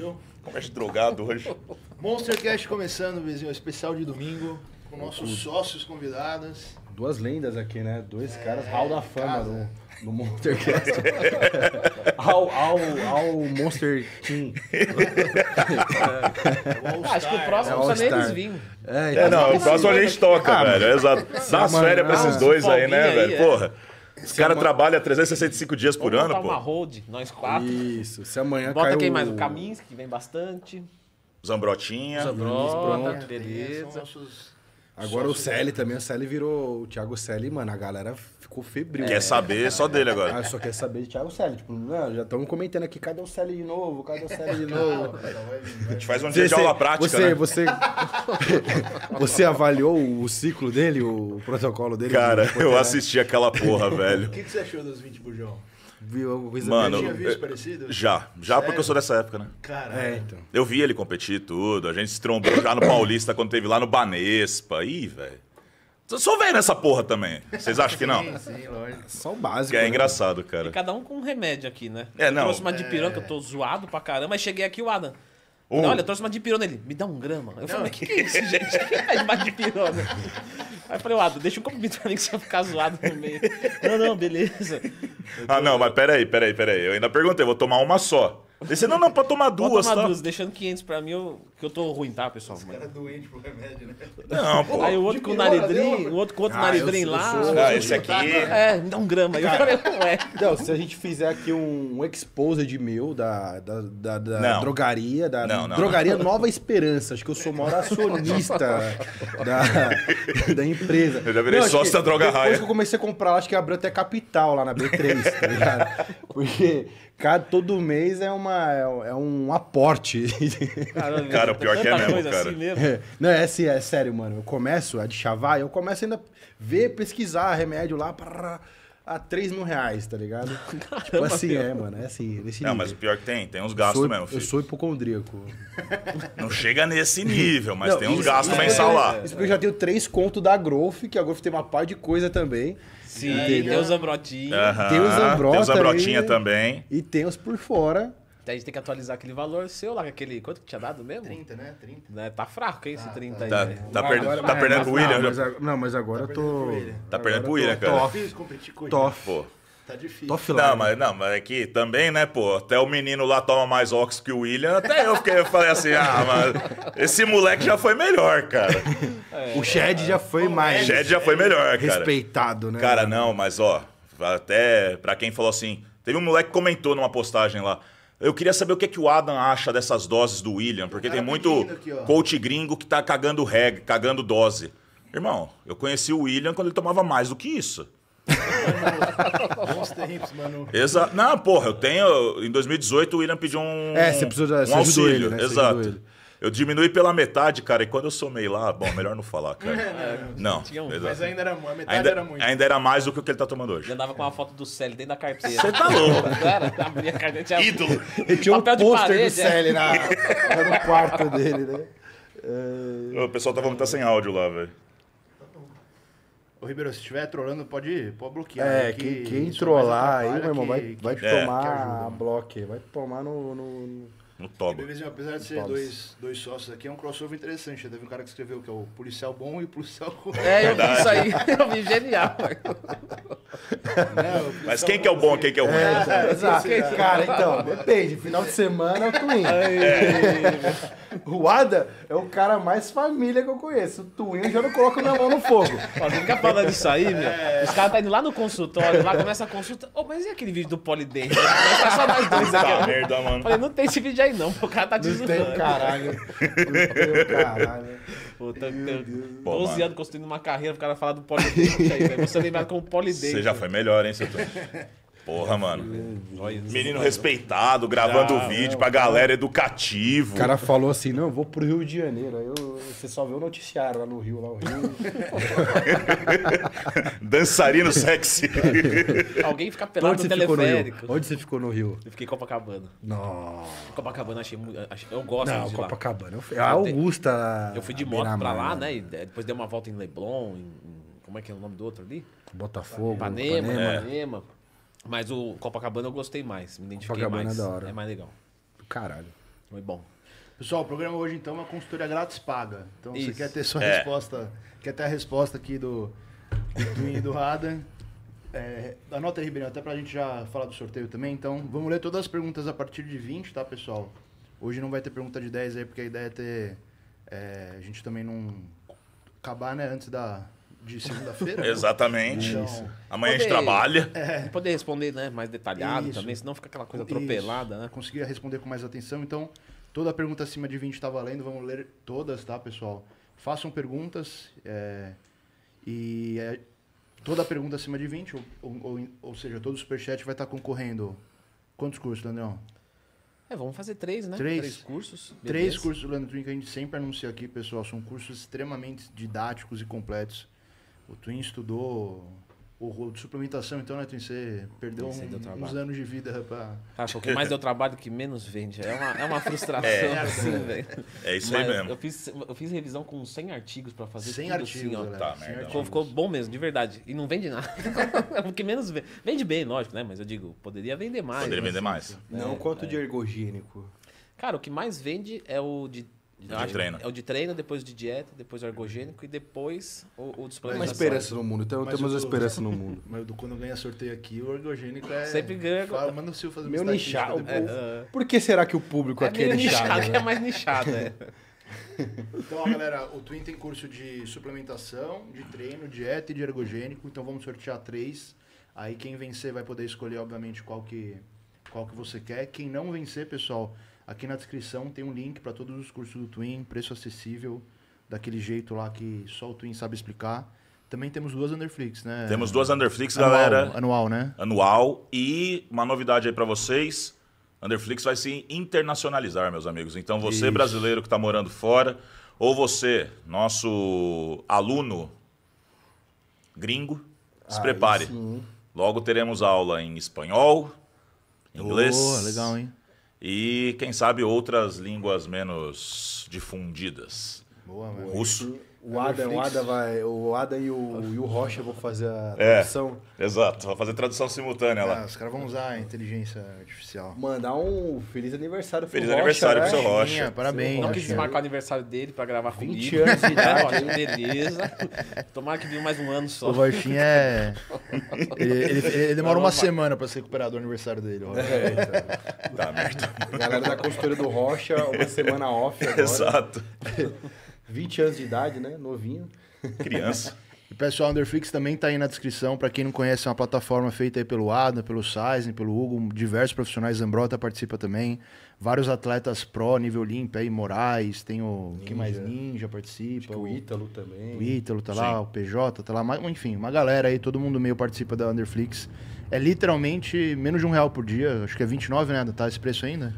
viu? Comércio é drogado hoje. Monstercast começando, vizinho. Especial de domingo. Com nossos sócios convidados. Duas lendas aqui, né? Dois é, caras hall da fama casa. do, do Monstercast. ao, ao, ao Monster Team. É, é acho que o próximo é não precisa nem eles virem. É, então é, não, então o próximo a gente toca, ah, velho. Exato. Dá as férias pra esses dois aí, né, velho? Porra. Esse cara amanhã... trabalha 365 dias por Vamos ano, pô. uma hold, nós quatro. Isso, se amanhã Bota caiu... quem mais? O Kamins, que vem bastante. Zambrotinha. Zambrotinha. beleza. São Agora só o Celi também, o Celi virou. O Thiago Celi, mano, a galera ficou febril. Quer né? saber só dele é. agora. Ah, só quer saber de Thiago Celi. Tipo, não, né, já estão comentando aqui, cadê o Celi de novo? Cadê o Celi de novo? A gente faz um dia você, de aula prática. Você, né? você, você avaliou o ciclo dele, o protocolo dele? Cara, tipo, eu né? assisti aquela porra, velho. O que, que você achou dos 20 bujão? viu alguma coisa Mano, eu, visto parecido? Já, já Sério? porque eu sou dessa época, né? Caralho. É, então. Eu vi ele competir tudo, a gente se trombou já no Paulista quando teve lá no Banespa. Ih, velho. Sou velho nessa porra também. Vocês acham que não? Sim, lógico. Só o básico. Que é né? engraçado, cara. E cada um com um remédio aqui, né? É, não. Eu trouxe uma de piranha, eu é. tô zoado pra caramba. Aí cheguei aqui o Adam olha, eu trouxe uma dipirona. Ele, me dá um grama. Eu não, falei, o que, que é isso, gente? Quem é faz uma dipirona? Aí eu falei, Ado, deixa um comer pra mim que você vai ficar zoado no meio. Não, não, beleza. Tô... Ah, não, mas peraí, peraí, peraí. Eu ainda perguntei, vou tomar uma só. Esse, não, não, pra tomar duas, tomar tá? duas, deixando 500 pra mim, eu, que eu tô ruim, tá, pessoal? cara é doente pro remédio, né? Não, pô. Aí o outro com o né? naredrim, o outro com outro ah, naredrim lá. sou, ah, esse aqui... É, me dá um grama. Aí é. não se a gente fizer aqui um, um exposed meu da, da, da, da drogaria, da não, não, drogaria não. Nova Esperança, acho que eu sou o maior acionista da, da empresa. Eu já virei sócio da Droga Raia. Depois que eu comecei a comprar, acho que abriu até capital lá na B3, tá ligado? Porque Cada, todo mês é, uma, é um aporte. Caramba, cara, o pior que é mesmo, cara. Assim mesmo. É, não, é, é, é, sério, mano. Eu começo a é de chavar, eu começo ainda a ver, pesquisar remédio lá. Parará a 3 mil reais, tá ligado? Caramba, tipo assim é, meu. é, mano. É assim, nesse Não, nível. mas o pior que tem, tem uns gastos sou, mesmo, filho. Eu sou hipocondríaco. Não chega nesse nível, mas não, tem uns gastos mensal é, lá. Isso porque eu já tenho três contos da Growth, que a Growth tem uma par de coisa também. Sim, Entendeu? tem os Ambrotinha. Uhum. Tem os Ambrota. Tem os Ambrotinha também. E tem os por fora. Então a gente tem que atualizar aquele valor seu lá, aquele. Quanto que tinha dado mesmo? 30, né? 30. Né? Tá fraco, hein, tá, esse tá. 30 tá, aí. Tá, tá, per agora, tá é perdendo pro William? Não, mas agora tá tá eu tô. Tá perdendo pro William, cara. Tô. competir com Toff. Toff. Tá difícil. Tô Não, né? mas, não, mas aqui é também, né, pô? Até o menino lá toma mais óxido que o William. Até eu fiquei, eu falei assim, ah, mas esse moleque já foi melhor, cara. É, o Shed é, já foi mais. O Shed já foi melhor, cara. Respeitado, né? Cara, não, mas ó, até pra quem falou assim. Teve um moleque que comentou numa postagem lá. Eu queria saber o que, é que o Adam acha dessas doses do William, porque tem tá muito aqui, coach gringo que tá cagando reg cagando dose. Irmão, eu conheci o William quando ele tomava mais do que isso. Bons tempos, mano. Exa não, porra, eu tenho. Em 2018 o William pediu um. É, você precisa um auxílio. Ele, né? Exato. Eu diminui pela metade, cara, e quando eu somei lá, bom, melhor não falar, cara. É, né? não, não, mas ainda era, a metade ainda, era muito. Ainda era mais do que o que ele tá tomando hoje. Ele andava com uma foto do Célio dentro da carteira. Você tá louco. cara, abria a carteira, tinha... Ídolo. Ele tinha um pôster do é. Célio é. na... no quarto dele, né? É... O pessoal tava muito sem áudio lá, velho. Ô Ribeiro, se estiver trolando, pode, pode bloquear. É, que, quem, quem trollar aí, meu irmão, vai, que, vai que, tomar é. vai tomar no, no, no... No Toba. apesar de ser dois, dois sócios aqui, é um crossover interessante. Teve um cara que escreveu que é o policial bom e o policial ruim. É, eu vi isso aí. Eu vi genial. Não, Mas quem que é o bom, e é quem que é o ruim? É, é exato. É. Cara, então, depende. Final de semana é o Twin. É. Ruada é o cara mais família que eu conheço. O Twin eu já não coloco minha mão no fogo. Ó, fica falando disso aí, meu. É. Os caras tá indo lá no consultório, lá começa a consulta. Ô, oh, mas e aquele vídeo do Polidente? Tá só nós dois aqui. Tá merda, mano. Falei, não tem esse vídeo aí tem, não. O cara tá te Não tem, caralho. Não tem, caralho. Pô, tá, Meu 12 Pô, anos construindo uma carreira, o cara fala do poli aí, velho. Você é como polidate. Você já foi melhor, hein, seu Porra, mano. Menino respeitado, gravando o ah, vídeo não, pra galera, educativo. O cara falou assim: não, eu vou pro Rio de Janeiro. Aí eu, você só vê o noticiário lá no Rio, lá no Rio. Dançarino sexy. Alguém fica pelado Onde no teleférico. Onde você ficou no Rio? Eu fiquei em Copacabana. Nossa. Copacabana achei muito. Eu gosto não, de Copacabana. Eu fui, a Augusta. Eu fui de moto pra lá, né? E depois dei uma volta em Leblon, em, como é que é o nome do outro ali? Botafogo. Ipanema, Ipanema. É. Mas o Copacabana eu gostei mais, me identifiquei Copacabana é mais. É, da hora. é mais legal. Caralho. Foi bom. Pessoal, o programa hoje então é uma consultoria grátis paga. Então Isso. você quer ter sua é. resposta, quer ter a resposta aqui do do, e do Adam. É, anota aí, Ribeirinho, até pra gente já falar do sorteio também. Então, vamos ler todas as perguntas a partir de 20, tá, pessoal? Hoje não vai ter pergunta de 10 aí, porque a ideia é ter. É, a gente também não. acabar, né, antes da, de segunda-feira. Exatamente. Então, Amanhã poder, a gente trabalha. É. Poder responder né, mais detalhado Isso. também, senão fica aquela coisa atropelada. Né? Conseguia responder com mais atenção. Então, toda pergunta acima de 20 está valendo. Vamos ler todas, tá, pessoal? Façam perguntas. É, e é, toda pergunta acima de 20, ou, ou, ou seja, todo superchat vai estar tá concorrendo. Quantos cursos, Daniel? É, vamos fazer três, né? Três, três cursos. Beleza. Três cursos do Leandro Twin que a gente sempre anuncia aqui, pessoal. São cursos extremamente didáticos e completos. O Twin estudou o rolo de suplementação, então, né, Twin? Você perdeu um, uns anos de vida para ah, Cara, o que mais deu trabalho, que menos vende. É uma, é uma frustração, é, assim, velho. É isso aí mesmo. Eu fiz, eu fiz revisão com 100 artigos pra fazer 100 assim, artigos, assim, ó. Tá, 100 artigos. Ficou, bom mesmo, de verdade. E não vende nada. é o que menos vende. Vende bem, lógico, né? Mas eu digo, poderia vender mais. Poderia né? vender assim, mais. Não é, quanto é. de ergogênico. Cara, o que mais vende é o de é de treino. É o de treino, depois de dieta, depois o ergogênico e depois o, o de suplementação. Uma esperança no mundo, então, temos esperança no mundo. Mas quando ganha sorteio aqui, o ergogênico é. Sempre ganha. Fala, manda o Silvio fazer Meu nichado. É, é, Por que será que o público é aqui é nichado? nichado né? é mais nichado, é. Então, ó, galera, o Twin tem curso de suplementação, de treino, dieta e de ergogênico. Então, vamos sortear três. Aí, quem vencer vai poder escolher, obviamente, qual que, qual que você quer. Quem não vencer, pessoal, Aqui na descrição tem um link para todos os cursos do Twin, preço acessível, daquele jeito lá que só o Twin sabe explicar. Também temos duas Underflix, né? Temos duas Underflix, anual, galera. Anual, né? Anual. E uma novidade aí para vocês: Underflix vai se internacionalizar, meus amigos. Então, você Isso. brasileiro que está morando fora, ou você, nosso aluno gringo, se prepare. Logo teremos aula em espanhol, inglês. Oh, legal, hein? e quem sabe outras línguas menos difundidas. Boa, mano. Russo. O Ada, o Ada vai, o Ada e o, e o Rocha vão fazer a é, tradução. É, exato, vão fazer tradução simultânea lá. Ah, os caras vão usar a inteligência artificial. Mandar um feliz aniversário pro Feliz Rocha, aniversário né? pro seu Rocha. parabéns. Não quis marcar o aniversário dele pra gravar 20 comigo. anos de idade. Beleza. Tomara que viva mais um ano só. O Rochinha é... Ele, ele, ele demora uma semana pra se recuperar do aniversário dele. Rocha. É. Então. Tá, merda. A galera da consultoria do Rocha, uma semana off agora. Exato. 20 anos de idade, né? Novinho. Criança. E pessoal, Underflix também está aí na descrição. Para quem não conhece, é uma plataforma feita aí pelo Adam, pelo Sizem, pelo Hugo, diversos profissionais. Ambrota participa também. Vários atletas pró, nível limpo aí, Moraes, tem o. Ninja. Quem mais? Ninja participa. o Ítalo também. O Ítalo tá Sim. lá, o PJ tá lá. Mas, enfim, uma galera aí, todo mundo meio participa da Underflix. É literalmente menos de um real por dia. Acho que é 29, né? Tá esse preço ainda?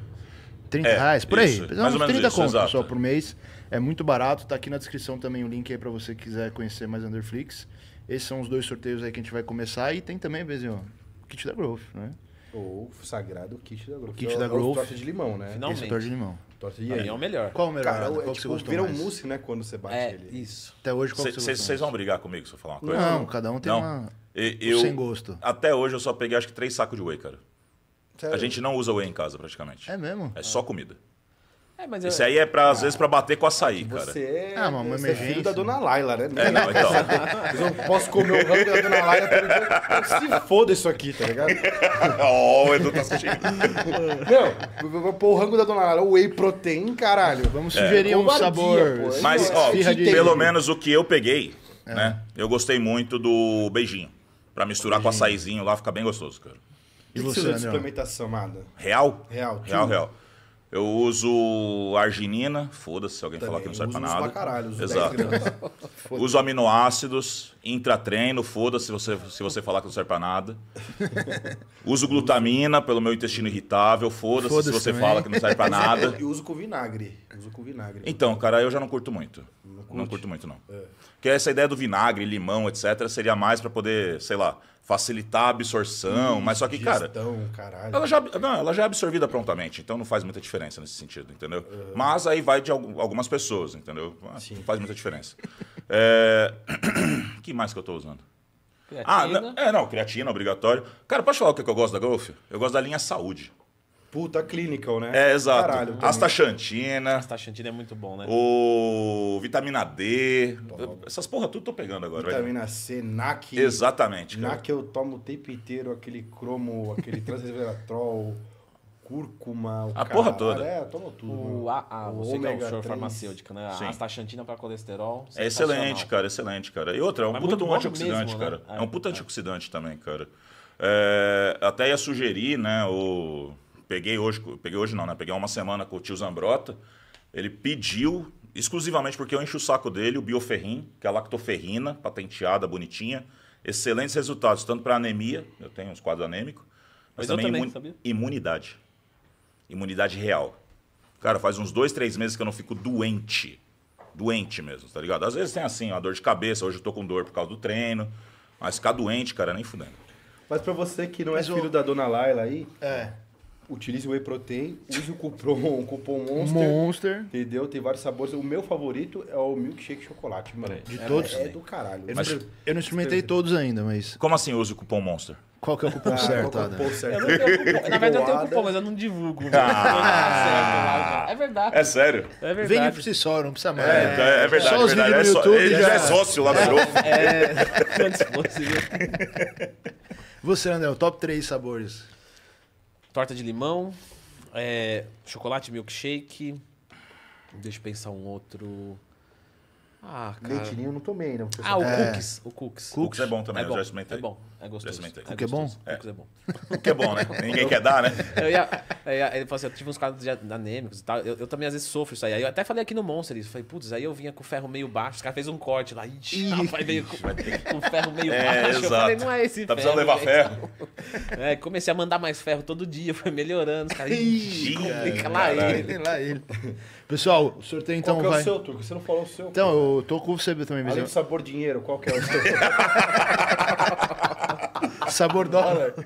30 é, reais, por aí. Isso, mais menos 30 contas só por mês. É muito barato, tá aqui na descrição também o link aí para você que quiser conhecer mais Underflix. Esses são os dois sorteios aí que a gente vai começar. E tem também, Bezinho, o kit da Growth, né? Ou o sagrado kit da Growth. O kit é da é Growth. Torta de limão, né? Finalmente. Esse é torta de limão. Torta de aí é o melhor. Qual o melhor? Cara, qual é, que tipo, você gosta vira mais? um mousse, né, quando você bate é, ele. isso. Até então, hoje, qual Cê, que você Vocês vão brigar comigo se eu falar uma coisa? Não, cada um tem não. uma... Eu, sem gosto. Até hoje eu só peguei acho que três sacos de whey, cara. Sério? A gente não usa whey em casa praticamente. É mesmo? É, é. só comida. É, mas Isso eu... aí é, pra, às ah, vezes, pra bater com açaí, você cara. Você é, ah, você é filho da dona Laila, né? É, não, então. eu não posso comer o rango da dona Laila todo Se foda isso aqui, tá ligado? Ó, oh, o Edu tá assistindo. Meu, pôr o rango da dona Laila, whey protein, caralho. Vamos é. sugerir é. um sabor. Mas, ó, pelo menos o que eu peguei, é. né? Eu gostei muito do beijinho. Pra misturar beijinho. com açaizinho lá, fica bem gostoso, cara. E, e de suplementação, Mada? Real? Real. Real, real. Eu uso arginina, foda-se se alguém Também, falar que não serve pra nada. Pra caralho, uso Exato. uso aminoácidos, intratreino, foda-se se você, se você falar que não serve pra nada. uso glutamina pelo meu intestino irritável, foda-se foda se você fala que não serve pra nada. E uso com vinagre. Uso com vinagre. Então, cara, eu já não curto muito. Não, não curto muito, não. É. Porque essa ideia do vinagre, limão, etc., seria mais para poder, sei lá, facilitar a absorção, hum, mas só que, cara, caralho. ela já não, ela já é absorvida prontamente, então não faz muita diferença nesse sentido, entendeu? Uh... Mas aí vai de algumas pessoas, entendeu? Ah, Sim. Não faz muita diferença. é... que mais que eu estou usando? Ah, creatina. Ah, não, é, não, creatina obrigatório. Cara, pode falar o que, é que eu gosto da Growth? Eu gosto da linha saúde. Puta, clinical, né? É, exato. Caralho, Astaxantina. Astaxantina é muito bom, né? O vitamina D. Essas porra tudo tô pegando agora. Vitamina velho. C, NAC. Exatamente, cara. NAC eu tomo o tempo inteiro, aquele cromo, aquele transresveratrol, cúrcuma. a caralho. porra toda. É, tomo tudo. O, a, o você que é o senhor farmacêutico, né? Sim. Astaxantina pra colesterol. É excelente, cara, excelente, cara. E outra, é um Mas puta de um antioxidante, mesmo, né? cara. Né? É, um é. puta é. antioxidante também, cara. É, até ia sugerir, né, o peguei hoje, peguei hoje não, né? Peguei uma semana com o tio Zambrota. Ele pediu, exclusivamente porque eu encho o saco dele, o Bioferrin, que é a lactoferrina, patenteada, bonitinha. Excelentes resultados, tanto para anemia, eu tenho uns quadros anêmicos, mas, mas também, também imun... imunidade. Imunidade real. Cara, faz uns dois, três meses que eu não fico doente. Doente mesmo, tá ligado? Às vezes tem assim, a dor de cabeça, hoje eu tô com dor por causa do treino. Mas ficar doente, cara, nem fudendo. Mas pra você que não é mas é filho da dona Laila aí, é utilize o Whey Protein, use o cupom, o cupom Monster. Monster. Entendeu? Tem vários sabores. O meu favorito é o milkshake chocolate, mano. De é, todos? É do caralho. Eu, mas, não, eu não experimentei todos ainda, mas... Como assim usa o cupom Monster? Qual que é o cupom ah, certo, é o cupom certo? Cupom. Na verdade, eu tenho cupom, mas eu não divulgo. Né? Ah, é verdade. É sério? É verdade. Vem por si só, não precisa é, mais. É, é, é verdade. Só os é verdade. vídeos é no YouTube. Ele já é sócio lá do Grove. É, antes fosse. Você, André, o top 3 sabores torta de limão, é, chocolate milkshake. Deixa eu pensar um outro. Ah, cara. Leitinho eu não tomei, não. Ah, o é. cookies. O cookies. Cookies é bom também, é bom, eu já experimentei. É bom. É gostoso. O que é, é bom? É. O é bom. O que é bom, né? Ninguém quer dar, né? Eu ia, eu ia, ele falou assim, eu tive uns quadros anêmicos e tal. Eu, eu, também às vezes sofro isso aí. aí eu até falei aqui no Monster isso. Falei, putz, aí eu vinha com o ferro meio baixo. Os caras fez um corte lá. Ixi, rapaz, veio com, com o ferro meio é, baixo. Exato. Eu falei, não é esse tá ferro. Tá precisando levar ferro. É, comecei a mandar mais ferro todo dia. Foi melhorando. Os caras, ixi, lá ele. Lá ele. Pessoal, o sorteio então vai... Qual é o seu, Turco? Você não falou o seu. Então, cara. eu tô com você também, também. Além do sabor dinheiro, qual que é o seu? Sabor dólar.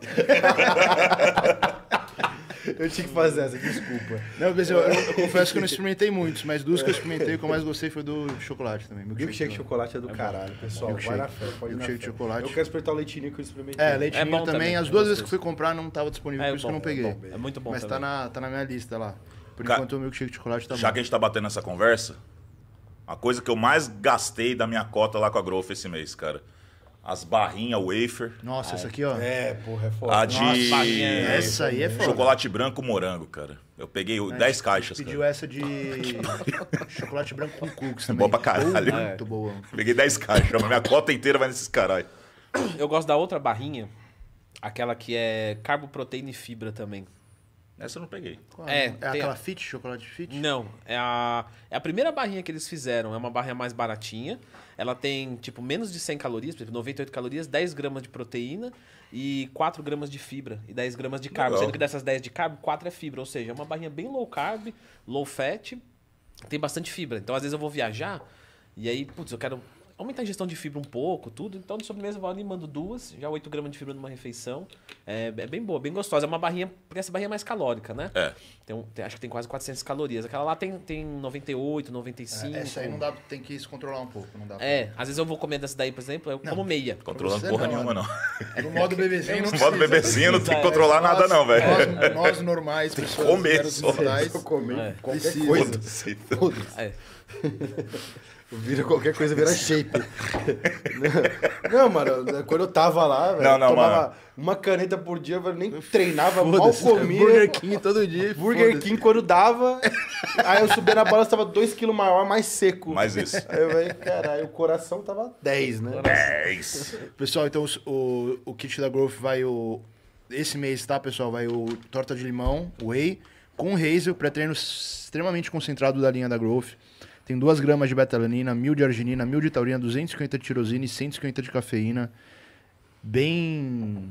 eu tinha que fazer essa, desculpa. Não, mas eu, eu, eu confesso que eu não experimentei muitos, mas dos que eu experimentei, o que eu mais gostei foi do chocolate também. Meu milkshake de chocolate é do é caralho, pessoal. Milkshake. Vai na fé, pode milkshake de chocolate. Eu quero experimentar o leitinho que eu experimentei. É, leitinho é também. também. As é duas vezes que fui comprar não estava disponível, é, por isso bom, que eu não é peguei. É, muito bom Mas tá na, tá na minha lista lá. Por Ca... enquanto o milkshake de chocolate tá Já que a gente tá batendo essa conversa, a coisa que eu mais gastei da minha cota lá com a Growth esse mês, cara as barrinhas, wafer. Nossa, essa aqui, ó. É, porra, é foda. A de. Nossa, é essa aí é foda. Chocolate branco morango, cara. Eu peguei 10 caixas. Pediu cara. essa de. chocolate branco com cookies é também. Boa pra caralho. muito boa. Peguei 10 caixas. Minha cota inteira vai nesses caralho. Eu gosto da outra barrinha. Aquela que é carboproteína proteína e fibra também. Essa eu não peguei. É, é aquela a... Fit, chocolate Fit? Não, é a, é a primeira barrinha que eles fizeram. É uma barrinha mais baratinha. Ela tem, tipo, menos de 100 calorias, por exemplo, 98 calorias, 10 gramas de proteína e 4 gramas de fibra e 10 gramas de carbo. Legal. Sendo que dessas 10 de carbo, 4 é fibra. Ou seja, é uma barrinha bem low carb, low fat, tem bastante fibra. Então, às vezes eu vou viajar e aí, putz, eu quero aumentar a ingestão de fibra um pouco, tudo. Então, de sobremesa, eu vou ali mando duas, já 8 gramas de fibra numa refeição. É, é, bem boa, bem gostosa. É uma barrinha, porque essa barrinha é mais calórica, né? É. Tem, tem, acho que tem quase 400 calorias. Aquela lá tem, tem 98, 95. É, essa aí não dá, tem que se controlar um pouco. Não dá pra... É, às vezes eu vou comer dessa daí, por exemplo, eu não, como meia. Controlando porra não, nenhuma, né? não. No modo bebezinho, não No modo bebezinho, não tem que é. controlar nós, nada, não, velho. Nós, nós, normais, tem pessoas comer, só. Normais, comer é. qualquer coisa. Foda-se. Foda-se. É. Vira qualquer coisa, vira shape. não, mano, quando eu tava lá, velho, não, tomava mano. uma caneta por dia, eu nem treinava, mal comia. É Burger King todo dia. Burger King quando dava. aí eu subia na bola tava 2kg maior, mais seco. Mais isso. Aí eu falei, caralho, o coração tava 10, né? 10. Pessoal, então o, o kit da Growth vai o. Esse mês, tá, pessoal? Vai o torta de limão, whey, com hazel, pré-treino extremamente concentrado da linha da Growth tem 2 gramas de betalanina, 1000 de arginina, 1000 de taurina, 250 de tirosina e 150 de cafeína. Bem.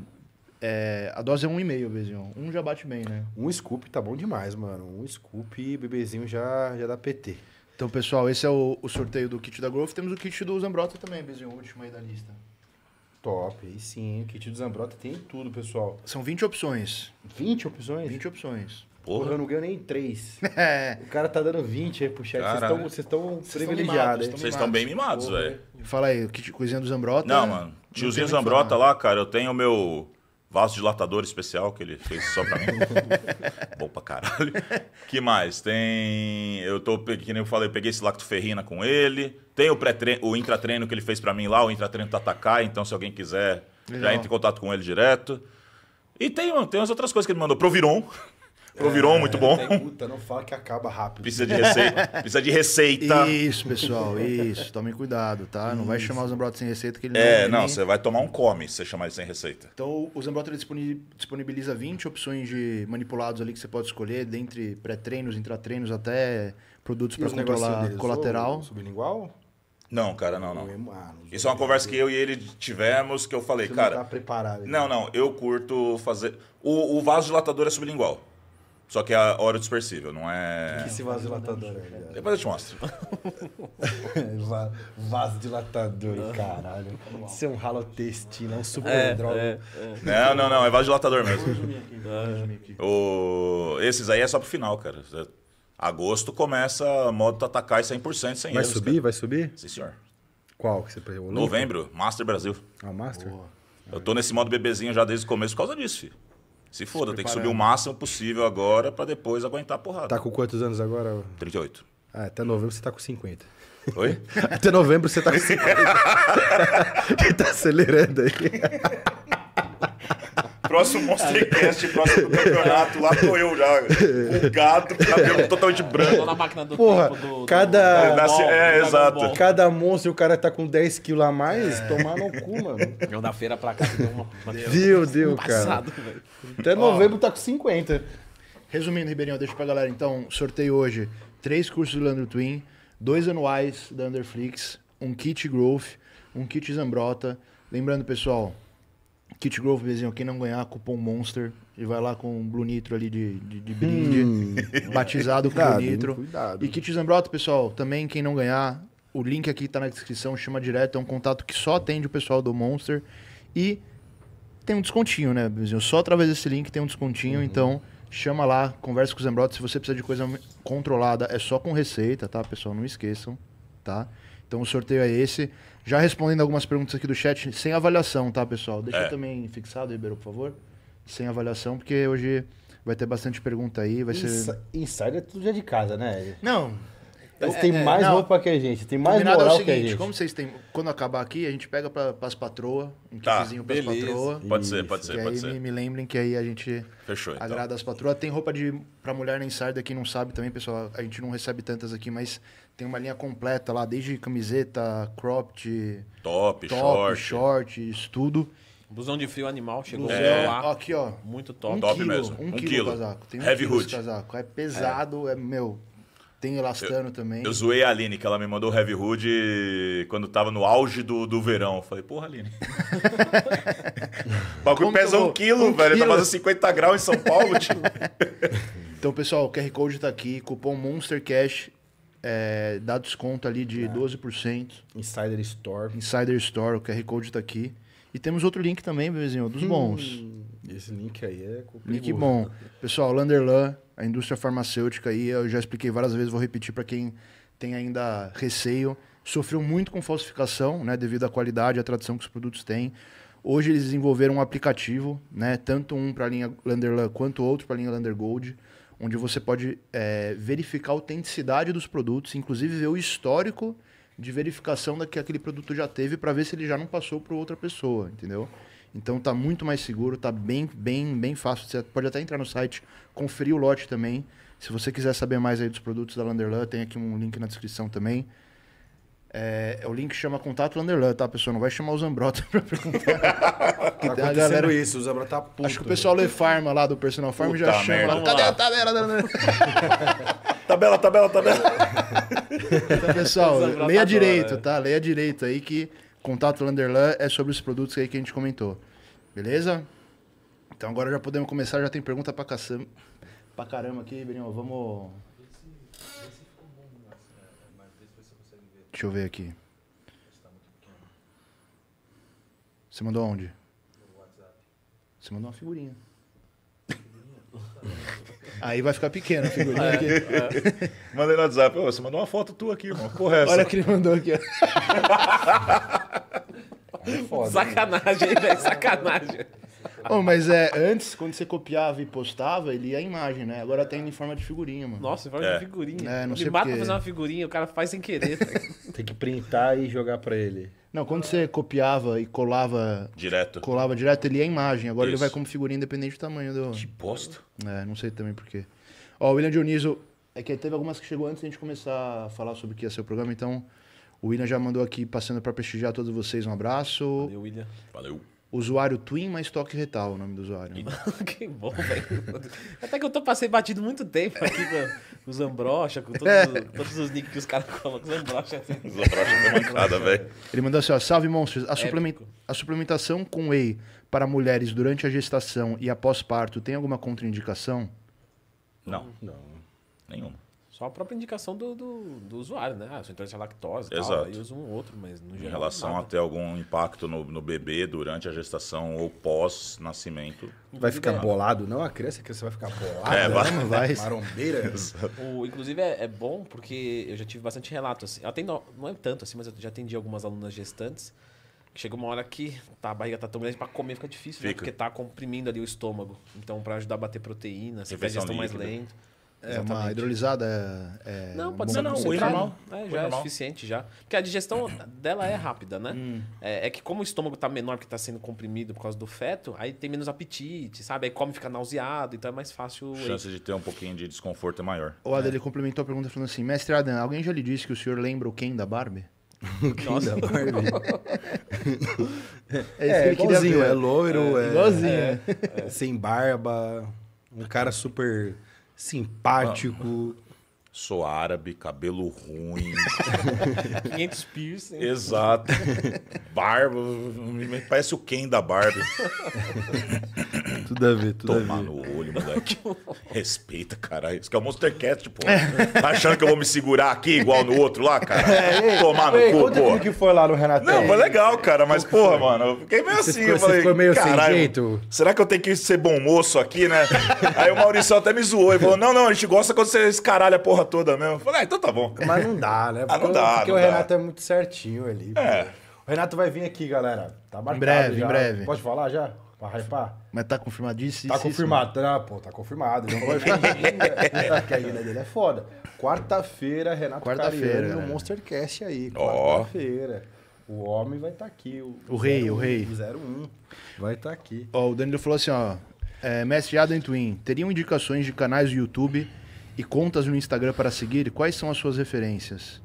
É, a dose é 1,5, bebezinho. Um já bate bem, né? Um scoop tá bom demais, mano. Um scoop, bebezinho já, já dá PT. Então, pessoal, esse é o, o sorteio do kit da Growth. Temos o kit do Zambrota também, bebezinho. O último aí da lista. Top, aí sim. O kit do Zambrota tem tudo, pessoal. São 20 opções. 20 opções? 20 opções. Porra. eu não ganho nem 3. É. O cara tá dando 20 aí puxado. Vocês estão privilegiados. Vocês estão bem mimados, velho. Fala aí, que coisinha do Zambrota. Não, mano. Tiozinho Zambrota lá, cara, eu tenho o meu vaso dilatador especial que ele fez só pra mim. Bom pra caralho. que mais? Tem. Eu tô, que nem eu falei, eu peguei esse lactoferrina com ele. Tem o, o intratreino que ele fez pra mim lá, o intratreino Tatakai. Tá então, se alguém quiser, Legal. já entre em contato com ele direto. E tem, tem as outras coisas que ele mandou. Proviron provirou é, muito bom. Tem, puta, não fala que acaba rápido. Precisa de receita. precisa de receita. Isso, pessoal, isso. Tomem cuidado, tá? Não vai chamar o Zambrotta sem receita que ele É, não, você vai tomar um come se você chamar ele sem receita. Então, o Zambrotta disponibiliza 20 opções de manipulados ali que você pode escolher, dentre pré-treinos, intratreinos, até produtos para controlar colateral. Sublingual? Não, cara, não, não. Ah, isso é uma conversa que eu e ele tivemos, que eu falei, Você cara. Não, tá preparado, não, não, eu curto fazer. O, o vaso dilatador é sublingual. Só que é hora dispersível, não é. Que esse vaso aí. Depois eu te mostro. Vaso dilatador, caralho. Isso é um ralotestina, é um super é, droga. É, é. Não, não, não, é dilatador mesmo. É. o... Esses aí é só pro final, cara. Agosto começa modo Tatakai 100% sem isso. Vai subir? Cara. Vai subir? Sim, senhor. Qual que você pegou? Novembro, Master Brasil. Ah, Master? Boa. Eu tô nesse modo bebezinho já desde o começo por causa disso, filho. Se foda, Se tem que subir o máximo possível agora para depois aguentar a porrada. Tá com quantos anos agora? 38. Ah, até novembro você tá com 50. Oi? Até novembro você tá com 50. tá acelerando aí. Próximo Monstercast, próximo campeonato, lá tô eu já. O gato, cabelo totalmente branco. na máquina do Porra, do, cada... É, do... É, é, exato. Cada monstro, o cara tá com 10 quilos a mais, é. tomar no cu, mano. Eu na feira pra cá, deu uma... Meu Deus, cara. Velho. Até novembro Ó. tá com 50. Resumindo, Ribeirinho, deixa pra galera, então, sorteio hoje. Três cursos do Leandro Twin, dois anuais da Underflix, um kit Growth, um kit Zambrota. Lembrando, pessoal, Kit Grove, Bezinho, quem não ganhar, cupom Monster. E vai lá com um Blue Nitro ali de, de, de brinde, hum. batizado com cuidado, Blue Nitro. Cuidado. E Kit Zambroto, pessoal, também quem não ganhar, o link aqui tá na descrição, chama direto, é um contato que só atende o pessoal do Monster. E tem um descontinho, né, Bezinho? Só através desse link tem um descontinho, uhum. então chama lá, conversa com o Zambroto. Se você precisa de coisa controlada, é só com receita, tá, pessoal? Não esqueçam, tá? Então o sorteio é esse. Já respondendo algumas perguntas aqui do chat, sem avaliação, tá, pessoal? Deixa é. também fixado, Ribeiro, por favor. Sem avaliação, porque hoje vai ter bastante pergunta aí. Vai Ins ser... Insider é tudo já de casa, né? Não. Tem é, é, mais não. roupa que a gente, tem mais moral é o seguinte, que a gente. Como vocês têm, quando acabar aqui, a gente pega para as patroa, um tá, kitzinho para as patroa. Pode ser, pode ser, pode aí ser. Me, me lembrem que aí a gente Fechou, então. agrada então. as patroas. Tem roupa de para mulher na Insider, quem não sabe também, pessoal, a gente não recebe tantas aqui, mas tem uma linha completa lá, desde camiseta, cropped, top, top short. shorts, tudo. Blusão de frio animal, chegou é. lá. Aqui, ó. Muito top. Um top quilo, mesmo. Um, um quilo, casaco. Tem um Heavy hood. casaco. É pesado, é, é meu. Tem elastano eu, também. Eu zoei a Aline, que ela me mandou Heavy Hood quando tava no auge do, do verão. Eu falei, porra, Aline. o bagulho pesa um quilo, um velho. Quilo. Tá fazendo 50 graus em São Paulo, tio. então, pessoal, o QR Code tá aqui. Cupom MonsterCash é, dá desconto ali de é. 12%. Insider Store. Insider Store, o QR Code está aqui. E temos outro link também, bebezinho, dos hum, bons. esse link aí é complicado. Link bom. Pessoal, Landerlan, a indústria farmacêutica aí, eu já expliquei várias vezes, vou repetir para quem tem ainda receio. Sofreu muito com falsificação, né, devido à qualidade e à tradição que os produtos têm. Hoje eles desenvolveram um aplicativo, né, tanto um para a linha Landerlan quanto outro para a linha Lander Gold onde você pode é, verificar a autenticidade dos produtos, inclusive ver o histórico de verificação da que aquele produto já teve para ver se ele já não passou para outra pessoa, entendeu? Então tá muito mais seguro, tá bem, bem, bem fácil. Você pode até entrar no site, conferir o lote também. Se você quiser saber mais aí dos produtos da Landerlan, tem aqui um link na descrição também. É, é, o link chama Contato Underlan, tá, pessoal? Não vai chamar o Zambrota pra perguntar. Tá que tá tem a galera... isso, o Zambrota tá puto. Acho que o pessoal né? lê Farma lá do Personal Farm já chama merda. lá. Cadê a tabela? tabela, tabela, tabela. Então, pessoal, leia tá direito, né? tá? Leia direito aí que Contato Underlan é sobre os produtos aí que a gente comentou. Beleza? Então agora já podemos começar, já tem pergunta pra, caçam... pra caramba aqui, Ribeirinho. Vamos Deixa eu ver aqui. Você mandou aonde? No WhatsApp. Você mandou uma figurinha. Aí vai ficar pequena a figurinha. É, é. Mandei no WhatsApp. você mandou uma foto tua aqui, irmão. Porra, é essa? Olha o que ele mandou aqui. foda, sacanagem, velho. Sacanagem oh, mas é, antes, quando você copiava e postava, ele ia a imagem, né? Agora tem em forma de figurinha, mano. Nossa, em forma é. de figurinha. É, não ele sei mata pra fazer uma figurinha, o cara faz sem querer. Tá tem que printar e jogar pra ele. Não, quando você copiava e colava. Direto. Colava direto, ele ia a imagem. Agora Isso. ele vai como figurinha independente do tamanho do. Que bosta. É, não sei também porquê. Ó, o William Dioniso. É que teve algumas que chegou antes da gente começar a falar sobre o que ia ser o programa, então. O William já mandou aqui, passando para prestigiar todos vocês. Um abraço. Valeu, William. Valeu. Usuário Twin mais toque retal, o nome do usuário. Né? que bom, velho. Até que eu tô passei batido muito tempo aqui com, os Zambrocha, com todos, é. todos, os nicks que os caras colocam. Zambrocha. Assim. Zambrocha é mancada, velho. Ele mandou assim, ó. Salve, monstros. A, a suplementação com whey para mulheres durante a gestação e após parto tem alguma contraindicação? Não. Não. Nenhuma. Só a própria indicação do, do, do usuário, né? Ah, sou intolerante à é lactose, tal, aí usa um outro, mas no geral. Em relação nada. a ter algum impacto no, no bebê durante a gestação ou pós-nascimento. Vai ficar é. bolado, não? A criança que você vai ficar bolada, é, vai. não vai. Marombeira. o, inclusive é, é, bom porque eu já tive bastante relato, assim. Atendo, não é tanto assim, mas eu já atendi algumas alunas gestantes. Que chega uma hora que tá, a barriga tá tão grande para comer fica difícil, né? fica. Né? Porque tá comprimindo ali o estômago. Então, para ajudar a bater proteína, você faz estão gestão mais lentas. É, é uma hidrolisada é, é Não, pode ser não, é, normal. É, já é suficiente já. Porque a digestão dela é rápida, né? Hum. É, é, que como o estômago tá menor porque tá sendo comprimido por causa do feto, aí tem menos apetite, sabe? Aí come fica nauseado, então é mais fácil. A chance de ter um pouquinho de desconforto é maior. O Adam, é. ele complementou a pergunta falando assim: Mestre Adam, alguém já lhe disse que o senhor lembra o Ken da Barbie? O Ken Nossa. da Barbie. É, é, é, igualzinho, é loiro, é, igualzinho. Sem barba, um cara super simpático. Ah. Sou árabe, cabelo ruim. 500 piercing. Exato. Barba, parece o Ken da Barbie. Tudo a ver, tudo Tomar a ver. no olho, moleque. Respeita, caralho. Isso que é o Monstercast, pô. Tá achando que eu vou me segurar aqui igual no outro lá, cara? É, Tomar ei, no cu, pô. que foi lá no Renato? Não, foi legal, cara. Mas, porra, mano, eu fiquei meio você assim. Ficou, eu falei, meio caralho, sem jeito? Será que eu tenho que ser bom moço aqui, né? Aí o Maurício até me zoou e falou, não, não, a gente gosta quando você escaralha a porra toda mesmo. Eu falei, ah, então tá bom. Mas não dá, né? Porque, ah, não dá, porque não o Renato dá. é muito certinho ali. É. O Renato vai vir aqui, galera. Tá marcado. Em breve, já. em breve. Pode falar já? hypar? Mas tá confirmadíssimo? Tá confirmado, tá, pô, tá confirmado. Não vai ficar né? tá a ilha dele é foda. Quarta-feira, Renato Quarta-feira, né? o Monstercast aí. Quarta-feira. Oh. O homem vai estar tá aqui. O, o rei, 01, o rei. 01 vai estar tá aqui. Ó, oh, o Danilo falou assim, ó. É, mestre Adam Twin, teriam indicações de canais do YouTube e contas no Instagram para seguir? Quais são as suas referências?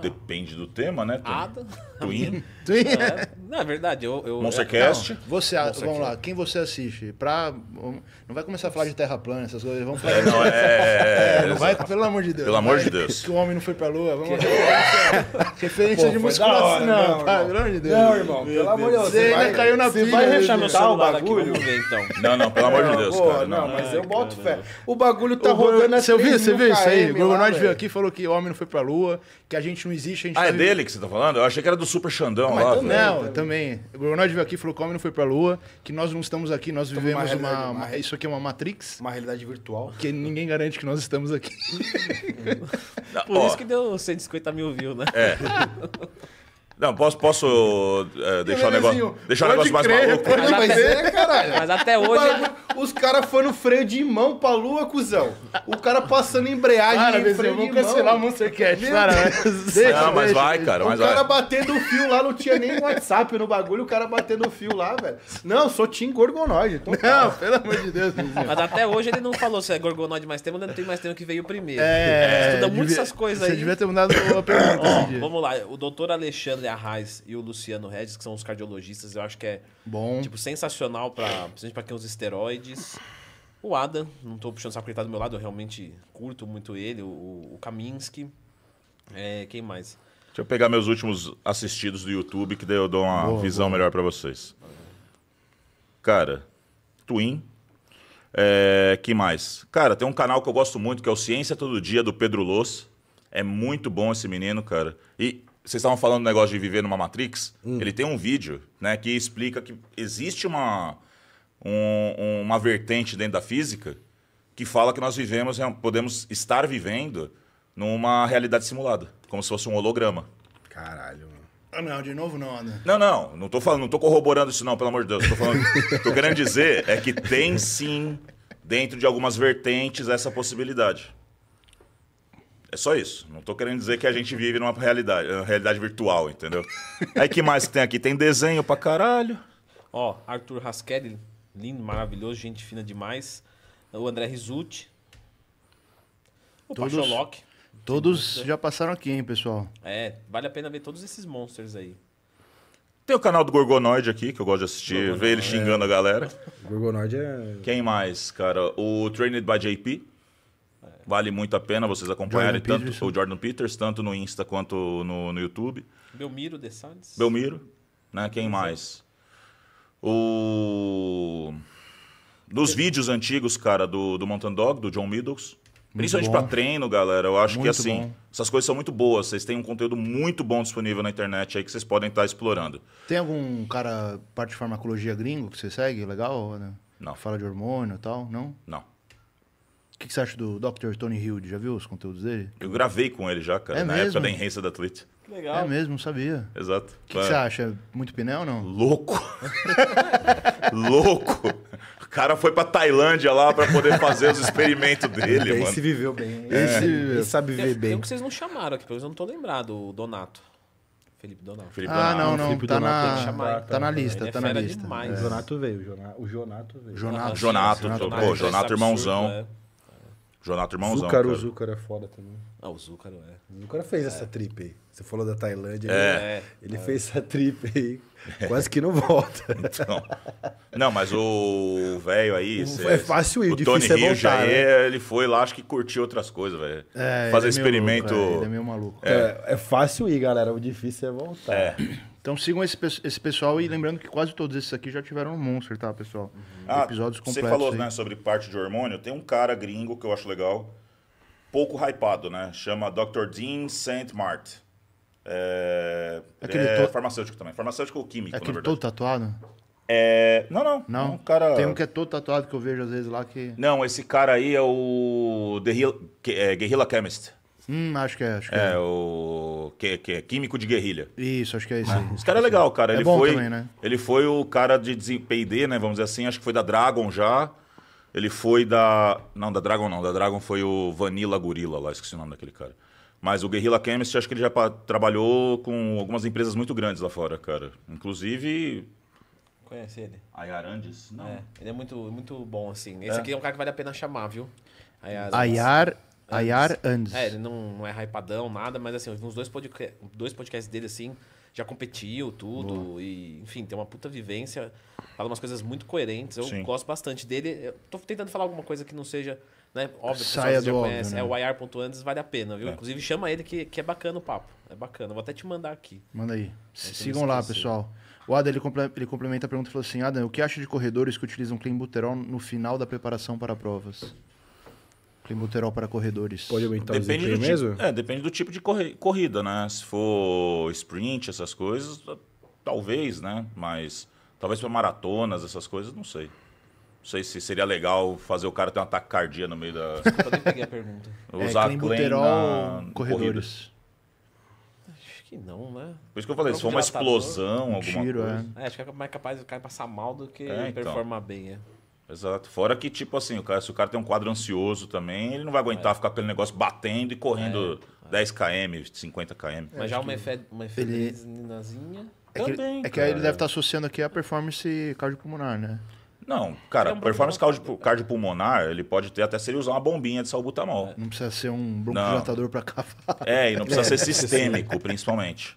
Depende do tema, né, Tom? Adam... Twin. Twin. É, na verdade, eu. eu Monstercast. Você, Vamos lá, quem você assiste? Pra, não vai começar a falar de terra plana, essas coisas. Vamos falar. É, é, é, é, não, é, é, não vai, pelo amor de Deus. Pelo amor de Deus. Que o homem não foi pra lua. Vamos que... Referência Pô, de musculação. Hora, né, não, não, tá, pelo amor de Deus. Não, irmão, pelo amor de Deus. Você ainda caiu na pilha. vai rechar meu celular aqui, vamos ver então. Não, não, pelo amor de Deus. Cara, não, mas eu boto fé. O bagulho tá rodando assim. Você viu isso aí? O Globo veio aqui e falou que o homem não foi pra lua, que a gente não existe. Ah, tá é dele que você tá falando? Eu achei que era do Super Xandão mas lá. Também, não, também. O Ronaldo veio aqui e falou: como não foi pra lua, que nós não estamos aqui, nós estamos vivemos uma, uma, uma, Isso aqui é uma Matrix. Uma realidade virtual. Que ninguém garante que nós estamos aqui. Por isso que deu 150 mil views, né? É. Não, posso, posso é, deixar o negócio, deixar o negócio mais crer, maluco? Pode mas, crer, até, mas até hoje... Os caras foram no freio de mão pra lua, cuzão. O cara passando embreagem cara, em freio de mão. cancelar o Monster Cat. Cara, Deixa, não, mas deixa, vai, cara, mas vai. O cara batendo o fio lá, não tinha nem WhatsApp no bagulho, o cara batendo o fio lá, velho. Não, sou Tim Gorgonoide. Então não, pelo amor de Deus. Mas até hoje ele não falou se é Gorgonoide mais tempo, não tem mais tempo que veio primeiro. É... Estuda muito devia, essas coisas aí. Você devia ter mudado a pergunta. Ó, vamos lá, o doutor Alexandre Arraes e o Luciano Regis, que são os cardiologistas, eu acho que é Bom. tipo sensacional para, principalmente para quem usa esteroides. O Adam, não estou puxando saco tá do meu lado, eu realmente curto muito ele, o, o É, quem mais? Deixa eu pegar meus últimos assistidos do YouTube, que daí eu dou uma boa, visão boa. melhor para vocês. Cara, Twin. É, que mais? Cara, tem um canal que eu gosto muito, que é o Ciência Todo Dia, do Pedro Loss. É muito bom esse menino, cara. E vocês estavam falando do negócio de viver numa Matrix. Hum. Ele tem um vídeo né, que explica que existe uma, um, uma vertente dentro da física que fala que nós vivemos, é podemos estar vivendo numa realidade simulada, como se fosse um holograma. Caralho, mano. Ah, não, de novo não, né? Não, não, não tô falando, não tô corroborando isso não, pelo amor de Deus. Tô falando, tô querendo dizer é que tem sim dentro de algumas vertentes essa possibilidade. É só isso. Não estou querendo dizer que a gente vive numa realidade, numa realidade virtual, entendeu? Aí que mais que tem aqui? Tem desenho pra caralho. Ó, Arthur Raskelli, lindo, maravilhoso, gente fina demais. O André Rizzuti. O todos, Locke. Todos já passaram aqui, hein, pessoal? É, vale a pena ver todos esses monsters aí. Tem o canal do Gorgonoid aqui, que eu gosto de assistir, ver ele xingando é. a galera. Gorgonoid é. Quem mais, cara? O Trained by JP. Vale muito a pena vocês acompanharem Jordan tanto Peterson. o Jordan Peters, tanto no Insta quanto no, no YouTube. Belmiro De Santos. Belmiro, né? Quem mais? O... Dos vídeos antigos, cara, do, do Mountain Dog, do John Middles. Principalmente para treino, galera. Eu acho muito que assim, bom. essas coisas são muito boas. Vocês têm um conteúdo muito bom disponível na internet aí que vocês podem estar tá explorando. Tem algum cara, parte de farmacologia gringo que você segue? Legal? Né? Não. Fala de hormônio e tal? Não? Não que, que você acha do Dr. Tony Hilde? Já viu os conteúdos dele? Eu gravei com ele já, cara, é na mesmo? época da Enhança da Atlete. Legal. É mesmo, não sabia. Exato. O que, que, você acha? Muito pneu ou não? Louco! Louco! O cara foi pra Tailândia lá pra poder fazer os experimentos dele, mano. É. Esse viveu é, bem. É. Esse sabe viver bem. Tem um que vocês não chamaram aqui, pelo menos eu não tô lembrado, o Donato. Felipe Donato. Felipe ah, Donato. não, não. Felipe tá, Donato, na... Chamar, é tá, tá na lista, tá na lista. Demais. É. O Donato veio, o Jonato veio. Jonato, Jonato, Jonato, Jonato, Jonato, Jonato, Jonato, Jonato, Jonato, Jonato, Jonato Irmãozão. Zúcaro, o Zúcaro é foda também. Ah, o Zúcaro é. O Zúcaro fez é. essa trip aí. Você falou da Tailândia. É. Ele, é. ele é. fez essa trip aí. É. Quase que não volta. Então, não, mas o velho aí. Cê, é fácil ir, o difícil Tony é Rio já né? É, ele foi lá, acho que curtiu outras coisas, velho. É, é Fazer experimento. é, meio maluco. É. fácil ir, galera. O difícil é voltar. É. Então sigam esse, esse pessoal e lembrando que quase todos esses aqui já tiveram um Monster, tá, pessoal? Uhum. Ah, Episódios completos. Você falou aí. né, sobre parte de hormônio. Tem um cara gringo que eu acho legal, pouco hypado, né? Chama Dr. Dean St. Mart. É, é, aquele é to... farmacêutico também. Farmacêutico químico, é aquele todo tatuado? É... Não, não. Não, é um cara... Tem um que é todo tatuado que eu vejo às vezes lá que... Não, esse cara aí é o The é, Guerrilla Chemist. Hum, acho que é. Acho que é, é, o. Que, que é Químico de Guerrilha. Isso, acho que é isso. Ah, esse cara é legal, cara. É ele bom foi, também, né? Ele foi o cara de PD, né? Vamos dizer assim, acho que foi da Dragon já. Ele foi da. Não, da Dragon não. Da Dragon foi o Vanilla Gorilla lá, esqueci o nome daquele cara. Mas o Guerrilla Chemist, acho que ele já trabalhou com algumas empresas muito grandes lá fora, cara. Inclusive. Conhece ele? Ayarandes? Não. É, ele é muito, muito bom, assim. Esse é. aqui é um cara que vale a pena chamar, viu? Ayar. Ayar Ayar Andes. É, ele não, não é hypadão, nada, mas assim, uns dois, podca dois podcasts dele, assim, já competiu, tudo. Boa. E, enfim, tem uma puta vivência. Fala umas coisas muito coerentes. Eu Sim. gosto bastante dele. Eu tô tentando falar alguma coisa que não seja, né? Óbvio, Saia do óbvio, né? É o IR.andes, vale a pena, viu? É. Inclusive, chama ele que, que é bacana o papo. É bacana. Vou até te mandar aqui. Manda aí. Sigam lá, pessoal. O Adam, ele, complementa a pergunta e falou assim, Adam, o que acha de corredores que utilizam clenbuterol no final da preparação para provas? Climuterol para corredores. Pode aumentar depende o desempenho mesmo? Tipo, é, depende do tipo de corrida, né? Se for sprint, essas coisas, talvez, né? Mas talvez para maratonas, essas coisas, não sei. Não sei se seria legal fazer o cara ter um ataque cardíaco no meio da. Desculpa, peguei a pergunta. É, Usar é, climuterol na... corredores. Acho que não, né? Por isso que eu falei, se for uma explosão, um alguma tiro, é. coisa. É. é acho que é mais capaz de o cara passar mal do que é, então. performar então. bem, é. Exato. Fora que, tipo assim, o cara, se o cara tem um quadro ansioso também, ele não vai aguentar é. ficar aquele negócio batendo e correndo é. 10 km, 50 km. Mas já uma, efe, uma efemininazinha. É que, também, é que aí ele deve estar tá associando aqui a performance cardiopulmonar, né? Não, cara, é um performance né? cardiopulmonar, ele pode ter até se ele usar uma bombinha de salbutamol. É. Não precisa ser um bronquilatador para cavalo. É, e não precisa é. ser sistêmico, principalmente.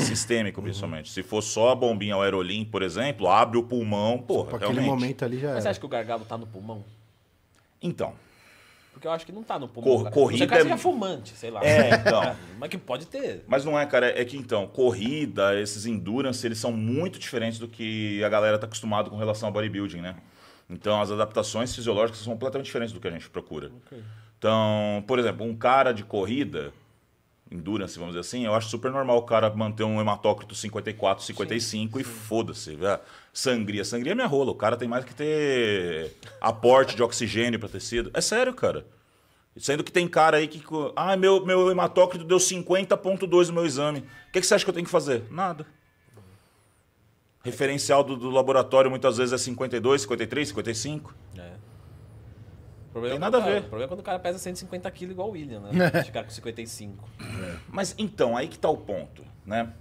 sistêmico, principalmente. Uhum. Se for só a bombinha aerolim, por exemplo, abre o pulmão, porra, Pra realmente. aquele momento ali já Mas era. você acha que o gargalo tá no pulmão? Então, porque eu acho que não tá no pulmão. Cor, corrida. Você é fumante, sei lá. É, então. Mas que pode ter. Mas não é, cara. É que então, corrida, esses endurance, eles são muito diferentes do que a galera tá acostumado com relação ao bodybuilding, né? Então, as adaptações fisiológicas são completamente diferentes do que a gente procura. Okay. Então, por exemplo, um cara de corrida, endurance, vamos dizer assim, eu acho super normal o cara manter um hematócrito 54, 55 Sim. e foda-se sangria. Sangria é minha rola. O cara tem mais que ter aporte de oxigênio para tecido. É sério, cara. Sendo que tem cara aí que. Ah, meu, meu hematócrito deu 50,2 no meu exame. O que, que você acha que eu tenho que fazer? Nada. Referencial do, do laboratório muitas vezes é 52, 53, 55. É. problema tem é nada cara, a ver. O problema é quando o cara pesa 150 quilos igual o William, né? Ficar com 55. É. Mas então, aí que tá o ponto, né?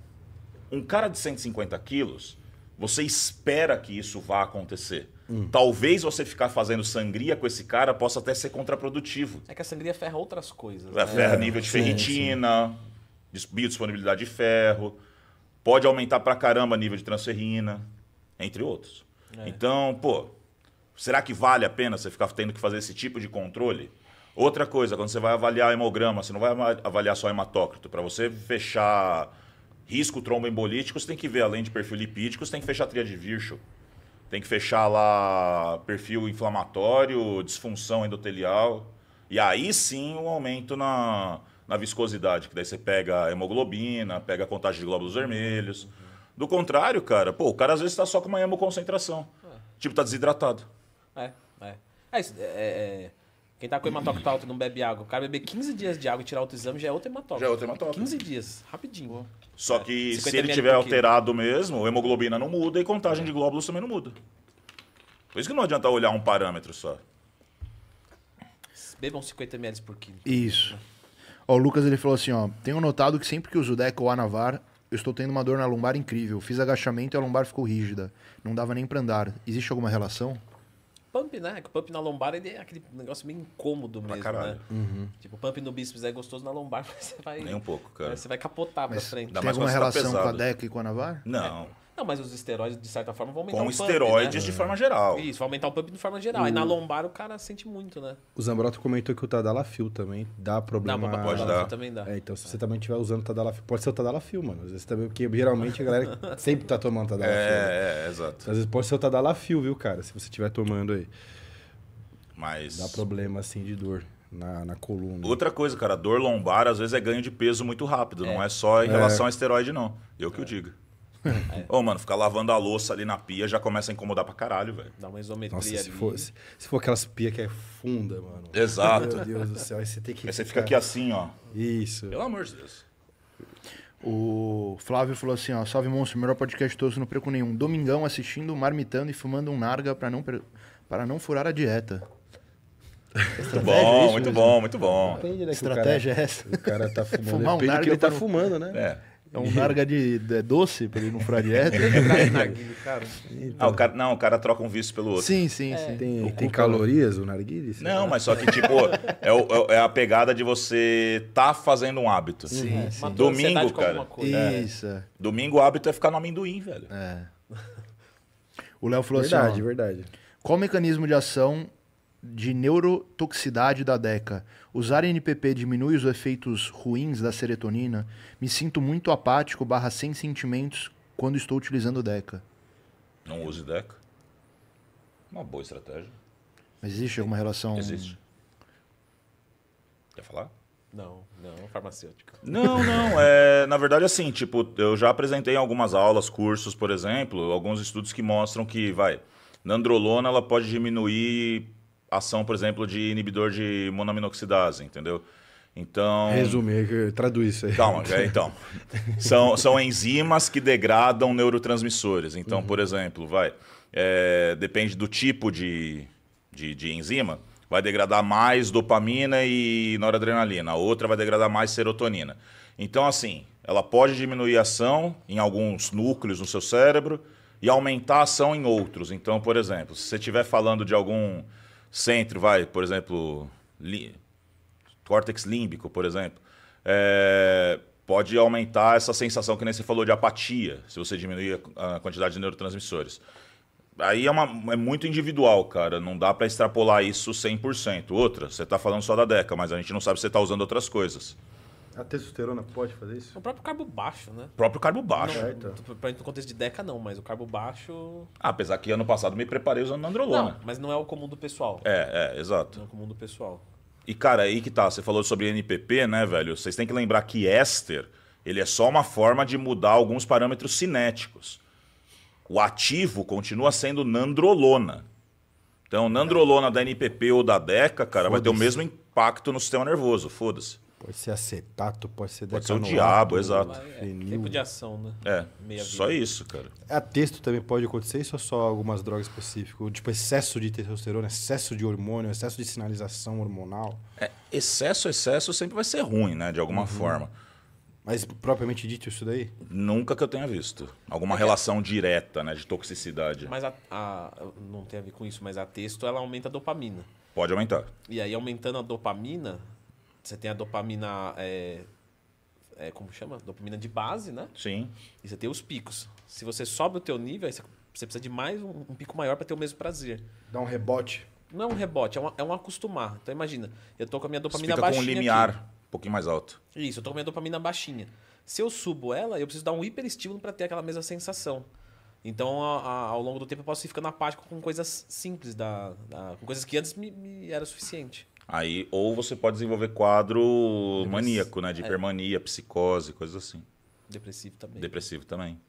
Um cara de 150 quilos, você espera que isso vá acontecer. Hum. Talvez você ficar fazendo sangria com esse cara possa até ser contraprodutivo. É que a sangria ferra outras coisas. É, né? Ferra nível de é, ferritina, sim. biodisponibilidade de ferro, pode aumentar pra caramba nível de transferrina, entre outros. É. Então, pô, será que vale a pena você ficar tendo que fazer esse tipo de controle? Outra coisa, quando você vai avaliar hemograma, você não vai avaliar só hematócrito. Para você fechar risco tromboembolítico, você tem que ver, além de perfil lipídico, você tem que fechar a tria de Virchow. Tem que fechar lá perfil inflamatório, disfunção endotelial. E aí sim um aumento na, na viscosidade, que daí você pega hemoglobina, pega a contagem de glóbulos vermelhos. Do contrário, cara, pô, o cara às vezes está só com uma hemoconcentração. É. Tipo, tá desidratado. É, é. é, é, é, é. Quem tá com hematócrito tá alto não bebe água. O cara beber 15 dias de água e tirar outro exame já é outro hematócrito. Já é outro hematócrito. 15 dias, rapidinho. Só que é, se ele tiver alterado mesmo, hemoglobina não muda e contagem de glóbulos também não muda. Por isso que não adianta olhar um parâmetro só. Bebam 50 ml por quilo. Isso. Ó, o Lucas ele falou assim, ó, tenho notado que sempre que uso Deco ou Anavar, eu estou tendo uma dor na lombar incrível. Fiz agachamento e a lombar ficou rígida. Não dava nem para andar. Existe alguma relação? pump, né? O pump na lombar ele é aquele negócio meio incômodo pra mesmo, caralho. né? Uhum. Tipo, pump no bíceps é gostoso na lombar, mas você vai. Nem um pouco, cara. Você vai capotar mas pra frente. Tem alguma tá relação tá com a deck e com a Navar? Não. É. Não, mas os esteroides, de certa forma, vão aumentar Com o pump, né? esteroides né? de forma geral. Isso, vai aumentar o pump de forma geral. O... Aí na lombar o cara sente muito, né? O Zambroto comentou que o Tadalafil também dá problema. Dá, pode dar. também dá. É, então se você também estiver usando Tadalafil, pode ser o Tadalafil, mano. Às vezes também, porque geralmente a galera sempre tá tomando Tadalafil. É, né? é, exato. Então, às vezes pode ser o Tadalafil, viu, cara, se você estiver tomando aí. Mas... Dá problema, assim, de dor. Na, na, coluna. Outra coisa, cara, dor lombar às vezes é ganho de peso muito rápido, é. não é só em relação é. a esteroide, não. Eu que é. eu diga. Ô, mano, ficar lavando a louça ali na pia já começa a incomodar pra caralho, velho. Dá uma isometria Nossa, ali. se For, se, se for aquelas pia que é funda, mano. Exato. Meu Deus do céu, aí você tem que. Aí você fica aqui assim, ó. Isso. Pelo amor de Deus. O Flávio falou assim, ó, salve monstro, melhor podcast todos, não perco nenhum. Domingão assistindo, marmitando e fumando um narga para não, per... para não furar a dieta. Muito é bom, muito bom, muito bom, muito bom. Estratégia é essa? O cara tá fumando. Fumar um narga que ele tá fumando, né? É. É um narga de, de doce pra ele não furar dieta. É então. ah, o cara, não, o cara troca um vício pelo outro. Sim, sim, é. sim. Tem, tem calorias o narguile? Não, mas só que, tipo, é, é, o, é, a pegada de você tá fazendo um hábito. Sim, é, sim. Domingo, cara. Isso. É. Domingo o hábito é ficar no amendoim, velho. É. O Léo falou verdade, assim. Verdade, verdade. Qual mecanismo de ação de neurotoxicidade da DECA. Usar NPP diminui os efeitos ruins da serotonina. Me sinto muito apático barra sem sentimentos quando estou utilizando DECA. Não use DECA. Uma boa estratégia. Mas existe alguma relação? Existe. Quer falar? Não, não, farmacêutica. Não, não, é, na verdade assim, tipo, eu já apresentei algumas aulas, cursos, por exemplo, alguns estudos que mostram que, vai, nandrolona ela pode diminuir ação, por exemplo, de inibidor de monaminoxidase, entendeu? Então. Resume, traduz isso aí. Calma, é, então. são, são enzimas que degradam neurotransmissores. Então, uhum. por exemplo, vai. É, depende do tipo de, de, de, enzima, vai degradar mais dopamina e noradrenalina. A outra vai degradar mais serotonina. Então, assim, ela pode diminuir a ação em alguns núcleos no seu cérebro e aumentar a ação em outros. Então, por exemplo, se você estiver falando de algum centro, vai, por exemplo, li, córtex límbico, por exemplo, é, pode aumentar essa sensação que nem você falou de apatia, se você diminuir a, a quantidade de neurotransmissores. Aí é, uma, é muito individual, cara. Não dá para extrapolar isso 100%. Outra, você está falando só da DECA, mas a gente não sabe se você está usando outras coisas. A testosterona pode fazer isso? O próprio carbo baixo, né? O próprio carbo baixo. Não, é, Pra gente no contexto de DECA, não, mas o carbo baixo. Ah, apesar que ano passado me preparei usando nandrolona. Não, mas não é o comum do pessoal. É, é, exato. Não é o comum do pessoal. E, cara, aí que tá. Você falou sobre NPP, né, velho? Vocês têm que lembrar que éster, ele é só uma forma de mudar alguns parâmetros cinéticos. O ativo continua sendo nandrolona. Então, nandrolona da NPP ou da DECA, cara, vai ter o mesmo impacto no sistema nervoso, foda-se. Pode ser acetato, pode ser Pode ser o diabo, exato. É, tempo de ação, né? É, Meia só vida. isso, cara. A é, texto também pode acontecer isso ou é só algumas drogas específicas? Tipo, excesso de testosterona, excesso de hormônio, excesso de sinalização hormonal? É, excesso, excesso sempre vai ser ruim, né? De alguma uhum. forma. Mas propriamente dito isso daí? Nunca que eu tenha visto. Alguma é relação que... direta, né? De toxicidade. Mas a, a, não tem a ver com isso, mas a texto ela aumenta a dopamina. Pode aumentar. E aí, aumentando a dopamina, você tem a dopamina. É, é, como chama? Dopamina de base, né? Sim. E você tem os picos. Se você sobe o teu nível, você, você precisa de mais um, um pico maior para ter o mesmo prazer. Dá um rebote. Não é um rebote, é um, é um acostumar. Então imagina, eu tô com a minha dopamina você fica baixinha. Com um limiar aqui. um pouquinho mais alto. Isso, eu tô com a minha dopamina baixinha. Se eu subo ela, eu preciso dar um hiperestímulo para ter aquela mesma sensação. Então, a, a, ao longo do tempo, eu posso ir ficando apático com coisas simples, da, da com coisas que antes me, me era suficiente. Aí, ou você pode desenvolver quadro Depress... maníaco, né? De é. hipermania, psicose, coisas assim. Depressivo também. Depressivo também.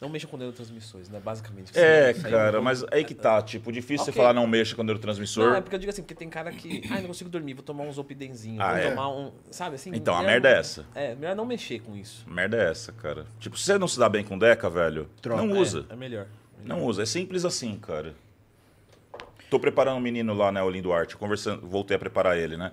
Não mexa com neurotransmissores, né? Basicamente. É, cara, mas aí que tá. É, é. Tipo, difícil okay. você falar não mexa com neurotransmissor. Não, é porque eu digo assim, porque tem cara que. Ai, não consigo dormir, vou tomar um zopidenzinho. Ah, vou é? tomar um. Sabe assim? Então, a merda é essa. É, melhor não mexer com isso. A merda é essa, cara. Tipo, se você não se dá bem com Deca, velho, Troca. não usa. É, é melhor. melhor. Não usa. É simples assim, cara. Tô preparando um menino lá, né, o Lindo Arte, conversando, voltei a preparar ele, né?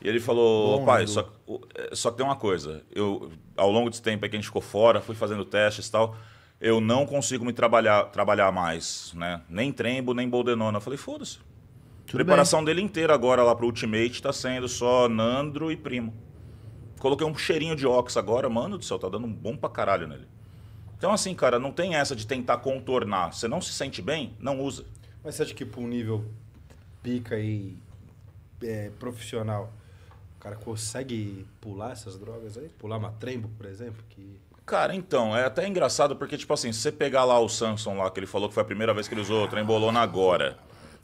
E ele falou, Bom, pai, só, é, só que tem uma coisa, eu, ao longo desse tempo aí que a gente ficou fora, fui fazendo testes e tal, eu não consigo me trabalhar, trabalhar mais, né? Nem Trembo, nem Boldenona. Eu falei, foda-se. Preparação bem. dele inteira agora lá pro Ultimate tá sendo só Nandro e Primo. Coloquei um cheirinho de Ox agora, mano do céu, tá dando um bom pra caralho nele. Então, assim, cara, não tem essa de tentar contornar. Você não se sente bem, não usa. Mas você acha que para um nível pica e é, profissional, o cara consegue pular essas drogas aí? Pular uma trembo por exemplo? Que... Cara, então, é até engraçado porque, tipo assim, se você pegar lá o Samson lá, que ele falou que foi a primeira vez que ele usou trembolona agora.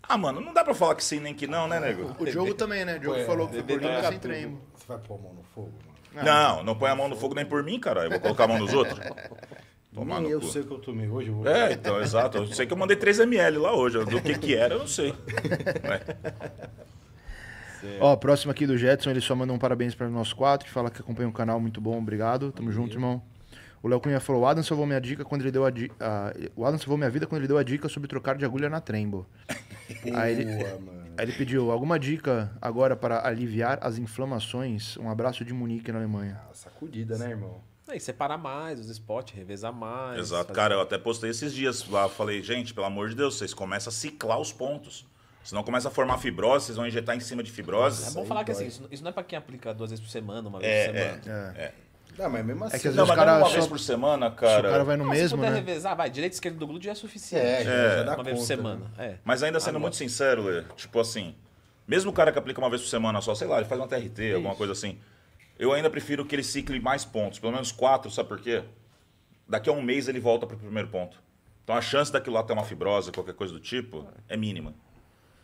Ah, mano, não dá pra falar que sim nem que não, né, nego? O jogo também, né? O jogo falou que foi por mim tá sem trembo. Você vai pôr a mão no fogo, mano? Não, não, não põe a mão no fogo nem por mim, cara. Eu vou colocar a mão nos outros. Tomar Nem eu cu. sei o que eu tomei hoje. Eu vou... É, então, exato. Eu sei que eu mandei 3 ml lá hoje. Do que que era, eu não sei. É. Ó, próximo aqui do Jetson, ele só manda um parabéns para nós quatro, fala que acompanha o um canal, muito bom, obrigado. Tamo Valeu. junto, irmão. O Léo Cunha falou: o Adam salvou minha dica quando ele deu a di... ah, O Adam salvou minha vida quando ele deu a dica sobre trocar de agulha na Trembo. aí, ele... aí, ele... pediu alguma dica agora para aliviar as inflamações. Um abraço de Munique na Alemanha. Ah, sacudida, né, irmão? Aí separar mais os spots, revezar mais. Exato. Fazer... Cara, eu até postei esses dias lá, falei, gente, pelo amor de Deus, vocês começam a ciclar os pontos. Senão começa a formar fibrose, vocês vão injetar em cima de fibrose. É bom falar que assim, isso, não é pra quem aplica duas vezes por semana, uma vez é, por semana. É, é. é. Não, mas mesmo assim, é que às assim, vezes não, cara, uma só... vez por semana, cara. o cara vai no ah, mesmo. Se puder né? revezar, vai, direito e esquerda do glúteo já é suficiente. É, é. uma conta, vez por né? semana. Né? É. Mas ainda sendo muito sincero, Lê, tipo assim, mesmo o cara que aplica uma vez por semana só, sei lá, ele faz uma TRT, alguma coisa assim. Eu ainda prefiro que ele cicle mais pontos, pelo menos quatro, sabe por quê? Daqui a um mês ele volta para o primeiro ponto. Então a chance daquilo lá ter uma fibrose, qualquer coisa do tipo, é mínima.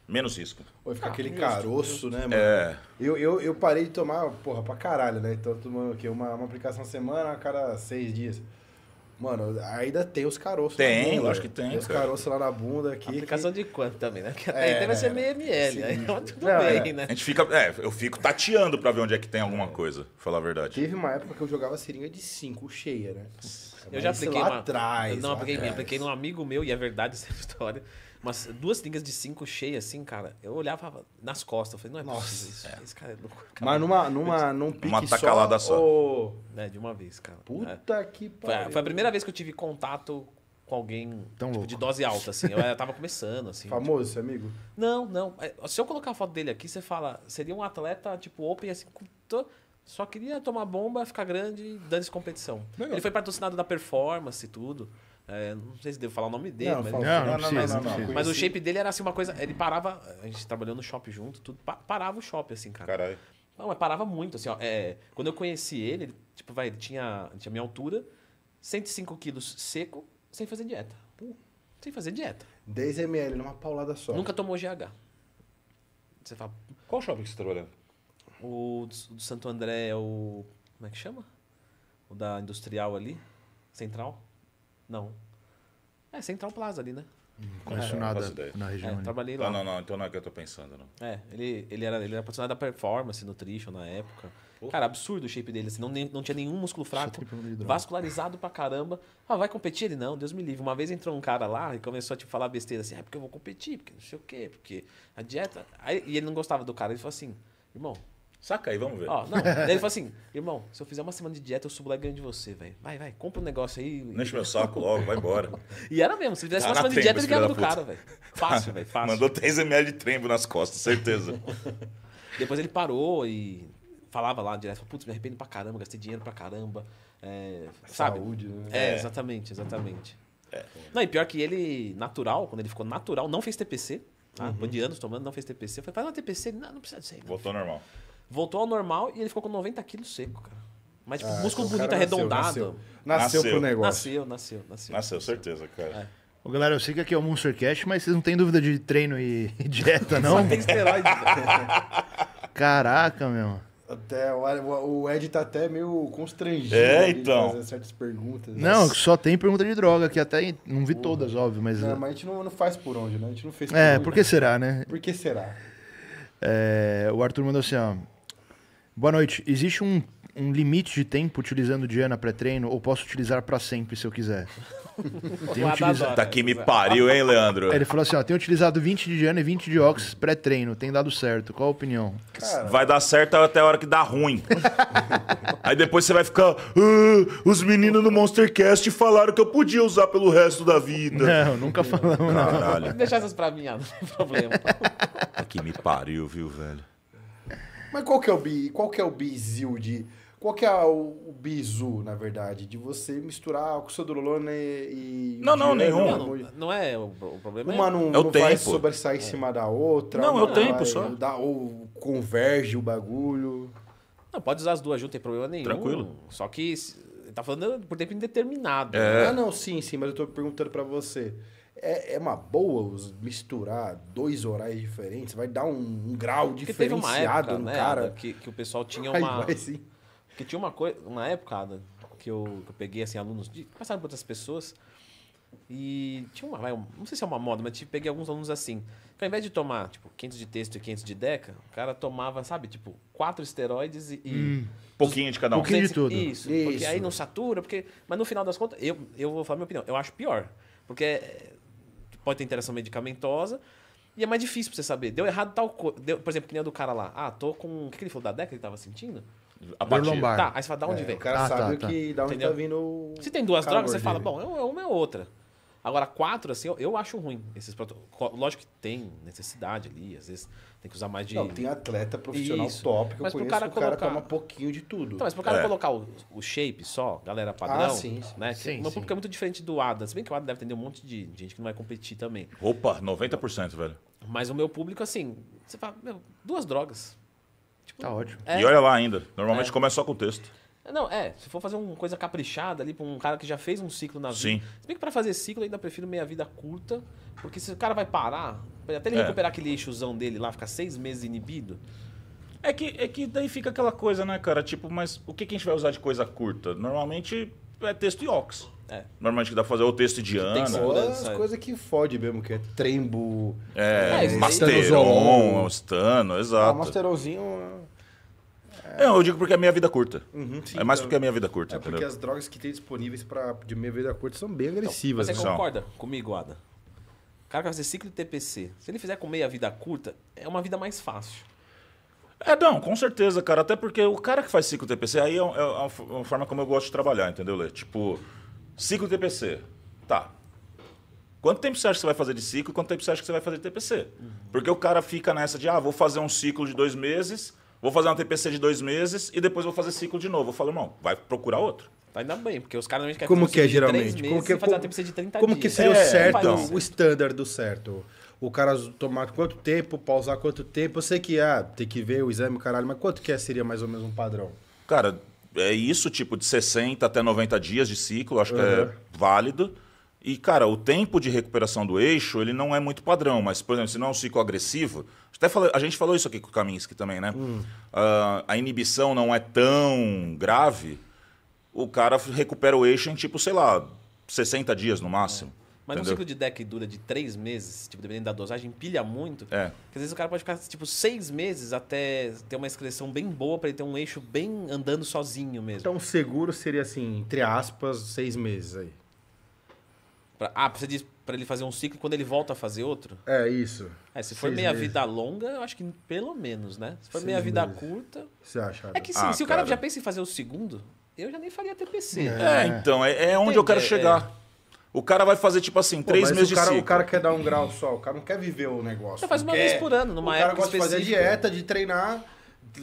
Menos risco. Vai ficar ah, aquele caroço, né, mano? É. Eu, eu, eu parei de tomar, porra, pra caralho, né? Então, tomando aqui uma, uma aplicação semana a cada seis dias. Mano, ainda tem os caroços. Tem, eu acho que tem. Tem os caroços lá na bunda aqui. Aplicação que... de quanto também, né? Porque até é, aí vai ser ML, aí tudo não, bem, é. né? A gente fica, é, eu fico tateando pra ver onde é que tem alguma coisa, pra falar a verdade. Teve uma época que eu jogava seringa de 5 cheia, né? Eu Mas já apliquei lá uma... atrás. Eu não, apliquei minha, apliquei num amigo meu, e é verdade essa história umas duas ligas de cinco cheias, assim, cara. Eu olhava nas costas, eu falei, não é Nossa, possível isso. É. Esse cara é louco. Cara. Mas é numa, numa, num pique uma tacalada só. só. É, de uma vez, cara. Puta é. que pariu. Foi, foi, a primeira vez que eu tive contato com alguém tipo, de dose alta, assim. Eu, eu tava começando, assim. Tipo Famoso, tipo... amigo? Não, não. É, se eu colocar a foto dele aqui, você fala, seria um atleta, tipo, open, assim, com... To... Só queria tomar bomba, ficar grande e dando competição. Legal. Ele foi patrocinado da performance e tudo. É, não sei se devo falar o nome dele, não, mas. Não, não, não, precisa, não, não, Mas o shape dele era assim uma coisa. Ele parava. A gente trabalhou no shopping junto, tudo. Parava o shopping, assim, cara. Caralho. Não, mas parava muito, assim, ó. É, quando eu conheci ele, ele tipo, vai, ele tinha, tinha minha altura, 105 quilos seco, sem fazer dieta. Pô, sem fazer dieta. 10 ml numa paulada só. Nunca tomou GH. Você fala. Qual shopping que você tá trabalhava? O do, do Santo André é o. Como é que chama? O da industrial ali, central. Não. É Central Plaza ali, né? Uhum. Conheço é, nada na região. É, trabalhei lá. Não, ah, não, não, então não é o que eu tô pensando, não. É, ele, ele era, ele era patrocinado da performance nutrition na época. Porra. Cara, absurdo o shape dele, assim, não, não tinha nenhum músculo fraco, vascularizado pra caramba. Ah, vai competir ele? Não, Deus me livre. Uma vez entrou um cara lá e começou a tipo, falar besteira assim, é porque eu vou competir, porque não sei o quê, porque a dieta. Aí, e ele não gostava do cara, ele falou assim, irmão, Saca aí, vamos ver. Ó, não. Daí ele falou assim, irmão, se eu fizer uma semana de dieta, eu subo lá e ganho de você, velho. Vai, vai, compra um negócio aí. Não enche meu saco logo, vai embora. E era mesmo, se fizesse uma semana de dieta, ele ganhava do cara, velho. Fácil, velho, fácil. Mandou 3ml de trembo nas costas, certeza. Depois ele parou e falava lá direto, putz, me arrependo pra caramba, gastei dinheiro pra caramba. É, é sabe? Saúde, né? É, é, exatamente, exatamente. É. Não, e pior que ele, natural, quando ele ficou natural, não fez TPC. Tá? Uhum. De anos tomando, não fez TPC. Eu falei, faz uma TPC, não, não precisa disso aí. Voltou normal. Voltou ao normal e ele ficou com 90 quilos seco, cara. Mas tipo, ah, músculo bonito, arredondado. Nasceu, nasceu. nasceu, pro negócio. Nasceu, nasceu, nasceu. Nasceu, certeza, cara. É. Ô, galera, eu sei que aqui é o Monstercast, mas vocês não têm dúvida de treino e, e dieta, não? Só tem esteroide. Caraca, meu. Até o, o Ed tá até meio constrangido é, então. de fazer certas perguntas. Né? Não, mas... só tem pergunta de droga, que até não vi Porra. todas, óbvio, mas. Não, mas a gente não, não, faz por onde, né? A gente não fez é, por É, onde, por que né? será, né? Por que será? É, o Arthur mandou assim, ó. Boa noite. Existe um, um limite de tempo utilizando Diana pré-treino ou posso utilizar para sempre se eu quiser? Tenho utilizado... Tá que me pariu, hein, Leandro? Ele falou assim: ó, tenho utilizado 20 de Diana e 20 de Ox pré-treino. Tem dado certo. Qual a opinião? Cara. Vai dar certo até a hora que dá ruim. Aí depois você vai ficar. Ah, os meninos do Monstercast falaram que eu podia usar pelo resto da vida. Não, nunca falamos, não. Caralho. Deixa essas pra mim, ah, não tem problema. Tá que me pariu, viu, velho? Mas qual que é o bi, qual que é o bizil de qual que é o, o bizu, na verdade, de você misturar o Codorolona e, e. Não, não, nenhum. Não, não é o, o problema. Uma é é é. não, é o não tempo. vai sobressair em cima da outra. Não, é o tempo vai, só. Dá, ou converge o bagulho. Não, pode usar as duas juntas, não tem problema nenhum. Tranquilo. Só que tá falando por tempo indeterminado. É. Né? Ah, não, sim, sim, mas eu tô perguntando para você. É, é uma boa misturar dois horários diferentes, vai dar um, um grau diferenciado teve uma época, no né, cara. que, que o pessoal tinha uma. Vai, sim. Que tinha uma coisa. Uma época, Ada, que eu, que eu peguei assim, alunos de. Passaram por outras pessoas. E tinha uma. Não sei se é uma moda, mas tipo, peguei alguns alunos assim. Que ao invés de tomar, tipo, 500 de texto e 500 de deca, o cara tomava, sabe, tipo, quatro esteroides e. Hum, pouquinho de cada um. Pouquinho de tudo. Isso, isso. Porque aí não satura, porque. Mas no final das contas, eu, eu vou falar minha opinião. Eu acho pior. Porque pode ter interação medicamentosa. E é mais difícil pra você saber. Deu errado tal coisa. Por exemplo, que nem a do cara lá. Ah, tô com. O que, que ele falou? Da década que ele tava sentindo? A dor tá, lombar. Tá, aí você fala, da onde é, vem? O cara ah, tá, sabe tá, tá. que da onde tá Entendeu? tá vindo. Se tem duas drogas, você fala, bom, é, é uma é outra. Agora, quatro, assim, eu, acho ruim. Esses protocolos. Lógico que tem necessidade ali, às vezes tem que usar mais de. Não, tem atleta profissional Isso. top que mas eu conheço, cara o cara colocar... um pouquinho de tudo. Então, mas pro cara é. colocar o, o, shape só, galera padrão, ah, sim, sim. né? Sim, o meu público é muito diferente do Ada. Se bem que o Ada deve atender um monte de gente que não vai competir também. Opa, 90%, velho. Mas o meu público, assim, você fala, meu, duas drogas. Tipo, tá ótimo. É. E olha lá ainda. Normalmente é. começa só com texto. Não, é, se for fazer uma coisa caprichada ali pra um cara que já fez um ciclo na vida. Sim. Se bem que pra fazer ciclo eu ainda prefiro meia vida curta, porque se o cara vai parar, até ele é. recuperar aquele eixozão dele lá, ficar seis meses inibido. É que, é que daí fica aquela coisa, né, cara? Tipo, mas o que, que a gente vai usar de coisa curta? Normalmente é texto e ox. É. Normalmente que dá pra fazer é o texto de Ana. As é. coisas que fode mesmo, que é trembo. É, é, é Masteron, Stano, exato. Ah, Masteronzinho. Não, é, eu digo porque a minha vida é curta. Uhum, sim, é mais então. porque a minha vida curta. É porque as drogas que tem disponíveis para de meia vida curta são bem agressivas. Então, você né? concorda comigo, Ada? O cara vai fazer ciclo de TPC. Se ele fizer com meia vida curta, é uma vida mais fácil. É, não, com certeza, cara. Até porque o cara que faz ciclo TPC, aí é, é uma, é uma forma como eu gosto de trabalhar, entendeu, Lê? Tipo, ciclo TPC. Tá. Quanto tempo você acha que você vai fazer de ciclo? Quanto tempo você acha que você vai fazer de TPC? Uhum. Porque o cara fica nessa de, ah, vou fazer um ciclo de dois meses, vou fazer uma TPC de dois meses e depois vou fazer ciclo de novo. Eu falo, irmão, vai procurar outro. Vai dar bem, porque os caras não querem Como que é geralmente? Como que, é fazer uma TPC de 30 como dias. que seria é, o certo, o standard do certo? O cara tomar quanto tempo, pausar quanto tempo? Eu sei que ah, tem que ver o exame, caralho, mas quanto que é, seria mais ou menos um padrão? Cara, é isso, tipo, de 60 até 90 dias de ciclo, acho uhum. que é válido. E, cara, o tempo de recuperação do eixo, ele não é muito padrão, mas, por exemplo, se não é um ciclo agressivo, até falei, a gente falou isso aqui com o Kaminski também, né? Hum. Uh, a inibição não é tão grave, o cara recupera o eixo em, tipo, sei lá, 60 dias no máximo. É. Mas Entendeu? um ciclo de deck dura de três meses, tipo, dependendo da dosagem, pilha muito. É. Porque às vezes o cara pode ficar, tipo, seis meses até ter uma excreção bem boa para ele ter um eixo bem andando sozinho mesmo. Então, seguro seria assim, entre aspas, seis meses aí. Pra, ah, precisa disso para ele fazer um ciclo e quando ele volta a fazer outro? É, isso. É, se for meia meses. vida longa, eu acho que pelo menos, né? Se for Seis meia vida meses. curta. Você acha? É que sim, ah, se o cara, já pensa em fazer o segundo, eu já nem faria TPC. É, né? então, é, é onde eu quero é, chegar. É. O cara vai fazer, tipo assim, Pô, três meses cara, de ciclo. O cara quer dar um grau só, o cara não quer viver o negócio. Você faz uma quer. vez por ano, numa o época. O cara gosta específica. de fazer dieta, de treinar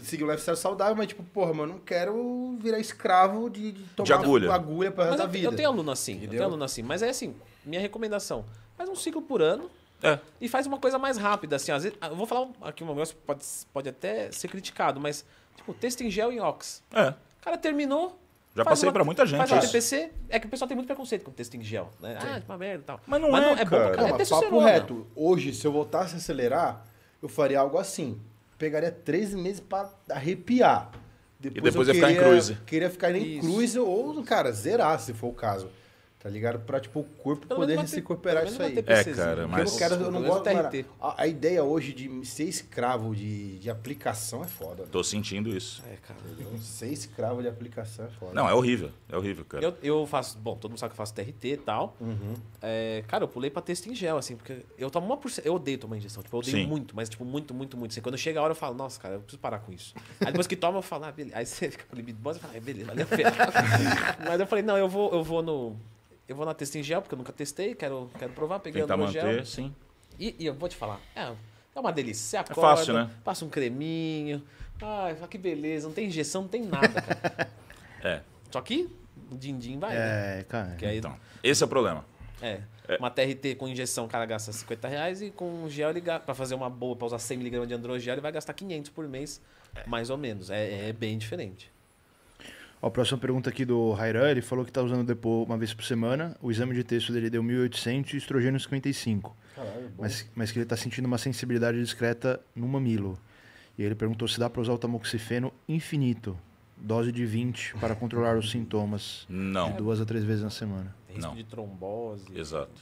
seguir um lifestyle saudável, mas tipo, porra, mano, não quero virar escravo de, de tomar de agulha, agulha pra resto da vida. Eu tenho aluno assim, Entendeu? eu tenho aluno assim, mas é assim, minha recomendação, faz um ciclo por ano é. e faz uma coisa mais rápida. Assim, às vezes, eu vou falar aqui um negócio que pode, pode até ser criticado, mas tipo, texto em gel e inox. É. O cara terminou, já passei para pra muita gente. Faz TPC, é que o pessoal tem muito preconceito com texto em gel. Né? É. Ah, que uma merda e tal. Mas não, Mas não é, é, cara. Bom, cara. é papo reto. Hoje, se eu voltasse a acelerar, eu faria algo assim. Pegaria 13 meses pra arrepiar. Depois e depois eu ia queria, ficar em cruise. Queria ficar em cruise ou, cara, zerar, se for o caso. Tá ligado? Pra, tipo, o corpo pelo poder se recuperar isso aí. É, cara, né? mas... Eu não, quero, eu não gosto, TRT. A, a, ideia hoje de ser escravo de, de aplicação é foda. Né? Tô sentindo isso. É, cara. Ser escravo de aplicação é foda. Não, é horrível. É horrível, cara. Eu, eu faço... Bom, todo mundo sabe que eu faço TRT e tal. Uhum. É, cara, eu pulei pra texto em gel, assim, porque eu tomo uma por... Eu odeio tomar injeção. Tipo, eu odeio Sim. muito, mas, tipo, muito, muito, muito. Assim, quando chega a hora, eu falo, nossa, cara, eu preciso parar com isso. Aí depois que toma, eu falo, ah, beleza. Aí você fica com libido e fala, ah, beleza, valeu a pena. mas eu falei, não, eu vou, eu vou no eu vou na testa em gel, porque eu nunca testei, quero, quero provar, peguei Tentar o gel. manter, sim. E, e, eu vou te falar, é, é uma delícia. Você é acorda, é fácil, né? passa um creminho. Ai, que beleza, não tem injeção, não tem nada, cara. é. Só que din-din vai, É, né? cara. Que aí, então, esse é o problema. É. é. Uma TRT com injeção, o cara gasta 50 reais e com gel ele gasta, pra fazer uma boa, pra usar 100mg de androgel, ele vai gastar 500 por mês, é. mais ou menos. É, é bem diferente. Ó, a próxima pergunta aqui do Rairan, ele falou que está usando o Depô uma vez por semana, o exame de texto dele deu 1.800 e estrogênio 55. Caralho, mas, mas que ele está sentindo uma sensibilidade discreta no mamilo. E ele perguntou se dá para usar o tamoxifeno infinito, dose de 20, para controlar os sintomas. Não. De duas a três vezes na semana. risco Não. de trombose. Exato.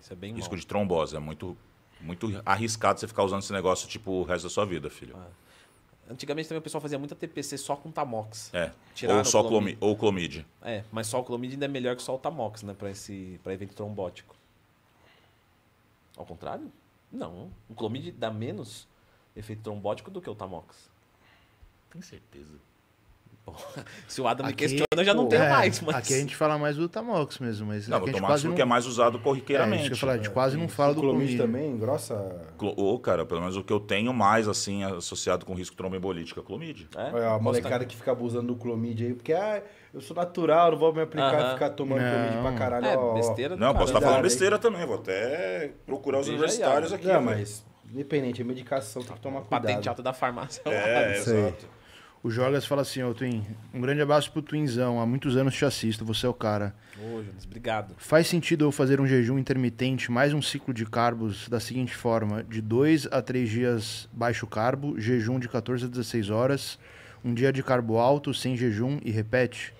Isso é bem Risco mal. de trombose. É muito, muito arriscado você ficar usando esse negócio tipo o resto da sua vida, filho. Ah. Antigamente também o pessoal fazia muita TPC só com Tamox. É. ou só clomid. Ou clomid. É, mas só o clomid ainda é melhor que só o Tamox, né? Para esse pra evento trombótico. Ao contrário? Não. O clomid dá menos efeito trombótico do que o Tamox. Tem certeza? Se o Adam aqui, me questiona, eu já não tenho é, mais. Mas... Aqui a gente fala mais do Tamox mesmo. Mas não, é o Tamox não... que é mais usado corriqueiramente. É, falar, a gente né? quase não fala do Clomid. também grossa, Ô, oh, cara, pelo menos o que eu tenho mais, assim, associado com risco tromboembolítico é Clomid. É, é a molecada que fica abusando do Clomid aí, porque... Ah, eu sou natural, não vou me aplicar uh -huh. ficar tomando Clomid pra caralho. É, ó, besteira. Não, posso estar tá falando né? besteira aí. também. Vou até procurar os Veja universitários aí, aqui. Não, mas independente, é medicação, tem que tomar cuidado. Patenteado da farmácia. É, exato. O Jorgas fala assim, ô oh, Twin, um grande abraço pro Twinzão, há muitos anos te assisto, você é o cara. Ô, Jonas, obrigado. Faz sentido eu fazer um jejum intermitente, mais um ciclo de carbos da seguinte forma, de 2 a 3 dias baixo carbo, jejum de 14 a 16 horas, um dia de carbo alto, sem jejum e repete?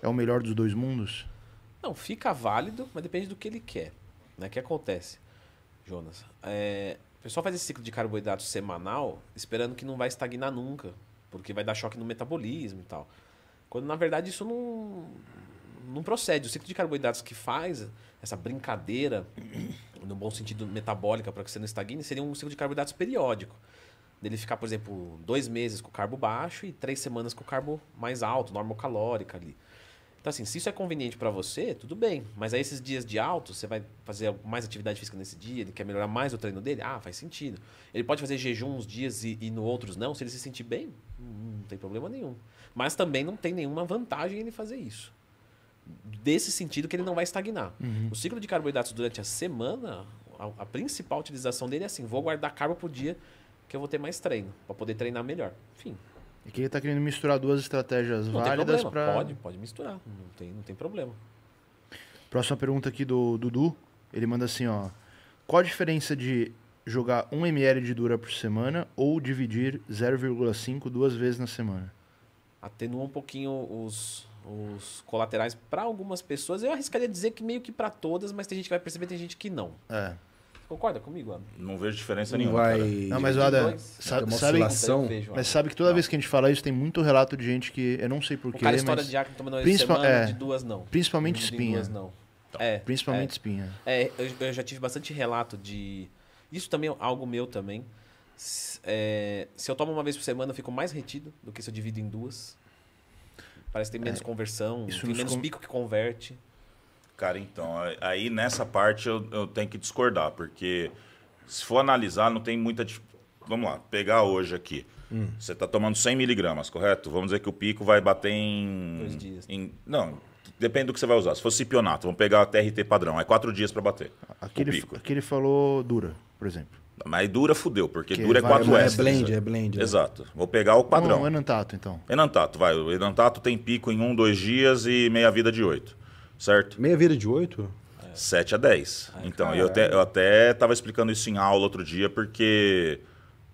É o melhor dos dois mundos? Não, fica válido, mas depende do que ele quer. Né? O né? que acontece, Jonas? É, o pessoal faz esse ciclo de carboidrato semanal esperando que não vai estagnar nunca porque vai dar choque no metabolismo e tal. Quando na verdade isso não, não procede. O ciclo de carboidratos que faz essa brincadeira, no bom sentido metabólica, para que você não estagne, seria um ciclo de carboidratos periódico. Dele ficar, por exemplo, dois meses com o carbo baixo e três semanas com o carbo mais alto, normal calórica ali. Então, assim, se isso é conveniente para você, tudo bem. Mas aí, esses dias de alto, você vai fazer mais atividade física nesse dia, ele quer melhorar mais o treino dele? Ah, faz sentido. Ele pode fazer jejum uns dias e, e no outros não, se ele se sentir bem, não tem problema nenhum. Mas também não tem nenhuma vantagem ele fazer isso. Desse sentido que ele não vai estagnar. Uhum. O ciclo de carboidratos durante a semana, a, a, principal utilização dele é assim: vou guardar carbo pro dia que eu vou ter mais treino, para poder treinar melhor. Enfim. E que ele está querendo misturar duas estratégias não válidas para. Pode, pode misturar, não tem, não tem problema. Próxima pergunta aqui do Dudu. Ele manda assim: ó. Qual a diferença de jogar 1 ml de Dura por semana ou dividir 0,5 duas vezes na semana? Atenua um pouquinho os, os colaterais para algumas pessoas. Eu arriscaria dizer que meio que para todas, mas tem gente que vai perceber, tem gente que não. É. Concorda comigo, Adam? Não vejo diferença não nenhuma. Vai... Não, mas Adam, sabe, sabe, mas sabe que toda não. vez que a gente fala isso, tem muito relato de gente que eu não sei porquê. O cara história mas... de acne tomando Principal... semana, é, de duas não. Principalmente de espinha. De duas não. Então, é, principalmente é, espinha. É, eu, eu já tive bastante relato de isso também é algo meu também. É, se eu tomo uma vez por semana, eu fico mais retido do que se eu divido em duas. Parece que tem menos é, conversão, tem menos com... que converte. Cara, então, aí nessa parte eu, eu tenho que discordar, porque se for analisar, não tem muita. Vamos lá, pegar hoje aqui. Hum. Você está tomando 100 miligramas, correto? Vamos dizer que o pico vai bater em. Dois dias. Em, não, depende do que você vai usar. Se fosse cipionato, vamos pegar a TRT padrão, é quatro dias para bater. Aquele, aquele falou dura por exemplo. Mas dura fudeu, porque que dura é 4 é S. É blend, é blend. Exato. Vou pegar o padrão. Não, é enantato, então. Enantato, vai. O enantato tem pico em 1, um, 2 dias e meia vida de 8. Certo? Meia vida de 8? 7 a 10. então, eu até, eu até explicando isso em aula outro dia, porque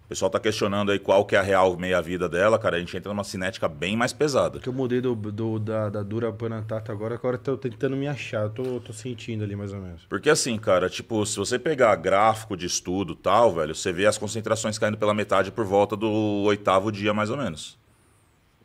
o pessoal tá questionando aí qual que é a real meia-vida dela, cara. A gente entra numa cinética bem mais pesada. Que eu mudei do, do da, da dura panatata agora, agora tô tentando me achar. Tô, tô sentindo ali mais ou menos. Porque assim, cara, tipo, se você pegar gráfico de estudo tal, velho, você vê as concentrações caindo pela metade por volta do oitavo dia, mais ou menos.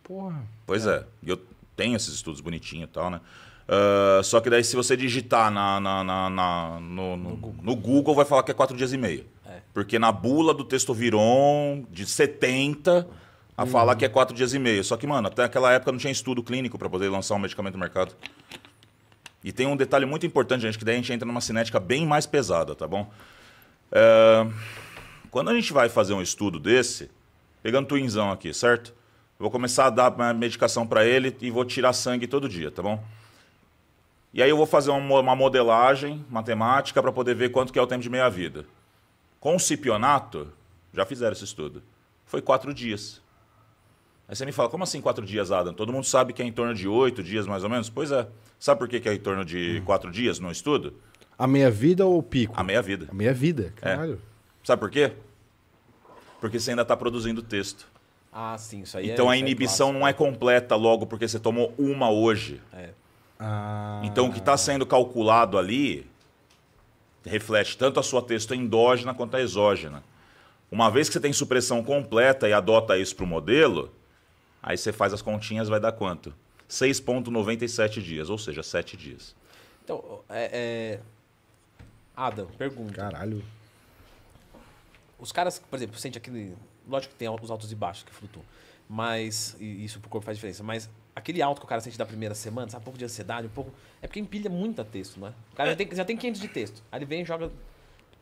Porra. Pois é. é. E eu tenho esses estudos bonitinho e tal, né? Uh, só que daí, se você digitar na, na, na, na no, no, no, Google. no Google, vai falar que é quatro dias e meio. Porque na bula do Testoviron, de 70, a uhum. falar que é quatro dias e meio. Só que, mano, até aquela época não tinha estudo clínico para poder lançar um medicamento no mercado. E tem um detalhe muito importante, gente, que daí a gente entra numa cinética bem mais pesada, tá bom? É... Quando a gente vai fazer um estudo desse, pegando Twinzão aqui, certo? vou começar a dar medicação para ele e vou tirar sangue todo dia, tá bom? E aí eu vou fazer uma modelagem matemática para poder ver quanto que é o tempo de meia-vida. Com o cipionato, já fizeram esse estudo, foi quatro dias. Aí você me fala, como assim quatro dias, Adam? Todo mundo sabe que é em torno de oito dias, mais ou menos? Pois é. Sabe por que, é em torno de hum. quatro dias no estudo? A meia-vida ou o pico? A meia-vida. A meia-vida, é. caralho. É. Sabe por quê? Porque você ainda está produzindo texto. Ah, sim, isso aí é- Então é, a inibição é não é completa logo porque você tomou uma hoje. É. Ah. Então o que está sendo calculado ali reflete tanto a sua texto endógena quanto a exógena. Uma vez que você tem supressão completa e adota isso para o modelo, aí você faz as continhas, vai dar quanto? 6,97 dias, ou seja, 7 dias. Então, é, é... Adam, pergunta. Caralho. Os caras, por exemplo, sente aquele. Lógico que tem os altos e baixos que flutuam, mas. E isso pro corpo faz diferença, mas aquele alto que o cara sente da primeira semana, sabe? Um pouco de ansiedade, um pouco. É porque empilha muito texto, né? O cara é. já, tem, já tem 500 de texto. Aí ele vem e joga.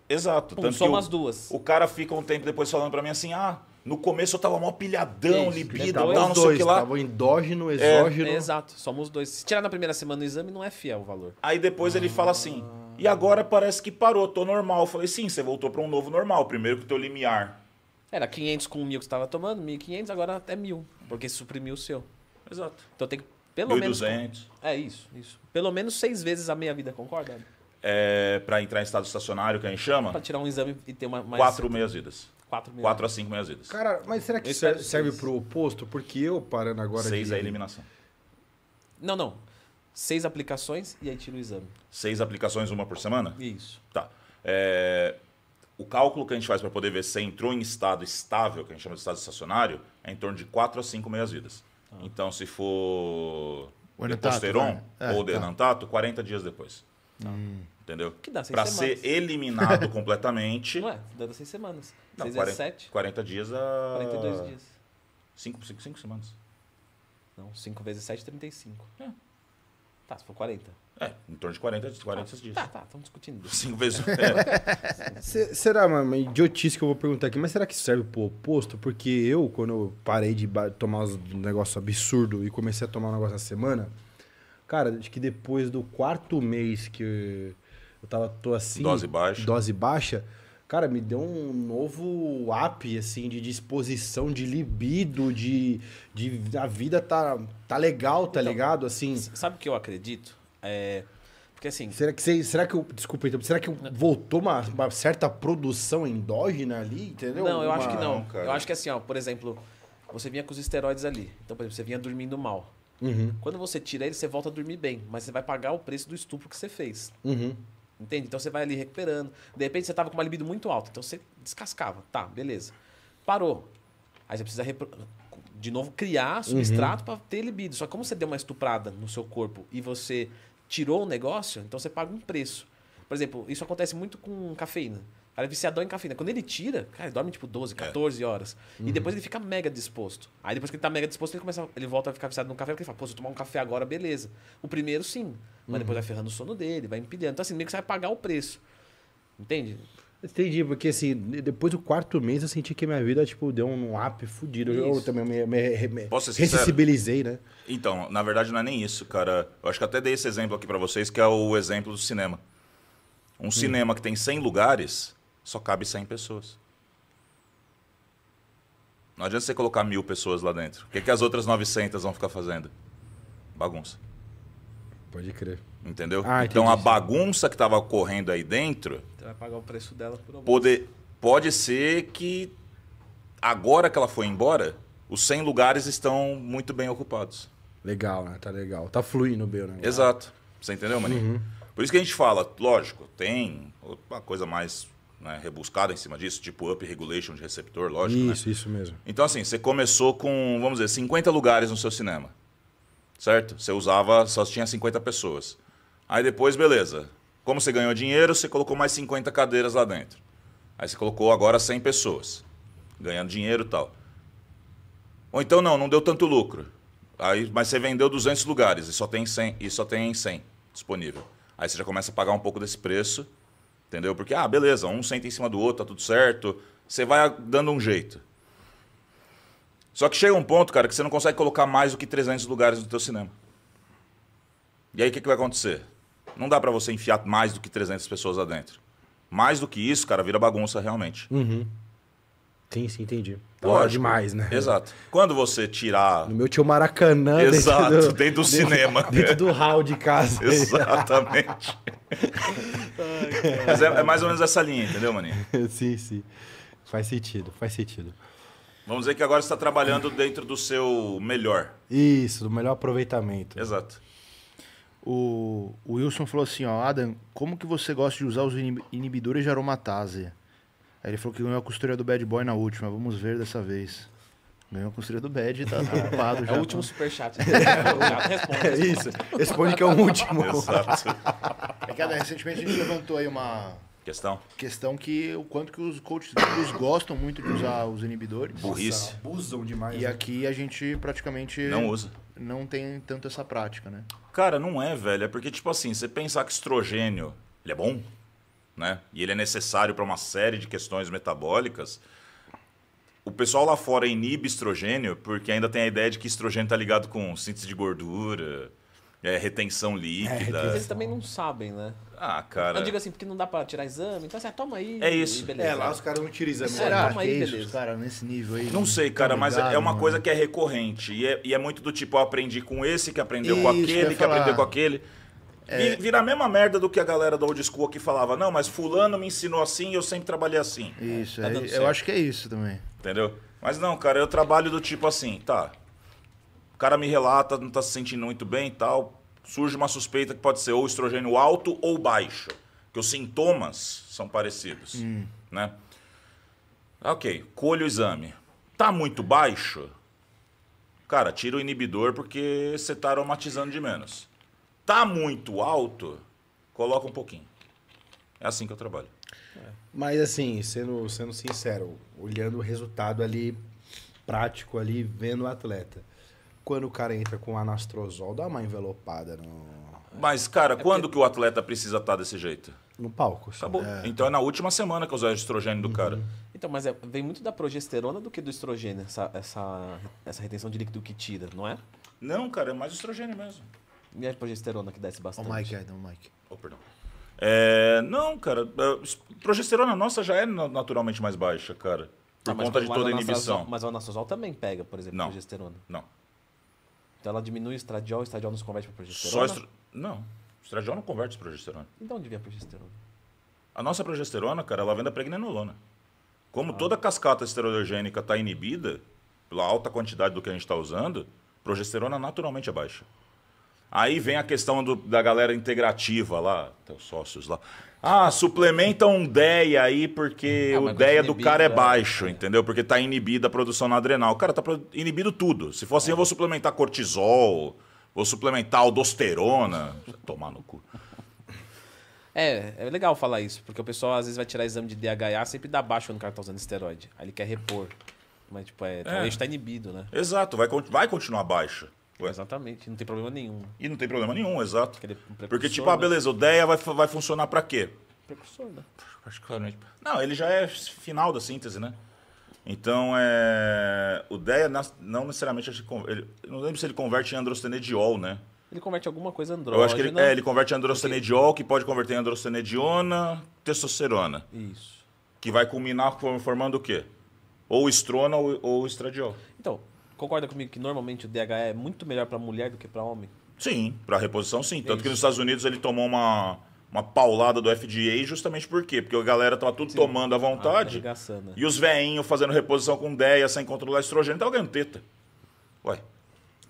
Exato. Pum, Tanto soma as duas. O cara fica um tempo depois falando para mim assim: ah, no começo eu tava mó pilhadão, Isso, libido, tal, não dois, sei o que lá. Tava endógeno, é. exógeno. É, é, exato, somos dois. Se tirar na primeira semana o exame, não é fiel o valor. Aí depois ah. ele fala assim, e agora parece que parou, tô normal. Eu falei, sim, você voltou para um novo normal. Primeiro que o teu limiar. Era 500 com 1.000 que você tava tomando, 1.500, agora até 1.000, porque suprimiu o seu. Exato. Então tem que pelo menos É isso, isso. Pelo menos seis vezes a meia vida, concorda? É, para entrar em estado estacionário, que a gente chama. Para tirar um exame e ter uma mais quatro meias vidas. Quatro, meias. quatro a cinco meias vidas. Cara, mas será que é serve, para o oposto? Porque eu parando agora. Seis de... é eliminação. Não, não. Seis aplicações e aí tira o exame. Seis aplicações, uma por semana? Isso. Tá. É, o cálculo que a gente faz para poder ver se entrou em estado estável, que a gente chama de estado estacionário, é em torno de quatro a cinco meias-vidas. Ah. Então, se for deposteron né? é, ou tá. denantato, tá. 40 dias depois. Tá. Entendeu? Que dá seis pra semanas. ser eliminado completamente. Ué, dá seis semanas. Não, seis 40, 7. 40 dias a. 42 dias. 5 cinco, cinco, semanas. Não, 5 vezes 7, 35. É. Tá, se for 40. É, em torno de 40, 40 tá, dias. Tá, tá, estamos discutindo. Cinco vezes. É. será uma idiotice que eu vou perguntar aqui, mas será que serve pro oposto? Porque eu, quando eu parei de tomar um negócio absurdo e comecei a tomar um negócio na semana, cara, acho que depois do quarto mês que eu tava, tô assim... Dose baixa. Dose baixa cara, me deu um novo up, assim, de disposição, de libido, de. de a vida tá, tá legal, tá então, ligado? Assim. Sabe o que eu acredito? É. Porque assim. Será que, será que eu. Desculpa, então, será que voltou uma, uma, certa produção endógena ali? Entendeu? Não, eu uma... acho que não. Eu acho que assim, ó, por exemplo, você vinha com os esteroides ali. Então, por exemplo, você vinha dormindo mal. Uhum. Quando você tira ele, você volta a dormir bem, mas você vai pagar o preço do estupro que você fez. Uhum. Entende? Então você vai ali recuperando. De repente você estava com uma libido muito alta, então você descascava. Tá, beleza. Parou. Aí você precisa de novo criar uhum. substrato uhum. para ter libido. Só que como você deu uma estuprada no seu corpo e você tirou o negócio, então você paga um preço. Por exemplo, isso acontece muito com cafeína. cara é viciadão em cafeína. Quando ele tira, cara, ele dorme tipo 12, 14 é. horas. Uhum. E depois ele fica mega disposto. Aí depois que ele tá mega disposto, ele começa, ele volta a ficar viciado no café, porque ele fala, pô, se eu tomar um café agora, beleza. O primeiro, sim. Mas uhum. depois vai ferrando o sono dele, vai impedindo Então, assim, meio que você vai pagar o preço. Entende? Entendi, porque assim, depois do quarto mês eu senti que minha vida, tipo, deu um up fudido. Isso. Eu também me, me, me né? Então, na verdade não é nem isso, cara. Eu acho que até dei esse exemplo aqui para vocês, que é o exemplo do cinema. Um hum. cinema que tem 100 lugares, só cabe 100 pessoas. Não adianta você colocar mil pessoas lá dentro. O que, é que as outras 900 vão ficar fazendo? Bagunça. Pode crer. Entendeu? Ah, então a bagunça que estava ocorrendo aí dentro. Você vai pagar o preço dela por algum. pode, ser que agora que ela foi embora, os 100 lugares estão muito bem ocupados. Legal, né? Tá legal. Tá fluindo bem né? Exato. Você entendeu, Maninho? Uhum. Por isso que a gente fala, lógico, tem uma coisa mais né, rebuscada em cima disso, tipo up regulation de receptor, lógico. Isso, né? isso mesmo. Então, assim, você começou com, vamos dizer, 50 lugares no seu cinema certo? Você usava, só tinha 50 pessoas. Aí depois, beleza. Como você ganhou dinheiro, você colocou mais 50 cadeiras lá dentro. Aí você colocou agora 100 pessoas, ganhando dinheiro e tal. Ou então não, não deu tanto lucro. Aí, mas você vendeu 200 lugares e só tem 100, e só tem 100 disponível. Aí você já começa a pagar um pouco desse preço, entendeu? Porque ah, beleza, um senta em cima do outro, tá tudo certo, você vai dando um jeito. Só que chega um ponto, cara, que você não consegue colocar mais do que 300 lugares no teu cinema. E aí o que, que vai acontecer? Não dá para você enfiar mais do que 300 pessoas lá dentro. Mais do que isso, cara, vira bagunça realmente. Uhum. Sim, sim, entendi. Tá Lógico. demais, né? Exato. Quando você tirar. No meu tio Maracanã. Exato, dentro do, dentro do cinema. Dentro do hall de casa. Exatamente. Mas é, é, mais ou menos essa linha, entendeu, Maninho? sim, sim. Faz sentido, faz sentido. Vamos dizer que agora você está trabalhando dentro do seu melhor. Isso, do melhor aproveitamento. Exato. O, o Wilson falou assim, ó, Adam, como que você gosta de usar os inibidores de aromatase? Aí ele falou que ganhou a costureira do Bad Boy na última, vamos ver dessa vez. Ganhou a costureira do Bad, tá ocupado tá já. É o último superchat. responde, né? responde. É isso, responde que é o último. Exato. É que, Adam, recentemente a gente levantou aí uma Questão? Questão que o quanto que os coaches gostam muito de usar os inibidores. Burrice. usam demais. E né? aqui a gente praticamente. Não usa. Não tem tanto essa prática, né? Cara, não é, velho. É porque, tipo assim, você pensar que estrogênio ele é bom, né? E ele é necessário para uma série de questões metabólicas. O pessoal lá fora inibe estrogênio porque ainda tem a ideia de que estrogênio tá ligado com síntese de gordura, é, retenção líquida. É, eles também não sabem, né? Ah, cara. Eu digo assim, porque não dá pra tirar exame, então assim, ah, toma aí. É isso. É, beleza. É, lá os caras não tiram exame. É, Será? toma ah, aí, beleza. Isso, cara, nesse nível aí. Não sei, cara, mas é ligado, é uma mano. coisa que é recorrente. E é, e é, muito do tipo, eu ah, aprendi com esse, que aprendeu isso, com aquele, que, que aprendeu com aquele. É... Vira a mesma merda do que a galera da old school aqui falava. Não, mas fulano me ensinou assim e eu sempre trabalhei assim. Isso, tá é, eu acho que é isso também. Entendeu? Mas não, cara, eu trabalho do tipo assim, tá, o cara me relata, não está se sentindo muito bem e tal. Surge uma suspeita que pode ser ou estrogênio alto ou baixo. Que os sintomas são parecidos. Hum. Né? Ok, colho o exame. Tá muito baixo? Cara, tira o inibidor porque você está aromatizando de menos. Tá muito alto? Coloca um pouquinho. É assim que eu trabalho. É. Mas assim, sendo, sendo sincero, olhando o resultado ali prático ali, vendo o atleta quando o cara entra com anastrozol, dá uma envelopada no. Mas, cara, é quando porque... que o atleta precisa estar tá desse jeito? No palco. Sim. Acabou. É. Então é na última semana que eu usar o estrogênio do uhum. cara. Então, mas é, vem muito da progesterona do que do estrogênio, essa, essa, essa retenção de líquido que tira, não é? Não, cara, é mais o estrogênio mesmo. E a progesterona que desce bastante. O oh, Mike, é, não Mike. Oh, perdão. É, não, cara, é, progesterona nossa já é naturalmente mais baixa, cara. Ah, por ah, conta de toda a inibição. Mas o anastrozol também pega, por exemplo, não, progesterona. Não. Então ela diminui o estradiol, o estradiol nos converte para progesterona? Só Não, o estradiol não converte para progesterona. Então onde vem a progesterona? A nossa progesterona, cara, ela vem da pregnenolona. Como ah. toda cascata esterogênica está inibida pela alta quantidade do que a gente está usando, progesterona naturalmente é baixa. Aí vem a questão do, da galera integrativa lá, teus sócios lá, ah, suplementa um DEA aí porque ah, o DEA do cara é, é. baixo, é. entendeu? Porque tá inibida a produção na adrenal. O Cara, tá inibido tudo. Se for assim, é. eu vou suplementar cortisol, vou suplementar aldosterona. Tomar no cu. É, é legal falar isso, porque o pessoal às vezes vai tirar exame de DHA, sempre dá baixo quando o cara tá usando esteroide. Aí ele quer repor. Mas, tipo, é, é. talvez tá inibido, né? Exato, vai, vai continuar baixo. Ué. Exatamente, não tem problema nenhum. E não tem problema nenhum, exato. Porque, tipo, a ah, né? beleza, o DEA vai, vai funcionar para quê? Precursor, né? Particularmente. Não, ele já é final da síntese, né? Então, é... o DEA não necessariamente. Ele... Não lembro se ele converte em androstenediol, né? Ele converte alguma coisa andrógena. Eu acho que ele, é, ele converte em androstenediol, que pode converter em androstenediona, testosterona. Isso. Que vai culminar formando o quê? Ou estrona ou, ou estradiol concorda comigo que normalmente o DHA é muito melhor para mulher do que para homem? Sim, para reposição sim. É Tanto que nos Estados Unidos ele tomou uma, uma paulada do FDA justamente por quê? Porque a galera tava tudo Sim. tomando à vontade ah, tá é. e os veinhos fazendo reposição com DEA sem controlar estrogênio, tá ganhando teta. Ué,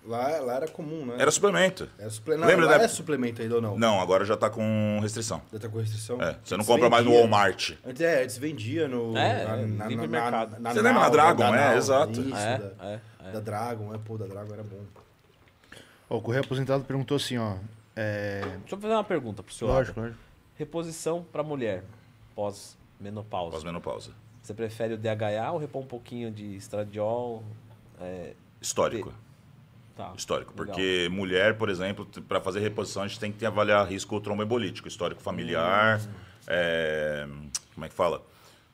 Lá, lá era comum, né? Era suplemento. Era suplemento. Lembra lá da... é suplemento ainda ou não? Não, agora já tá com restrição. Já tá com restrição? É. Você não compra vendia. mais no Walmart. Antes, é, antes vendia no... É, na, é, na, na, Na, na, Você lembra na Dragon? né? é, exato. Isso, é, da, é, é. da Dragon. É, pô, da Dragon era bom. Ó, o Correio Aposentado perguntou assim, ó... É... Deixa eu fazer uma pergunta pro senhor. Lógico, lógico. Reposição pra mulher pós-menopausa. Pós-menopausa. Você prefere o DHA ou repor um pouquinho de estradiol? É, Histórico. De... Tá. Histórico. Porque Legal. mulher, por exemplo, para fazer reposição, a gente tem que avaliar risco tromboembolítico, histórico familiar, hum. é, como é que fala?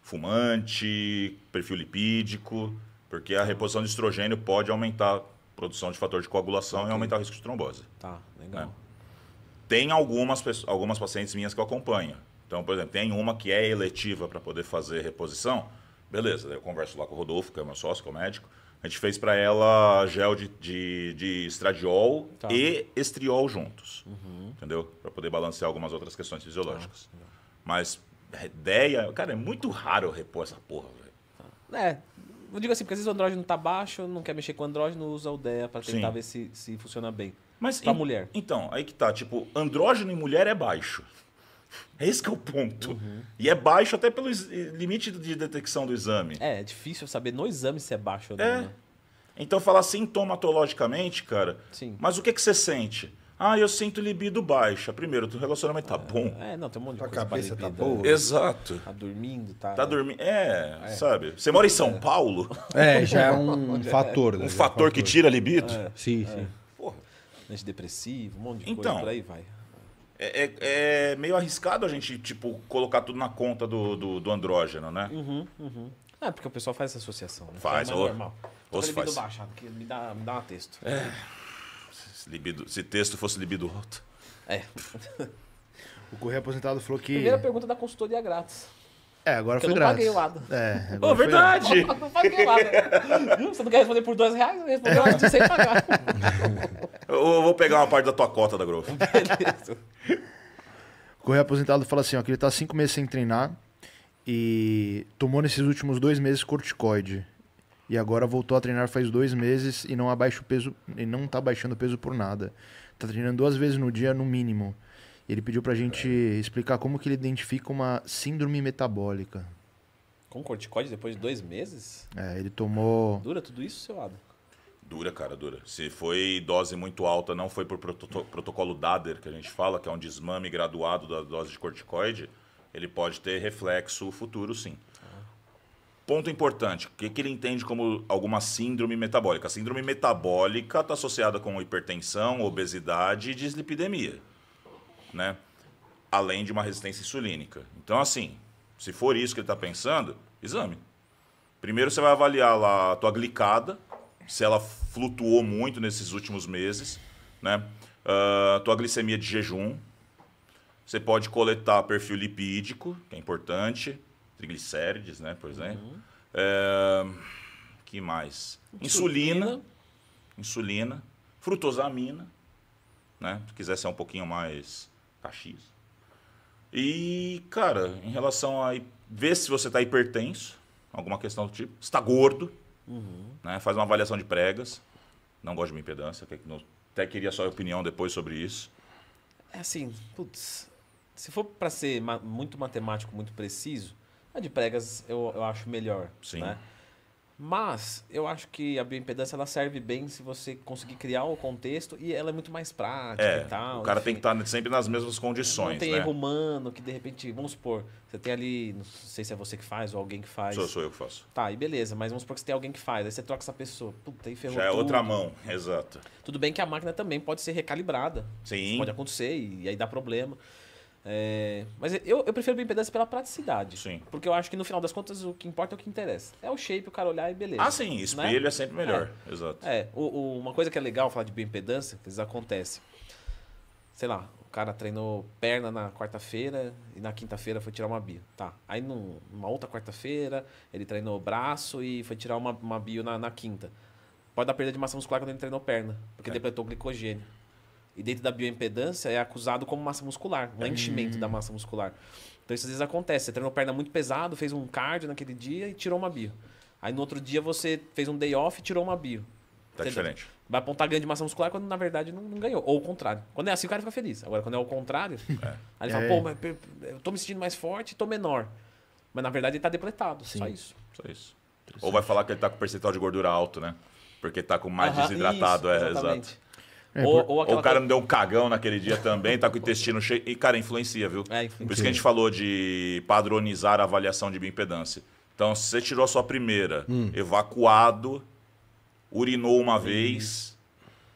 Fumante, perfil lipídico, porque a reposição de estrogênio pode aumentar a produção de fator de coagulação okay. e aumentar o risco de trombose. Tá, legal. Né? Tem algumas, algumas pacientes minhas que eu acompanho. Então, por exemplo, tem uma que é eletiva para poder fazer reposição. Beleza, eu converso lá com o Rodolfo, que é meu sócio, que é o médico. A gente fez para ela gel de, de, de estradiol tá. e estriol juntos. Uhum. Entendeu? Para poder balancear algumas outras questões fisiológicas. Tá. Mas ideia, cara, é muito raro repor essa porra, velho. É. Eu digo assim, porque às vezes o andrógeno tá baixo, não quer mexer com o andrógeno, usa o DEA para tentar Sim. ver se, se funciona bem. Mas pra em, mulher. Então, aí que tá, tipo, andrógeno em mulher é baixo. É esse que é o ponto. Uhum. E é baixo até pelo limite de detecção do exame. É, é difícil saber no exame se é baixo ou não. É. Né? Então, falar sintomatologicamente, cara. Sim. Mas o que, que você sente? Ah, eu sinto libido baixa. Ah, primeiro, o relacionamento tá é, bom. É, não, tem um monte de Tua coisa cabeça tá boa. Né? Exato. Tá dormindo, tá... Tá dormindo, é, é, sabe? Você mora em São é. Paulo? É, já é um é. fator. Né? Um fator, fator que tira libido? Sim, sim. Porra. Antidepressivo, um monte de então, coisa, por aí vai. É, é, é, meio arriscado a gente, tipo, colocar tudo na conta do, do, do andrógeno, né? Uhum, uhum. É, porque o pessoal faz essa associação. Né? Faz, ou, é normal. Ou se faz. baixado, que me dá, me dá um texto. É. Se, libido, se texto fosse libido alto. É. o Correio Aposentado falou que... Primeira pergunta da consultoria grátis. É, agora Porque foi eu não grátis. paguei o lado. É, Ô, verdade! Eu não paguei o lado. Hum, você não quer responder por dois reais? Respondeu é. antes sem pagar. Eu vou pegar uma parte da tua cota da Grove. Beleza. Correio aposentado fala assim, ó, que ele tá cinco meses sem treinar e tomou nesses últimos dois meses corticoide. E agora voltou a treinar faz dois meses e não abaixa o peso e não tá baixando o peso por nada. Tá treinando duas vezes no dia, no mínimo. Ele pediu para a gente explicar como que ele identifica uma síndrome metabólica. Com corticoide depois de dois meses? É, ele tomou... Dura tudo isso, seu lado? Dura, cara, dura. Se foi dose muito alta, não foi por proto protocolo DADER, que a gente fala, que é um desmame graduado da dose de corticoide, ele pode ter reflexo futuro, sim. Ponto importante, o que, que, ele entende como alguma síndrome metabólica? A síndrome metabólica está associada com hipertensão, obesidade e dislipidemia né? Além de uma resistência insulínica. Então, assim, se for isso que ele está pensando, exame. Primeiro você vai avaliar lá a tua glicada, se ela flutuou muito nesses últimos meses, né? Uh, tua glicemia de jejum. Você pode coletar perfil lipídico, que é importante, triglicérides, né, por exemplo. Uhum. É, que mais? Insulina. Insulina. Frutosamina. Né? Se quiser ser um pouquinho mais Caxias. E, cara, em relação a ver se você está hipertenso, alguma questão do tipo, está gordo, uhum. né? faz uma avaliação de pregas. Não gosto de impedância, é até queria sua opinião depois sobre isso. É assim, putz, se for para ser ma muito matemático, muito preciso, a de pregas eu, eu acho melhor. Sim. Né? Mas eu acho que a bioimpedância ela serve bem se você conseguir criar o contexto e ela é muito mais prática é, e tal. O cara enfim. tem que estar tá sempre nas mesmas condições. Não tem né? erro humano que de repente, vamos supor, você tem ali, não sei se é você que faz ou alguém que faz. Sou, sou eu que faço. Tá, e beleza, mas vamos supor que você tem alguém que faz, aí você troca essa pessoa. Puta, aí ferrou. Já é tudo. outra mão, exato. Tudo bem que a máquina também pode ser recalibrada. Sim. Isso pode acontecer e aí dá problema. É, mas eu, eu prefiro Bem Pedantes pela praticidade. Sim. Porque eu acho que no final das contas o que importa é o que interessa. É o shape, o cara olhar e beleza. Ah, sim, né? espelho né? é sempre melhor. É. Exato. É, o, o, uma coisa que é legal falar de bem que às vezes acontece. Sei lá, o cara treinou perna na quarta-feira e na quinta-feira foi tirar uma bio. Tá. Aí numa outra quarta-feira ele treinou braço e foi tirar uma, uma bio na, na quinta. Pode dar perda de massa muscular quando ele treinou perna, porque é. depletou glicogênio. E dentro da bioimpedância é acusado como massa muscular, um enchimento da massa muscular. Então isso às vezes acontece. Você treinou perna muito pesado, fez um cardio naquele dia e tirou uma bio. Aí no outro dia você fez um day off e tirou uma bio. Tá você diferente. Vai apontar ganho de massa muscular quando na verdade não, não, ganhou. Ou o contrário. Quando é assim o cara fica feliz. Agora quando é o contrário, é. aí ele fala, é. pô, mas eu tô me sentindo mais forte e tô menor. Mas na verdade ele tá depletado. Sim. Só isso. Só isso. Ou vai falar que ele tá com percentual de gordura alto, né? Porque tá com mais uh -huh. desidratado. Isso, é, exato. É, ou, ou, ou, o cara que... me deu um cagão naquele dia também, tá com o intestino cheio. E, cara, influencia, viu? É, influencia. Por isso que a gente falou de padronizar a avaliação de bioimpedância. Então, se você tirou a sua primeira, hum. evacuado, urinou uma hum. vez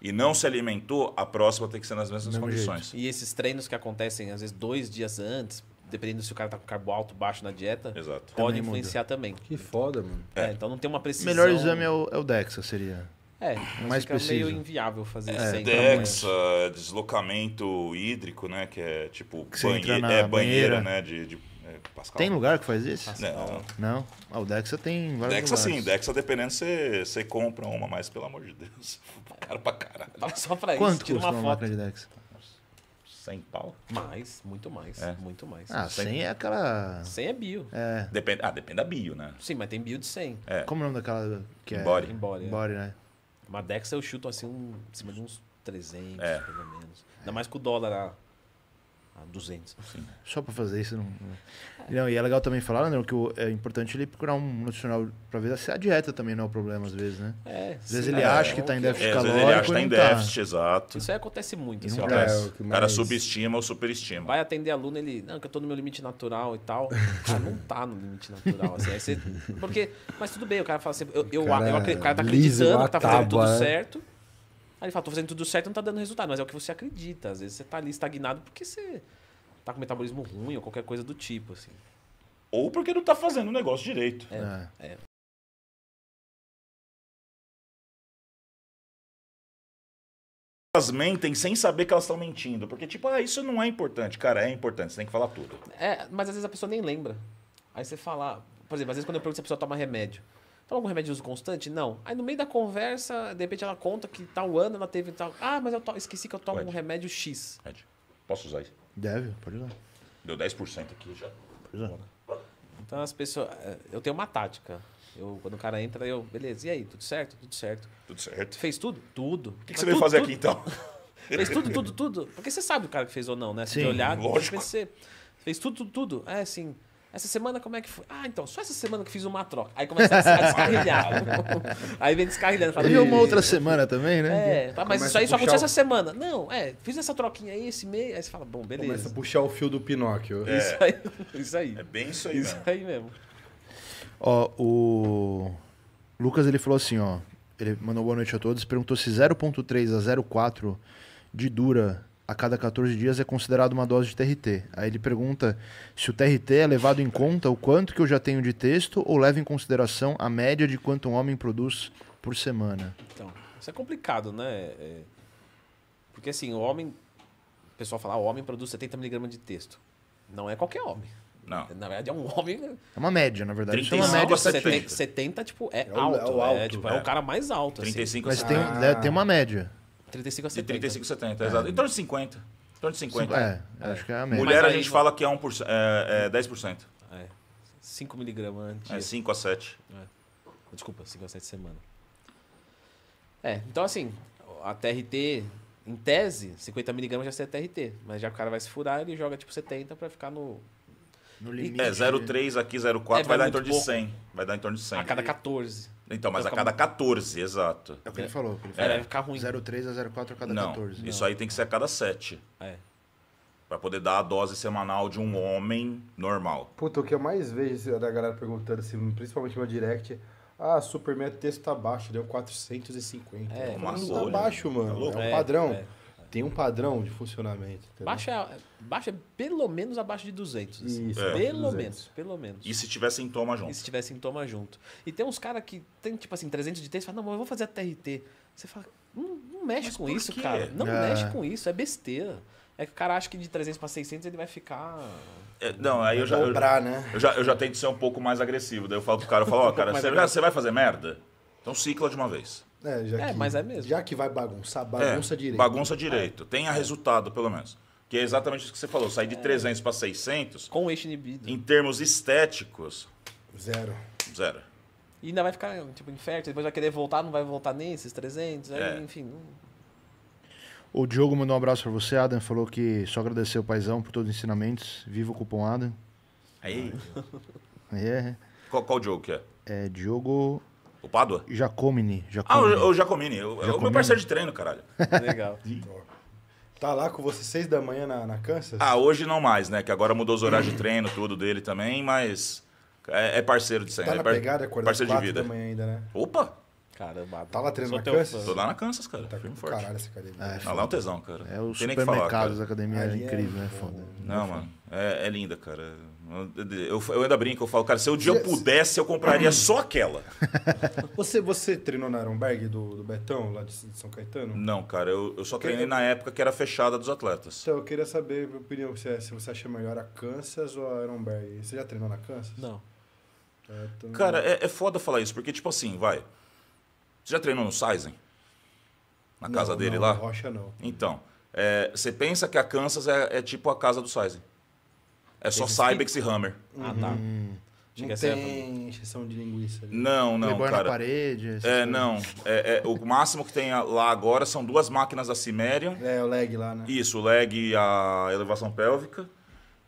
e não se alimentou, a próxima tem que ser nas mesmas condições. Jeito. E esses treinos que acontecem, às vezes, dois dias antes, dependendo se o cara tá com carbo alto, baixo na dieta, Exato. pode também influenciar muda. também. Que foda, mano. É. é então não tem uma precisão. O melhor exame é o, é o DEXA, seria. É, mas fica precisa. meio inviável fazer isso. É, Dexa, tamanho. Ah, deslocamento hídrico, né? Que é tipo que banhe... é, banheira, banheira, né? De, de é, Pascal. Tem lugar que faz isso? Não. Não? Ah, o Dexa tem vários Dexa lugares. sim, Dexa dependendo você, você compra uma, mas pelo amor de Deus, cara pra caralho. Só pra Quanto isso, tira custa uma, uma máquina de Dexa? 100 pau? Mais, muito mais, é. muito mais. Ah, 100, 100 é aquela... 100 é bio. É. Depende, ah, depende da bio, né? Sim, mas tem bio de 100. É. Como é o nome daquela que é... Embore. Embore, é. né? Uma Dex eu chuto assim um, em cima de uns 300, É. pelo menos. Ainda mais com o dólar a né? a 200. Assim. Só para fazer isso. Não... não, e é legal também falar, Leandro, né, que é importante ele procurar um nutricional para ver se a dieta também não é o problema, às vezes, né? É, às vezes sim, ele é, acha que está em déficit é, calórico. Às vezes ele acha que está em tá. déficit, tá. exato. Isso aí acontece muito. Assim, não tá. é, é, o, o cara subestima ou superestima. Vai atender aluno, ele, não, que eu estou no meu limite natural e tal. Cara, ah, não tá no limite natural. Assim, você, porque, mas tudo bem, o cara fala assim, eu, eu, o cara tá acreditando que está fazendo tudo né? certo. Aí ele fala, tô fazendo tudo certo não tá dando resultado, mas é o que você acredita. Às vezes você tá ali estagnado porque você tá com metabolismo ruim ou qualquer coisa do tipo, assim. Ou porque não tá fazendo o negócio direito. É. é. é. Elas mentem sem saber que elas estão mentindo. Porque, tipo, ah, isso não é importante. Cara, é importante, você tem que falar tudo. É, mas às vezes a pessoa nem lembra. Aí você fala. Por exemplo, às vezes quando eu pergunto se a pessoa toma remédio. Toma algum remédio de uso constante? Não. Aí no meio da conversa, de repente ela conta que tal ano ela teve tal. Ah, mas eu to... esqueci que eu tomo Ed. um remédio X. Ed, posso usar isso? Deve, pode usar. Deu 10% aqui já. Pode usar. Então as pessoas. Eh, eu tenho uma tática. Eu, quando o cara entra, eu, beleza, e aí, tudo certo? Tudo certo. Tudo certo. Fez tudo? Tudo. O que, que você veio fazer tudo. aqui então? fez tudo, tudo, tudo. Porque você sabe o cara que fez ou não, né? Se olhar, lógico. Você fez tudo, tudo, tudo. É assim. Essa semana como é que foi? Ah, então, só essa semana que fiz uma troca. Aí começa a descarrilhar. aí vem descarrilhando. Fala, uma outra semana também, né? É, tá, mas isso aí só aconteceu o... essa semana. Não, é, fiz essa troquinha aí esse mês. Aí você fala, bom, beleza. Começa a puxar o fio do Pinóquio. É. Isso, aí, isso aí. É bem isso aí. Isso mesmo. aí mesmo. Ó, o Lucas, ele falou assim, ó. Ele mandou boa noite a todos. Perguntou se 0.3 a 0.4 de dura a cada 14 dias é considerado uma dose de TRT. Aí ele pergunta se o TRT é levado em conta o quanto que eu já tenho de texto ou leva em consideração a média de quanto um homem produz por semana. Então, isso é complicado, né? É... Porque assim, o homem. O pessoal fala, ah, o homem produz 70 miligramas de texto. Não é qualquer homem. Não. Na verdade, é um homem. É uma média, na verdade. 35 é uma média 70, 70, tipo, é, é, é alto. É, o, alto. É, tipo, é, o é. cara mais alto. 35 assim. Mas tem, ah. tem uma média. 35 a 70. De 35 a 70, é. exato. Em torno de 50. Em torno de 50. É, é. acho que é a média. Mulher a gente não... fala que é, 1%, é, é 10%. É. 5 miligramas. É, 5 a 7. É. Desculpa, 5 a 7 semana. É, então assim, a TRT, em tese, 50 miligramas já seria TRT. Mas já o cara vai se furar, ele joga tipo 70 pra ficar no... No limite. É, 0,3 aqui, 0,4 é, vai, vai dar em torno pouco. de 100. Vai dar em torno de 100. A cada 14. Então, mas então, a cada 14, exato. É o que ele falou. Que ele é. falou. É. Deve ficar ruim. 0,3 a 0,4 a cada não, 14. Não. Isso aí tem que ser a cada 7. É. Pra poder dar a dose semanal de um homem normal. Puta, o que eu mais vejo assim, é da galera perguntando, assim, principalmente no direct, ah, Superman, texto tá baixo, deu 450. É, mas assim? tá baixo, tá mano. É, louco. é um padrão. É. é tem um padrão de funcionamento. Baixa, baixa pelo menos abaixo de 200. Assim. Isso, é. Pelo 200. menos, pelo menos. E se tiver sintoma junto? E se tiver sintoma junto. E tem uns caras que tem, tipo assim, 300 de texto e fala, não, mas eu vou fazer a TRT. Você fala, não, não mexe mas com isso, quê? cara. Não é. mexe com isso, é besteira. É que o cara acha que de 300 para 600 ele vai ficar. É, não, aí eu já. Dobrar, eu, né? eu, já, eu já tento ser um pouco mais agressivo. Daí eu falo pro cara, eu falo, ó, oh, cara, um você, já, você vai fazer merda? Então cicla de uma vez. É, já é que, mas é mesmo. Já que vai bagunçar, bagunça é, direito. Bagunça direito. É. Tenha é. resultado, pelo menos. Que é exatamente isso que você falou. Sair de é. 300 para 600. Com o eixo inibido. Em termos estéticos. Zero. Zero. E ainda vai ficar, tipo, infértil. Depois vai querer voltar, não vai voltar esses 300. Aí, é. Enfim. Não... O Diogo mandou um abraço para você, Adam. Falou que só agradecer o paizão por todos os ensinamentos. Viva o cupom Adam. Aí. É. Qual, qual Diogo que é? É Diogo o Pádua? Giacomini. Jacomini. Ah, o, Giacomini. Jacomini. O, É o meu parceiro de treino, caralho. Legal. Tá lá com você seis da manhã na, na Kansas? Ah, hoje não mais, né? Que agora mudou os horários de treino, tudo dele também, mas é, é parceiro de sempre. Tá é na é par... pegada, parceiro de vida. da manhã ainda, né? Opa! Caramba. Tá lá treinando na Kansas? Tô lá na Kansas, cara. Tá firme forte. Caralho, essa academia. É, tá lá é um tesão, cara. É, o supermercados, falar, academia é, é, incrível, é, né? Foda. Não, não mano. É, é linda, cara. Eu, eu ainda brinco, eu falo, cara, se eu, dia eu pudesse, eu compraria só aquela. Você, você treinou na Ironberg do, do Betão, lá de São Caetano? Não, cara, eu, eu só treinei na época que era fechada dos atletas. Então, eu queria saber a minha opinião, se, é, se você acha melhor a Kansas ou a Ironberg. Você já treinou na Kansas? Não. É, tô... Então- cara, é, é foda falar isso, porque, tipo assim, vai. Você já treinou no Sizen? Na casa não, dele não, lá? Rocha não. Então, é, você pensa que a Kansas é, é tipo a casa do Sizen. É só Cybex e Hammer. Ah, tá. Hum. Não tem exceção de linguiça. Ali. Não, não, Playboy cara. na parede. É, não. É, é, o máximo que tem lá agora são duas máquinas da Cimerion. É, o leg lá, né? Isso, o leg e a elevação pélvica.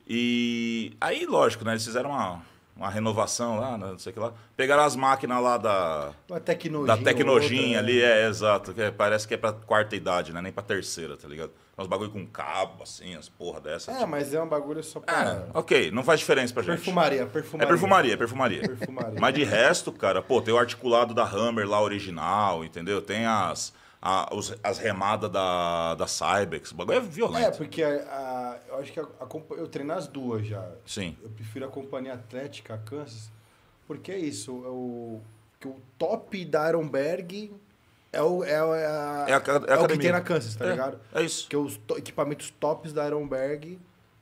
E aí, lógico, né? Eles fizeram uma, uma renovação lá, né, não sei o que lá. Pegaram as máquinas lá da... Uma tecnojinha. Da tecnologia outra, ali, né? é, exato. É, parece que é pra quarta idade, né? Nem pra terceira, tá ligado? uns bagulho com cabo, assim, as porra dessas. É, tipo... mas é um bagulho só pra. É, ok, não faz diferença pra gente. Perfumaria, perfumaria. É perfumaria, perfumaria. perfumaria. Mas de resto, cara, pô, tem o articulado da Hammer lá original, entendeu? Tem as. A, os, as remadas da, da Cybex. O bagulho é violento. É, porque a, a, eu acho que eu treino as duas já. Sim. Eu prefiro a companhia atlética, a Kansas, porque é isso. É o que o top da Ironberg é, é o, é, a, é, a, é, a é o que tem na Kansas, tá é, ligado? É isso. Que os to, equipamentos tops da Ironberg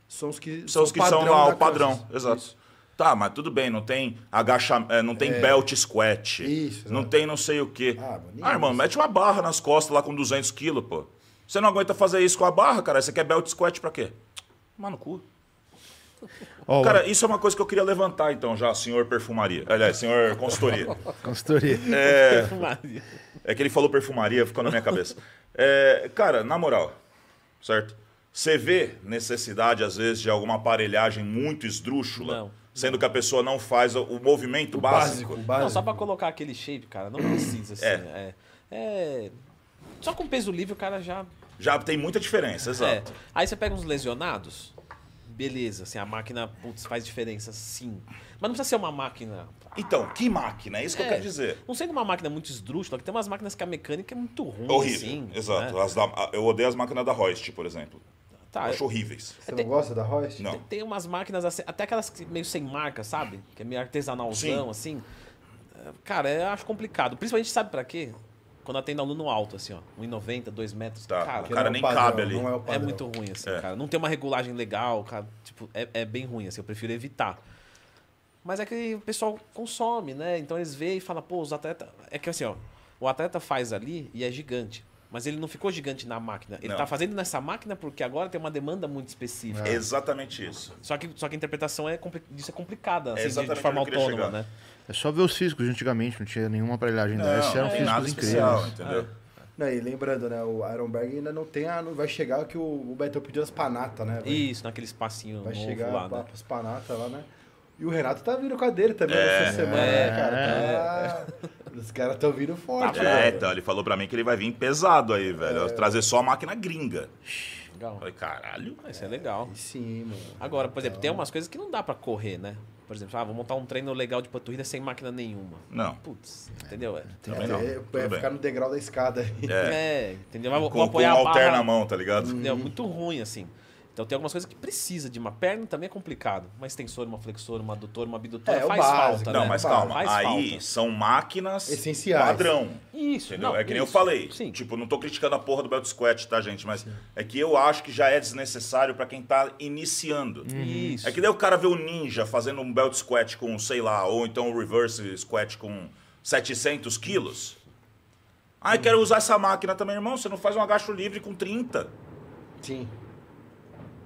são os que são, os que são lá, o padrão, exato. Isso. Tá, mas tudo bem, não tem agachamento, é, não tem belt squat, isso, não tem não sei o quê. Ah, bonito, ah irmão, mete uma barra nas costas lá com 200 quilos, pô. Você não aguenta fazer isso com a barra, cara? Você quer belt squat pra quê? Mano, cu. Oh, Cara, isso é uma coisa que eu queria levantar, então, já, senhor perfumaria. Aliás, senhor consultoria. consultoria. É... É que ele falou perfumaria, ficou na minha cabeça. É... Cara, na moral, certo? Você vê necessidade, às vezes, de alguma aparelhagem muito esdrúxula? Não. Sendo que a pessoa não faz o movimento o básico. básico. Não, só pra colocar aquele shape, cara, não precisa, assim. É. é, é... Só com peso livre o cara já... Já tem muita diferença, exato. É. Aí você pega uns lesionados, beleza, assim, a máquina putz, faz diferença sim. Mas não precisa ser uma máquina. Ah. Então, que máquina? É isso que é, eu quero dizer. Não sendo uma máquina muito esdrúxula, que tem umas máquinas que a mecânica é muito ruim. Assim, Horrível. Assim, exato. Né? Da, eu odeio as máquinas da Hoist, por exemplo. Tá, eu acho é horríveis. Você é, tem, não gosta da Hoist? Não. Tem, tem umas máquinas, assim, até aquelas meio sem marca, sabe? Que é meio artesanalzão, sim. assim. Cara, eu acho complicado. Principalmente, sabe para quê? quando atendo aluno alto, assim, ó. 1,90, 2 metros. Tá, cara, o cara nem é padrão, cabe ali. É, é, muito ruim, assim, é. cara. Não tem uma regulagem legal, cara. Tipo, é, é bem ruim, assim. Eu prefiro evitar. Mas é que o pessoal consome, né? Então eles veem e falam, pô, os atletas. É que assim, ó. O atleta faz ali e é gigante. Mas ele não ficou gigante na máquina. Ele está fazendo nessa máquina porque agora tem uma demanda muito específica. É. Exatamente isso. Só que, só que a interpretação é, disso é complicada, é de, de, forma autônoma, né? É só ver os físicos antigamente, não tinha nenhuma aparelhagem não, dessa, eram é, físicos incríveis. Especial, entendeu? É. Não, e lembrando, né? O Ironberg ainda não tem a. Não vai chegar que o, o Betão pediu as panatas, né? isso, naquele espacinho. Vai chegar lá, né? as panatas lá, né? E o Renato tá vindo com a dele também é, essa semana, né, é, cara? É. Tá... Os caras estão vindo forte, tá, né? É, então, ele falou pra mim que ele vai vir pesado aí, velho. É. Trazer só a máquina gringa. Legal. falei, caralho. Ah, isso é, legal. Sim, mano. Agora, por exemplo, tem umas coisas que não dá pra correr, né? Por exemplo, ah, vou montar um treino legal de panturrilha sem máquina nenhuma. Não. Putz, entendeu? É, Também não. é, é ficar no degrau da escada. É, é entendeu? Mas vou, com, vou apoiar com um halter na mão, tá ligado? Entendeu? Uhum. Muito ruim, assim. Então tem algumas coisas que precisa de uma perna também é complicado. Uma extensora, uma flexora, uma adutora, uma abdutora é, faz falta. Né? Não, né? mas calma. Faz aí falta. são máquinas essenciais. Padrão. Isso, entendeu? Não, é que nem eu falei. Sim. Tipo, não tô criticando a porra do Belt Squat, tá, gente? Mas Sim. é que eu acho que já é desnecessário para quem tá iniciando. Uhum. Isso. É que daí o cara vê o ninja fazendo um Belt Squat com, sei lá, ou então um reverse squat com 700 quilos. Ah, eu quero usar essa máquina também, irmão. Você não faz um agacho livre com 30. Sim.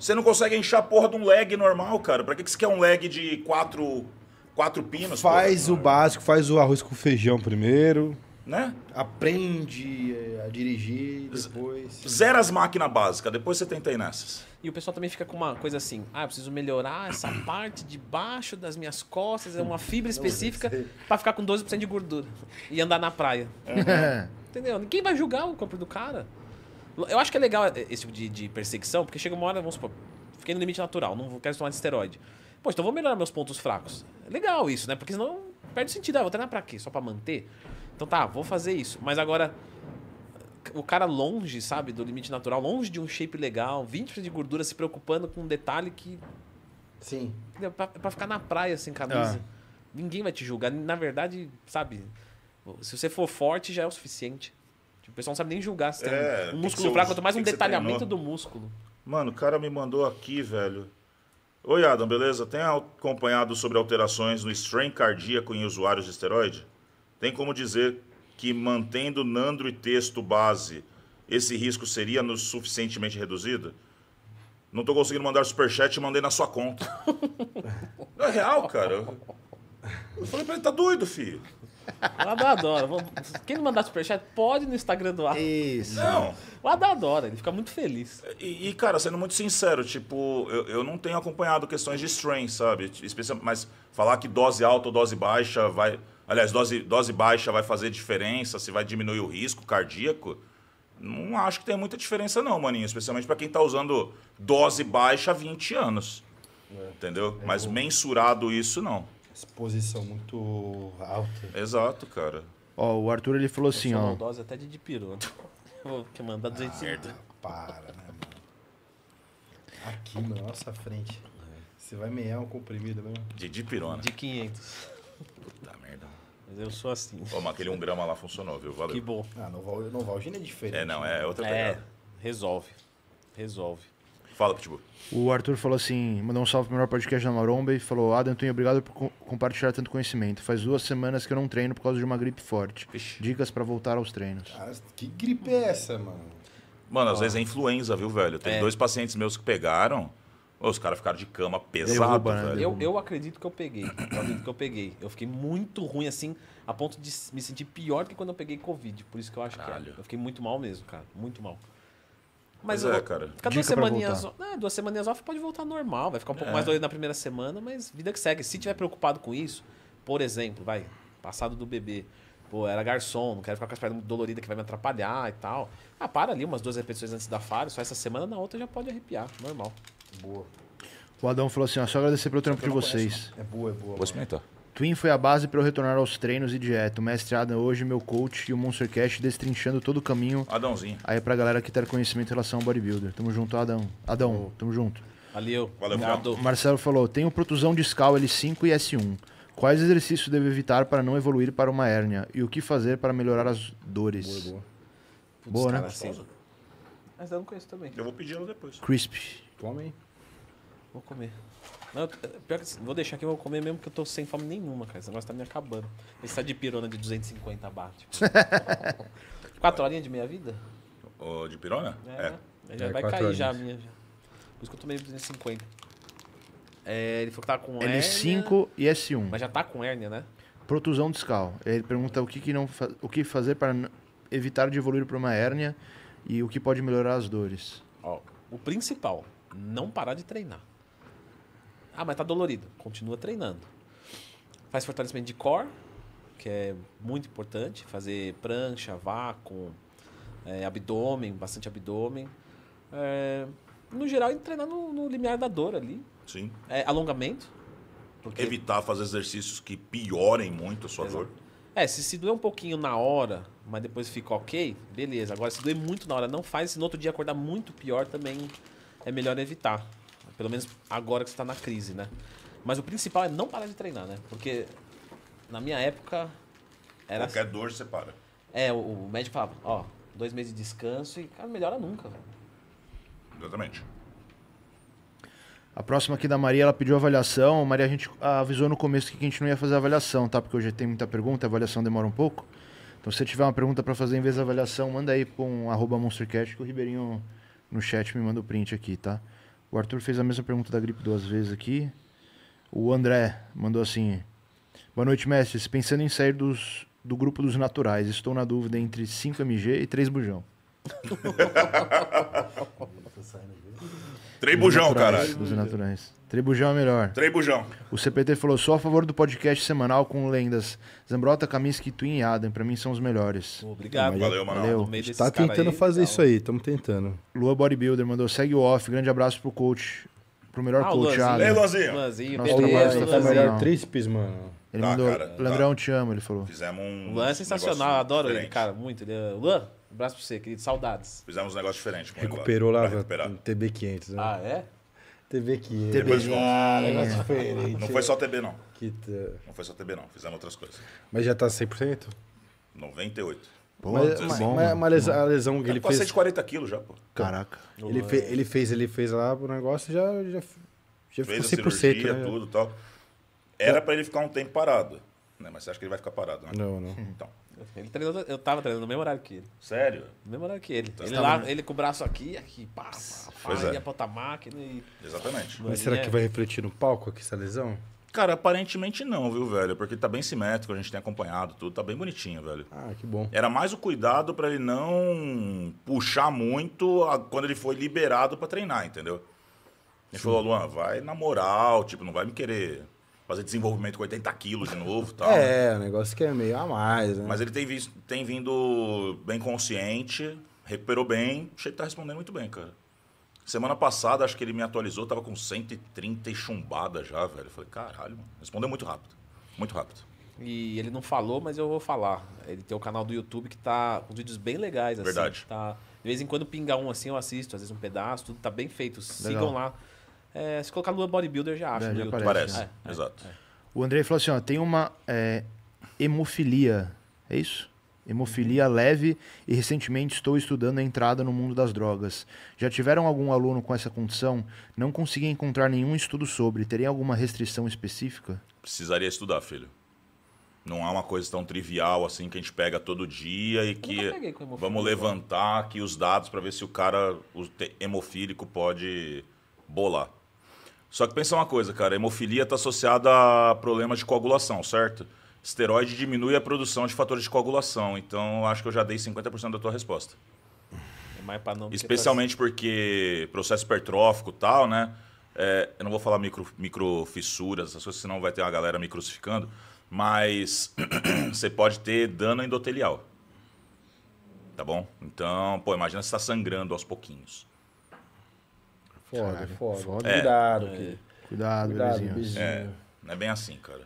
Você não consegue encher a porra de um lag normal, cara. Pra que, que você quer um lag de quatro, quatro pinos? Faz porra, o básico, faz o arroz com feijão primeiro. Né? Aprende a dirigir depois. Zera as máquinas básicas, depois você tenta ir nessas. E o pessoal também fica com uma coisa assim: ah, eu preciso melhorar essa parte de baixo das minhas costas, é uma fibra específica para ficar com 12% de gordura e andar na praia. É. Entendeu? Ninguém vai julgar o corpo do cara. Eu acho que é legal esse tipo de, de perseguição, porque chega uma hora, vamos supor, fiquei no limite natural, não quero tomar de esteroide. Pô, então vou melhorar meus pontos fracos. É legal isso, né? Porque senão perde sentido. Ah, vou treinar pra quê? Só pra manter? Então tá, vou fazer isso. Mas agora, o cara longe, sabe, do limite natural, longe de um shape legal, 20% de gordura, se preocupando com um detalhe que. Sim. É pra, é pra ficar na praia sem camisa. Ah. Ninguém vai te julgar. Na verdade, sabe, se você for forte já é o suficiente. O pessoal não sabe nem julgar se tem é, um músculo do fraco, quanto mais um detalhamento do músculo. Mano, o cara me mandou aqui, velho. Oi, Adam, beleza? Tem acompanhado sobre alterações no strain cardíaco em usuários de esteroide? Tem como dizer que mantendo nandro e texto base, esse risco seria no suficientemente reduzido? Não tô conseguindo mandar superchat e mandei na sua conta. Não é real, cara. Eu falei pra ele, tá doido, filho. O adora Quem não mandar superchat, pode no Instagram do Isso. Não. O adora, ele fica muito feliz. E, e, cara, sendo muito sincero, tipo, eu, eu não tenho acompanhado questões de strain, sabe? Mas falar que dose alta ou dose baixa vai. Aliás, dose, dose baixa vai fazer diferença, se vai diminuir o risco cardíaco. Não acho que tem muita diferença, não, maninho. Especialmente para quem tá usando dose baixa há 20 anos. É. Entendeu? É Mas mensurado isso, não exposição muito alta. Exato, cara. Ó, o Arthur ele falou eu assim, ó. dose até de dipirona. Né? Vou mandar 250. Ah, para, né, mano? Aqui na nossa frente. Você vai meiar um comprimido mesmo? De dipirona. De 500. Né? Puta merda. Mas eu sou assim. Ô, mas aquele 1 um grama lá funcionou, viu? Valeu. Que bom. Ah, Novalgina é diferente. É, não, né? é outra é, pegada. É, resolve. Resolve. Fala, Pitbull. O Arthur falou assim, mandou um salve pro melhor podcast da Maromba e falou, Adam, Antônio, obrigado por co compartilhar tanto conhecimento. Faz duas semanas que eu não treino por causa de uma gripe forte. Ixi. Dicas para voltar aos treinos. Cara, ah, que gripe é essa, mano? Mano, às vezes é influenza, viu, velho? Tem é. dois pacientes meus que pegaram, os caras ficaram de cama pesado, Derruba, né? velho. Né? Eu, eu acredito que eu peguei. Eu acredito que eu peguei. Eu fiquei muito ruim, assim, a ponto de me sentir pior do que quando eu peguei Covid. Por isso que eu acho Caralho. que é. Eu fiquei muito mal mesmo, cara. Muito mal. Mas, fica é, cara. duas semaninhas, né, duas semaninhas off pode voltar normal. Vai ficar um pouco é. mais doido na primeira semana, mas vida que segue. Se tiver preocupado com isso, por exemplo, vai, passado do bebê. Pô, era garçom, não quero ficar com as pernas muito doloridas que vai me atrapalhar e tal. Ah, para ali umas duas repetições antes da falha, só essa semana, na outra já pode arrepiar, normal. Boa. O Adão falou assim: ó, só agradecer pelo só trampo de vocês. Conheço, é boa, é boa. Vou experimentar. Twin foi a base para eu retornar aos treinos e dieta. O mestre Adam hoje, meu coach e o Monster Cash destrinchando todo o caminho. Adãozinho. Aí pra galera que ter conhecimento em relação ao bodybuilder. Tamo junto, Adão. Adão, tamo junto. Valeu. Valeu, Adão. Marcelo falou: tenho protusão discal L5 e S1. Quais exercícios devo evitar para não evoluir para uma hérnia? E o que fazer para melhorar as dores? Boa, boa. Putz, boa né? Assim. Mas eu não conheço também. Eu vou pedir ela depois. Crisp. Toma aí. Vou comer. Não, pior que vou deixar aqui, vou comer mesmo, que eu tô sem fome nenhuma, cara. Esse negócio tá me acabando. Esse tá de pirona de 250 bar. Tipo. Quatro horinhas de meia vida? Ô, de pirona? É. é. Já é, vai cair já a minha. Já. Por isso que eu tomei 250. É, ele falou que tá com L5 e S1. Mas já tá com hérnia, né? Protusão discal. Ele pergunta o que, que não o que fazer para evitar de evoluir para uma hérnia e o que pode melhorar as dores. Ó, o principal, não parar de treinar. Ah, mas tá dolorido. Continua treinando. Faz fortalecimento de core, que é muito importante. Fazer prancha, vácuo, é, abdômen, bastante abdômen. É, no geral, treinar no, no, limiar da dor ali. Sim. É, alongamento. Porque... Evitar fazer exercícios que piorem muito a sua Exato. dor. É, se se doer um pouquinho na hora, mas depois fica ok, beleza. Agora, se doer muito na hora, não faz. Se no outro dia acordar muito pior, também é melhor evitar. Pelo menos agora que você está na crise, né? Mas o principal é não parar de treinar, né? Porque na minha época era. Qualquer assim. dor você para. É, o, médico falava, ó, dois meses de descanso e, cara, melhora nunca, velho. Exatamente. A próxima aqui da Maria, ela pediu avaliação. Maria, a gente avisou no começo que a gente não ia fazer avaliação, tá? Porque hoje tem muita pergunta, a avaliação demora um pouco. Então, se você tiver uma pergunta para fazer em vez da avaliação, manda aí para um arroba que o Ribeirinho no chat me manda o print aqui, tá? O Arthur fez a mesma pergunta da gripe duas vezes aqui. O André mandou assim: Boa noite, mestres. Pensando em sair dos, do grupo dos naturais, estou na dúvida entre 5MG e 3 bujão. 3 bujão, caralho. cara. Dos naturais. Tribujão é melhor. Tribujão. O CPT falou, sou a favor do podcast semanal com lendas. Zambrota, Kaminsky, Twin e Adam. Pra mim são os melhores. Obrigado. Valeu, mano. Valeu. Valeu. Tá tentando aí, fazer tá isso aí. Tamo tentando. Lua Bodybuilder mandou, segue o off. Grande abraço pro coach. Pro melhor ah, coach, Adam. Ei, Luanzinho. Luanzinho, Nosso melhor tá tríceps, mano. Ele tá, mandou, cara, Landrão, tá. te amo, ele falou. Fizemos um. Luan é sensacional, adoro diferente. ele, cara, muito. Ele é... Luan, um abraço pra você, querido, saudades. Fizemos um negócio diferente. Com Recuperou ele, lá, TB500. Né? Ah, é? TV que Ah, negócio ah, diferente. Não foi só TB, não. T... Não foi só TB, não. Fizemos outras coisas. Mas já tá 100%? 98. Pô, mas, mas, bom, mas, mas a lesão que ele fez... Passei de 40 quilos já, pô. Caraca. Ele, fe, ele, fez, ele fez lá o negócio e já, já, já fez ficou 100%. Fez cirurgia, né? tudo e tal. Era tá. pra ele ficar um tempo parado. Né? Mas você acha que ele vai ficar parado, né? Não, não. Então... Ele treinou, eu tava treinando no mesmo horário que ele. Sério? No mesmo horário que ele. Então, ele, tá lá, no... ele com o braço aqui aqui, pá, pá, pá é. ia máquina e. Exatamente. Mas, Mas será é... que vai refletir no palco aqui essa lesão? Cara, aparentemente não, viu, velho? Porque tá bem simétrico, a gente tem acompanhado tudo, tá bem bonitinho, velho. Ah, que bom. Era mais o cuidado para ele não puxar muito a, quando ele foi liberado para treinar, entendeu? Ele Sim. falou, Luan, vai na moral, tipo, não vai me querer fazer desenvolvimento com 80 quilos de novo tal. É, o né? negócio que é meio a mais, né? Mas ele tem, visto, tem vindo bem consciente, recuperou bem, achei que tá respondendo muito bem, cara. Semana passada, acho que ele me atualizou, tava com 130 e chumbada já, velho. Eu falei, caralho, mano. Respondeu muito rápido. Muito rápido. E ele não falou, mas eu vou falar. Ele tem o um canal do YouTube que tá com vídeos bem legais, assim. Verdade. Tá... De vez em quando pinga um assim, eu assisto, às vezes um pedaço, tudo tá bem feito. Sigam Legal. lá. É, se colocar Lua Bodybuilder já acha. É, já aparece. Né? É, Exato. É, é. O Andrei falou assim: ó, tem uma é, hemofilia. É isso? Hemofilia uhum. leve e recentemente estou estudando a entrada no mundo das drogas. Já tiveram algum aluno com essa condição? Não consegui encontrar nenhum estudo sobre. Teria alguma restrição específica? Precisaria estudar, filho. Não há uma coisa tão trivial assim que a gente pega todo dia e que vamos levantar aqui os dados para ver se o cara o hemofílico pode bolar. Só que pensa uma coisa, cara, a hemofilia está associada a problemas de coagulação, certo? Esteroide diminui a produção de fatores de coagulação, então acho que eu já dei 50% da tua resposta. É pra não tá Especialmente pra... Assim. porque processo hipertrófico e tal, né? É, eu não vou falar micro, microfissuras, essas coisas, senão vai ter uma galera me crucificando, mas você pode ter dano endotelial. Tá bom? Então, pô, imagina se está sangrando aos pouquinhos. Foda, foda. foda. É, cuidado, é. cuidado, cuidado, belezinha. É, não é bem assim, cara.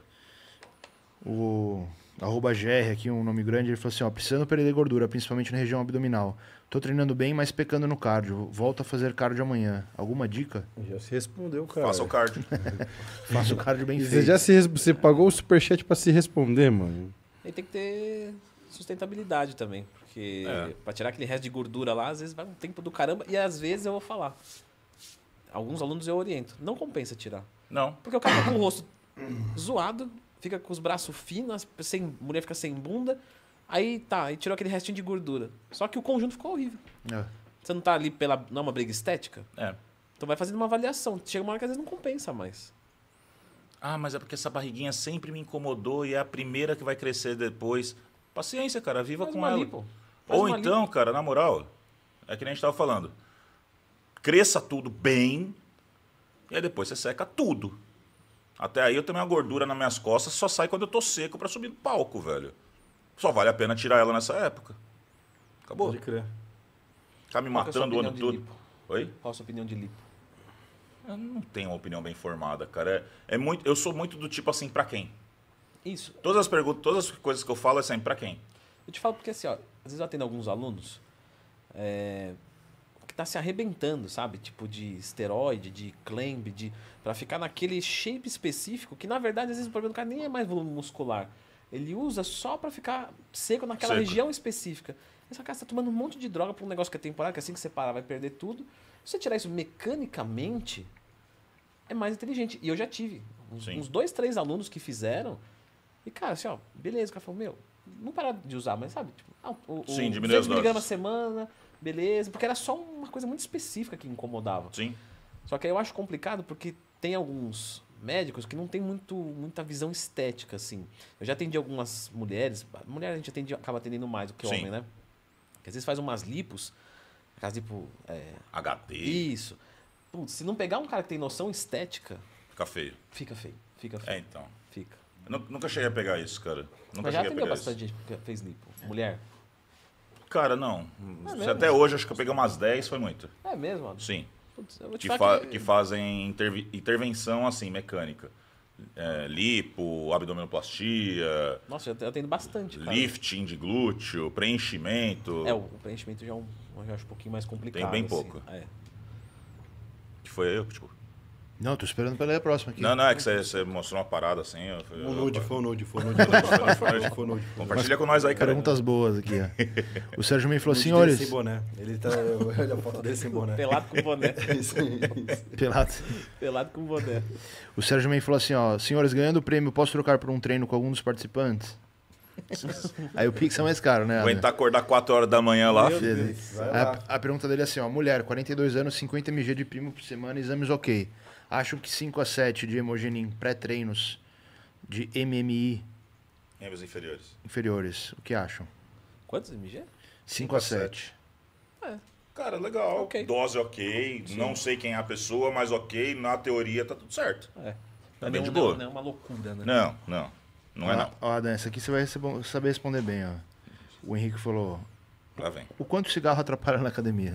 O arroba GR aqui, um nome grande, ele falou assim, ó, precisando perder gordura, principalmente na região abdominal. Tô treinando bem, mas pecando no cardio. Volto a fazer cardio amanhã. Alguma dica? Já se respondeu, cara. Faça o cardio. Faça o cardio bem feito. Você já se você pagou o superchat para se responder, mano. Ele tem que ter sustentabilidade também, porque é. para tirar aquele resto de gordura lá, às vezes vai um tempo do caramba e às vezes eu vou falar. Alguns alunos eu oriento. Não compensa tirar. Não. Porque o cara tá com o rosto zoado, fica com os braços finos, sem, a mulher fica sem bunda. Aí tá, e tirou aquele restinho de gordura. Só que o conjunto ficou horrível. É. Você não tá ali pela. Não é uma briga estética? É. Então vai fazendo uma avaliação. Chega uma hora que às vezes não compensa mais. Ah, mas é porque essa barriguinha sempre me incomodou e é a primeira que vai crescer depois. Paciência, cara, viva Faz com ela. Ou então, lipo. cara, na moral, é que nem a gente tava falando cresça tudo bem, e aí depois você seca tudo. Até aí eu tenho uma gordura nas minhas costas, só sai quando eu tô seco para subir no palco, velho. Só vale a pena tirar ela nessa época. Acabou. Pode crer. Tá me Qual é matando é o ano todo. Oi? Qual a sua opinião de lipo? Eu não tenho uma opinião bem formada, cara. É, é muito, eu sou muito do tipo assim, para quem? Isso. Todas as perguntas, todas as coisas que eu falo é sempre para quem? Eu te falo porque assim, ó, às vezes eu atendo alguns alunos é, tá se arrebentando, sabe? Tipo de esteroide, de clamp, de para ficar naquele shape específico, que na verdade às vezes o problema do cara nem é mais volume muscular. Ele usa só para ficar seco naquela seco. região específica. Essa cara está tomando um monte de droga para um negócio que é temporário, que assim que você parar vai perder tudo. Se você tirar isso mecanicamente, é mais inteligente. E eu já tive uns, uns dois, três alunos que fizeram. E, cara, assim, ó, beleza. O cara falou, meu, não parar de usar, mas sabe? Tipo, ah, o, Sim, o 200 miligramas semana, beleza, porque era só uma coisa muito específica que incomodava. Sim. Só que aí eu acho complicado porque tem alguns médicos que não tem muito, muita visão estética, assim. Eu já atendi algumas mulheres, mulher a gente atende, acaba atendendo mais do que Sim. homem, né? Que às vezes faz umas lipos, aquelas tipo. É, Isso. Putz, se não pegar um cara que tem noção estética. Fica feio. Fica feio. Fica feio. É, então. Fica. Eu nunca cheguei a pegar isso, cara. Nunca Mas já atendeu bastante isso. gente que fez lipo. Mulher. Cara, não. É Até hoje, acho que eu peguei umas 10, foi muito. É mesmo? Sim. Putz, que, fa que... que, fazem intervenção assim, mecânica. É, lipo, abdominoplastia. Nossa, eu atendo bastante. Cara. Lifting de glúteo, preenchimento. É, o preenchimento já é um, já acho é um pouquinho mais complicado. Tem bem assim. pouco. É. Que foi eu, tipo. Não, tô esperando pra ler a próxima aqui. Não, não, é que você, mostrou uma parada assim. Eu, eu, o foi, nude, foi, nude, foi. Compartilha com nós aí, cara. Perguntas boas aqui, ó. O Sérgio me falou, senhores... Sem boné. Ele tá... Olha a foto dele sem boné. Pelado com boné. isso, Pelado. Pelado com boné. O Sérgio me falou assim, ó. Senhores, ganhando o prêmio, posso trocar por um treino com algum dos participantes? Aí o Pix é mais caro, né? Aguentar acordar 4 horas da manhã lá. Deus, a, lá. a pergunta dele é assim, ó. Mulher, 42 anos, 50 mg de primo por semana, exames ok. Acho que 5 a 7 de hemogenin pré-treinos de MMI. Membros inferiores. Inferiores. O que acham? Quantos MG? 5 a 7. É. Cara, legal. Okay. Dose ok. Sim. Não sei quem é a pessoa, mas ok. Na teoria tá tudo certo. É. Tá bem de boa. Não, é uma loucura, né? Não, não. Não é não. Ó, Dan, essa aqui você vai saber responder bem, ó. O Henrique falou: Lá vem. O quanto cigarro atrapalha na academia?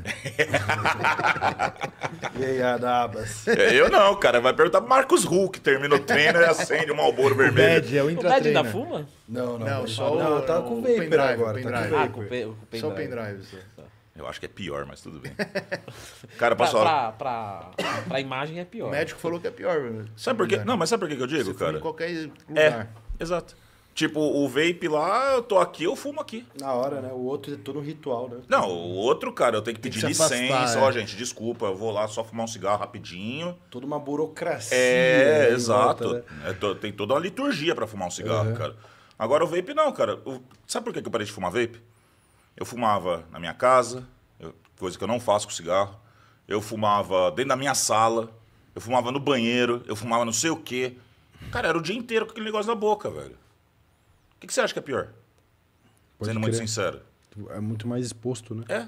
e aí, abas. É, eu não, cara. Vai perguntar pro Marcos Hulk, termina o treino e acende um Malboro vermelho. O Med é o intratreno. O Med da fuma? Não, não. Não, só não, o, tá com o agora. Tá pendrive. Tá com ah, pen, com só o pendrive. Só. Eu acho que é pior, mas tudo bem. Cara, pra, passou... pra, pra, pra, imagem é pior. O médico falou que é pior. Sabe por quê? Não, mas sabe por que eu digo, Você cara? em qualquer é, lugar. É, exato. Tipo, o vape lá, eu tô aqui, eu fumo aqui. Na hora, né? O outro é todo um ritual, né? Não, o outro, cara, eu tenho que pedir que licença. É. ó, é. gente, desculpa, eu vou lá só fumar um cigarro rapidinho. Toda uma burocracia. É, exato. Volta, né? é, tem toda uma liturgia para fumar um cigarro, uhum. cara. Agora o vape não, cara. sabe por que eu parei de fumar vape? Eu fumava na minha casa, coisa que eu não faço com cigarro. Eu fumava dentro da minha sala, eu fumava no banheiro, eu fumava não sei o quê. Cara, era o dia inteiro com aquele negócio na boca, velho que, que você acha que é pior? Pode Sendo muito sincero. É muito mais exposto, né? É.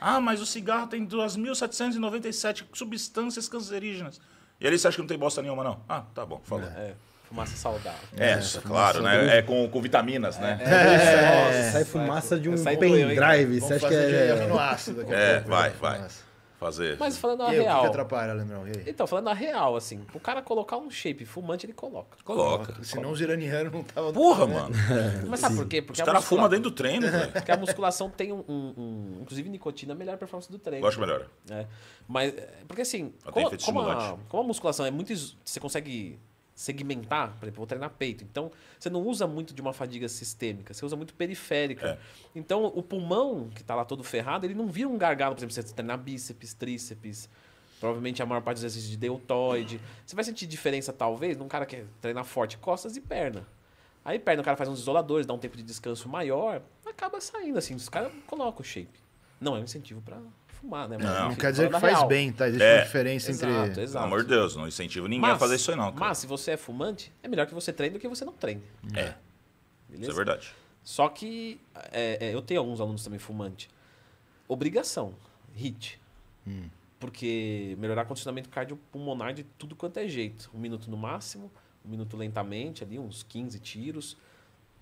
Ah, mas o cigarro tem 2.797 substâncias cancerígenas. E ali você acha que não tem bosta nenhuma, não? Ah, tá bom, falou. É, fumaça saudável. É, é fumaça claro, né? saudável. né? É com, com vitaminas, é, né? É, é, é. é, é sai fumaça de um pendrive. Né? Você acha que é... É, né? vai, vai. Fumaça fazer. Mas falando a e real. O que atrapalha, Leandrão? Então, falando a real, assim, o cara colocar um shape fumante, ele coloca. Coloca. coloca. Senão os iranianos não tava. Porra, mano. Mas sabe por quê? Porque os caras fumam dentro do treino, velho. Porque a musculação tem um, um, um Inclusive, nicotina é a performance do treino. Eu acho melhor. É. Mas. É, porque assim. Como, como, a, como, a, musculação é muito. Você consegue segmentar, por exemplo, vou treinar peito. Então, você não usa muito de uma fadiga sistêmica, você usa muito periférica. É. Então, o pulmão, que está lá todo ferrado, ele não vira um gargalo, por exemplo, você treinar bíceps, tríceps, provavelmente a maior parte dos exercícios de deltoide. Você vai sentir diferença, talvez, num cara que treina forte costas e perna. Aí perna, o cara faz uns isoladores, dá um tempo de descanso maior, acaba saindo assim, os caras colocam o shape. Não é um incentivo para fumar, né? Mas, não, enfim, quer dizer que faz real. bem, tá? Existe é. uma diferença exato, entre. Exato. Pelo amor de Deus, não incentivo ninguém mas, a fazer isso aí, não. Cara. Mas se você é fumante, é melhor que você treine do que você não treine. É. Beleza? É. Isso é verdade. Só que é, é, eu tenho alguns alunos também fumante. Obrigação, hit. Hum. Porque melhorar o condicionamento cardiopulmonar de tudo quanto é jeito. Um minuto no máximo, um minuto lentamente, ali, uns 15 tiros.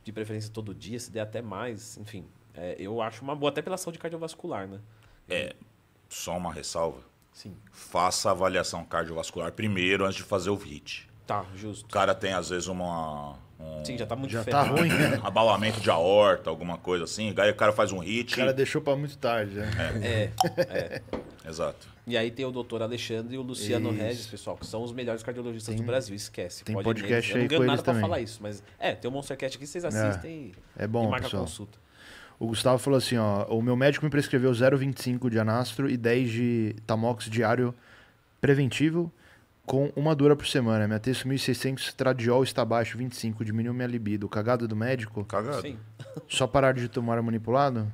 De preferência todo dia, se der até mais, enfim. É, eu acho uma boa, até pela saúde cardiovascular, né? É, só uma ressalva. Sim. Faça a avaliação cardiovascular primeiro antes de fazer o HIT. Tá, justo. O cara tem, às vezes, uma. Um... Sim, já tá muito já tá ruim, né? Abalamento de aorta, alguma coisa assim. Aí o cara faz um HIT. O cara deixou pra muito tarde, né? É. é. é. Exato. E aí tem o doutor Alexandre e o Luciano isso. Regis, pessoal, que são os melhores cardiologistas tem, do Brasil. Esquece. Tem podcast neles. aí Eu não ganho nada pra falar isso, mas. É, tem um Monstercast aqui, vocês é. assistem é. e, é bom, e marca pessoal. consulta. O Gustavo falou assim, ó, o meu médico me prescreveu 0,25 de anastro e 10 de tamox diário preventivo com uma dura por semana. Minha texto 1.600, tradiol está baixo, 25, diminuiu minha libido. Cagado do médico? Cagado. Sim. Só parar de tomar manipulado?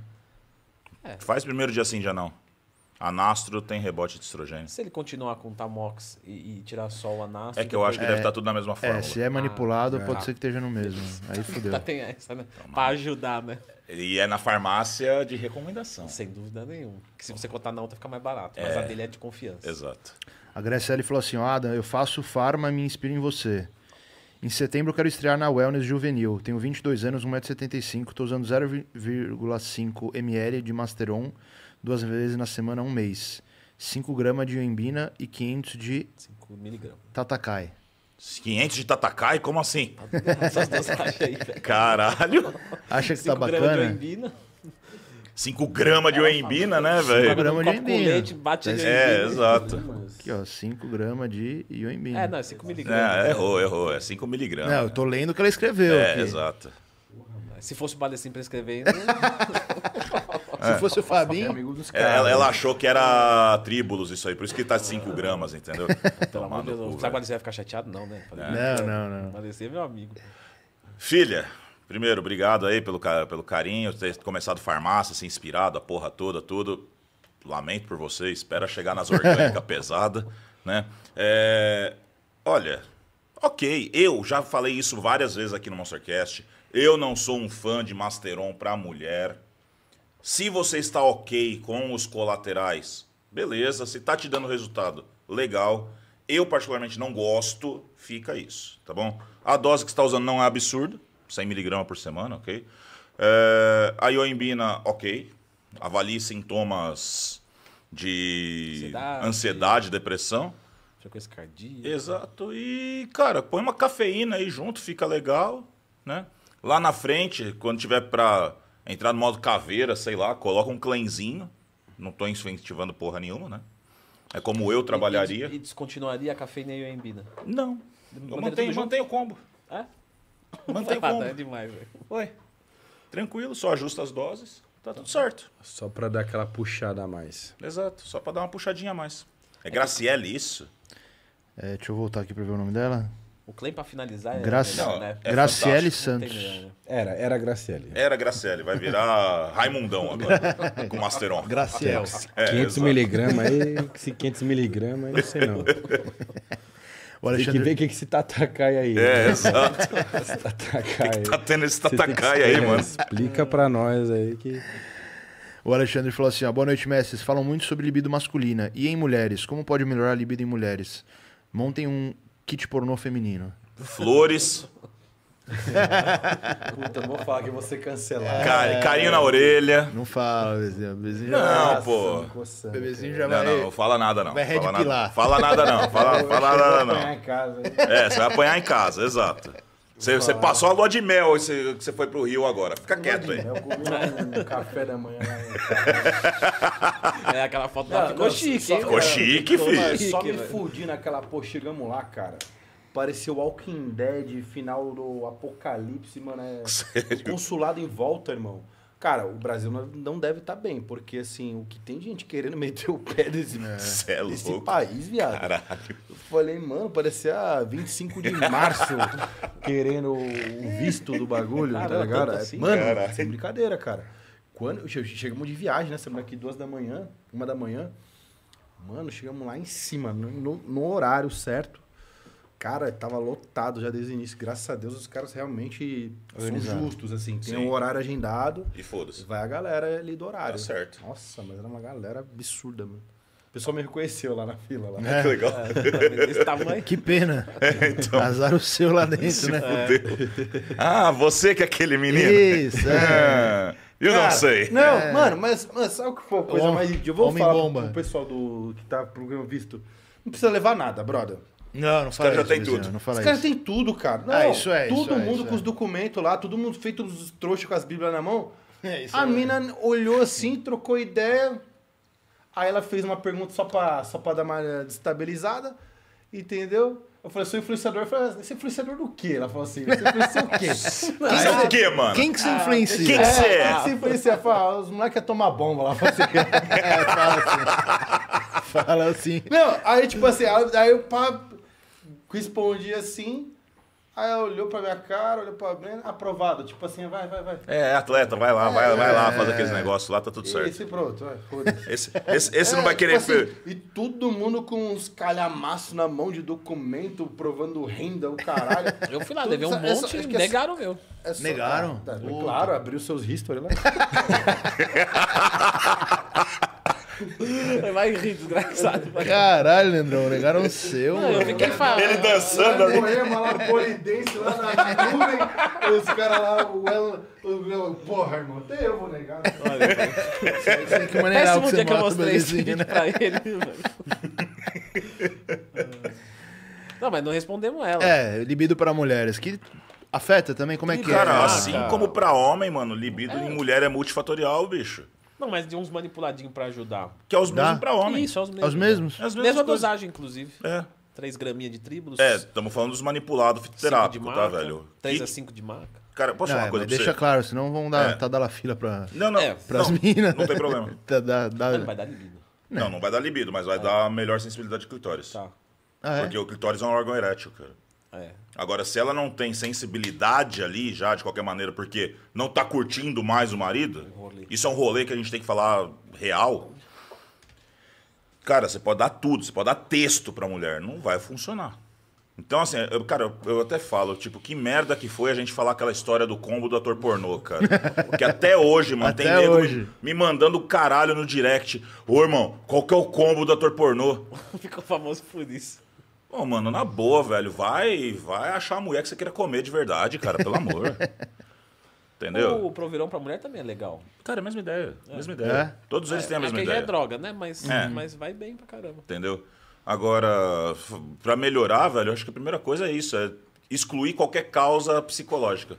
É. Faz primeiro dia sim, já não. Anastro tem rebote de estrogênio. Se ele continuar com Tamox e, e tirar só o anastro... É que eu acho que tá é, deve estar tudo na mesma forma. É, se é manipulado, ah, pode é. ser que esteja no mesmo. Aí tá fodeu. Tá, tem essa, né? pra ajudar, né? Ele é na farmácia de recomendação. Sem dúvida nenhuma. Que se você contar na outra fica mais barato. Mas é, a dele é de confiança. Exato. A Graciele falou assim: Adam, eu faço farma e me inspiro em você. Em setembro eu quero estrear na Wellness Juvenil. Tenho 22 anos, 1,75m. Estou usando 0,5 ml de Masteron duas vezes na semana, um mês. 5 gramas de embina e 500 de 5 miligramas. Tatakai. 500 de Tatakai? Como assim? Caralho. Acha que tá bacana? 5 gramas de oembina, né, né velho? 5 gramas de copo com bate de É, exato. Aqui, ó, 5 gramas de ioimbina. É, não, é 5 miligramas. É, errou, errou. É 5 miligramas. Não, eu tô lendo o que ela escreveu É, aqui. exato. Se fosse o Badecim pra escrever, não- É. Se fosse o é Fabinho. É, ela, né? ela achou que era tríbulos isso aí, por isso que tá 5 gramas, entendeu? Pelo amor de Deus. Sabe quando você vai ficar chateado? Não, né? Não, não, não. Parecer meu amigo. Filha, primeiro, obrigado aí pelo, pelo carinho, ter começado farmácia, se inspirado, a porra toda, tudo. Lamento por você, espera chegar nas orgânicas pesada, né? É, olha, ok, eu já falei isso várias vezes aqui no Monstercast. Eu não sou um fã de Masteron pra mulher. Se você está ok com os colaterais, beleza. Se está te dando resultado, legal. Eu particularmente não gosto, fica isso, tá bom? A dose que está usando não é absurda, 100 miligramas por semana, ok? É, a ioimbina, ok. Avalie sintomas de ansiedade, ansiedade depressão. Frequência cardíaca. Exato. E, cara, põe uma cafeína aí junto, fica legal, né? Lá na frente, quando tiver para entrar no modo caveira, sei lá, coloca um clenzinho. Não estou incentivando porra nenhuma, né? É como eu trabalharia. E, e, e descontinuaria a cafeína e a embina? Não. Eu mantenho, mantenho o combo. É? Mantenho o ah, combo. Tá, é demais, velho. Oi. Tranquilo, só ajusta as doses, tá tudo certo. Só para dar aquela puxada a mais. Exato, só para dar uma puxadinha a mais. É, é Graciele isso? É, deixa eu voltar aqui para ver o nome dela. O Clay pra finalizar é. Graci... Melhor, né? é Graciele Santos. Né? Era, era Graciele. Era Graciele, vai virar Raimundão agora, com Masteron. Graciel. 500 é, é miligramas aí, 500 miligramas aí, não sei não. O Alexandre... Tem que ver o que, esse Tatakai aí. É, né? exato. esse O que, que tá tendo esse Tatakai aí, mano? Explica pra nós aí que. O Alexandre falou assim: ó, boa noite, mestres. Falam muito sobre libido masculina. E em mulheres? Como pode melhorar a libido em mulheres? Montem um kit pornô feminino. Flores. Puta, vou falar que você cancelar. Car, carinho na orelha. Não fala, bebezinho. bebezinho não, vai, pô. Coçando, bebezinho já não, vai. Não, não fala nada não. Vai fala, nada, fala nada não. Fala, fala nada não. Fala, fala nada não. Vai apanhar em casa. É, você vai apanhar em casa, exato. Você, você passou a lua de mel que você foi pro Rio agora. Fica lua quieto aí. Eu café da manhã. Né? É, aquela foto da ficou chique, Ficou chique, filho. Só, me velho. naquela... Pô, chegamos lá, cara. Pareceu Walking Dead, final do Apocalipse, mano. É... Consulado em volta, irmão. Cara, o Brasil não deve estar tá bem, porque assim, o que tem gente querendo meter o pé desse, é, desse é país, viado. Caralho. Eu falei, mano, parecia 25 de março querendo o visto do bagulho, Caramba, tá ligado? É, assim, mano, caralho. sem brincadeira, cara. Quando chegamos de viagem, né? Semana aqui duas da manhã, uma da manhã. Mano, chegamos lá em cima, no, no horário certo. Cara, tava lotado já desde o início. Graças a Deus, os caras realmente Organizado. são justos, assim. Tem Sim. um horário agendado. E foda-se. Vai a galera ali do horário. Tá certo. Nossa, mas era uma galera absurda, mano. O pessoal me reconheceu lá na fila. Lá. É, que é, legal. Tá tamanho, que pena. É, então. Azar o seu lá dentro, Se né? É. Ah, você que é aquele menino. Isso, é. é. Eu não sei. Não, é. mano, mas, mas sabe o que foi a coisa mais... Eu vou Homem falar bomba. pro pessoal do, que tá pro visto. Não precisa levar nada, brother. Não, não fala Os caras já tem tudo. Não, fala Os caras têm tudo, cara. Ah, não, ah, isso é. Todo isso é, mundo é, isso com é. os documentos lá, todo mundo feito uns trouxas com as bíblias na mão. É, isso a é. mina olhou assim, trocou ideia. Aí ela fez uma pergunta só pra, só pra dar uma destabilizada, entendeu? Eu falei, sou influenciador. Eu falei, ah, você é influenciador do quê? Ela falou assim, você influencia o quê? Quem é, é o assim. quê, mano? Quem que você ah, influencia? Quem que você é? Quem que você influencia? Fala, os moleques iam tomar bomba lá. Fala assim. é, fala assim. Fala assim. Não, aí tipo assim, aí o papo. Respondi assim, Aí ela olhou pra minha cara, olhou pra Brenda, aprovado. Tipo assim, vai, vai, vai. É, atleta, vai lá, é, vai, vai é, lá, faz aqueles negócios lá, tá tudo certo. Esse pronto, vai, é, esse, esse, esse é, não vai é, tipo querer... Assim, e todo mundo com uns calhamaços na mão de documento, provando renda, o caralho. Eu fui lá, levei um monte é e negaram o meu. Só, negaram? Tá, tá, claro, abriu seus history lá. Foi é mais rir, desgraçado. Caralho, Leandrão, negaram o seu. Não, eu fiquei falando. Ele dançando ali. Poema lá, polidense, lá na nuvem. Os caras lá, o Elon. O meu, porra, irmão, até eu vou negar. Olha, mano. que maneira que você que eu mostrei esse vídeo né? pra ele, mano. Não, mas não respondemos ela. É, libido para mulheres. Que afeta também? Como é que cara, é? Cara, ah, assim como para homem, mano, libido é. em mulher é multifatorial, bicho. Não, mas de uns manipuladinhos pra ajudar. Que é os mesmos pra homem. Isso, é os mesmos. É os mesmos? É as mesmas Mesma coisas. dosagem, inclusive. É. 3 graminhas de tríbulos. É, estamos falando dos manipulados fitoterápicos, tá, velho? 3 a 5 de maca. Cara, posso falar uma é, coisa pra deixa você? claro, senão vão dar, É. tá dando a fila pra, Não, não. É, pras minas. Não tem problema. Tá, dá- dá- Não vai dar libido. Não, não vai dar libido, mas vai é. dar melhor sensibilidade de clitóris. Tá. Ah, é? Porque o clitóris é um órgão erétil, cara. É. Agora, se ela não tem sensibilidade ali já, de qualquer maneira, porque não tá curtindo mais o marido, um isso é um rolê que a gente tem que falar real. Cara, você pode dar tudo, você pode dar texto pra mulher, não vai funcionar. Então, assim, eu, cara, eu até falo, tipo, que merda que foi a gente falar aquela história do combo do ator pornô, cara. que até hoje, mano, até tem nego hoje. Me, mandando mandando caralho no direct. Ô, irmão, qual que é o combo do ator pornô? Ficou famoso por isso. Ô, mano, na boa, velho, vai, vai achar a mulher que você queira comer de verdade, cara, pelo amor. Entendeu? O provirão pra mulher também é legal. Cara, é mesma ideia. É. Mesma é. ideia. É. Todos eles é, têm a é mesma ideia. é droga, né? Mas, mas vai bem pra caramba. Entendeu? Agora, pra melhorar, velho, eu acho que a primeira coisa é isso: é excluir qualquer causa psicológica.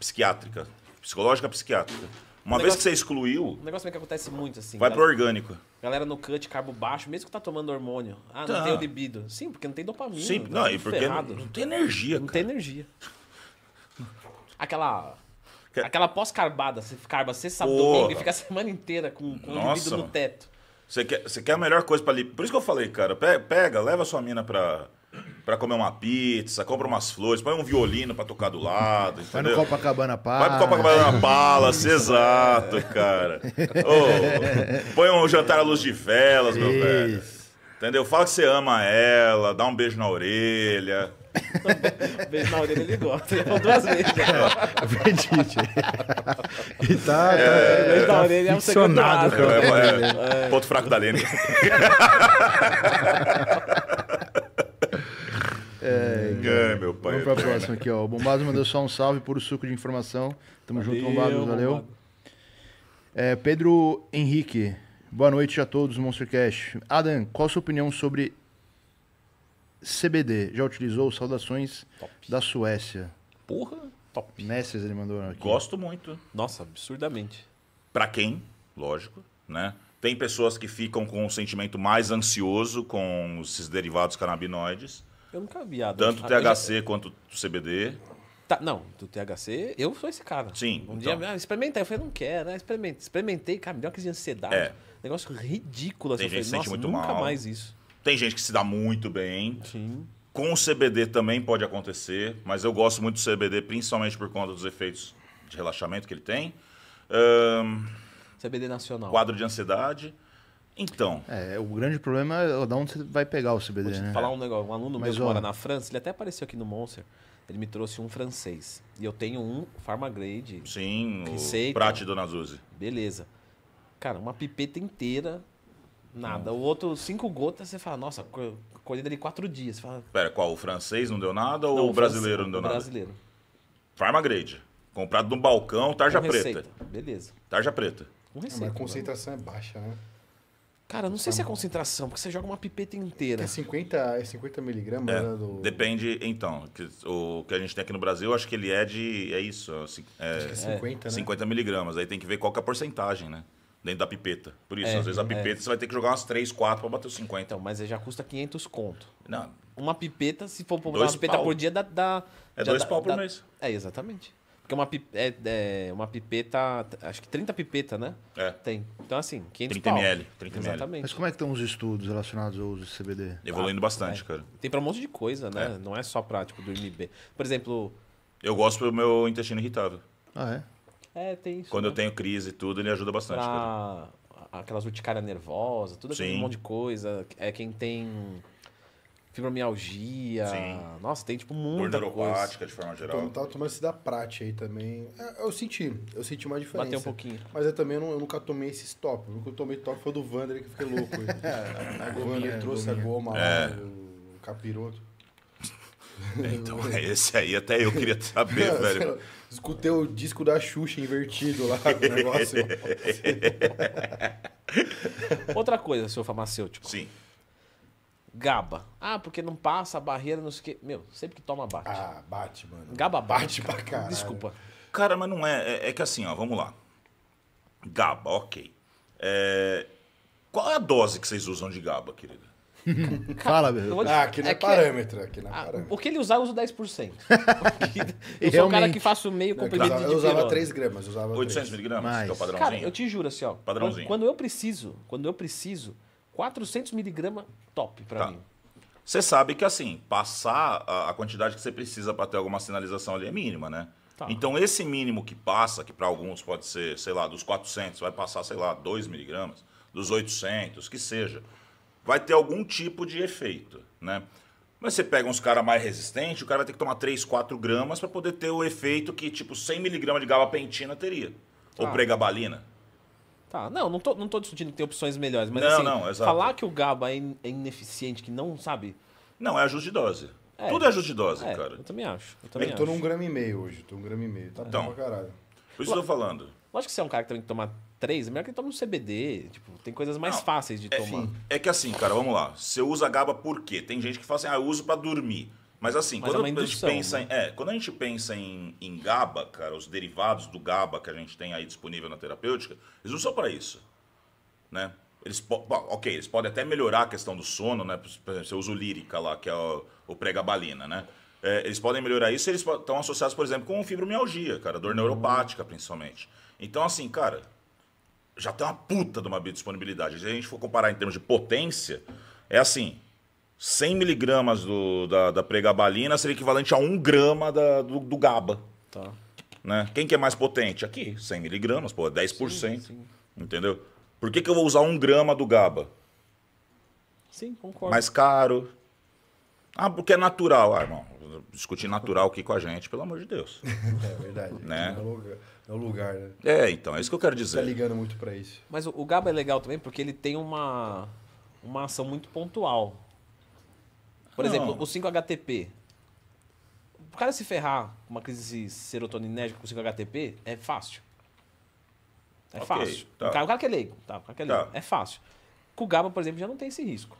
Psiquiátrica. Psicológica, psiquiátrica. Uma vez que você excluiu. Um negócio que acontece muito assim. Vai galera, pro orgânico. Galera no cut, carbo baixo, mesmo que tá tomando hormônio. Ah, não tá. tem o libido. Sim, porque não tem dopamina. Sim, tá não, tá e porque não, não tem energia. Não cara. tem energia. Aquela. Aquela pós-carbada, você carba sexta, domingo e fica a semana inteira com, com o libido no teto. Você quer, você quer a melhor coisa pra libido. Por isso que eu falei, cara, pega, pega leva sua mina pra para comer uma pizza, compra umas flores, põe um violino para tocar do lado, entendeu? Vai no Copacabana Palace. Vai no Copacabana Palace, exato, cara. Oh, põe um jantar à luz de velas, meu Isso. velho. Entendeu? Fala que você ama ela, dá um beijo na orelha. Beijo na orelha ele gosta. Ele falou duas vezes. e tá, tá. É, beijo na orelha é um secundário. É, é, é, ponto fraco da Lene. É, é então, meu pai. Vamos é para a próxima aqui, ó. O Bombado mandou só um salve por suco de informação. Tamo valeu, junto, Bombado. Valeu. É, Pedro Henrique. Boa noite a todos, Monstercast. Adam, qual a sua opinião sobre CBD? Já utilizou? Saudações Top. da Suécia. Porra, top. Messias ele mandou aqui. Gosto muito. Nossa, absurdamente. Para quem? Lógico, né? Tem pessoas que ficam com um sentimento mais ansioso com esses derivados canabinoides. Eu nunca vi a Tanto o THC já... quanto o CBD. Tá, não, do THC, eu sou esse cara. Sim. Um então. dia, ah, experimentei. Eu falei, não quero, né? Experimentei. Experimentei, cara, me deu uma crise de ansiedade. É. Negócio ridículo. Assim. Tem gente falei, sente muito nunca mal. mais isso. Tem gente que se dá muito bem. Sim. Com o CBD também pode acontecer, mas eu gosto muito do CBD, principalmente por conta dos efeitos de relaxamento que ele tem. Um, CBD nacional. Quadro de ansiedade. Então. É, o grande problema é de onde você vai pegar o CBD, Vou te né? falar um negócio. Um aluno Mas, meu que mora na França, ele até apareceu aqui no Monster. Ele me trouxe um francês. E eu tenho um Pharma Grade. Sim, receita. o Prate é Dona Zuzi. Beleza. Cara, uma pipeta inteira, nada. Hum. O outro, cinco gotas, você fala, nossa, colhei dele quatro dias. fala, Pera, qual? O francês não deu nada ou não, o brasileiro francês, não deu nada? O brasileiro. Pharma Grade. Comprado no balcão, tarja preta. Beleza. Tarja preta. Com receita. Mas a concentração é baixa, né? Cara, não sei se é tá. concentração, porque você joga uma pipeta inteira. É 50, é 50 miligramas, é, né, do... Depende, então. Que, o que a gente tem aqui no Brasil, acho que ele é de. É isso. É, acho que é 50, é, né? 50 miligramas. Aí tem que ver qual que é a porcentagem, né? Dentro da pipeta. Por isso, é, às vezes a é. pipeta você vai ter que jogar umas 3, 4 pra bater os 50. Então, mas já custa 500 conto. Não. Uma pipeta, se for por uma pipeta pau. por dia, dá. dá é dois dá, pau por dá, mês. É, exatamente. Porque uma, é, é, uma pipeta, acho que 30 pipeta, né? É. Tem. Então, assim, 500 30 pau. ml. 30 Exatamente. ml. Mas como é que estão os estudos relacionados ao uso de CBD? Evoluindo ah, bastante, é. cara. Tem pra um monte de coisa, né? É. Não é só pra, tipo, dormir bem. Por exemplo... Eu gosto pro meu intestino é irritado. Ah, é? É, tem isso. Quando né? eu tenho crise e tudo, ele ajuda bastante, pra... Aquelas urticárias nervosa, tudo aquele é um monte de coisa. É quem tem fibromialgia. Sim. Nossa, tem tipo muita coisa. de forma tipo, geral. Então, eu tava tomando esse da prate aí também. É, eu senti, eu senti uma diferença. Bateu um pouquinho. Mas eu também não, eu nunca tomei esses top. O único que eu tomei top foi do Vander que fiquei louco. é, é o Vander trouxe a goma é. lá, né, o capiroto. Então, é esse aí até eu queria saber, velho. Escutei o disco da Xuxa invertido lá, no negócio. Outra coisa, seu farmacêutico. Sim. Gaba. Ah, porque não passa a barreira, não sei o quê. Meu, sempre que toma, bate. Ah, bate, mano. Gaba bate. Bate cara. pra caralho. Desculpa. Cara, mas não é, é. é que assim, ó, vamos lá. Gaba, ok. É, qual é a dose que vocês usam de Gaba, querida? Fala, meu. Ah, aqui não é, é, é- parâmetro. Aqui não é ah, parâmetro. O que ele usava, eu uso 10%. eu sou um cara que faço meio comprimido não, eu de Eu usava 3 gramas, usava 800 miligramas, que é o padrãozinho. Cara, eu te juro assim, ó. Padrãozinho. Quando eu preciso, quando eu preciso, 400 miligramas, top para tá. mim. Você sabe que, assim, passar a quantidade que você precisa para ter alguma sinalização ali é mínima, né? Tá. Então, esse mínimo que passa, que para alguns pode ser, sei lá, dos 400, vai passar, sei lá, 2 miligramas, dos 800, que seja, vai ter algum tipo de efeito, né? Mas você pega uns caras mais resistentes, o cara vai ter que tomar 3, 4 gramas para poder ter o efeito que, tipo, 100 miligramas de gabapentina teria. Tá. Ou pregabalina. Tá, não, não tô, não tô discutindo que tem opções melhores, mas não, assim, não, falar que o GABA é, é, ineficiente, que não sabe. Não, é ajuste de dose. É, Tudo é ajuste de dose, é, cara. Eu também acho. Eu, também eu tô acho. num grama e meio hoje, tô um grama e meio. Tá então, pra caralho. Por isso que eu tô falando. Lógico que você é um cara que tem que tomar três, é melhor que ele tome um CBD. Tipo, tem coisas mais não, fáceis de é tomar. Sim. É que assim, cara, vamos lá. Você usa GABA por quê? Tem gente que fala assim, ah, eu uso pra dormir. Mas assim, Mas é quando é indução, a gente pensa, né? em, é, quando a gente pensa em, em GABA, cara, os derivados do GABA que a gente tem aí disponível na terapêutica, eles não são para isso, né? Eles, bom, ok, eles podem até melhorar a questão do sono, né? Por exemplo, você usa lírica lá, que é o, o pregabalina, né? É, eles podem melhorar isso, eles estão associados, por exemplo, com fibromialgia, cara, dor neuropática, principalmente. Então, assim, cara, já tem uma puta de uma biodisponibilidade. Se a gente for comparar em termos de potência, é assim, 100 miligramas do, da, da pregabalina seria equivalente a 1 grama da, do, do GABA. Tá. Né? Quem que é mais potente? Aqui, 100 miligramas, pô, 10%. É sim, sim. Entendeu? Por que, que eu vou usar 1 grama do GABA? Sim, concordo. Mais caro. Ah, porque é natural. Ah, irmão, discutir natural aqui com a gente, pelo amor de Deus. É verdade. né? É o lugar, é o lugar né? É, então, é isso que eu quero dizer. Tá ligando muito para isso. Mas o, o GABA é legal também porque ele tem uma, uma ação muito pontual. Por não. exemplo, o 5-HTP. O cara se ferrar com uma crise serotoninérgica com 5-HTP é fácil. É okay, fácil. Tá. O, cara, o cara que é leigo. Tá, o cara que é, tá. leigo. Tá. é fácil. Com o GABA, por exemplo, já não tem esse risco.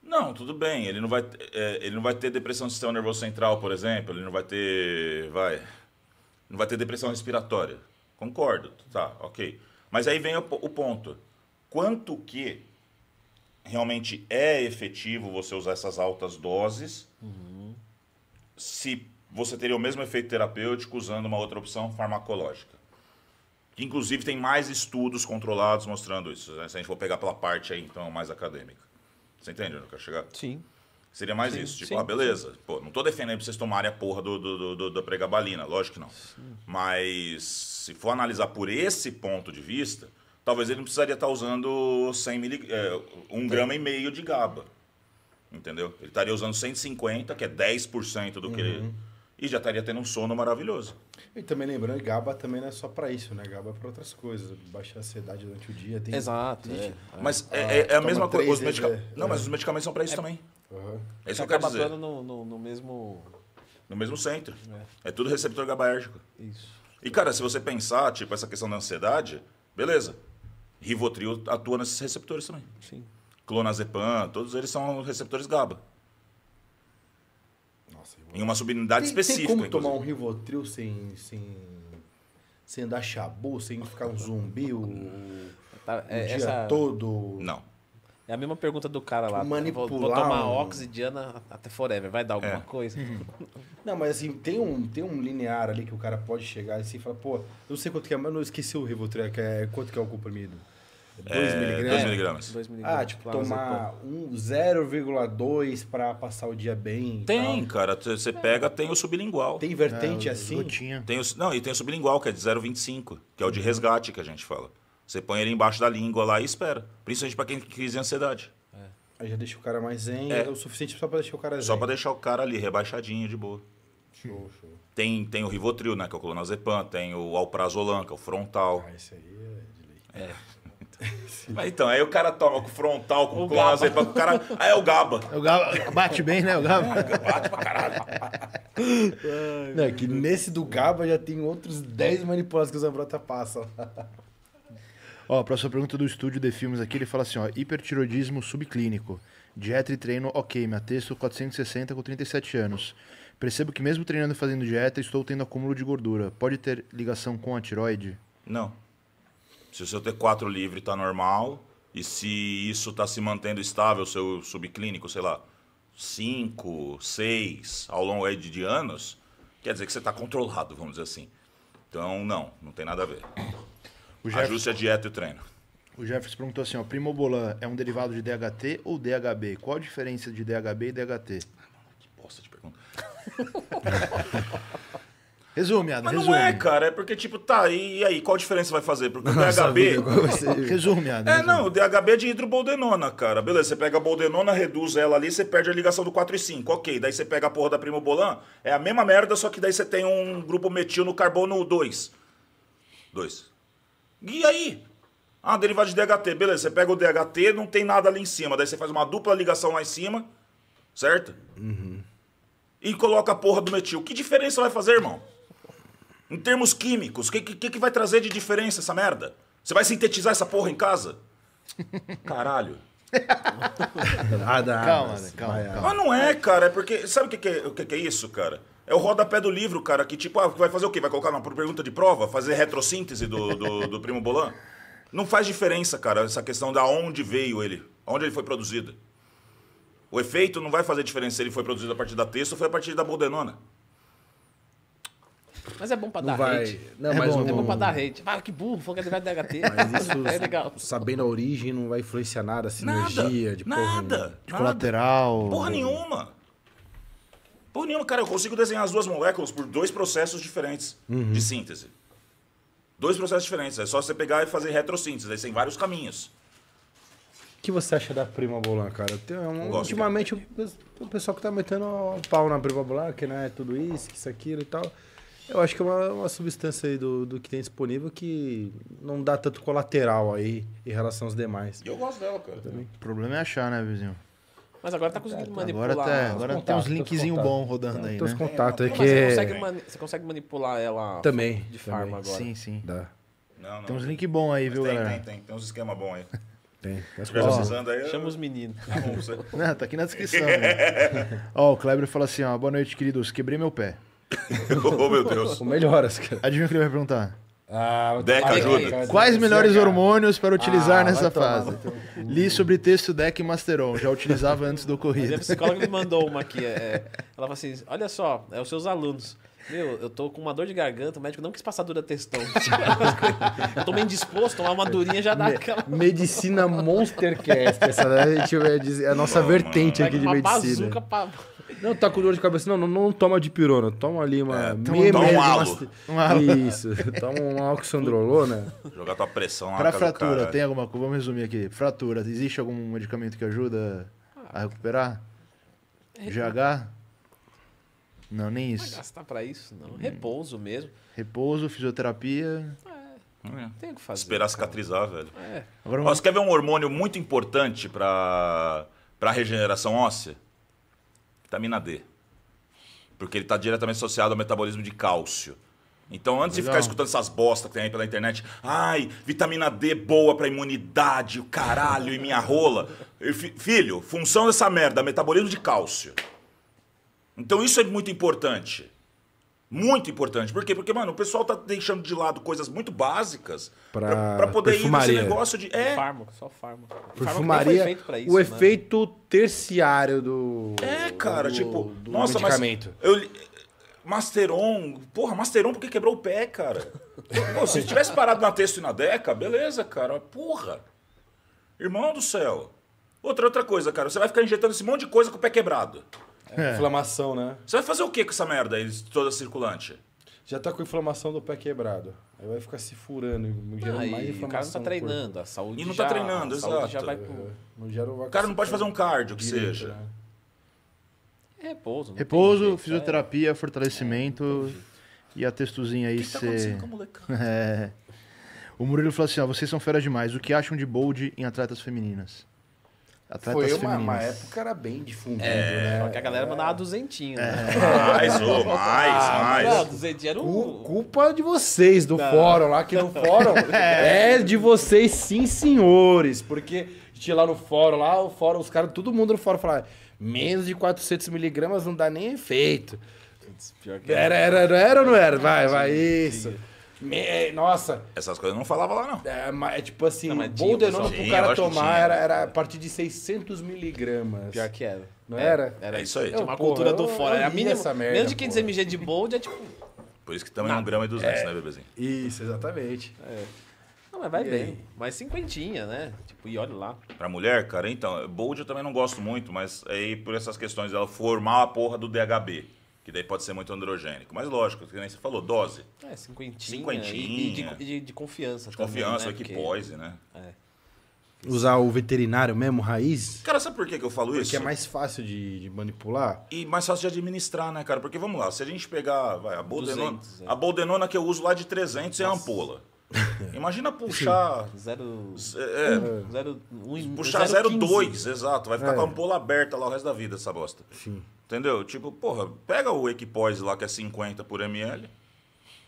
Não, tudo bem. Ele não vai, é, ele não vai ter depressão do sistema nervoso central, por exemplo. Ele não vai ter, vai, não vai ter depressão respiratória. Concordo, tá, ok. Mas aí vem o, o ponto. Quanto que realmente é efetivo você usar essas altas doses, uhum. se você teria o mesmo efeito terapêutico usando uma outra opção farmacológica. Que, inclusive, tem mais estudos controlados mostrando isso. Né? Se a gente for pegar pela parte aí, então, mais acadêmica. Você entende onde eu quero chegar? Sim. Seria mais sim, isso. Tipo, sim, ah, beleza. Sim. Pô, não tô defendendo pra vocês tomarem a porra do, do, do da pregabalina. Lógico que não. Mas, se for analisar por esse ponto de vista talvez ele não precisaria estar tá usando 100 mili, é, grama e meio de GABA. Entendeu? Ele estaria usando 150, que é 10% do que ele. Uhum. E já estaria tendo um sono maravilhoso. E também lembrando, GABA também não é só para isso, né? GABA é para outras coisas. Baixar a ansiedade durante o dia. Tem... Exato. Tem... É. é. Mas é, ah, é, é, a mesma coisa. Os medica... é, Não, mas os medicamentos são para isso também. Uhum. É isso que eu quero dizer. No, no, no, mesmo... No mesmo centro. É. é, tudo receptor GABAérgico. Isso. E, cara, se você pensar, tipo, essa questão da ansiedade, beleza. Rivotril atua nesses receptores também. Sim. Clonazepam, todos eles são receptores GABA. Nossa, em uma subunidade específica. Tem como inclusive. tomar um Rivotril sem, sem, sem dar chabu, sem ficar um zumbi o, tá, é, o dia essa... todo? Não. É a mesma pergunta do cara lá. Manipular vou, vou tomar um... oxidiana até forever, vai dar alguma é. coisa? não, mas assim, tem um, tem um linear ali que o cara pode chegar assim e falar, pô, eu sei quanto que é, mas não esqueci o Rivotril, que é, quanto que é o comprimido. 2 é, miligramas. miligramas. Ah, tipo, tomar um 0,2 para passar o dia bem. Tem, cara. Você pega, tem o sublingual. Tem vertente é, assim? Tem o, não, e tem o sublingual, que é de 0,25, que é o de uhum. resgate que a gente fala. Você põe ele embaixo da língua lá e espera. Principalmente para quem crise ansiedade. É. Aí já deixa o cara mais zen, é. é o suficiente só para deixar o cara zen. Só para deixar o cara ali rebaixadinho, de boa. Show, show. Tem, tem o Rivotril, né, que é o clonazepam, tem o Alprazolam, que é o frontal. Ah, isso aí é de lei. É. Mas então, aí o cara toma com frontal, com o close, aí o cara. Aí é o Gaba. É o Gaba bate bem, né? O Gaba. É, bate pra caralho. Não, é que nesse do Gaba já tem outros 10 manipulados que o Zambrota passa. Ó, a próxima pergunta do estúdio de filmes aqui, ele fala assim, ó, hipertiroidismo subclínico. Dieta e treino, ok, me texto 460 com 37 anos. Percebo que mesmo treinando e fazendo dieta, estou tendo acúmulo de gordura. Pode ter ligação com a tiroide? Não. Se o seu T4 livre está normal e se isso está se mantendo estável, seu subclínico, sei lá, 5, 6 ao longo aí de, anos, quer dizer que você está controlado, vamos dizer assim. Então, não, não tem nada a ver. O Jefferson, Ajuste a dieta e o treino. O Jefferson perguntou assim, ó, Primobolan é um derivado de DHT ou DHB? Qual a diferença de DHB e DHT? Ah, mano, que bosta de pergunta. Resume, Adam, Mas resume. não é, cara. É porque, tipo, tá, e, e aí? Qual a diferença vai fazer? Porque o DHB... resume, Adam. É, não, o DHB é de hidroboldenona, cara. Beleza, você pega a boldenona, reduz ela ali, você perde a ligação do 4 e 5. Ok, daí você pega a porra da bolan. é a mesma merda, só que daí você tem um grupo metil no carbono 2. 2. E aí? Ah, derivado de DHT. Beleza, você pega o DHT, não tem nada ali em cima. Daí você faz uma dupla ligação lá em cima, certo? Uhum. E coloca a porra do metil. Que diferença vai fazer, irmão? Em termos químicos, o que, que, que vai trazer de diferença essa merda? Você vai sintetizar essa porra em casa? Caralho. Nada, ah, calma, mas, calma, calma. Mas não é, cara. É porque. Sabe o que, que, é, o que, que é isso, cara? É o rodapé do livro, cara, que tipo, ah, vai fazer o quê? Vai colocar uma pergunta de prova? Fazer retrossíntese do, do, do Primo Bolan? Não faz diferença, cara, essa questão da onde veio ele, onde ele foi produzido. O efeito não vai fazer diferença se ele foi produzido a partir da texto ou foi a partir da boldenona. Mas é bom pra não dar vai... hate. Não, é, mas bom, não... é bom pra dar hate. Ah, que burro, falou que vai dar HT. Mas isso, é legal. Sabendo a origem, não vai influenciar nada, a sinergia, nada, de porra. Nada. De colateral. Porra nenhuma. Porra nenhuma, cara. Eu consigo desenhar as duas moléculas por dois processos diferentes uhum. de síntese. Dois processos diferentes. É só você pegar e fazer retrossíntese. Aí tem vários caminhos. O que você acha da Prima Bolan, cara? Tem um, ultimamente, o pessoal que tá metendo o pau na Prima Bolan, que não né, é tudo isso, que isso, aquilo e tal. Eu acho que é uma, uma substância aí do, do que tem disponível que não dá tanto colateral aí em relação aos demais. Eu gosto dela, cara. Também. O problema é achar, né, vizinho? Mas agora tá conseguindo é, manipular. Agora, tá, agora contatos, tem uns linkzinhos bons rodando aí, né? uns contatos é, que... Você é- consegue, mani... você consegue manipular ela também, de farma também. agora. Sim, sim. Dá. Não, não. Tem uns link bom aí, viu, viu, tem, galera? Tem, tem. Tem uns esquema bom aí. Tem. Mas, ó, aí, chama eu... os meninos. Não, tá aqui na descrição. né? ó, o Kleber fala assim, ó. Boa noite, queridos. Quebrei meu pé. oh, meu Deus. O melhoras, cara. Adivinha o que ele vai perguntar? Ah, Deck ajuda. Quais melhores hormônios para ah, utilizar ah, nessa fase? Li sobre texto Deck Masteron, já utilizava antes do é corrido. a psicóloga me mandou uma aqui. É, é, ela falou assim: olha só, é os seus alunos. Meu, eu tô com uma dor de garganta, o médico não quis passar dura testão. eu tô bem disposto. tomar uma durinha já dá aquela. Medicina Monstercast, essa daí, tipo, é a nossa não, vertente mano. aqui de uma medicina. pra... Não tá com dor de cabeça. Não, não, não toma de pirona. Toma ali uma... É, toma meia, um álcool. Isso. toma um alcoxandrolô, né? Jogar tua pressão lá Pra fratura, cara, tem alguma coisa? Vamos resumir aqui. Fratura, existe algum medicamento que ajuda a recuperar? GH? Não, nem isso. Não gastar pra isso, não. Hum. Repouso mesmo. Repouso, fisioterapia. É, é. tem que fazer. Esperar cicatrizar, velho. É. Agora, Você quer ver um hormônio muito importante pra, pra regeneração óssea? vitamina D. Porque ele está diretamente associado ao metabolismo de cálcio. Então, antes Legal. de ficar escutando essas bostas que tem aí pela internet, ai, vitamina D boa para imunidade, o caralho e minha rola. Filho, função dessa merda, metabolismo de cálcio. Então, isso é muito importante. Muito importante. Por quê? Porque, mano, o pessoal tá deixando de lado coisas muito básicas para poder perfumaria. ir nesse negócio de. É. Fármaco, só fármaco. Perfumaria. isso, o mano. efeito terciário do. É, cara, do, tipo. Do nossa, medicamento. mas. Eu, Masteron. Porra, Masteron porque quebrou o pé, cara. Pô, se tivesse parado na texto e na Deca, beleza, cara. Porra. Irmão do céu. Outra, outra coisa, cara. Você vai ficar injetando esse monte de coisa com o pé quebrado. É. Inflamação, né? Você vai fazer o que com essa merda aí, toda circulante? Já tá com inflamação do pé quebrado. Aí vai ficar se furando, não gera mais inflamação. O cara não tá treinando, a saúde E não tá já, tá treinando, exato. Já vai pro... É, não gera o cara não pode fazer um cardio, que direito, seja. Né? Repouso. Repouso, jeito, é. fisioterapia, é. fortalecimento é, e a textuzinha aí ser... Tá é. O Murilo falou assim, ó, vocês são fera demais. O que acham de bold em atletas femininas? Foi uma, uma, época era bem difundido, é, né? Só que a galera mandava duzentinho, né? É. Mais, ô, ah, mais, mais. Não, duzentinho era um... Culpa de vocês, do não. fórum lá, que no fórum é. é de vocês sim, senhores. Porque tinha lá no fórum, lá o fórum, os caras, todo mundo no fórum falava, menos de 400 miligramas não dá nem efeito. Era, é. era, era, era ou não era? Vai, vai, isso. Me, é, nossa. Essas coisas eu não falava lá, não. É, mas, é tipo assim, não, o boldenone pro cara tomar era, era a partir de 600 miligramas. Pior que era. Não era? Era, é isso aí. É uma porra, cultura eu, do fora. É a mínima. Essa merda, menos de 500 mg de bold é tipo... Por isso que também é um grama e 200, é. né, bebezinho? Isso, exatamente. É. Não, mas vai e bem. Aí? Mas cinquentinha, né? Tipo, e olha lá. Pra mulher, cara, então, bold eu também não gosto muito, mas aí por essas questões, ela formar a porra do DHB. Que daí pode ser muito androgênico. Mas lógico, que nem você falou, dose. É, cinquentinha. Cinquentinha. E, e de, de, confiança de também, Confiança, né? que poise, né? É. Usar o veterinário mesmo, raiz? Cara, sabe por que, eu falo Porque isso? Porque é mais fácil de, de, manipular. E mais fácil de administrar, né, cara? Porque vamos lá, se a gente pegar vai, a, boldenona, 200, é. a boldenona que eu uso lá de 300 é Nossa. é ampola. Imagina puxar. Zero. É, um, puxar 0,2, exato. Vai ficar é. com a ampola aberta lá o resto da vida, essa bosta. Sim. Entendeu? Tipo, porra, pega o Equipoise lá que é 50 por ml.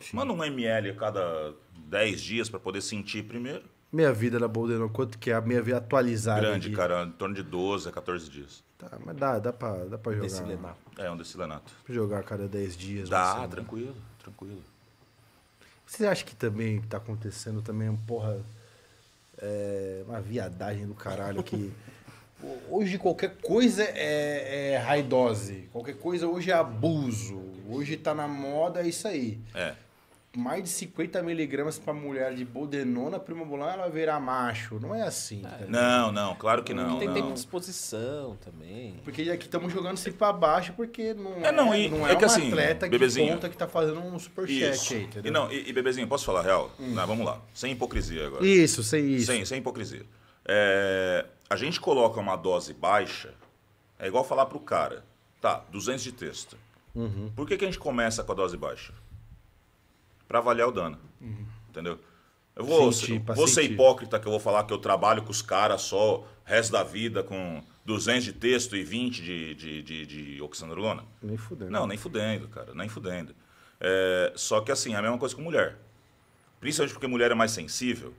Sim. Manda um ml a cada 10 dias para poder sentir primeiro. Minha vida da Boldenão, quanto que é a minha vida atualizada? Grande, aqui. cara, em torno de 12 a 14 dias. Tá, mas dá, dá pra, dá pra jogar. Né? Decilenato. É, um decilenato. Pra jogar a cada 10 dias. Dá, assim, tranquilo, né? tranquilo. Você acha que também tá acontecendo também, porra, é, uma viadagem do caralho que... Hoje qualquer coisa é, é high dose, qualquer coisa hoje é abuso, hoje tá na moda é isso aí. É. Mais de 50 miligramas para mulher de bodenona, primobolan, ela verá macho. Não é assim. É. não, não, claro que não. Tem não. tempo de exposição também. Porque aqui estamos jogando sempre para baixo, porque não é, é não, e, não é, é que um assim, atleta bebezinho, que conta que tá fazendo um superchat aí, entendeu? E, não, e, e, bebezinho, posso falar real? Hum. Não, vamos lá, sem hipocrisia agora. Isso, sem isso. Sem, sem hipocrisia. É, a gente coloca uma dose baixa, é igual falar para o cara, tá, 200 de texto. Uhum. Por que, que a gente começa com a dose baixa? Para avaliar o dano. Uhum. Entendeu? Eu vou, sentir, vou ser hipócrita que eu vou falar que eu trabalho com os caras só o resto da vida com 200 de texto e 20 de, de, de, de oxandrolona? Nem fudendo. Não, nem fudendo, cara, nem fudendo. É, só que assim, é a mesma coisa com mulher. Principalmente porque mulher é mais sensível.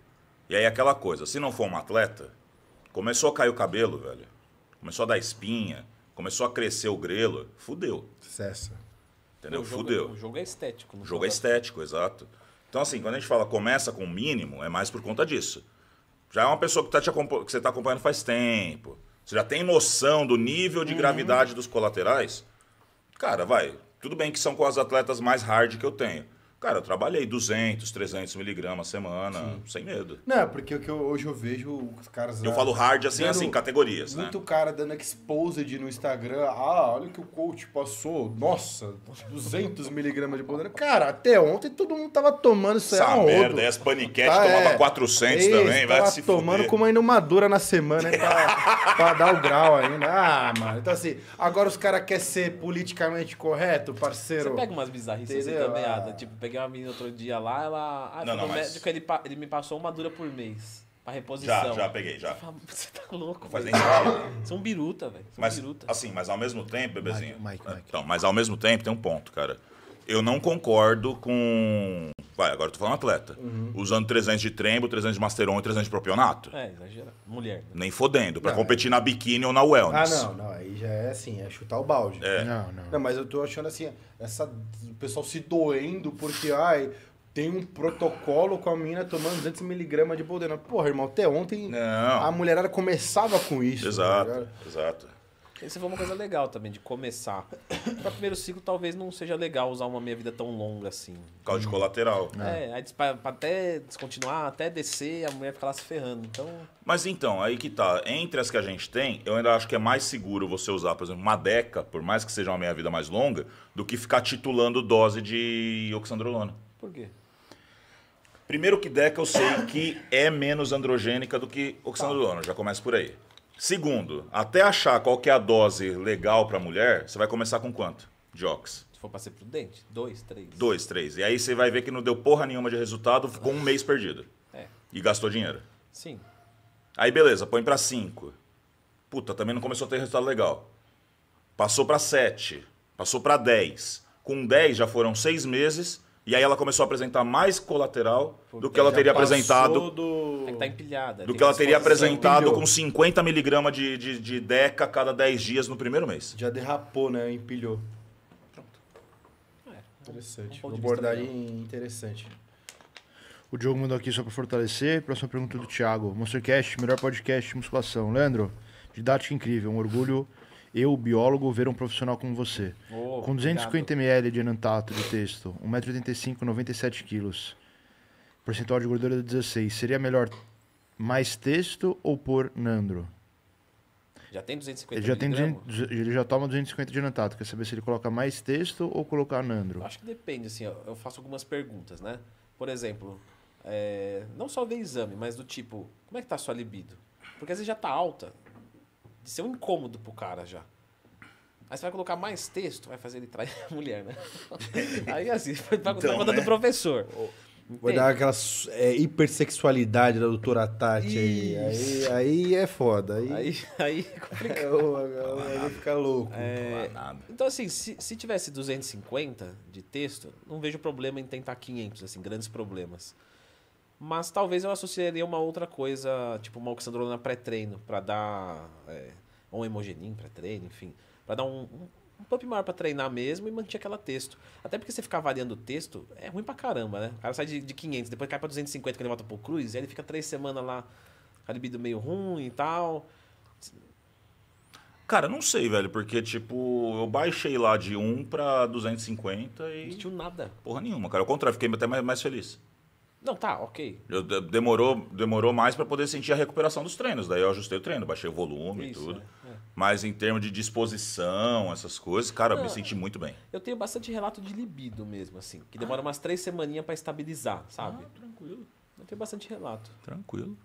E aí é aquela coisa, se não for uma atleta, Começou a cair o cabelo, velho. Começou a dar espinha. Começou a crescer o grelo. Fudeu. Cessa. Entendeu? O jogo, Fudeu. O jogo é estético. O jogo é estético, exato. Então, assim, quando a gente fala começa com o mínimo, é mais por conta disso. Já é uma pessoa que, tá te que você está acompanhando faz tempo. Você já tem noção do nível de uhum. gravidade dos colaterais. Cara, vai. Tudo bem que são com as atletas mais hard que eu tenho. Cara, eu trabalhei 200, 300 miligramas semana, Sim. sem medo. Não, porque o que eu, hoje eu vejo os caras... Eu falo hard assim, assim, categorias, né? Muito né? cara dando exposed no Instagram. Ah, olha o que o coach passou. Nossa, 200 miligramas de poder. Cara, até ontem todo mundo tava tomando isso aí. Essa merda, essa paniquete tá, tomava é, 400 é, também, vai se tomando fuder. com uma inumadura na semana hein, pra, pra, dar o grau ainda. Ah, mano, então assim, agora os caras querem ser politicamente correto, parceiro. Você pega umas bizarrices assim também, Ada, ah. tipo peguei uma menina outro dia lá, ela. Ah, não, não, mas... médico, ele, ele me passou uma dura por mês. Pra reposição. Já, já peguei, já. Você tá louco, velho. É um biruta, velho. É mas, biruta. assim, mas ao mesmo tempo, bebezinho. Mike, Mike, Mike. Então, mas ao mesmo tempo tem um ponto, cara. Eu não concordo com Vai, agora eu tô falando atleta. Uhum. Usando 300 de trembo, 300 de masteron e 300 de propionato. É, exagera. Mulher. Né? Nem fodendo, pra não, competir é... na biquíni ou na wellness. Ah, não, não. Aí já é assim, é chutar o balde. É. Não, não. Não, mas eu tô achando assim, essa, o pessoal se doendo porque, ai, tem um protocolo com a menina tomando 200 miligramas de boldenona. Porra, irmão, até ontem não. a mulherada começava com isso. Tá exato, exato. Essa foi uma coisa legal também, de começar. Para primeiro ciclo, talvez não seja legal usar uma meia-vida tão longa assim. causa de colateral. Hum. É, é aí pra, pra até descontinuar, até descer, a mulher fica lá se ferrando. Então... Mas então, aí que tá. Entre as que a gente tem, eu ainda acho que é mais seguro você usar, por exemplo, uma deca, por mais que seja uma meia-vida mais longa, do que ficar titulando dose de oxandrolona. Por quê? Primeiro que deca eu sei que é menos androgênica do que oxandrolona, já começa por aí. Segundo, até achar qual que é a dose legal para mulher, você vai começar com quanto de ox? Se for para ser prudente, dois, três. Dois, três. E aí você vai ver que não deu porra nenhuma de resultado, ficou um mês perdido. É. E gastou dinheiro. Sim. Aí beleza, põe para cinco. Puta, também não começou a ter resultado legal. Passou para sete, passou para dez. Com dez já foram seis meses e aí ela começou a apresentar mais colateral Porque do que ela teria apresentado. Do... Tem que estar tá empilhada. Do que, que ela teria apresentado com 50 miligramas de, de, de, DECA a cada 10 dias no primeiro mês. Já derrapou, né? Empilhou. Pronto. É, interessante. Um abordagem interessante. O Diogo mandou aqui só para fortalecer. Próxima pergunta do Thiago. Monstercast, melhor podcast de musculação. Leandro, didática incrível, um orgulho eu, biólogo, ver um profissional como você. Oh, Com 250 obrigado. ml de enantato de texto, 1,85m, 97kg. Percentual de gordura de 16. Seria melhor mais texto ou por Nandro? Já tem 250 ele já tem 200, Ele já toma 250 de enantato. Quer saber se ele coloca mais texto ou colocar Nandro? Acho que depende, assim. Eu faço algumas perguntas, né? Por exemplo, é, não só ver exame, mas do tipo, como é que tá a sua libido? Porque às vezes já tá alta de ser um incômodo pro cara já. Aí você vai colocar mais texto, vai fazer ele trair a mulher, né? Aí assim, vai então, contar conta né? do professor. Entende? Vai dar aquela é, hipersexualidade da doutora Tati aí. aí. aí. é foda. Aí, aí, aí é complicado. É é aí fica louco. É... Então, assim, se, se tivesse 250 de texto, não vejo problema em tentar 500, assim, grandes problemas. Mas talvez eu associaria uma outra coisa, tipo uma oxandrolona pré-treino, para dar. É, ou um hemogenin pré-treino, enfim. para dar um, um, um pump maior pra treinar mesmo e manter aquela texto. Até porque você ficar variando o texto é ruim pra caramba, né? O cara sai de, de 500, depois cai pra 250 quando ele volta pro Cruz, aí ele fica três semanas lá a libido meio ruim e tal. Cara, não sei, velho, porque, tipo, eu baixei lá de 1 pra 250 e. Não sentiu nada. Porra nenhuma, cara. Ao contrário, fiquei até mais, mais feliz. Não, tá, ok. Eu, demorou, demorou mais para poder sentir a recuperação dos treinos. Daí eu ajustei o treino, baixei o volume e tudo. É, é. Mas em termos de disposição, essas coisas, cara, Não, me senti muito bem. Eu tenho bastante relato de libido mesmo, assim. Que demora ah. umas três semaninhas para estabilizar, sabe? Ah, tranquilo. Eu tenho bastante relato. Tranquilo.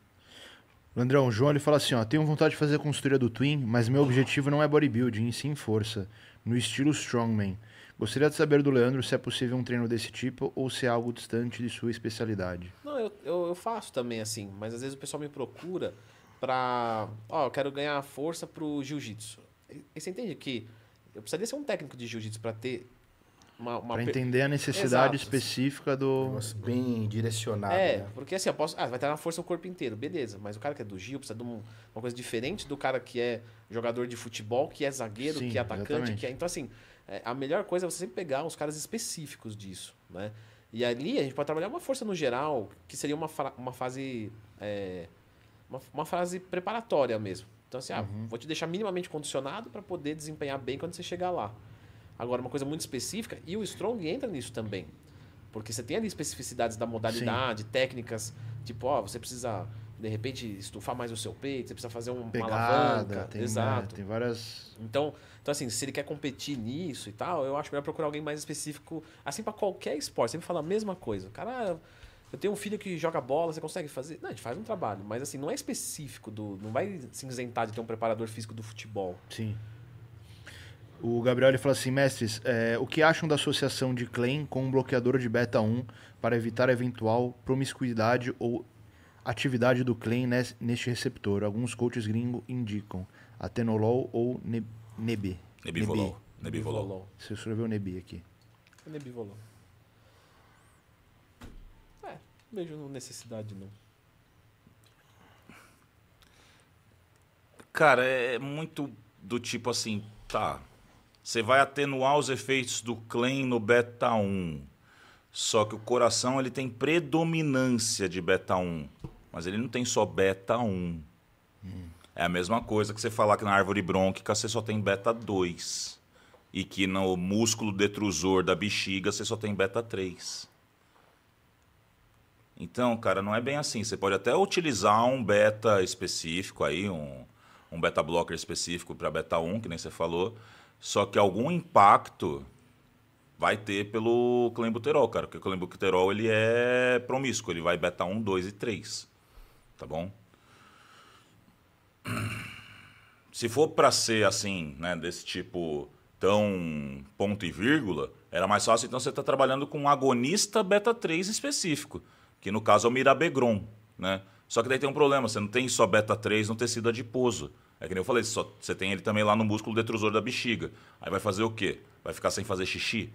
Leandrão, o João ele fala assim: ó, tenho vontade de fazer a consultoria do Twin, mas meu objetivo não é bodybuilding, sim força, no estilo strongman. Gostaria de saber do Leandro se é possível um treino desse tipo ou se é algo distante de sua especialidade. Não, eu, eu, eu faço também assim, mas às vezes o pessoal me procura para. Ó, oh, eu quero ganhar força pro jiu-jitsu. E você entende que eu precisaria ser um técnico de jiu-jitsu para ter uma, uma pra entender a necessidade Exato. específica do. Nossa, bem direcionado. É, né? porque assim, eu posso. Ah, vai ter na força o corpo inteiro, beleza. Mas o cara que é do Gil precisa de um, uma coisa diferente do cara que é jogador de futebol, que é zagueiro, Sim, que é atacante, que é. Então, assim, é, a melhor coisa é você sempre pegar uns caras específicos disso, né? E ali a gente pode trabalhar uma força no geral, que seria uma, uma fase. É, uma, uma fase preparatória mesmo. Então, assim, ah, uhum. vou te deixar minimamente condicionado para poder desempenhar bem quando você chegar lá. Agora, uma coisa muito específica, e o Strong entra nisso também. Porque você tem ali especificidades da modalidade, Sim. técnicas, tipo, ó, você precisa de repente estufar mais o seu peito, você precisa fazer um, Pegada, alavanca. Tem, né, Exato. É, tem várias. Então, então, assim, se ele quer competir nisso e tal, eu acho melhor procurar alguém mais específico, assim, para qualquer esporte. Sempre fala a mesma coisa. Cara, eu tenho um filho que joga bola, você consegue fazer? Não, a gente faz um trabalho, mas assim, não é específico do. Não vai se isentar de ter um preparador físico do futebol. Sim. O Gabriel ele fala assim, mestres, é, o que acham da associação de Klein com um bloqueador de beta 1 para evitar eventual promiscuidade ou atividade do claim neste receptor. Alguns coaches gringo indicam atenolol ou neb nebe. Nebivolol. Nebivolol. Você escreveu nebi aqui. Nebivolol. É, vejo necessidade não. Cara, é, é muito do tipo assim, tá. Você vai atenuar os efeitos do claim no beta 1. Só que o coração ele tem predominância de beta 1 mas ele não tem só beta 1. Hum. É a mesma coisa que você falar que na árvore brônquica você só tem beta 2 e que no músculo detrusor da bexiga você só tem beta 3. Então, cara, não é bem assim. Você pode até utilizar um beta específico aí, um, um beta blocker específico para beta 1, que nem você falou, só que algum impacto vai ter pelo clenbuterol, cara, porque o clenbuterol ele é promíscuo, ele vai beta 1, 2 e 3 tá bom? Se for para ser assim, né, desse tipo tão ponto e vírgula, era mais fácil então você estar tá trabalhando com um agonista beta 3 específico, que no caso é o mirabegron, né? Só que daí tem um problema, você não tem só beta 3 no tecido adiposo. É que nem eu falei, só, você tem ele também lá no músculo detrusor da bexiga. Aí vai fazer o quê? Vai ficar sem fazer xixi?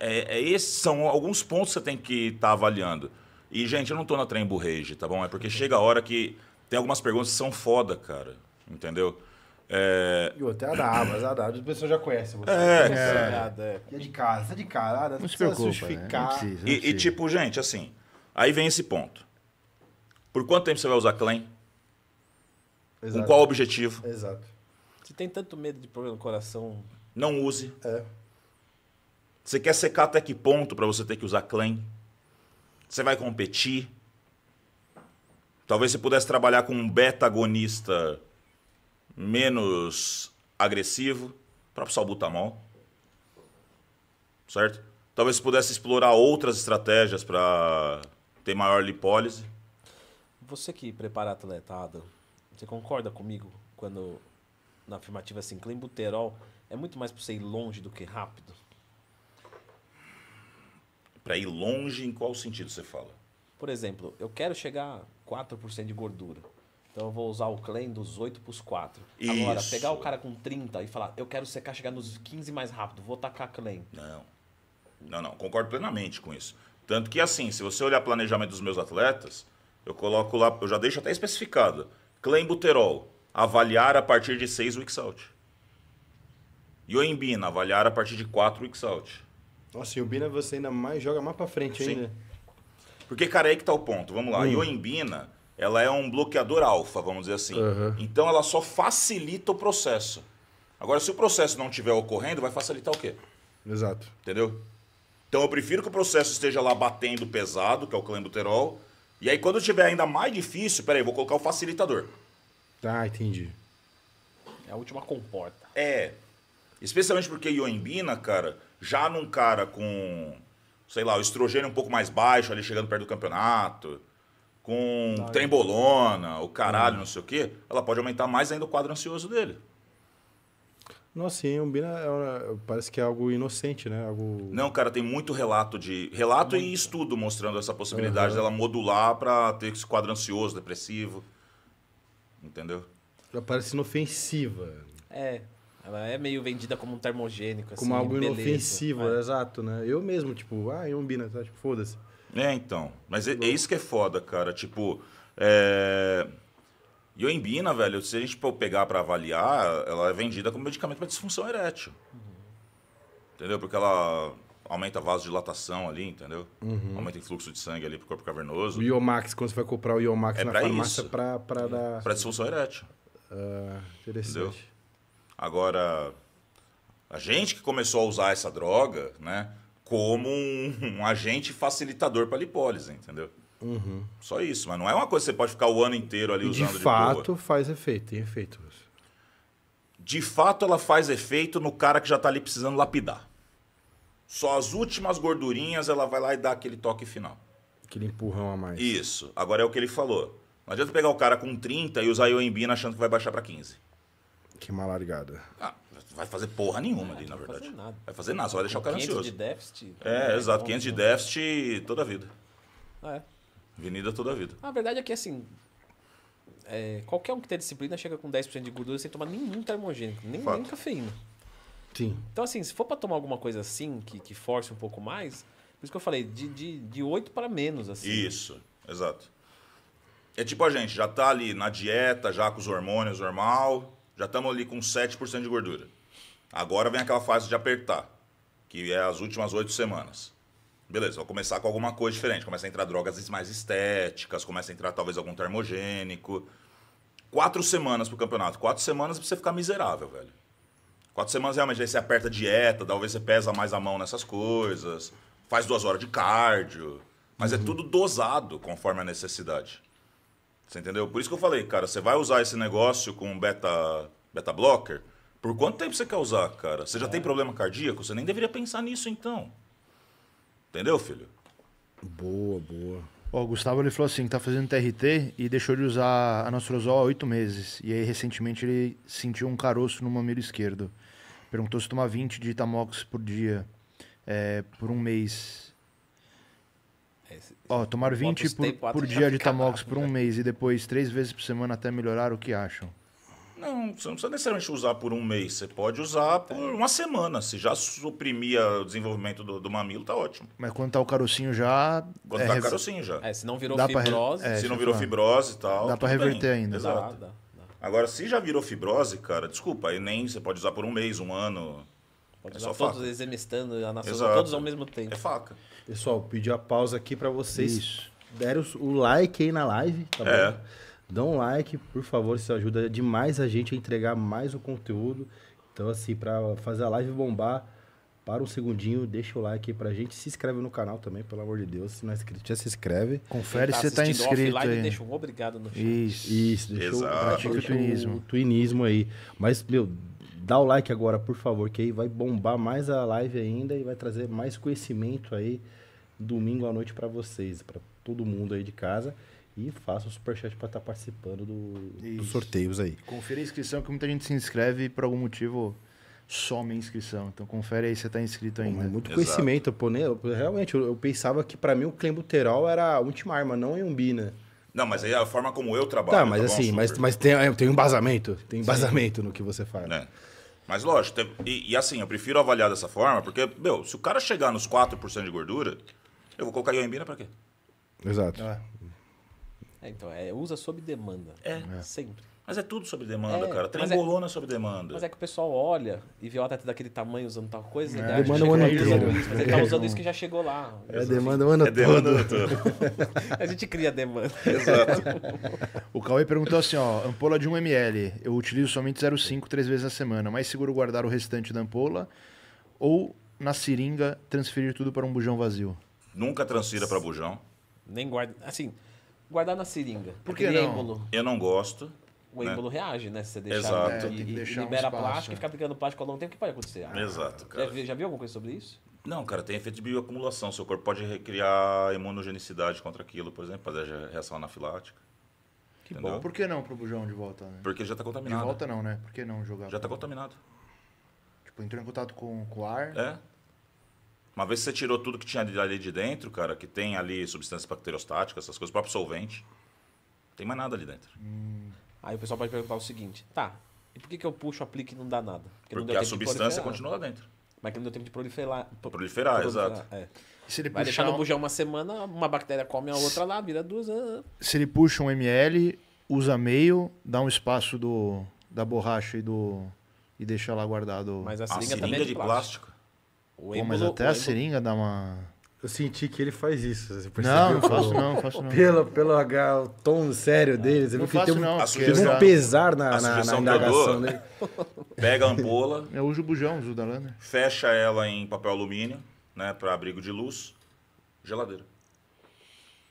É, é esses são alguns pontos que você tem que estar tá avaliando. E, gente, eu não tô na trem burrage, tá bom? É porque chega a hora que tem algumas perguntas que são foda, cara. Entendeu? É... E até a da mas a Dava, as pessoas já conhecem você. É, é. é. E é de casa, é de casa. não, se preocupa, né? justificar. Né? Não precisa, não e, precisa. e, tipo, gente, assim, aí vem esse ponto. Por quanto tempo você vai usar claim? Exato. Com qual objetivo? Exato. Você tem tanto medo de problema no coração. Não use. É. Você quer secar até que ponto para você ter que usar claim? Você vai competir? Talvez você pudesse trabalhar com um beta-agonista menos agressivo, próprio salbutamol, certo? Talvez você pudesse explorar outras estratégias para ter maior lipólise. Você que prepara atletada, você concorda comigo quando na afirmativa assim, clenbuterol é muito mais para você ir longe do que rápido? Para ir longe, em qual sentido você fala? Por exemplo, eu quero chegar a 4% de gordura. Então eu vou usar o Clen dos 8 para os 4. Isso. Agora, pegar o cara com 30 e falar, eu quero secar, chegar nos 15 mais rápido, vou tacar Clen. Não. Não, não. Concordo plenamente com isso. Tanto que, assim, se você olhar o planejamento dos meus atletas, eu coloco lá, eu já deixo até especificado. Clen Buterol, avaliar a partir de 6 weeks out. Embina avaliar a partir de 4 weeks out. Nossa, e o Bina você ainda mais joga mais pra frente Sim. ainda. Porque, cara, aí que tá o ponto. Vamos lá. Hum. Ioimbina, ela é um bloqueador alfa, vamos dizer assim. Uhum. Então ela só facilita o processo. Agora, se o processo não estiver ocorrendo, vai facilitar o quê? Exato. Entendeu? Então eu prefiro que o processo esteja lá batendo pesado, que é o clenbuterol. E aí, quando tiver ainda mais difícil, peraí, vou colocar o facilitador. Tá, entendi. É a última comporta. É. Especialmente porque ioimbina, cara, já num cara com, sei lá, o estrogênio um pouco mais baixo, ali chegando perto do campeonato, com tá trembolona, o caralho, uhum. não sei o quê, ela pode aumentar mais ainda o quadro ansioso dele. Nossa, e umbina é, parece que é algo inocente, né? Algo... Não, cara, tem muito relato de. Relato muito. e estudo mostrando essa possibilidade uhum. dela modular para ter esse quadro ansioso, depressivo. Entendeu? Ela parece inofensiva. É, ela é meio vendida como um termogênico, assim. Como algo é beleza, inofensivo, é. exato, né? Eu mesmo, tipo, ah, umbina, tá? Tipo, foda-se. É, então. Mas é, tipo, é, isso que é foda, cara. Tipo, é... Yoimbina, velho, se a gente for pegar para avaliar, ela é vendida como medicamento para disfunção erétil. Uhum. Entendeu? Porque ela aumenta a vasodilatação ali, entendeu? Uhum. Aumenta o fluxo de sangue ali pro corpo cavernoso. O Iomax, quando você vai comprar o Iomax é na pra farmácia, isso. pra, uhum. dar... Pra disfunção erétil. Uh, interessante. Entendeu? Agora, a gente que começou a usar essa droga, né? Como um, um agente facilitador para a lipólise, entendeu? Uhum. Só isso, mas não é uma coisa que você pode ficar o ano inteiro ali usando de fato faz efeito, tem efeito. De fato, ela faz efeito no cara que já está ali precisando lapidar. Só as últimas gordurinhas ela vai lá e dá aquele toque final. Aquele empurrão a mais. Isso. Agora é o que ele falou. Não adianta pegar o cara com 30 e usar a ioimbina achando que vai baixar para 15. Que uma largada. Ah, vai fazer porra nenhuma ali, na verdade. Vai fazer nada. Vai fazer nada, só vai deixar o cara 500 ansioso. 500 de déficit. Né? É, é exato. 500 de né? déficit toda a vida. é. Avenida toda a vida. A verdade é que, assim, é, qualquer um que tem disciplina chega com 10% de gordura sem tomar nenhum termogênico, nem, nem cafeína. Sim. Então, assim, se for para tomar alguma coisa assim, que, que force um pouco mais, por isso que eu falei, de, de, de 8 para menos, assim. Isso, exato. É tipo a gente, já tá ali na dieta, já com os hormônios normal, já estamos ali com 7% de gordura. Agora vem aquela fase de apertar, que é as últimas oito semanas. Beleza, vou começar com alguma coisa diferente. Começa a entrar drogas mais estéticas, começa a entrar talvez algum termogênico. Quatro semanas pro campeonato. Quatro semanas pra você ficar miserável, velho. Quatro semanas realmente, aí você aperta a dieta, talvez você pesa mais a mão nessas coisas, faz duas horas de cardio. Mas é uhum. é tudo dosado conforme a necessidade. Você entendeu? Por isso que eu falei, cara, você vai usar esse negócio com beta, beta blocker? Por quanto tempo você quer usar, cara? Você já é. tem problema cardíaco? Você nem deveria pensar nisso então. Entendeu, filho? Boa, boa. Ó, o Gustavo ele falou assim, que tá fazendo TRT e deixou de usar anastrozol há oito meses. E aí, recentemente, ele sentiu um caroço no mamilo esquerdo. Perguntou se tomar 20 de Itamox por dia é, por um mês. Ó, tomar 20 por, por dia de tamox por um né? mês e depois três vezes por semana até melhorar, o que acham? Não, você não precisa necessariamente usar por um mês. Você pode usar por é. uma semana. Se já suprimir o desenvolvimento do, do mamilo, tá ótimo. Mas quando tá o carocinho já. Quando é, tá o carocinho já. É, se não virou dá fibrose. Re... É, se não virou falar. fibrose e tal. Dá para reverter bem. ainda. Exato. Dá, dá, dá. Agora, se já virou fibrose, cara, desculpa, aí nem você pode usar por um mês, um ano. Pode é usar só todos faca. exemestando, a nação, todos ao mesmo tempo. É faca. Pessoal, pedi a pausa aqui para vocês Isso. derem o like aí na live, tá é. bom? Dão um like, por favor, isso ajuda demais a gente a entregar mais o conteúdo. Então, assim, para fazer a live bombar, para um segundinho, deixa o like aí pra gente. Se inscreve no canal também, pelo amor de Deus. Se não é inscrito, já se inscreve. Confere tá se você tá inscrito. Offline, aí. deixa um obrigado no chat. Isso, isso deixa, Exato. O, deixa o, o, o, aí. Mas, meu, Dá o like agora, por favor, que aí vai bombar mais a live ainda e vai trazer mais conhecimento aí domingo à noite para vocês, para todo mundo aí de casa. E faça o superchat para estar tá participando do, dos sorteios aí. Confira a inscrição, que muita gente se inscreve e por algum motivo some a inscrição. Então confere aí se você está inscrito ainda. Pô, muito conhecimento, pô, né? realmente, eu, eu, pensava que para mim o clenbuterol era a última arma, não a né? Não, mas aí é a forma como eu trabalho. Tá, mas tá assim, mas, mas tem, é, tem um embasamento. Tem embasamento Sim. no que você fala. É. Mas lógico, e, e, assim, eu prefiro avaliar dessa forma, porque, meu, se o cara chegar nos 4% de gordura, eu vou colocar ioimbina pra quê? Exato. É. É, então, é, usa sob demanda. É. Sempre. Mas é tudo sobre demanda, é, cara. Trembolona é, sobre demanda. Mas é que o pessoal olha e vê o atleta daquele tamanho usando tal coisa. É, né? demanda o ano inteiro. Isso, mas ele tá é. usando isso que já chegou lá. É Exato. demanda o ano todo. É demanda o ano todo. a gente cria demanda. Exato. o Cauê perguntou assim, ó. Ampola de 1 ml. Eu utilizo somente 0,5 três vezes na semana. Mais seguro guardar o restante da ampola ou na seringa transferir tudo para um bujão vazio? Nunca transfira para bujão. Nem guarda. Assim, guardar na seringa. Por é que é não? Eu não gosto o né? reage, né? Se você deixar Exato. É, e, e libera um plástico e é. ficar aplicando plástico ao longo do tempo, o que pode acontecer? Ah, Exato, cara. Já, já viu alguma coisa sobre isso? Não, cara, tem efeito de bioacumulação. Seu corpo pode recriar imunogenicidade contra aquilo, por exemplo, fazer reação anafilática. Que entendeu? bom. Por que não pro bujão de volta? Né? Porque já está contaminado. De volta não, né? Por que não jogar? Já está contaminado. Tipo, entrou em contato com, com o ar. É. Uma vez que você tirou tudo que tinha ali de dentro, cara, que tem ali substâncias bacteriostáticas, essas coisas, próprio solvente, não tem mais nada ali dentro. Hum. Aí o pessoal pode perguntar o seguinte: tá, e por que, que eu puxo, aplico e não dá nada? Porque, Porque a substância continua lá dentro. Mas que não deu tempo de proliferar. Proliferar, proliferar exato. É. se ele Vai deixar no bujão uma semana, uma bactéria come a outra lá, vira duas. Ah, ah. Se ele puxa um ml, usa meio, dá um espaço do, da borracha e do e deixa lá guardado. Mas a seringa, a seringa também é de, de plástico. plástico. Pô, mas até a seringa dá uma eu senti que ele faz isso. Você percebeu? Não, não faço não, faço não. Pelo, pelo H, o tom sério dele, você não viu que tem um, tem um pesar na, na, na indagação dele. Pega a ampola. é o bujão, uso da lana. Fecha ela em papel alumínio, né, para abrigo de luz, geladeira.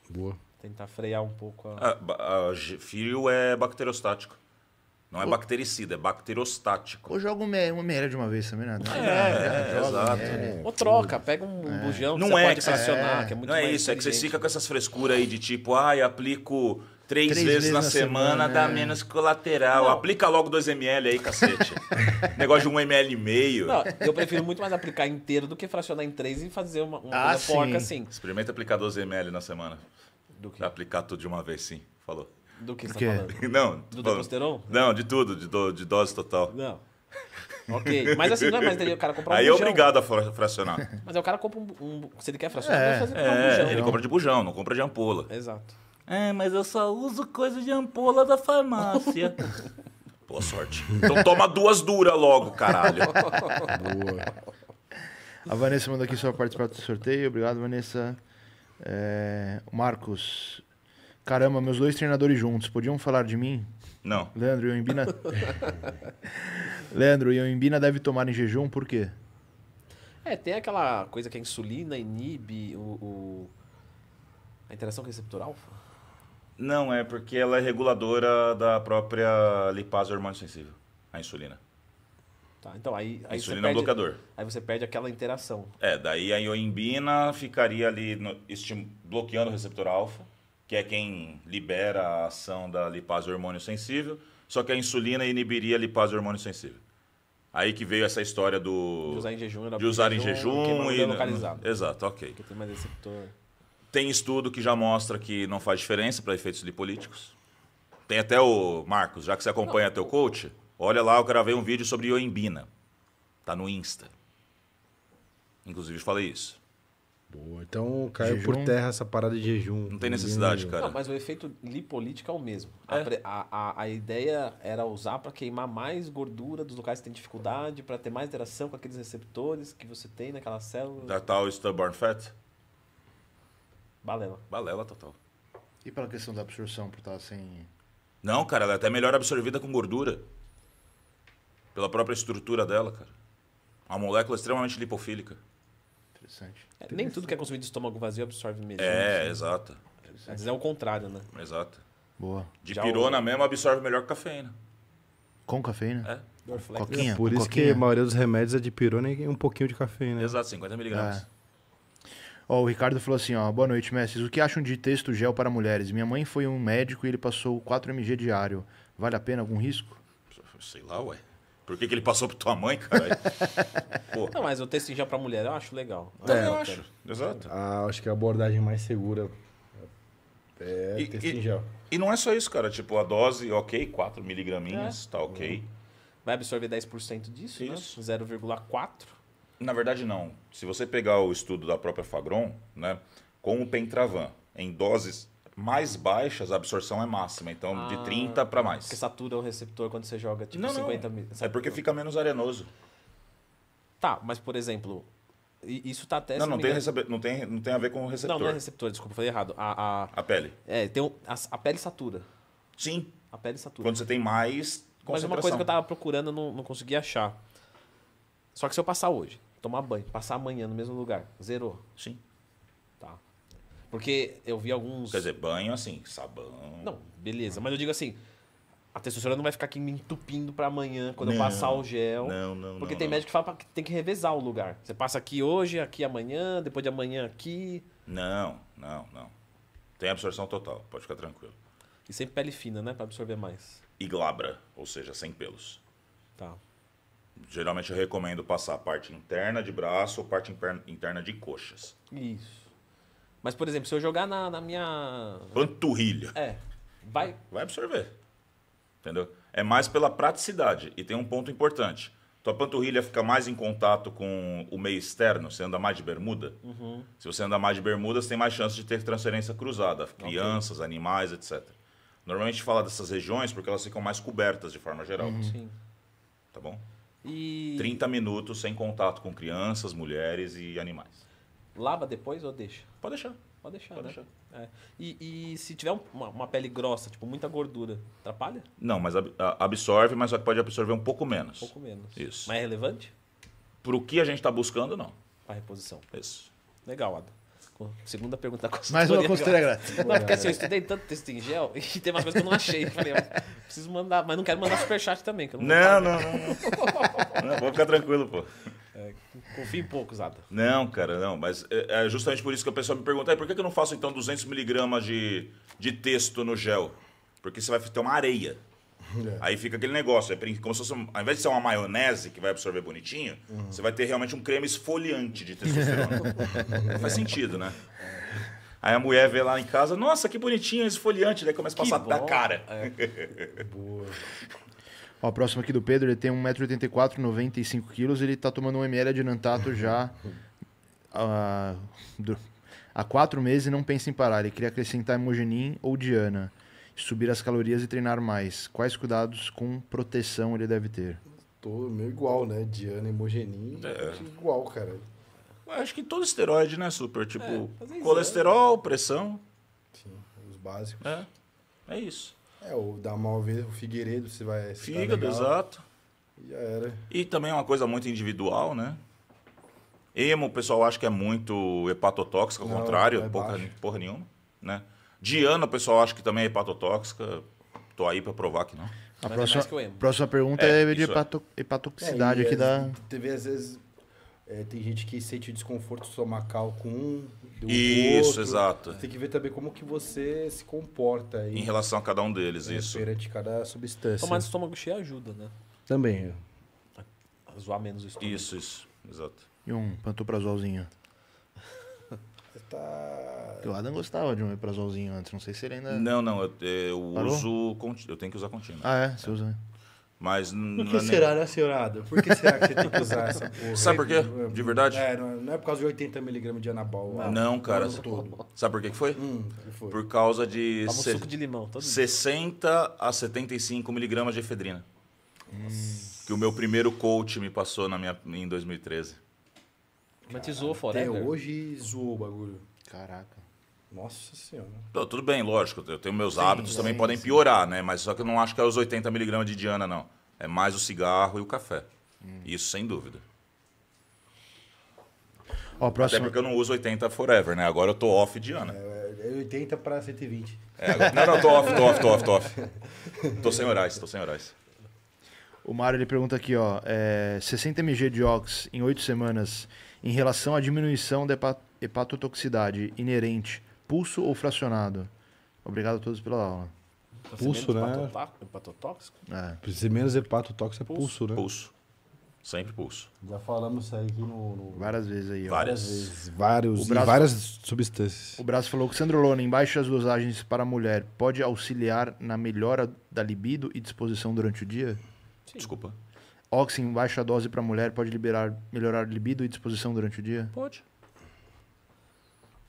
Boa. Tentar frear um pouco a... Ah, a, a fio é bacteriostático. Não é o... bactericida, é bacterostático. Ou joga uma, uma de uma vez também, né? É, é, é, é exato. É, é. Ou troca, pega um é. bujão não é pode fracionar, é. que é muito Não é isso, é que você fica com essas frescuras aí de tipo, ai, ah, aplico três, três vezes, vezes, na, na semana, semana, dá menos colateral. Não. Aplica logo 2 ml aí, cacete. Negócio de 1 um ml e meio. Não, eu prefiro muito mais aplicar inteiro do que fracionar em três e fazer uma, uma ah, porca assim. Experimenta aplicar 12 ml na semana. Do que? Pra aplicar tudo de uma vez, sim. Falou. Do que você está falando? Não. Do tipo, testosterona? Não, de tudo, de, do, de dose total. Não. Ok, mas assim, não é mais o cara comprar um Aí é obrigado a fracionar. Mas é o cara compra um... É um- se ele quer fracionar, É, ele faz um É, bujão. ele compra de bujão, não compra de ampola. Exato. É, mas eu só uso coisa de ampola da farmácia. Boa sorte. Então toma duas duras logo, caralho. Boa. A Vanessa mandou aqui sua participação do sorteio. Obrigado, Vanessa. É, Marcos Caramba, meus dois treinadores juntos, podiam falar de mim? Não. Leandro e o Embina. Leandro e o Embina deve tomar em jejum, por quê? É, tem aquela coisa que a é insulina inibe o, o... a interação receptor alfa? Não, é porque ela é reguladora da própria lipase hormônio sensível, a insulina. Tá, então aí, aí insulina você é perde, bloqueador. Aí você perde aquela interação. É, daí a ioimbina ficaria ali no, bloqueando o receptor alfa que é quem libera a ação da lipase hormônio sensível, só que a insulina inibiria a lipase hormônio sensível. Aí que veio essa história do. De usar em jejum, de usar em jejum, jejum e. Localizado. Exato, ok. Porque tem mais receptor. Tem estudo que já mostra que não faz diferença para efeitos lipolíticos. Tem até o. Marcos, já que você acompanha não. teu coach, olha lá, eu gravei um vídeo sobre ioimbina. Tá no Insta. Inclusive, falei isso. Boa. Então caiu jejum. por terra essa parada de jejum. Não tem necessidade, não, cara. mas o efeito lipolítico é o mesmo. É. A, a, a, ideia era usar para queimar mais gordura dos locais que tem dificuldade, para ter mais interação com aqueles receptores que você tem naquela célula. Da tal stubborn fat? Balela. Balela total. E pela questão da absorção, por estar assim Não, cara, ela é até melhor absorvida com gordura. Pela própria estrutura dela, cara. Uma molécula extremamente lipofílica. Interessante. É, nem tudo que é consumido de estômago vazio absorve mesmo. É, né? exato. Às vezes é o contrário, né? Exato. Boa. De Já pirona o... mesmo absorve melhor que cafeína. Com cafeína? É. Coquinha, Por isso coquinha. que a maioria dos remédios é de pirona e um pouquinho de cafeína. Exato, 50 miligramas. É. Ó, oh, o Ricardo falou assim, ó, boa noite, mestres. O que acham de texto gel para mulheres? Minha mãe foi um médico e ele passou 4 mg diário. Vale a pena algum risco? Sei lá, ué. Por que, que ele passou por tua mãe, cara? Não, mas o textinho já para mulher eu acho legal. Eu é, eu acho. Exato. Ah, acho que é a abordagem mais segura é e, e, E não é só isso, cara. Tipo, a dose, ok, 4 miligraminhas, é. tá ok. Uhum. Vai absorver 10% disso, né? isso. né? 0,4%. Na verdade, não. Se você pegar o estudo da própria Fagron, né? Com o Pentravan, em doses mais baixas, a absorção é máxima. Então, ah, de 30 para mais. Porque satura o receptor quando você joga tipo não, 50 mil. É porque fica menos arenoso. Tá, mas por exemplo, isso tá até. Não, não tem, recebe... não, tem, não tem a ver com o receptor. Não, não é receptor, desculpa, falei errado. A, a... a pele. É, tem um... a, a, pele satura. Sim. A pele satura. Quando você tem mais. Mas uma coisa que eu tava procurando, não, não consegui achar. Só que se eu passar hoje, tomar banho, passar amanhã no mesmo lugar, zerou. Sim. Porque eu vi alguns. Quer dizer, banho assim, sabão. Não, beleza. Mas eu digo assim: a testosterona não vai ficar aqui me entupindo para amanhã, quando não, eu passar o gel. Não, não. Porque não, tem não. médico que fala que tem que revezar o lugar. Você passa aqui hoje, aqui amanhã, depois de amanhã aqui. Não, não, não. Tem absorção total, pode ficar tranquilo. E sem pele fina, né? Para absorver mais. E glabra, ou seja, sem pelos. Tá. Geralmente eu recomendo passar a parte interna de braço ou parte interna de coxas. Isso. Mas, por exemplo, se eu jogar na, na minha. Panturrilha. É. Vai. Vai absorver. Entendeu? É mais pela praticidade. E tem um ponto importante. Tua panturrilha fica mais em contato com o meio externo, você anda mais de bermuda. Uhum. Se você anda mais de bermuda, você tem mais chance de ter transferência cruzada. Crianças, okay. animais, etc. Normalmente a gente fala dessas regiões porque elas ficam mais cobertas de forma geral. Uhum. Sim. Tá bom? E... 30 minutos sem contato com crianças, mulheres e animais. Lava depois ou deixa? Pode deixar. Pode deixar, Pode né? deixar. É. E, e, se tiver uma, uma, pele grossa, tipo muita gordura, atrapalha? Não, mas absorve, mas só que pode absorver um pouco menos. Um pouco menos. Isso. Mas é relevante? Pro o que a gente está buscando, não. Para reposição. Isso. Legal, Ada. Segunda pergunta da consultoria. Mais uma consultoria grátis. Não, é porque assim, eu estudei tanto texto em gel e tem umas coisas que eu não achei. Eu falei, preciso mandar, mas não quero mandar superchat também. não, não, não, não, não. Vou ficar tranquilo, pô. Confia é, confio em pouco, Zada. Não, cara, não. Mas é, é justamente por isso que o pessoal me pergunta, por que eu não faço então 200 miligramas de, de texto no gel? Porque você vai ter uma areia. É. Aí fica aquele negócio, é como se fosse, ao invés de ser uma maionese que vai absorver bonitinho, uhum. você vai ter realmente um creme esfoliante de testosterona. não faz sentido, né? Aí a mulher vê lá em casa, nossa, que bonitinho esse esfoliante, daí começa a passar da cara. É. Boa. Ó, próximo aqui do Pedro, ele tem 1,84m, 95kg, ele tá tomando um ml de Nantato já há, há quatro meses e não pensa em parar. Ele queria acrescentar hemogenin ou Diana, subir as calorias e treinar mais. Quais cuidados com proteção ele deve ter? Tô meio igual, né? Diana, hemogenin, é. igual, cara. Acho que todo esteroide, né, Super? Tipo, é, é. colesterol, é. pressão. Sim, os básicos. É, é isso. É, o da Malve, o Figueiredo, se vai. Tá Fígado, exato. Já era. E também é uma coisa muito individual, né? Emo, o pessoal acha que é muito hepatotóxica, ao Não, contrário, é porra nenhuma, né? Diana, o pessoal acha que também é hepatotóxica. Tô aí pra provar que não. A é próxima, é próxima pergunta é, é de é. hepato, hepatoxicidade é, aqui da. Teve às vezes é, tem gente que sente desconforto estomacal com um, do isso, outro. exato. tem que ver também como que você se comporta. em relação a cada um deles, é, isso. Perante cada substância. Tomar o estômago cheio ajuda, né? Também. A zoar menos o estômago. Isso, isso, exato. E um pantoprazolzinho. tá... O Adam gostava de um prazolzinho antes, não sei se ele ainda... Não, não, eu, eu uso... Eu tenho que usar contínuo. Ah, é? Você é. usa, né? Mas não. Por que é será, nem... né, senhor Adam? Por que será que você tem que usar essa porra? Sabe por quê? É, é de verdade? É, não é por causa de 80mg de anabol. Não, não cara. Todo. Sabe por que foi? Hum, foi? Por causa de. Tava se... suco de limão, 60 dia. a 75mg de efedrina. Nossa. Que o meu primeiro coach me passou na minha, em 2013. Mas te zoou fora. Até hoje zoou o bagulho. Caraca. Nossa senhora. tudo bem, lógico. Eu tenho meus sim, hábitos também sim, podem piorar, né? Mas só que eu não acho que é os 80 miligramas de Diana, não. É mais o cigarro e o café. Hum. Isso sem dúvida. Ó, Até porque eu não uso 80 forever, né? Agora eu tô off Diana. É, 80 para 120. É, agora... Não, não, tô off, tô off, tô off, tô off. Tô sem orais, tô sem orais. O Mário ele pergunta aqui, ó, é, 60 mg de ox em 8 semanas em relação à diminuição da hepatotoxicidade inerente Pulso ou fracionado? Obrigado a todos pela aula. Então, pulso, né? Hepatotóxico? hepatotóxico? É. Ser menos hepatotóxico é pulso, pulso né? Pulso. Sempre pulso. Já falamos isso aí aqui no, no... Várias vezes aí. Ó. Várias vezes. Vários, braço, várias substâncias. O braço falou que Sandrolona, em baixas dosagens para a mulher, pode auxiliar na melhora da libido e disposição durante o dia? Sim. Desculpa. Oxy em baixa dose para mulher pode liberar, melhorar libido e disposição durante o dia? Pode.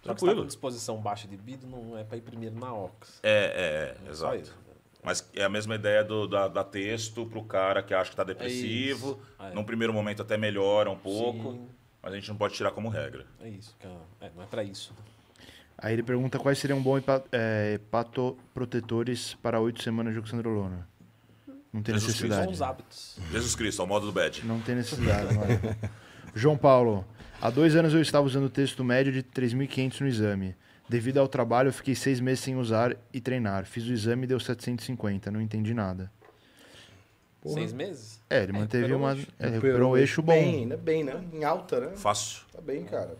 Tá Tranquilo. Só que disposição baixa de bido não é para ir primeiro na OX. É, é, é, exato. Mas é a mesma ideia do, da, da texto para o cara que acha que está depressivo. É, é Num primeiro momento até melhora um pouco, Sim. mas a gente não pode tirar como regra. É isso, é, é, não é para isso. Aí ele pergunta quais seriam bons é, protetores para oito semanas de oxandrolona. Não tem Jesus necessidade. Cristo, são os hábitos. Jesus Cristo, ao modo do bad. Não tem necessidade. É? João Paulo, Há dois anos eu estava usando o texto médio de 3.500 no exame. Devido ao trabalho, eu fiquei seis meses sem usar e treinar. Fiz o exame e deu 750. Não entendi nada. Porra. Seis meses? É, ele é, manteve é, uma. Eixo. É, recuperou um eixo bom. Bem, né? Bem, né? Em alta, né? Fácil. Tá bem, cara.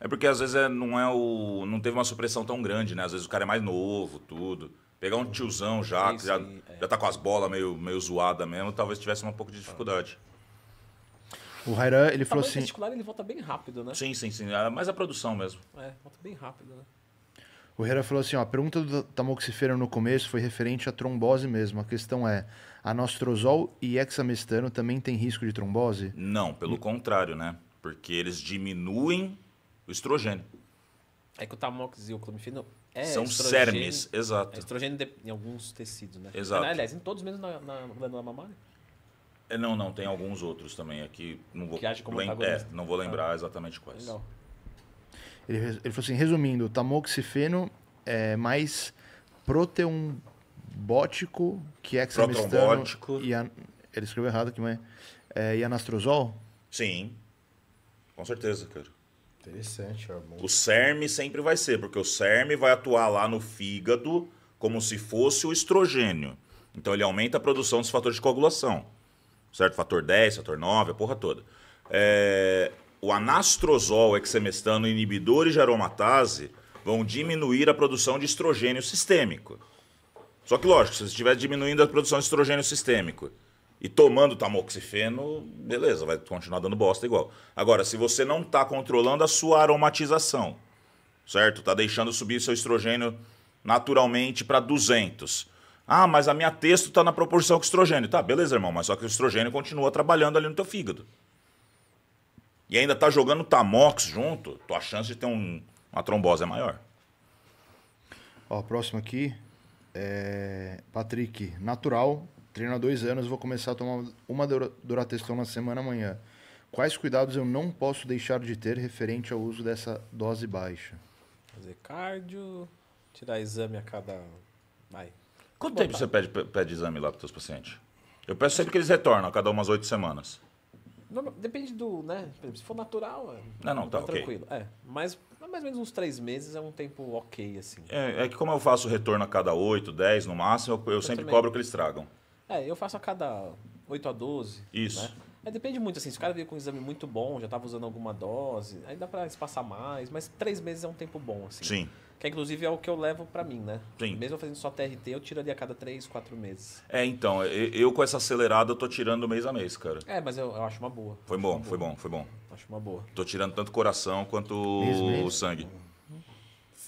É porque às vezes é, não é o. não teve uma supressão tão grande, né? Às vezes o cara é mais novo, tudo. Pegar um tiozão já, sim, que já, é. já tá com as bolas meio, meio zoada mesmo, talvez tivesse um pouco de dificuldade. Ah. O Rairan, ele o falou assim. testicular ele volta bem rápido, né? Sim, sim, sim. mais a produção mesmo. É, volta bem rápido, né? O Herrera falou assim: ó, a pergunta do tamoxifero no começo foi referente à trombose mesmo. A questão é: anastrozol e hexamestano também tem risco de trombose? Não, pelo contrário, né? Porque eles diminuem o estrogênio. É que o tamoxi e o clomifeno é são cermes, exato. É estrogênio de, em alguns tecidos, né? Exato. Aliás, em todos mesmo na, na glândula mamária. É, não, não, tem alguns outros também aqui. Não vou, que age como lem é, não vou lembrar é. exatamente quais. Ele, ele falou assim, resumindo, tamoxifeno é mais proteumbótico que hexamistano... E Ele escreveu errado aqui, mas... É, e anastrozol? Sim, com certeza, cara. Interessante. amor. o CERM sempre vai ser, porque o CERM vai atuar lá no fígado como se fosse o estrogênio. Então ele aumenta a produção dos fatores de coagulação certo? Fator 10, fator 9, a porra toda. É, o anastrozol, hexemestano, inibidores de aromatase vão diminuir a produção de estrogênio sistêmico. Só que, lógico, se você estiver diminuindo a produção de estrogênio sistêmico e tomando tamoxifeno, beleza, vai continuar dando bosta igual. Agora, se você não está controlando a sua aromatização, certo? Está deixando subir seu estrogênio naturalmente para 200 ah, mas a minha texto está na proporção com estrogênio. Tá, beleza, irmão, mas só que o estrogênio continua trabalhando ali no teu fígado. E ainda tá jogando tamox junto, tua chance de ter um, uma trombose é maior. Ó, próximo aqui. É... Patrick, natural, treino há dois anos, vou começar a tomar uma Dorateston na semana amanhã. Quais cuidados eu não posso deixar de ter referente ao uso dessa dose baixa? Fazer cardio, tirar exame a cada. Vai, Quanto tempo você pede, pede exame lá para os seus pacientes? Eu peço sempre que eles retornam, a cada umas oito semanas. Normal- depende do, né? Por exemplo, se for natural, é Não, não, tá tranquilo. É, mas mais ou menos uns três meses é um tempo ok, assim. É, é que como eu faço retorno a cada oito, dez no máximo, eu, eu sempre também. cobro o que eles tragam. É, eu faço a cada oito a doze. Isso. Né? É, depende muito, assim, se o cara veio com um exame muito bom, já estava usando alguma dose, aí dá para espaçar mais, mas três meses é um tempo bom, assim. Sim. Que inclusive é o que eu levo para mim, né? Sim. Mesmo fazendo só TRT, eu tiro ali a cada 3, 4 meses. É, então, eu com essa acelerada eu tô tirando mês a mês, cara. É, mas eu, eu acho uma boa. Foi bom, foi boa. bom, foi bom. Acho uma boa. Tô tirando tanto coração quanto o sangue.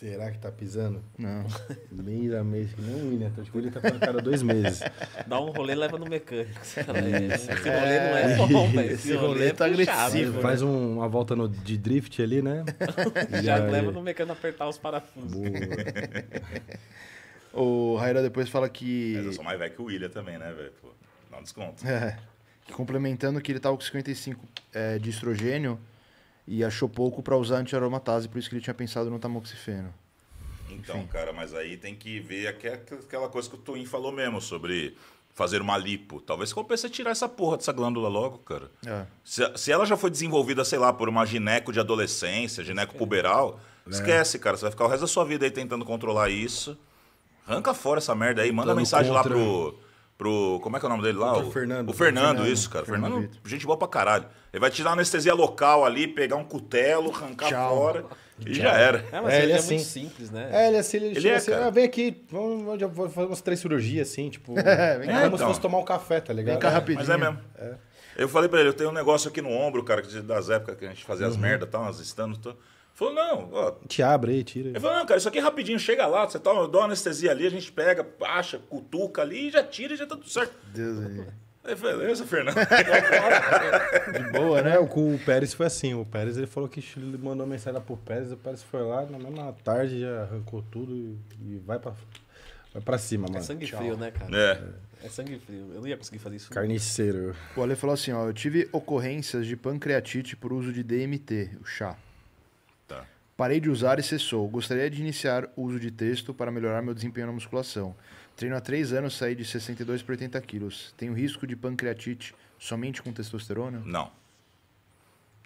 Será que tá pisando? Não. Mês a mês, que nem o William, teu joelho tá com cara cada dois meses. Dá um rolê e leva no mecânico. É. esse rolê não é, é bom, velho. Esse, esse rolê, rolê é tá agressivo. Né? Faz uma volta no, de drift ali, né? Já aí... leva no mecânico apertar os parafusos. Boa. o Raira depois fala que. Mas eu sou mais velho que o William também, né, velho? Dá um desconto. É. Complementando que ele tava tá com 55 é, de estrogênio e achou pouco para usar antiaromatase, por isso que ele tinha pensado no tamoxifeno. Então, Enfim. cara, mas aí tem que ver aquela coisa que o Twin falou mesmo sobre fazer uma lipo. Talvez compense tirar essa porra dessa glândula logo, cara. É. Se, se, ela já foi desenvolvida, sei lá, por uma gineco de adolescência, gineco puberal, é. esquece, cara. Você vai ficar o resto da sua vida aí tentando controlar isso. Arranca fora essa merda aí, manda mensagem contra. lá pro pro. Como é que é o nome dele lá? O, Fernando. O Fernando, Fernando, isso, cara. Fernando, Fernando gente boa pra caralho. Ele vai te dar anestesia local ali, pegar um cutelo, arrancar Tchau. fora. E Tchau. já era. É, mas é, ele, é, é assim. muito simples, né? É, ele é assim, ele, ele chega é, assim, ah, vem aqui, vamos, vamos fazer umas três cirurgias, assim, tipo. é, vem cá. É, como então. se fosse tomar um café, tá ligado? Vem cá é. rapidinho. Mas é mesmo. É. Eu falei pra ele, eu tenho um negócio aqui no ombro, cara, das épocas que a gente fazia uhum. as merda, tá, umas estando. Tô... Falou, não, ó. Te abre aí, tira. Ele falou, não, cara, isso aqui é rapidinho, chega lá, você toma, dá uma anestesia ali, a gente pega, acha, cutuca ali e já tira e já tá tudo certo. Deus aí. Aí, beleza, Fernando. De boa, né? O, o Pérez foi assim. O Pérez ele falou que ele mandou mensagem pro Pérez, o Pérez foi lá, na mesma tarde já arrancou tudo e, e vai pra. Vai pra cima, mano. É sangue Tchau. frio, né, cara? É. É sangue frio. Eu não ia conseguir fazer isso. Carniceiro. O Ale falou assim, ó. Eu tive ocorrências de pancreatite por uso de DMT, o chá. Parei de usar e cessou. Gostaria de iniciar o uso de texto para melhorar meu desempenho na musculação. Treino há 3 anos, saí de 62 para 80 quilos. Tenho risco de pancreatite somente com testosterona? Não.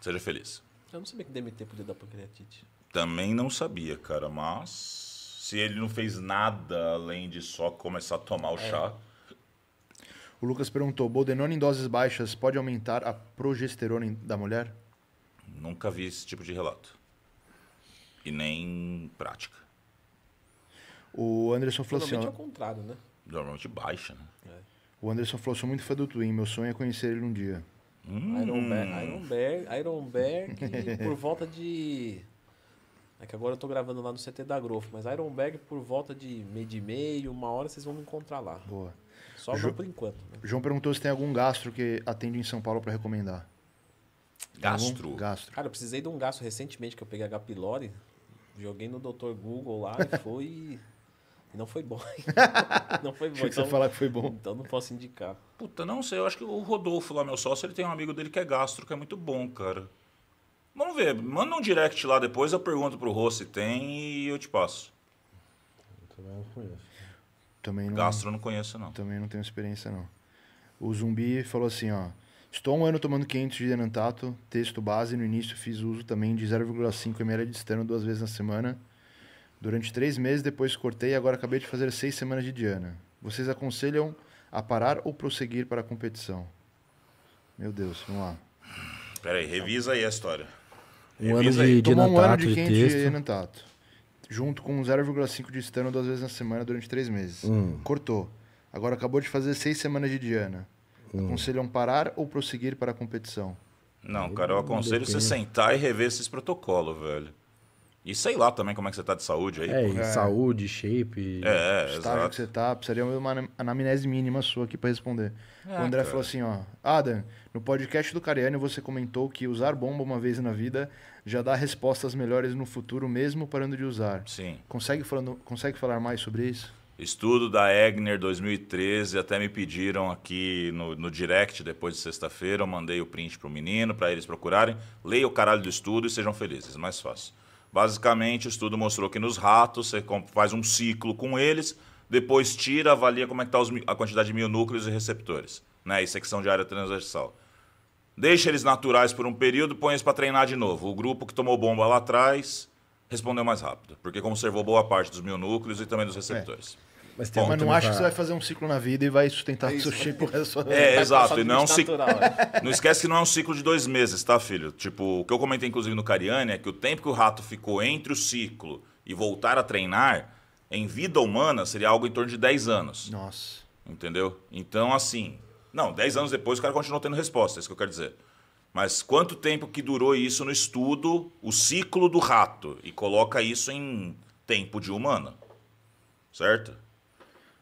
Seja feliz. Eu não sabia que DMT podia dar pancreatite. Também não sabia, cara, mas se ele não fez nada além de só começar a tomar o é. chá. O Lucas perguntou: Boldenone em doses baixas pode aumentar a progesterona da mulher? Nunca vi esse tipo de relato e nem prática. O Anderson falou assim. Normalmente é o contrário, né? Normalmente baixa, né? É. O Anderson falou: sou muito fã do Twin, meu sonho é conhecer ele um dia. Hum. Ironberg, Ironberg, Ironberg por volta de. É que agora eu tô gravando lá no CT da Grofo, mas Ironberg por volta de meio e meio, uma hora vocês vão me encontrar lá. Boa. Só jo... por enquanto. Né? João perguntou se tem algum gastro que atende em São Paulo para recomendar. Gastro. gastro. Cara, eu precisei de um gastro recentemente que eu peguei H. pylori. Joguei no Dr. Google lá e foi. E não foi bom. não foi bom. Achei então, você falar que foi bom. Então não posso indicar. Puta, não sei. Eu acho que o Rodolfo lá, meu sócio, ele tem um amigo dele que é gastro, que é muito bom, cara. Vamos ver. Manda um direct lá depois, eu pergunto pro Rô se tem e eu te passo. Eu também não conheço. Também não, gastro não conheço, não. Também não tenho experiência, não. O Zumbi falou assim, ó... Estou um ano tomando 500 de denantato, texto base. No início fiz uso também de 0,5 ml de estano duas vezes na semana. Durante três meses, depois cortei e agora acabei de fazer seis semanas de Diana. Vocês aconselham a parar ou prosseguir para a competição? Meu Deus, vamos lá. Peraí, revisa aí a história. Um ano de, de Tomou um ano de 500 de, de enantato, junto com 0,5 de estano duas vezes na semana durante três meses. Hum. Cortou. Agora acabou de fazer seis semanas de Diana. Hum. Aconselham parar ou prosseguir para a competição? Não, cara, eu aconselho Depende. você sentar e rever esses protocolos, velho. E sei lá também como é que você tá de saúde aí. É, é. saúde, shape. É, é estágio exato. que você tá. Precisaria uma anamnese mínima sua aqui para responder. É, o André cara. falou assim, ó. Adam, no podcast do Cariano você comentou que usar bomba uma vez na vida já dá respostas melhores no futuro, mesmo parando de usar. Sim. Consegue, falando, consegue falar mais sobre isso? Estudo da Egner 2013, até me pediram aqui no, no direct depois de sexta-feira, eu mandei o print para o menino, para eles procurarem. Leia o caralho do estudo e sejam felizes, é mais fácil. Basicamente, o estudo mostrou que nos ratos você faz um ciclo com eles, depois tira, avalia como é que está a quantidade de mionúcleos e receptores, né? e secção de área transversal. Deixa eles naturais por um período, põe eles para treinar de novo. O grupo que tomou bomba lá atrás respondeu mais rápido, porque conservou boa parte dos núcleos e também dos é. receptores. É. Mas, tem, mas não acho pra... que você vai fazer um ciclo na vida e vai sustentar é sushi por resto da É, exato. E não, é um ciclo... não esquece que não é um ciclo de dois meses, tá, filho? Tipo, o que eu comentei, inclusive, no Cariani, é que o tempo que o rato ficou entre o ciclo e voltar a treinar, em vida humana, seria algo em torno de 10 anos. Nossa. Entendeu? Então, assim... Não, 10 anos depois o cara continuou tendo resposta, é isso que eu quero dizer. Mas quanto tempo que durou isso no estudo, o ciclo do rato, e coloca isso em tempo de humano, certo?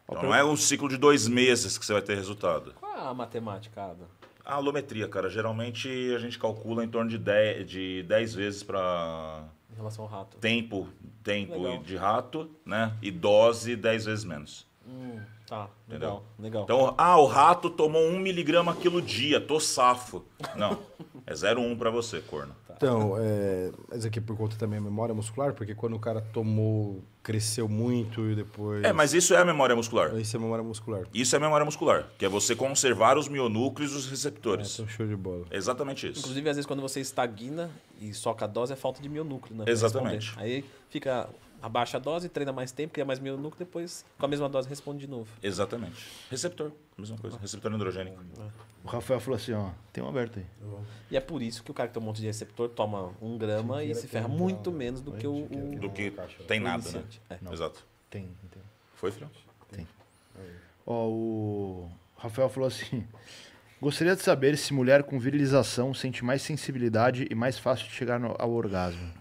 Então não é um ciclo de dois meses que você vai ter resultado. Qual é a matemática, Adam? A alometria, cara. Geralmente a gente calcula em torno de 10, de vezes para. Em relação ao rato. Tempo, tempo de rato, né? E dose 10 vezes menos. Hum. Tá, legal, legal. Então, ah, o rato tomou um miligrama aquilo dia, tô safo. Não, é 0,1 para você, corno. Tá. Então, é, mas aqui é por conta também da memória muscular, porque quando o cara tomou, cresceu muito e depois... É, mas isso é a memória muscular. Isso é memória muscular. Isso é memória muscular, que é você conservar os mionúcleos e os receptores. É, então show de bola. Exatamente isso. Inclusive, às vezes, quando você estagna e soca a dose, é falta de mionúcleo, né? Exatamente. Responder. Aí fica abaixa a dose, treina mais tempo, cria mais mionuco, depois com a mesma dose responde de novo. Exatamente. Receptor, mesma coisa, ah. receptor androgênico. Ah. O Rafael falou assim, ó, tem um aberto aí. Tá e é por isso que o cara que tem um monte de receptor toma um grama Sim, e se ferra muito menos do que o, o... Do que tem nada, né? É. Não. Exato. Tem, tem. Foi, Filhão? Tem. Ó, o Rafael falou assim... Gostaria de saber se mulher com virilização sente mais sensibilidade e mais fácil de chegar no, ao orgasmo.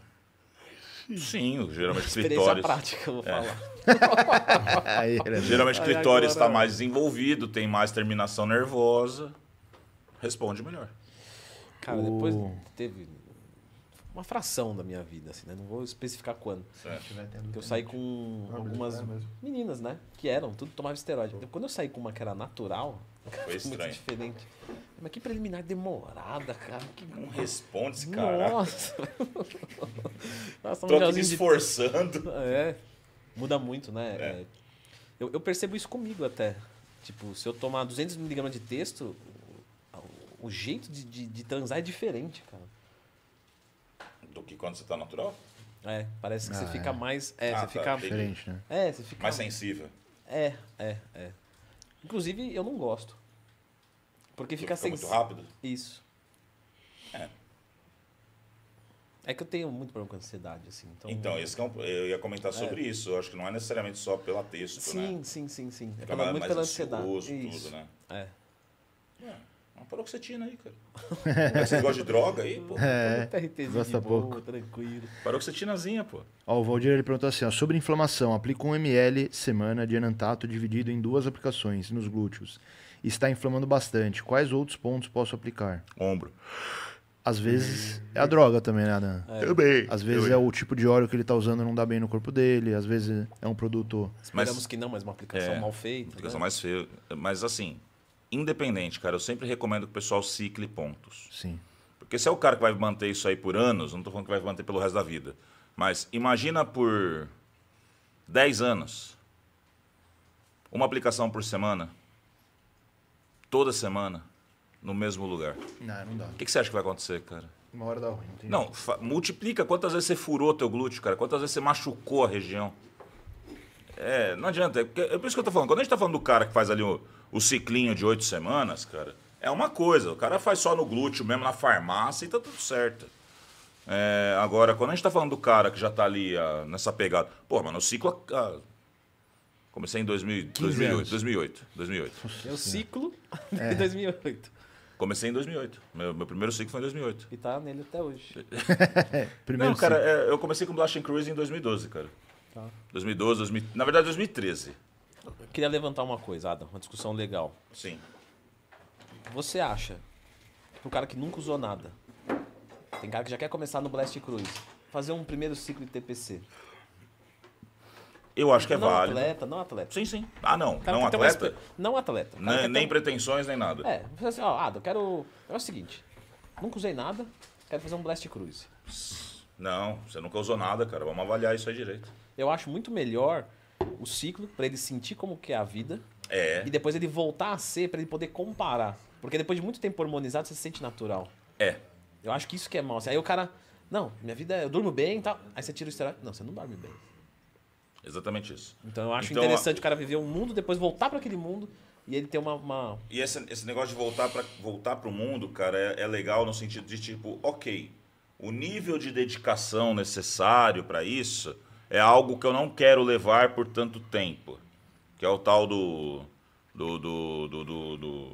Sim, geralmente escritórios. prática, vou é. falar. Aí, ele é Geralmente escritório está mais desenvolvido, tem mais terminação nervosa. Responde melhor. Cara, depois teve uma fração da minha vida, assim, né? Não vou especificar quando. Certo. Eu saí com algumas é meninas, né? Que eram, tudo tomava esteroide. Quando eu saí com uma que era natural, Foi muito estranho. diferente. Mas que preliminar demorada, cara. Que... Não responde esse cara. Nossa. Nossa Tô aqui esforçando. De... É. Muda muito, né? É. é. Eu, eu, percebo isso comigo até. Tipo, se eu tomar 200 miligramas de texto, o, o jeito de, de, de, transar é diferente, cara. Do que quando você tá natural? É, parece que ah, você é. fica mais... É, ah, você tá, fica... Diferente, né? É, você fica... Mais sensível. É, é, é. Inclusive, eu não gosto. Porque fica, fica sem... rápido. Isso. É. É que eu tenho muito problema com ansiedade, assim. Então, então esse campo, é eu ia comentar é. sobre isso. Eu acho que não é necessariamente só pela texto, sim, né? Sim, sim, sim. É pela, muito pela ansiedade. Isso. Tudo, né? É. é. é. Uma paroxetina aí, cara. Vocês gostam de droga aí, pô? É, gosta pouco. tranquilo. Paroxetinazinha, pô. Ó, o Valdir ele perguntou assim, ó, sobre inflamação, aplica um ml semana de enantato dividido em duas aplicações nos glúteos está inflamando bastante. Quais outros pontos posso aplicar? Ombro. Às vezes é a droga também, né, Adam? É. Eu Também. Às vezes é o tipo de óleo que ele está usando não dá bem no corpo dele, às vezes é um produto. Esperamos que não, mas uma aplicação é, mal feita. Aplicação né? mais feia. Mas assim, independente, cara, eu sempre recomendo que o pessoal cicle pontos. Sim. Porque se é o cara que vai manter isso aí por anos, não estou falando que vai manter pelo resto da vida, mas imagina por 10 anos, uma aplicação por semana toda semana no mesmo lugar. Não, não dá. O que, que você acha que vai acontecer, cara? Uma hora dá ruim. Não, não multiplica quantas vezes você furou teu glúteo, cara. Quantas vezes você machucou a região. É, não adianta. É, é por isso que eu tô falando. Quando a gente tá falando do cara que faz ali o, o ciclinho de oito semanas, cara, é uma coisa. O cara faz só no glúteo mesmo, na farmácia, e tá tudo certo. É, agora, quando a gente tá falando do cara que já tá ali a, ah, nessa pegada, pô, mano, o ciclo. A, ah, a, Comecei em 2000, 2008, 2008, 2008. Meu ciclo é. de 2008. Comecei em 2008. Meu, meu primeiro ciclo foi em 2008. E tá nele até hoje. primeiro Não, cara, ciclo. eu comecei com Blast Cruise em 2012, cara. Tá. 2012, 2000, na verdade 2013. Eu queria levantar uma coisa, Adam, uma discussão legal. Sim. Você acha, pro cara que nunca usou nada, tem cara que já quer começar no Blast Cruise, fazer um primeiro ciclo de TPC. Eu acho que é não válido. atleta, não atleta. Sim, sim. Ah, não. Cara, não, atleta? não atleta? Não né, atleta. Nem pretensões, nem nada. É, você assim, ó, ah, eu quero. É o seguinte, nunca usei nada, quero fazer um Blast Cruise. Não, você nunca usou nada, cara. Vamos avaliar isso aí direito. Eu acho muito melhor o ciclo para ele sentir como que é a vida. É. E depois ele voltar a ser para ele poder comparar. Porque depois de muito tempo hormonizado, você se sente natural. É. Eu acho que isso que é mal. Aí o cara, não, minha vida, eu durmo bem e tá? tal. Aí você tira o esteroide. Não, você não dorme bem. Exatamente isso. Então eu acho então, interessante a... o cara viver um mundo, depois voltar para aquele mundo e ele ter uma. uma... E esse, esse negócio de voltar para voltar o mundo, cara, é, é legal no sentido de tipo, ok, o nível de dedicação necessário para isso é algo que eu não quero levar por tanto tempo. Que é o tal do. do. do. do, do, do,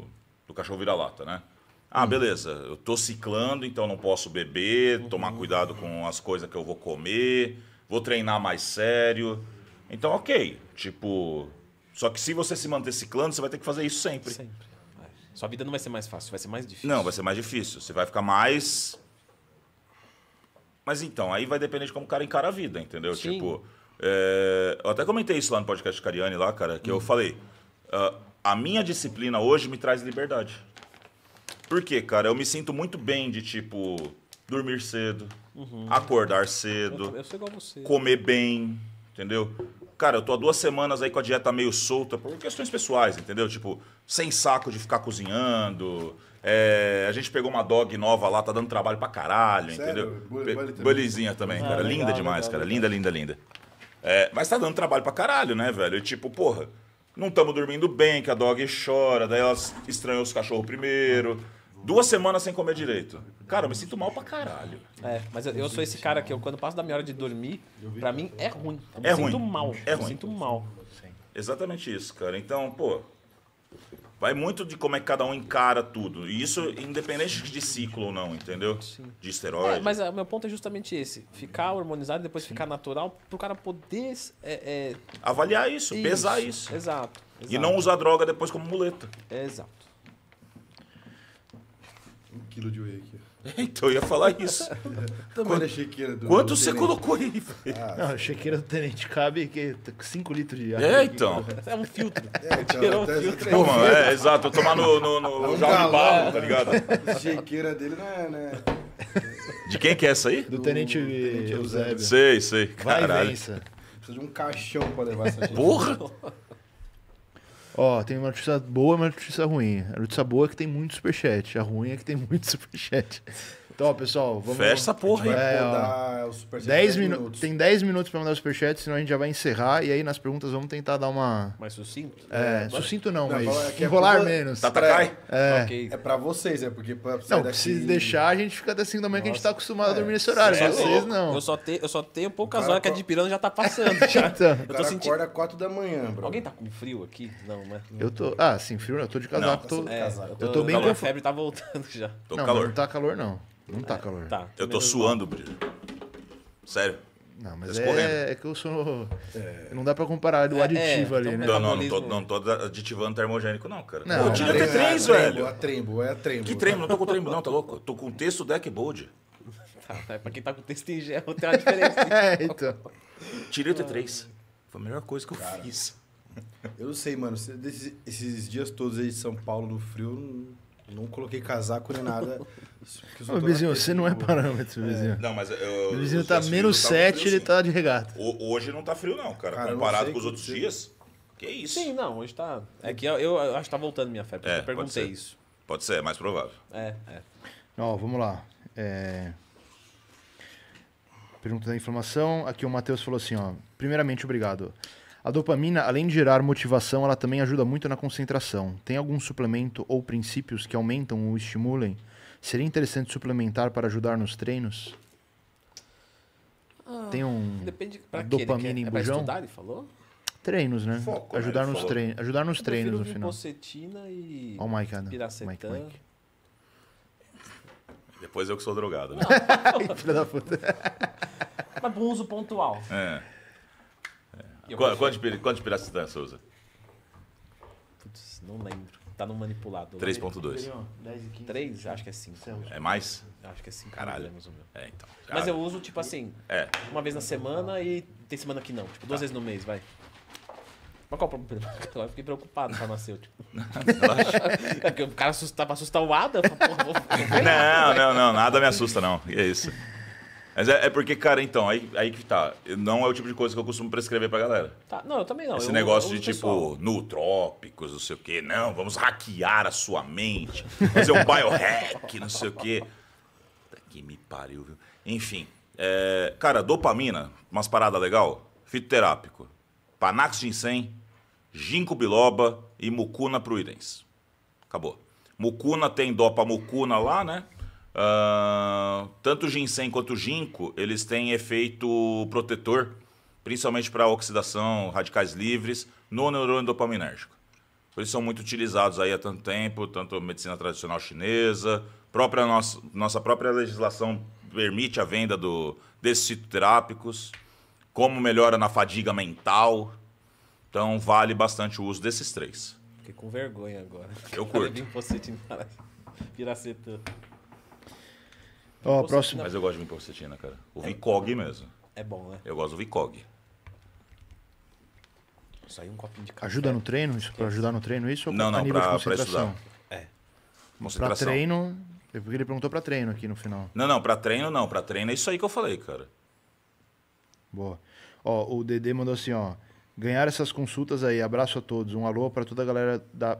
do cachorro vira-lata, né? Ah, hum. beleza, eu tô ciclando, então não posso beber, tomar uhum. cuidado com as coisas que eu vou comer, vou treinar mais sério, então, ok. Tipo. Só que se você se manter ciclando, você vai ter que fazer isso sempre. Sempre. É. Sua vida não vai ser mais fácil, vai ser mais difícil. Não, vai ser mais difícil. Você vai ficar mais. Mas então, aí vai depender de como o cara encara a vida, entendeu? Sim. Tipo. É... Eu até comentei isso lá no podcast Cariani, lá, cara, que hum. eu falei. Uh, a minha disciplina hoje me traz liberdade. Por quê, cara? Eu me sinto muito bem de, tipo, dormir cedo, uhum. acordar cedo, eu, eu comer bem, entendeu? Cara, eu tô há duas semanas aí com a dieta meio solta por questões pessoais, entendeu? Tipo, sem saco de ficar cozinhando. É, a gente pegou uma dog nova lá, tá dando trabalho pra caralho, Sério? entendeu? Bolizinha também, ah, cara. Legal, linda demais, legal, cara. Legal. Linda, linda, linda. É, mas tá dando trabalho pra caralho, né, velho? E tipo, porra, não estamos dormindo bem, que a dog chora, daí elas estranham os cachorros primeiro. Duas semanas sem comer direito. Cara, eu me sinto mal pra caralho. É, mas eu, eu sou esse cara que eu, quando passo da minha hora de dormir, pra mim é ruim. Eu é me é sinto mal. É eu ruim. sinto mal. Exatamente isso, cara. Então, pô. Vai muito de como é que cada um encara tudo. E isso independente de ciclo ou não, entendeu? Sim. De esteroide. É, mas é, o meu ponto é justamente esse. Ficar harmonizado e depois Sim. ficar natural pro cara poder... É, é... Avaliar isso, isso, pesar isso. Exato, exato. E não usar droga depois como muleta. Exato. Um quilo de whey aqui. então, eu ia falar isso. Também Quanto, chequeira do quanto do você tenente. colocou aí, ah, velho? Ah, Não, a chequeira do tenente cabe 5 litros de é, água. É, então. É um filtro. É, então, é um filtro. Pô, mano, é, exato. Eu tomar no, no, no é um jarro de barro, né? tá ligado? A chequeira dele não é, né? De quem que é essa aí? Do, do Tenente, tenente Eusébio. Sei, sei. Caralho. Vai, vença. Precisa de um caixão pra levar essa chequeira. Porra! Ó, tem uma notícia boa e uma notícia ruim. A notícia boa é que tem muito superchat. A ruim é que tem muito superchat. Então, pessoal, vamos. Fecha essa porra aí. É, mandar o superchat. 10 minutos. Tem 10 minutos pra mandar o superchat, senão a gente já vai encerrar. E aí nas perguntas vamos tentar dar uma. Mais sucinto? É, é sucinto não, não mas é enrolar tá, tá, é menos. cai. É. Okay. É pra vocês, é porque. Pra não, daqui... se deixar, a gente fica até 5 da manhã que a gente tá acostumado é. a dormir nesse horário. Só vocês não. Eu só, te, eu só tenho poucas horas que a de piranha já tá passando. já. então. Eu tô sentindo. acorda 4 da manhã, bro. Alguém tá com frio aqui? Não, né? Eu tô. Ah, sim, frio não. Eu tô de casaco. Não, tô... É, tá eu tô bem com. A febre tá voltando já. Tô não, calor. Não tá calor, não. Não tá calor. Tá. Eu tô suando, Brito. Sério. Não, mas tá é, é que eu sou. É. Não dá pra comparar do É, aditivo é, ali, né? Não, não, não tô, não tô aditivando termogênico, não, cara. Não, eu é tirei até três, a trembo, velho. A trembo, é a trembo. É que trembo? Não tô com trembo, não, tá louco? Tô com texto deck bold. Tá, Pra quem tá com texto em gel, tem uma diferença. É, então. Tirei o T3. Foi a melhor coisa que eu fiz. Eu não sei, mano. Esses dias todos aí de São Paulo no frio, não coloquei casaco nem nada. Ô, vizinho, você não é parâmetro, é, vizinho. Não, mas eu, o vizinho tá menos 7, tá ele assim. tá de regata. O, hoje não tá frio, não, cara. cara Comparado com os outros dias. Que isso? Sim, não, hoje tá. É que eu, eu acho que tá voltando minha fé. porque é, eu perguntei pode isso. Pode ser, é mais provável. É, é. Ó, vamos lá. É... Pergunta da informação. Aqui o Matheus falou assim, ó. Primeiramente, obrigado. A dopamina, além de gerar motivação, ela também ajuda muito na concentração. Tem algum suplemento ou princípios que aumentam ou estimulem Seria interessante suplementar para ajudar nos treinos? Ah, Tem um depende pra dopamina e em é bujão? Estudar, ele falou? Treinos, né? Foco, né? ajudar, Nos trein... ajudar nos treinos no final. Bocetina e oh, Mike, Mike, Mike. Depois eu que sou drogado, né? Filha da puta. Mas bom uso pontual. É. é. Quanto, de, você usa? Putz, não lembro tá no manipulador. 3.2. 3, acho que é 5. É mais? Acho que é 5. Caralho. Mais ou menos. É, então. Já... Mas eu uso, tipo assim, é. uma vez na semana e tem semana que não. Tipo, duas tá. vezes no mês, vai. Mas qual o problema? Eu fiquei preocupado, farmacêutico. É o cara assusta, tava assustado, o Adam? Porra, vou não, não, não, nada me assusta, não. E é isso. Mas é, é, porque, cara, então, aí, aí que tá. Não é o tipo de coisa que eu costumo prescrever pra galera. Tá, não, eu também não. Esse eu, negócio eu, eu de tipo, nutrópicos, não sei o quê. Não, vamos hackear a sua mente, fazer um biohack, não sei o quê. Que me pariu, viu? Enfim, é, cara, dopamina, umas paradas legal, fitoterápico, panax ginseng, ginkgo biloba e mucuna pruidens. Acabou. Mucuna tem dopa mucuna lá, né? Uh, tanto o ginseng quanto o ginkgo, eles têm efeito protetor, principalmente para oxidação, radicais livres, no neurônio dopaminérgico. Eles são muito utilizados aí há tanto tempo, tanto a medicina tradicional chinesa, própria nossa, nossa própria legislação permite a venda do, desses citoterápicos, como melhora na fadiga mental. Então vale bastante o uso desses três. Fiquei com vergonha agora. Eu curto. Piracetã próximo. Mas eu gosto de vinho cara. O é. Vicog né? mesmo. É bom, né? Eu gosto do Vicog. Saiu é um copinho de café. Ajuda no treino? Isso, pra ajudar no treino isso? Ou não, não, pra, de pra estudar. É. Pra treino, porque ele perguntou para treino aqui no final. Não, não, para treino não. Para treino é isso aí que eu falei, cara. Boa. Ó, o Dedê mandou assim, ó. Ganhar essas consultas aí. Abraço a todos. Um alô para toda a galera da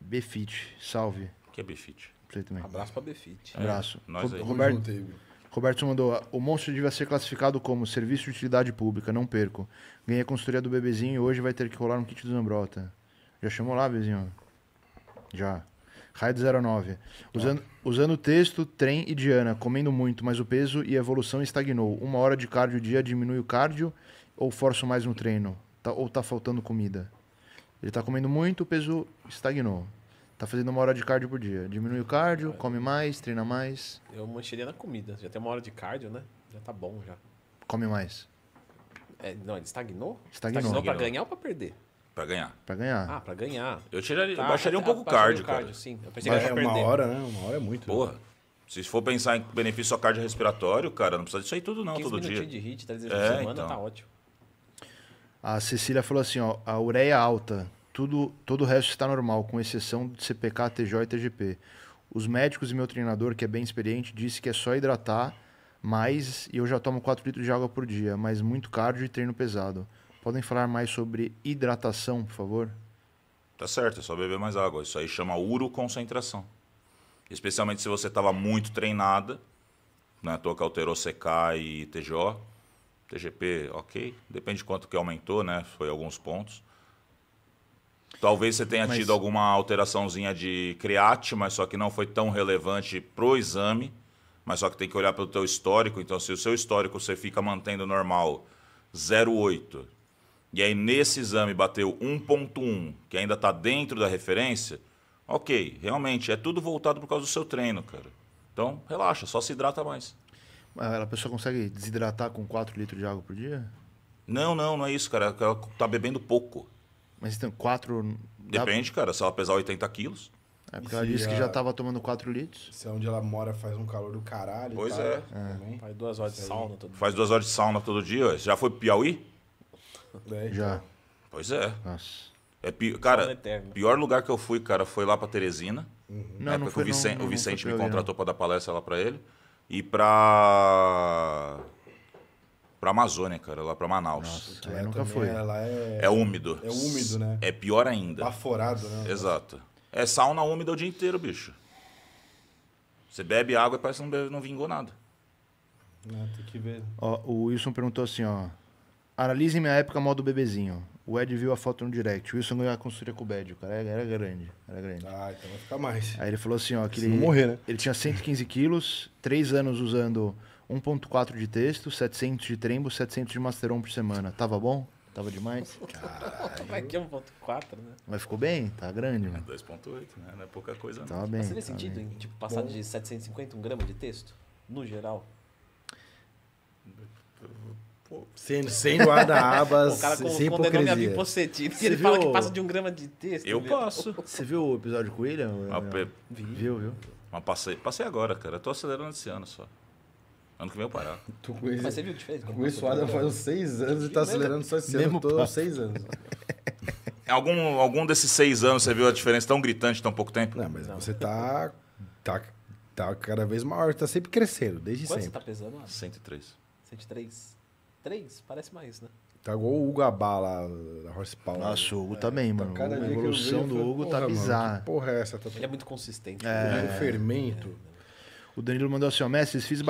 Befit. Salve. O que é Befit? pra também. Abraço pra Befit. É, Abraço. É, nós aí. Roberto, Roberto mandou. O monstro devia ser classificado como serviço de utilidade pública, não perco. Ganhei a consultoria do bebezinho e hoje vai ter que rolar um kit do Zambrota. Já chamou lá, bebezinho? Já. Raio 09. Usando, usando texto, trem e Diana, comendo muito, mas o peso e a evolução estagnou. Uma hora de cardio dia diminui o cardio ou forço mais no treino? Tá, ou tá faltando comida? Ele tá comendo muito, o peso estagnou. Tá fazendo uma hora de cardio por dia. Diminui o cardio, é. come mais, treina mais. Eu mancheria na comida. Já tem uma hora de cardio, né? Já tá bom já. Come mais. É, não, ele estagnou? Estagnou. Estagnou pra ganhar ou pra perder? Pra ganhar. Pra ganhar. Ah, pra ganhar. Eu tiraria, tá, baixaria um tá, pouco o tá cardio, cara. cardio, sim. Eu pensei Mas que era é uma perder. hora, né? Uma hora é muito. Porra. Né? Se for pensar em benefício cardio cardiorrespiratório, cara, não precisa disso aí tudo não, todo dia. de hit, 3 vezes é, por semana, então. tá ótimo. A Cecília falou assim, ó, a ureia é alta tudo, todo o resto está normal, com exceção de CPK, TJ e TGP. Os médicos e meu treinador, que é bem experiente, disse que é só hidratar mais e eu já tomo 4 litros de água por dia, mas muito cardio e treino pesado. Podem falar mais sobre hidratação, por favor? Tá certo, é só beber mais água. Isso aí chama uroconcentração. Especialmente se você estava muito treinada, né? Toca alterou CK e TJ, TGP, ok. Depende de quanto que aumentou, né? Foi alguns pontos. Talvez você tenha mas... tido alguma alteraçãozinha de creatina, mas só que não foi tão relevante pro exame. Mas só que tem que olhar pelo teu histórico. Então, se o seu histórico você fica mantendo normal 0,8 e aí nesse exame bateu 1,1, que ainda está dentro da referência, ok, realmente é tudo voltado por causa do seu treino, cara. Então, relaxa, só se hidrata mais. Mas a pessoa consegue desidratar com 4 litros de água por dia? Não, não, não é isso, cara. Ela tá bebendo pouco. Mas então, 4. Depende, dá... cara. Se ela pesar 80 quilos. É porque ela disse que já tava tomando 4 litros. Se é onde ela mora faz um calor do caralho. Pois tá, é. é. Faz duas horas de sauna todo dia. Faz duas horas de sauna todo dia. Já foi pro Piauí? É, então. já. Pois é. Nossa. É pi... Cara, pior lugar que eu fui, cara, foi lá pra Teresina. Uhum. Não, não foi, o Vicente, não, não o Vicente me contratou para dar palestra lá pra ele. E pra pra Amazônia, cara, lá pra Manaus. Nossa, é, nunca foi. É, é, úmido. É úmido, né? É pior ainda. Baforado, né? Exato. É sauna úmida o dia inteiro, bicho. Você bebe água e parece que não, bebe, não vingou nada. Não, né, tem que ver. Ó, o Wilson perguntou assim, ó. Analise minha época modo bebezinho. O Ed viu a foto no direct. O Wilson ganhou a consultoria com o Bad. O cara era grande. Era grande. Ah, então vai ficar mais. Aí ele falou assim, ó. Que Se ele, não morrer, né? Ele tinha 115 quilos, três anos usando 1.4 de texto, 700 de trembo, 700 de Masteron por semana. Tava bom? Tava demais? Vai que é 1.4, né? Mas ficou bem, tá grande, mano. É 2.8, né? Não é pouca coisa, não. Tava bem. Mas você nesse tá sentido, bem. em, tipo, passar bom. de 750 um grama de texto? No geral? sem, sem guarda-abas, sem hipocrisia. minha bipocetina, ele viu? fala que passa de um grama de texto. Eu viu? Né? posso. Você viu o episódio com o William? Ah, viu, viu? Mas passei, passei agora, cara. Eu tô acelerando esse ano só. Ano que vem eu parar. Tu conhece... Mas você viu o que fez? Conheço o Adam faz uns seis anos e tá acelerando só esse ano. Tô seis anos. Algum, algum desses seis anos você viu a diferença tão gritante em tão pouco tempo? Não, mas Não. você tá, tá, tá cada vez maior, tá sempre crescendo, desde Quanto sempre. Quanto você tá pesando? Adam? 103. 103? 3? Parece mais, né? Tá igual o Hugo Abá lá, da Paul? Nossa, o Hugo é, também, tá mano. a evolução vejo, do Hugo tá porra, tá bizarra. Mano, que porra é essa? Tá... Ele é muito consistente. Né? É. Né? O fermento. É, o Danilo mandou assim, ó, Messi, fiz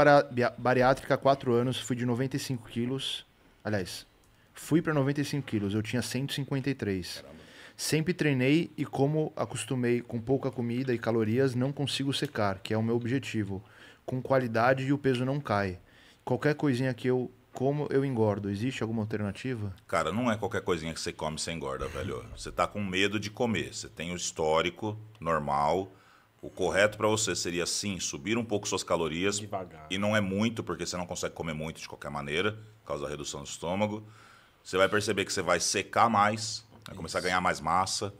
bariátrica há 4 anos, fui de 95 quilos. Aliás, fui para 95 quilos, eu tinha 153. Caramba. Sempre treinei e como acostumei com pouca comida e calorias, não consigo secar, que é o meu objetivo. Com qualidade e o peso não cai. Qualquer coisinha que eu como, eu engordo. Existe alguma alternativa? Cara, não é qualquer coisinha que você come, você engorda, velho. Você tá com medo de comer. Você tem o histórico normal o correto para você seria sim subir um pouco suas calorias. Devagar. E não é muito, porque você não consegue comer muito de qualquer maneira, por causa da redução do estômago. Você vai perceber que você vai secar mais, vai Isso. começar a ganhar mais massa.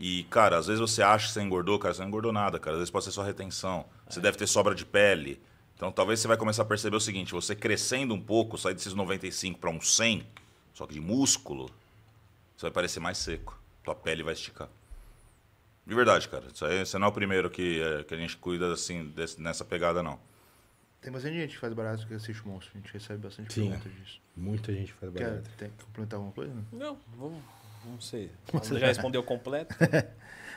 E, cara, às vezes você acha que você engordou, cara, você não engordou nada, cara. Às vezes pode ser só retenção. É. Você é. deve ter sobra de pele. Então talvez você vai começar a perceber o seguinte: você crescendo um pouco, sair desses 95 para um 100, só que de músculo, você vai parecer mais seco. Tua pele vai esticar. De verdade, cara. Isso aí, você não é o primeiro que, é, que a gente cuida assim desse, nessa pegada, não. Tem bastante gente que faz barato que assiste monstro. A gente recebe bastante Sim, perguntas disso. Muita gente faz barato. Quer tem, complementar alguma coisa? Né? Não, vamos. Não sei. Você já respondeu completo?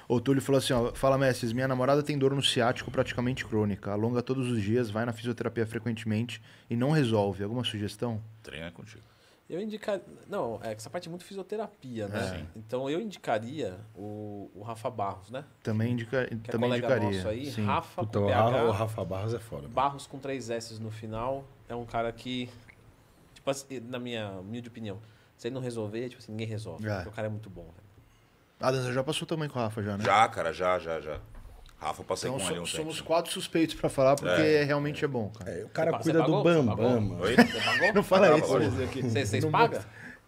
o Túlio falou assim: ó, fala, mestres, minha namorada tem dor no ciático praticamente crônica. Alonga todos os dias, vai na fisioterapia frequentemente e não resolve. Alguma sugestão? Treina contigo. Eu indicaria. Não, é essa parte é muito fisioterapia, né? É. Então eu indicaria o, o Rafa Barros, né? Também, indica, que é também indicaria. Nosso aí, Sim. Rafa então, com PH, o Rafa Barros é foda. Mano. Barros com três S no final. É um cara que, tipo assim, na minha humilde opinião, se ele não resolver, tipo assim, ninguém resolve. É. Porque o cara é muito bom. Né? Ah, você já passou também com o Rafa, já, né? Já, cara, já, já, já. Rafa, passei então, com ele um Somos tempo. quatro suspeitos para falar, porque é, realmente é, bom, cara. É, o cara você cuida pagou? do Bambam. Não fala isso. Vocês pagam?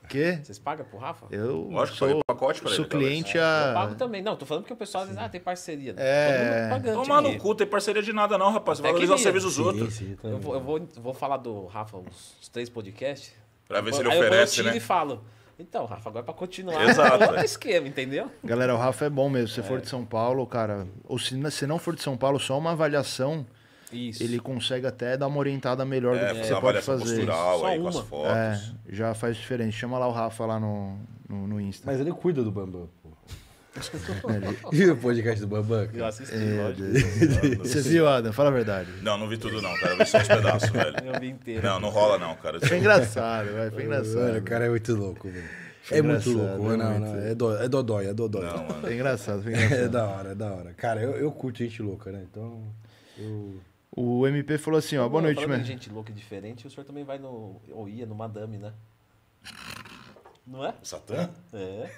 Quê? Vocês pagam pro Rafa? Eu, acho que sou, pacote pra sou ele, cliente a... É. Eu pago também. Não, tô falando porque o pessoal diz, ah, tem parceria. É... Tá Toma no cu, tem parceria de nada não, rapaz. Até Valoriza o serviço dos outros. Sim, eu vou, eu vou, vou falar do Rafa uns três podcasts. Pra ver se ele oferece, eu né? Eu e falo... Então, Rafa, agora é para continuar Exato, no é. esquema, entendeu? Galera, o Rafa é bom mesmo. Se é. for de São Paulo, cara, ou se, né, se não for de São Paulo, só uma avaliação. Isso. Ele consegue até dar uma orientada melhor é, do que você pode fazer. Só aí, uma. com as fotos. É, já faz diferente. Chama lá o Rafa lá no, no, no Insta. Mas ele cuida do Bambu. Viu o podcast do Bambam? Eu assisti, é, lógico. Você viu, Adam? Fala a verdade. Não, não vi tudo não, cara. Eu vi só os pedaços, velho. Eu vi inteiro. Não, não rola não, cara. Foi engraçado, velho. Foi engraçado. o cara é muito louco, velho. É muito louco, é não, não, é, é dodói, é dodói. Não, mano. É engraçado, foi engraçado. É da hora, é da hora. Cara, eu, eu curto gente louca, né? Então, eu... O MP falou assim, ó, boa noite, mano. gente louca e diferente, o senhor também vai no, ou ia no Madame, né? Não é? Satã? É.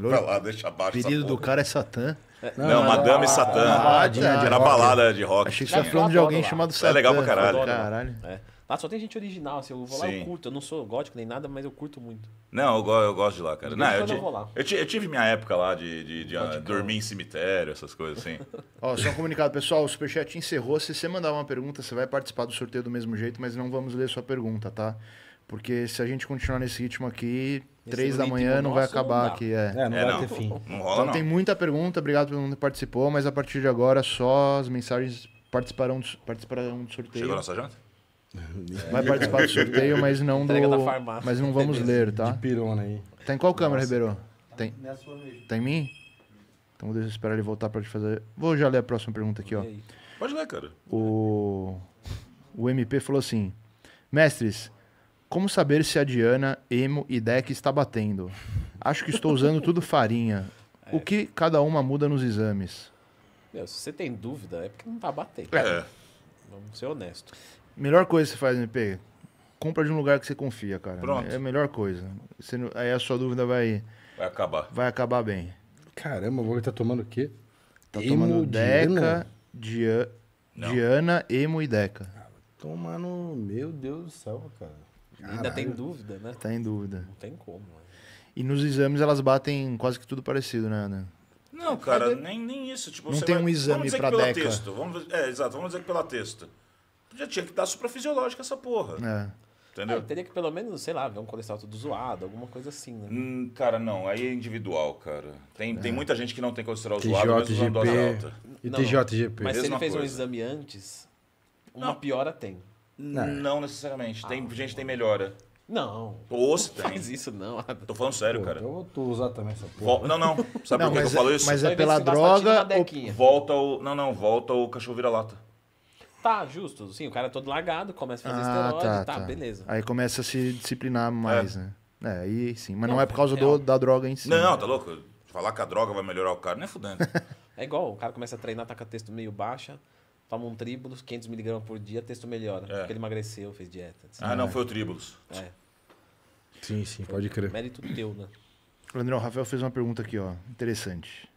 Pra lá, deixa baixo. O do cara é Satã. É. Não, não Madame é Satã. Ah, era balada de rock. Achei que você tá falando de alguém chamado Satã. É legal pra caralho. caralho. É. Lá só tem gente original, assim, eu vou lá, e eu curto. Eu não sou gótico nem nada, mas eu curto muito. Não, eu, eu gosto de lá, cara. Não, eu, eu, lá. Eu, eu, tive minha época lá de, de, de ah, dormir em cemitério, essas coisas assim. Ó, só um comunicado, pessoal, o Superchat encerrou. Se você mandar uma pergunta, você vai participar do sorteio do mesmo jeito, mas não vamos ler sua pergunta, tá? Porque se a gente continuar nesse ritmo aqui, três da manhã não vai acabar não aqui. É, é não é, vai não. ter fim. Não rola, então não. tem muita pergunta, obrigado pelo mundo que participou, mas a partir de agora só as mensagens participarão do, participarão do sorteio. Chegou nossa janta? Vai participar do sorteio, mas não do, mas não vamos ler, tá? De pirona aí. Tá em qual nossa. câmera, Ribeiro? Tá tem, tá em mim? Então deixa eu esperar ele voltar para te fazer. Vou já ler a próxima pergunta aqui, ó. Pode ler, cara. O, o MP falou assim: Mestres, como saber se a Diana, Emo e Deck está batendo? Acho que estou usando tudo farinha. É. O que cada uma muda nos exames? Meu, se você tem dúvida, é porque não tá batendo. É. Vamos ser honesto. Melhor coisa que você faz, MP, compra de um lugar que você confia, cara. Pronto. É a melhor coisa. Você, aí a sua dúvida vai. Vai acabar. Vai acabar bem. Caramba, o Vogue tá tomando o quê? Tá emo, tomando Deca, Diana, Diana, Emo e Deca. tomando. Meu Deus do céu, cara. Caralho. Ainda tem dúvida, né? Tá em dúvida. Não tem como. Mano. Né? E nos exames elas batem quase que tudo parecido, né? Não, cara, nem, nem isso. Tipo, não tem vai... um exame para pela DECA. Texto. Vamos, é, exato, vamos dizer que pela texto. Já tinha que dar suprafisiológica essa porra. É. Entendeu? É, teria que pelo menos, sei lá, ver um colesterol tudo zoado, alguma coisa assim, né? Hum, cara, não, aí é individual, cara. Tem, é. tem muita gente que não tem colesterol TJ, zoado, mas usando dose alta. E TJGP. Mas Mesma se ele fez coisa. um exame antes, uma não. piora tem. Não, não necessariamente. Tem ah, gente que tem melhora. Não. Ou se tem. Faz isso não. Tô falando sério, Pô, cara. Então eu vou usar também essa porra. não, não. Sabe não, por que, é, eu falo isso? Mas é pela droga ou... Volta o... Não, não. Volta o cachorro vira-lata. Tá, justo. Sim, o cara é todo lagado, começa a fazer ah, esteroide, tá, tá, tá, beleza. Aí começa a se disciplinar mais, é. né? É, aí sim. Mas não, não é por causa é do, da droga em si. Não, não, tá louco? Falar que a droga vai melhorar o cara, não é fudendo. é igual, o cara começa a treinar, tá com a texto meio baixa toma um tríbulos, 500 mg por dia, texto melhora. É. Porque ele emagreceu, fez dieta. Assim. Ah, não, foi o tríbulos. É. Sim, sim, foi pode crer. Mérito teu, né? André, o Rafael fez uma pergunta aqui, ó, interessante.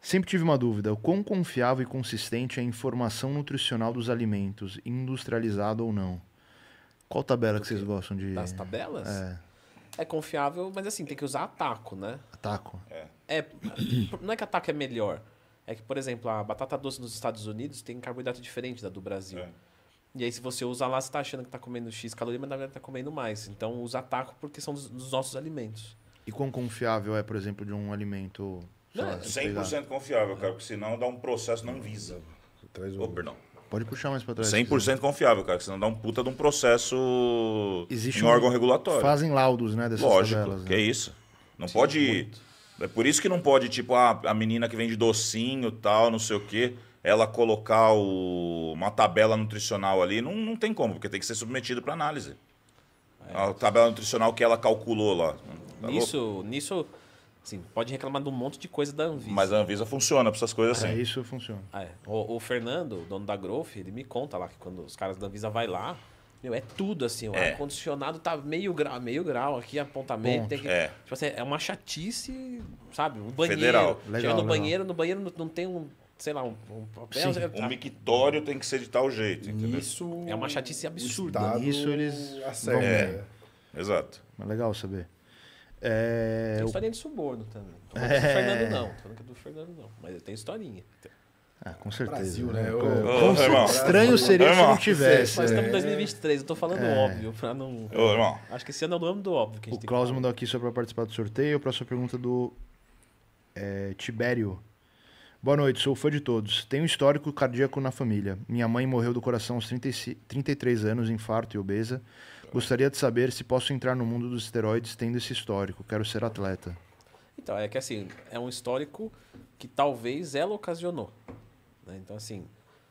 Sempre tive uma dúvida: o quão confiável e consistente é a informação nutricional dos alimentos, industrializado ou não? Qual tabela que vocês gostam de. Das tabelas? É. É confiável, mas assim, tem que usar ataco, né? Ataco? É. é não é que ataco é melhor é que, por exemplo, a batata doce nos Estados Unidos tem carboidrato diferente da do Brasil. É. E aí, se você usa lá, você está achando que está comendo X caloria, mas na verdade está comendo mais. Então, usa taco porque são dos, dos, nossos alimentos. E quão confiável é, por exemplo, de um alimento... Não, lá, 100% confiável, cara, porque senão dá um processo não visa. Traz Ô, perdão. Pode puxar mais para trás. 100% confiável, cara, senão dá um puta de um processo Existe em um órgão regulatório. Fazem laudos, né, dessas Lógico, tabelas, que é né? é isso. Não Sim, pode... Muito é por isso que não pode, tipo, ah, a menina que vende docinho tal, não sei o quê, ela colocar o, uma tabela nutricional ali. Não, não tem como, porque tem que ser submetido para análise. É. A tabela nutricional que ela calculou lá. Tá nisso, nisso assim, pode reclamar de um monte de coisa da Anvisa. Mas a Anvisa funciona para essas coisas assim. É, isso funciona. É. O, o Fernando, dono da Growth, ele me conta lá que quando os caras da Anvisa vai lá, meu, é tudo assim. O é. ar-condicionado tá meio grau, meio grau aqui, apontamento. Tem que, é. Tipo assim, é uma chatice, sabe? um banheiro. Federal. Legal, Chega no legal. banheiro, no banheiro não, não tem um sei lá, um, um papel. Sim. Tá. Um mictório tem que ser de tal jeito, entendeu? Isso é uma chatice absurda. Isso eles acertam. É. Exato. Mas é legal saber. É... Tem historinha de suborno também. Não é... do Fernando, não. Tô falando que é do Fernando, não. Mas tem historinha. Ah, com certeza. Brasil, né? né? Eu, irmão, estranho seria se não tivesse. Mas estamos em 2023, né? eu tô falando é. óbvio, pra não. Ô, irmão. Acho que esse ano é o ano do óbvio. o Klaus mandou aqui só pra participar do sorteio. Próxima pergunta do é, Tibério. Boa noite, sou fã de todos. Tenho um histórico cardíaco na família. Minha mãe morreu do coração aos 30, 33 anos, infarto e obesa. Gostaria de saber se posso entrar no mundo dos esteroides tendo esse histórico. Quero ser atleta. Então, é que assim, é um histórico que talvez ela ocasionou. Né? Então, assim.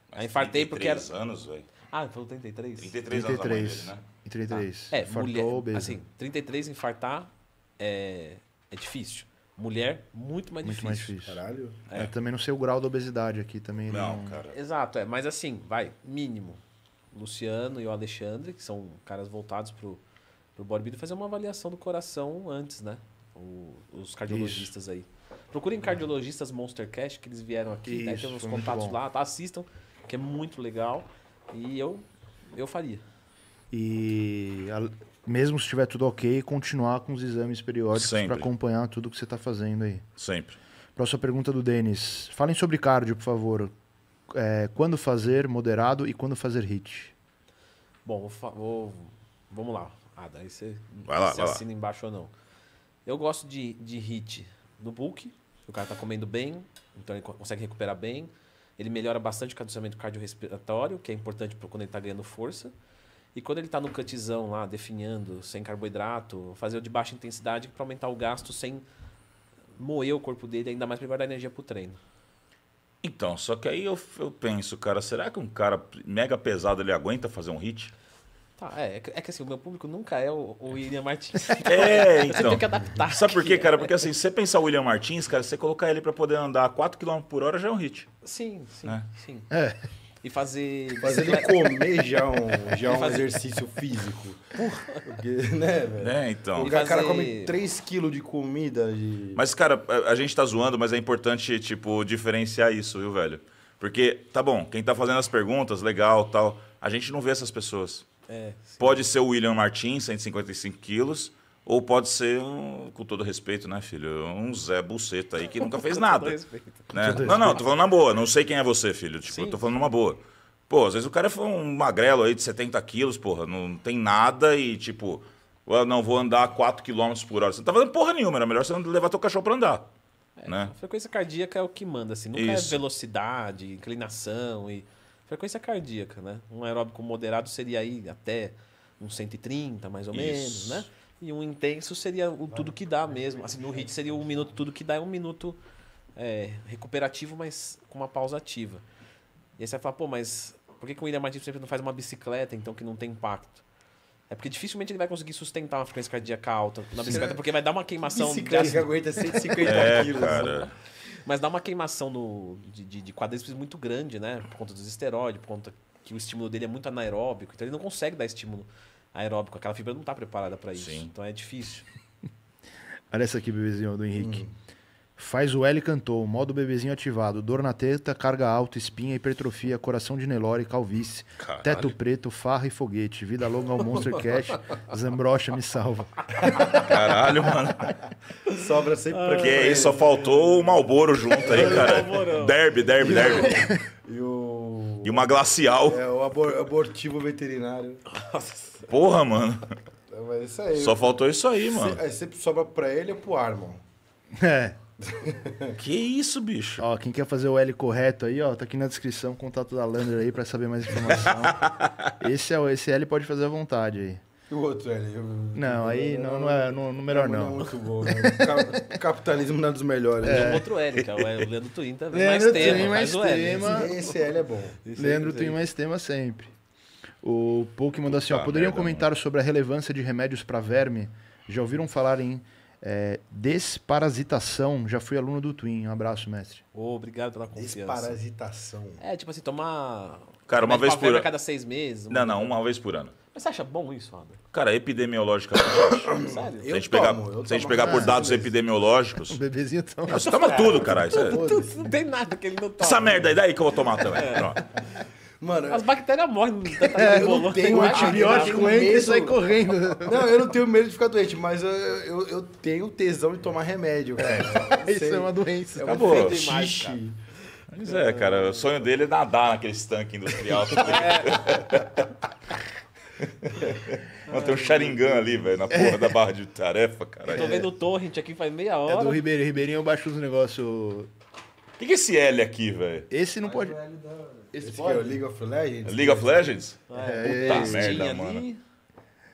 Mas aí infartei porque era. anos, velho. Ah, falou 33? 33, 33 anos. Dele, né? 33. Tá. é, mulher. Assim, 33 infartar é, é difícil. Mulher, muito mais muito difícil. mais difícil. Caralho. É. é. também não sei o grau da obesidade aqui também. Não, não, cara. Exato, é. Mas assim, vai, mínimo. Luciano e o Alexandre, que são caras voltados pro, pro bodybuilding, fazer uma avaliação do coração antes, né? O, os cardiologistas aí. Procurem cardiologistas Monstercast, que eles vieram aqui, né, Isso, né? Tem uns contatos lá, tá? Assistam, que é muito legal. E eu, eu faria. E a, mesmo se estiver tudo ok, continuar com os exames periódicos para acompanhar tudo que você está fazendo aí. Sempre. Próxima pergunta do Denis. Falem sobre cardio, por favor. É, quando fazer moderado e quando fazer hit? Bom, vou, vou vamos lá. Ah, daí você, vai lá, você vai assina lá. embaixo ou não. Eu gosto de, de hit no bulk, o cara está comendo bem, então ele consegue recuperar bem. Ele melhora bastante o condicionamento cardiorrespiratório, que é importante quando ele está ganhando força. E quando ele está no cutzão lá, definhando, sem carboidrato, fazer o de baixa intensidade para aumentar o gasto sem moer o corpo dele, ainda mais para guardar energia para o treino. Então, só que aí eu, eu penso, cara, será que um cara mega pesado ele aguenta fazer um hit? Tá, é, é, é que assim, o meu público nunca é o, o William Martins. É, então. Você tem que adaptar. Sabe por quê, né? cara? Porque assim, se você pensar o William Martins, cara, você colocar ele para poder andar 4 km por hora já é um hit. Sim, sim, né? sim. É. E fazer. Fazer ele comer já um, já um fazer... exercício físico. Porque, né, velho? É, então. fazer... o cara come 3 kg de comida. De... Mas, cara, a gente tá zoando, mas é importante, tipo, diferenciar isso, viu, velho? Porque, tá bom, quem tá fazendo as perguntas, legal tal. A gente não vê essas pessoas. É, pode ser o William Martins, 155 quilos, ou pode ser, um, com todo respeito, né, filho, um Zé Buceta aí que nunca fez nada. né? Não, não, tô falando na boa. Não sei quem é você, filho. Tipo, Sim. tô falando numa boa. Pô, às vezes o cara foi é um magrelo aí de 70 quilos, porra, não tem nada e, tipo, ah, não vou andar 4 km por hora. Você não tá fazendo porra nenhuma, era é melhor você levar teu cachorro pra andar. É, né? A frequência cardíaca é o que manda, assim. Nunca é Isso. é velocidade, inclinação e. Frequência cardíaca, né? Um aeróbico moderado seria aí até uns 130, mais ou Isso. menos, né? E um intenso seria o tudo que dá mesmo. Assim, no HIIT seria um minuto tudo que dá, é um minuto é, recuperativo, mas com uma pausa ativa. E aí você vai falar, pô, mas por que, que o William Martins sempre não faz uma bicicleta, então, que não tem impacto? É porque dificilmente ele vai conseguir sustentar uma frequência cardíaca alta na bicicleta, porque vai dar uma queimação. Que bicicleta de que aguenta 150 é, quilos. Né? Cara. Mas dá uma queimação no, de, de, de quadríceps muito grande, né? Por conta dos esteroides, por conta que o estímulo dele é muito anaeróbico. Então ele não consegue dar estímulo aeróbico. Aquela fibra não está preparada para isso. Sim. Então é difícil. Olha essa aqui, bebezinho, do Henrique. Hum. Faz o L cantou, modo bebezinho ativado, dor na teta, carga alta, espinha, hipertrofia, coração de Nelore, calvície, Caralho. teto preto, farra e foguete, vida longa ao Monster Cash, Zambrocha me salva. Caralho, mano. Sobra sempre ah, pra Que aí só faltou o Malboro junto aí, cara. derby, derby, derby. E, o... e uma glacial. É, o abor abortivo veterinário. Nossa. Porra, mano. Mas então, é isso aí. Só faltou isso aí, mano. É aí sempre sobra pra ele ou pro Armon. É. que isso, bicho? Ó, quem quer fazer o L correto aí, ó, tá aqui na descrição, contato da Lander aí para saber mais informação. esse, é, esse L pode fazer à vontade aí. O outro L? Não, aí não, não é no, melhor não. não. É muito bom, né? Capitalismo não é dos melhores. É. Né? outro L, cara. É o Leandro Twin tá Leandro mais tema, mais tema. Esse L é bom. Esse Leandro Twin mais tema sempre. O Pouk mandou assim, ó, poderiam comentar sobre a relevância de remédios para verme? Já ouviram falar em é, desparasitação, já fui aluno do Twin. Um abraço, mestre. Oh, obrigado pela confiança. Desparasitação. É, tipo assim, tomar. Cara, uma vez por ano. cada seis meses? Não, não, uma vez por ano. Mas você acha bom isso, Fábio? Cara, epidemiologicamente. Sério? Se a gente pegar, se a gente pegar por dados epidemiológicos. O bebezinho toma. Você toma tudo, caralho. Não tem nada que ele não toma. Essa merda aí, daí que eu vou tomar também. É. Mano, As bactérias morrem. É, eu não tenho um antibiótico, entra e sai correndo. Não, eu não tenho medo de ficar doente, mas eu, eu, eu tenho tesão de tomar remédio. É, isso é uma doença. É Acabou. um fetiche. Mas é, cara, o sonho dele é nadar naqueles tanque industrial. É. Mano, tem um charingã ali, velho, na porra da barra de tarefa, cara. Eu tô vendo o Torrent aqui faz meia hora. É do Ribeirinho. Ribeirinho eu baixo os negócios... O que, que é esse L aqui, velho? Esse não pode... Esse, Esse é o League of Legends? League of Legends? Ah, é, Puta é, merda, Steam mano. Ali.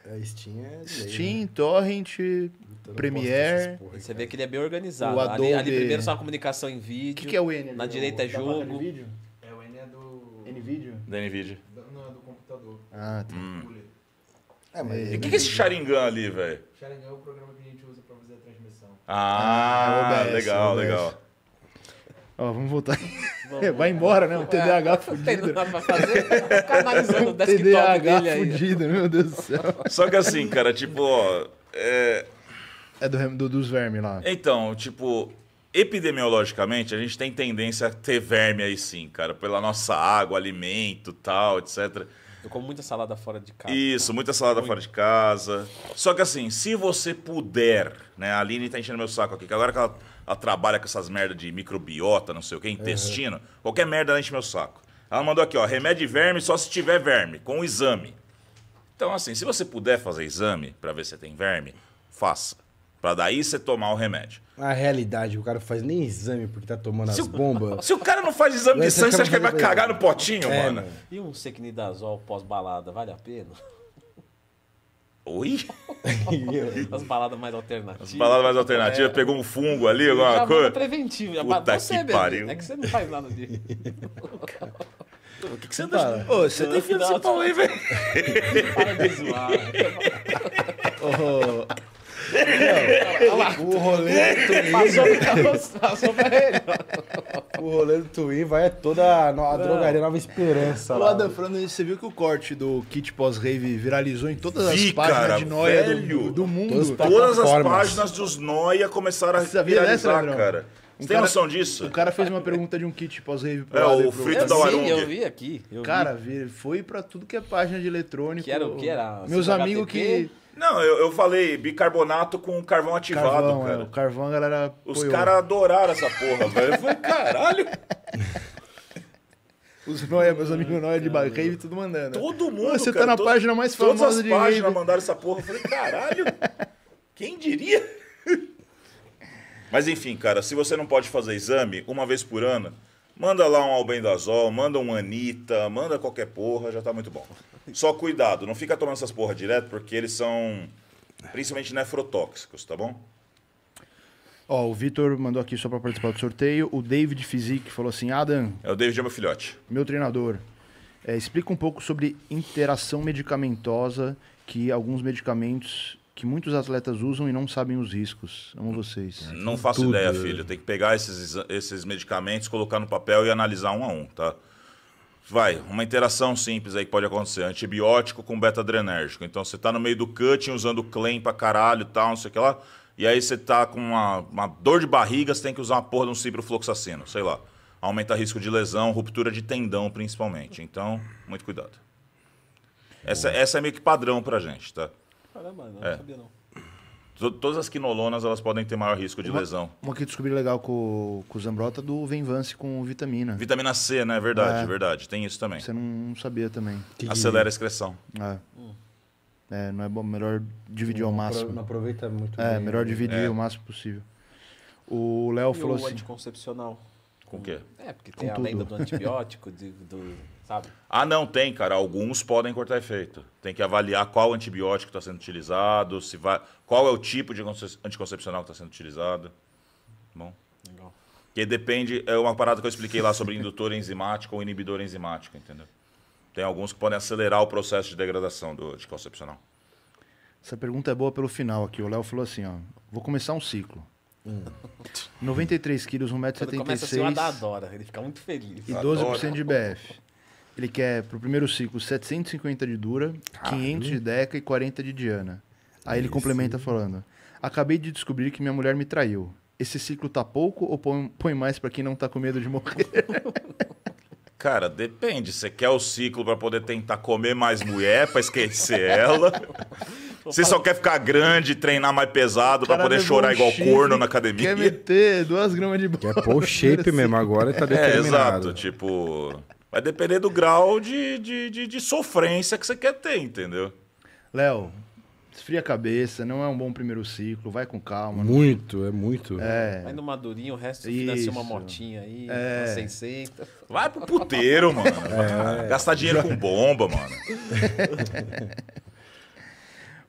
A é, Steam é... Steam, né? Torrent, então, Premiere... Porra, Você vê que ele é bem organizado. O Adobe... ali, ali primeiro só a comunicação em vídeo. O que, que, é o N? Na direita é jogo. É, o N é do... NVIDIA? Da NVIDIA. Não, é do computador. Ah, tá. Hum. É, mas... É. E o que, que é esse Sharingan ali, velho? Sharingan é o programa que a gente usa pra fazer a transmissão. Ah, ah OBS, legal, OBS. legal. Ó, vamos voltar Vamos, é, vai embora, né? Um TDAH é, fudido. Não dá pra fazer, o TDAH fudido, meu Deus do céu. Só que assim, cara, tipo, ó... É, é do, do, dos vermes lá. Então, tipo, epidemiologicamente, a gente tem tendência a ter verme aí sim, cara. Pela nossa água, alimento, tal, etc., eu como muita salada fora de casa. Isso, muita salada Muito. fora de casa. Só que assim, se você puder, né? A Aline tá enchendo meu saco aqui, que agora que ela ela trabalha com essas merdas de microbiota, não sei o que, intestino. Uhum. Qualquer merda ela enche meu saco. Ela mandou aqui, ó, remédio de verme só se tiver verme, com exame. Então, assim, se você puder fazer exame para ver se tem verme, faça. Pra daí você tomar o remédio. Na realidade, o cara não faz nem exame porque tá tomando se as bombas. Se o cara não faz exame de sangue, você acha que ele vai cagar no potinho, é, mano? E um secnidazol pós-balada, vale a pena? Oi? As baladas mais alternativas. As baladas mais alternativas, é. pegou um fungo ali, alguma já coisa. Preventivo, já Puta você, que bebê. É que você não faz nada disso. O que, que você tá? Ô, você tem filho desse pau aí, velho. Para de zoar. oh. Não, o rolê do Twin. Passou, passou pra ele. O rolê do Twin vai é toda a, no, a drogaria Nova Esperança. Lá, Fernando, você viu que o corte do kit pós-rave viralizou em todas Vi, as páginas cara, de noia do, do, mundo. Todas, as páginas dos noia começaram a Sabia viralizar, cara. Você um tem cara, noção disso? O cara fez uma pergunta de um kit pós-rave pro É, o frito da Warung. Eu vi aqui. Eu cara, vi. foi pra tudo que é página de eletrônico. Que era o que era? Meus amigos que não, eu, eu falei bicarbonato com carvão ativado, carvão, é, cara. É, o carvão a galera. Os caras adoraram essa porra, velho. Eu falei, caralho. Os Noia, meus amigos Noia de e tudo mandando. Né? Todo mundo, Você tá cara, tá na todo, página mais famosa todas as de páginas Rave. mandaram essa porra. Eu falei, caralho, quem diria? Mas enfim, cara, se você não pode fazer exame uma vez por ano, Manda lá um Albendazol, manda um anita, manda qualquer porra, já tá muito bom. Só cuidado, não fica tomando essas porra direto, porque eles são principalmente nefrotóxicos, tá bom? Ó, o Vitor mandou aqui só para participar do sorteio. O David Fizik falou assim: Adam. É o David é meu filhote. Meu treinador. É, explica um pouco sobre interação medicamentosa que alguns medicamentos que muitos atletas usam e não sabem os riscos. Amo vocês. Não faço Tudo. ideia, filho. Tem que pegar esses, esses medicamentos, colocar no papel e analisar um a um, tá? Vai, uma interação simples aí que pode acontecer. Antibiótico com beta-adrenérgico. Então, você tá no meio do cutting, usando claim pra caralho e tal, não sei o que lá. E aí você tá com uma, uma dor de barriga, você tem que usar uma porra de um ciprofloxacino, sei lá. Aumenta risco de lesão, ruptura de tendão, principalmente. Então, muito cuidado. Essa, essa é meio que padrão pra gente, tá? Caramba, não é. sabia não. Todas as quinolonas elas podem ter maior risco de uma, lesão. Uma que eu descobri legal com, com o Zambrota do Venvance com vitamina. Vitamina C, né? É verdade, é. verdade. Tem isso também. Você não sabia também. Que Acelera que... a excreção. É. Hum. é. não é bom. Melhor dividir não, ao máximo. Não aproveita muito. É, bem, melhor né? dividir é. o máximo possível. O Léo falou o assim. anticoncepcional. Com o quê? É, porque tem a lenda do antibiótico, de, do sabe? Ah, não, tem, cara. Alguns podem cortar efeito. Tem que avaliar qual antibiótico está sendo utilizado, se vai, qual é o tipo de anticoncepcional que está sendo utilizado. Bom. Legal. Que depende, é uma parada que eu expliquei lá sobre indutor enzimático ou inibidor enzimático, entendeu? Tem alguns que podem acelerar o processo de degradação do anticoncepcional. Essa pergunta é boa pelo final aqui. O Léo falou assim, ó. Vou começar um ciclo. Hum. 93 quilos, 1,76m. Quando começa assim, eu adora. ele fica muito feliz. E 12% adora. de BF. Ele quer pro primeiro ciclo 750 de dura, Caramba. 500 de deca e 40 de diana. Aí ele Esse... complementa falando: Acabei de descobrir que minha mulher me traiu. Esse ciclo tá pouco ou põe mais para quem não tá com medo de morrer? Cara, depende. Você quer o ciclo para poder tentar comer mais mulher, para esquecer ela? Você só quer ficar grande, treinar mais pesado para poder chorar igual shape, corno na academia? Quer meter duas gramas de bola. Quer pôr shape mesmo agora tá é, determinado. É, exato. Tipo... Vai depender do grau de, de, de, de sofrência que você quer ter, entendeu? Léo, esfria a cabeça, não é um bom primeiro ciclo, vai com calma. Muito, é muito. É. Vai no madurinho, o resto financia uma motinha aí, é. 600. Vai pro puteiro, mano. É. Gastar dinheiro com bomba, mano.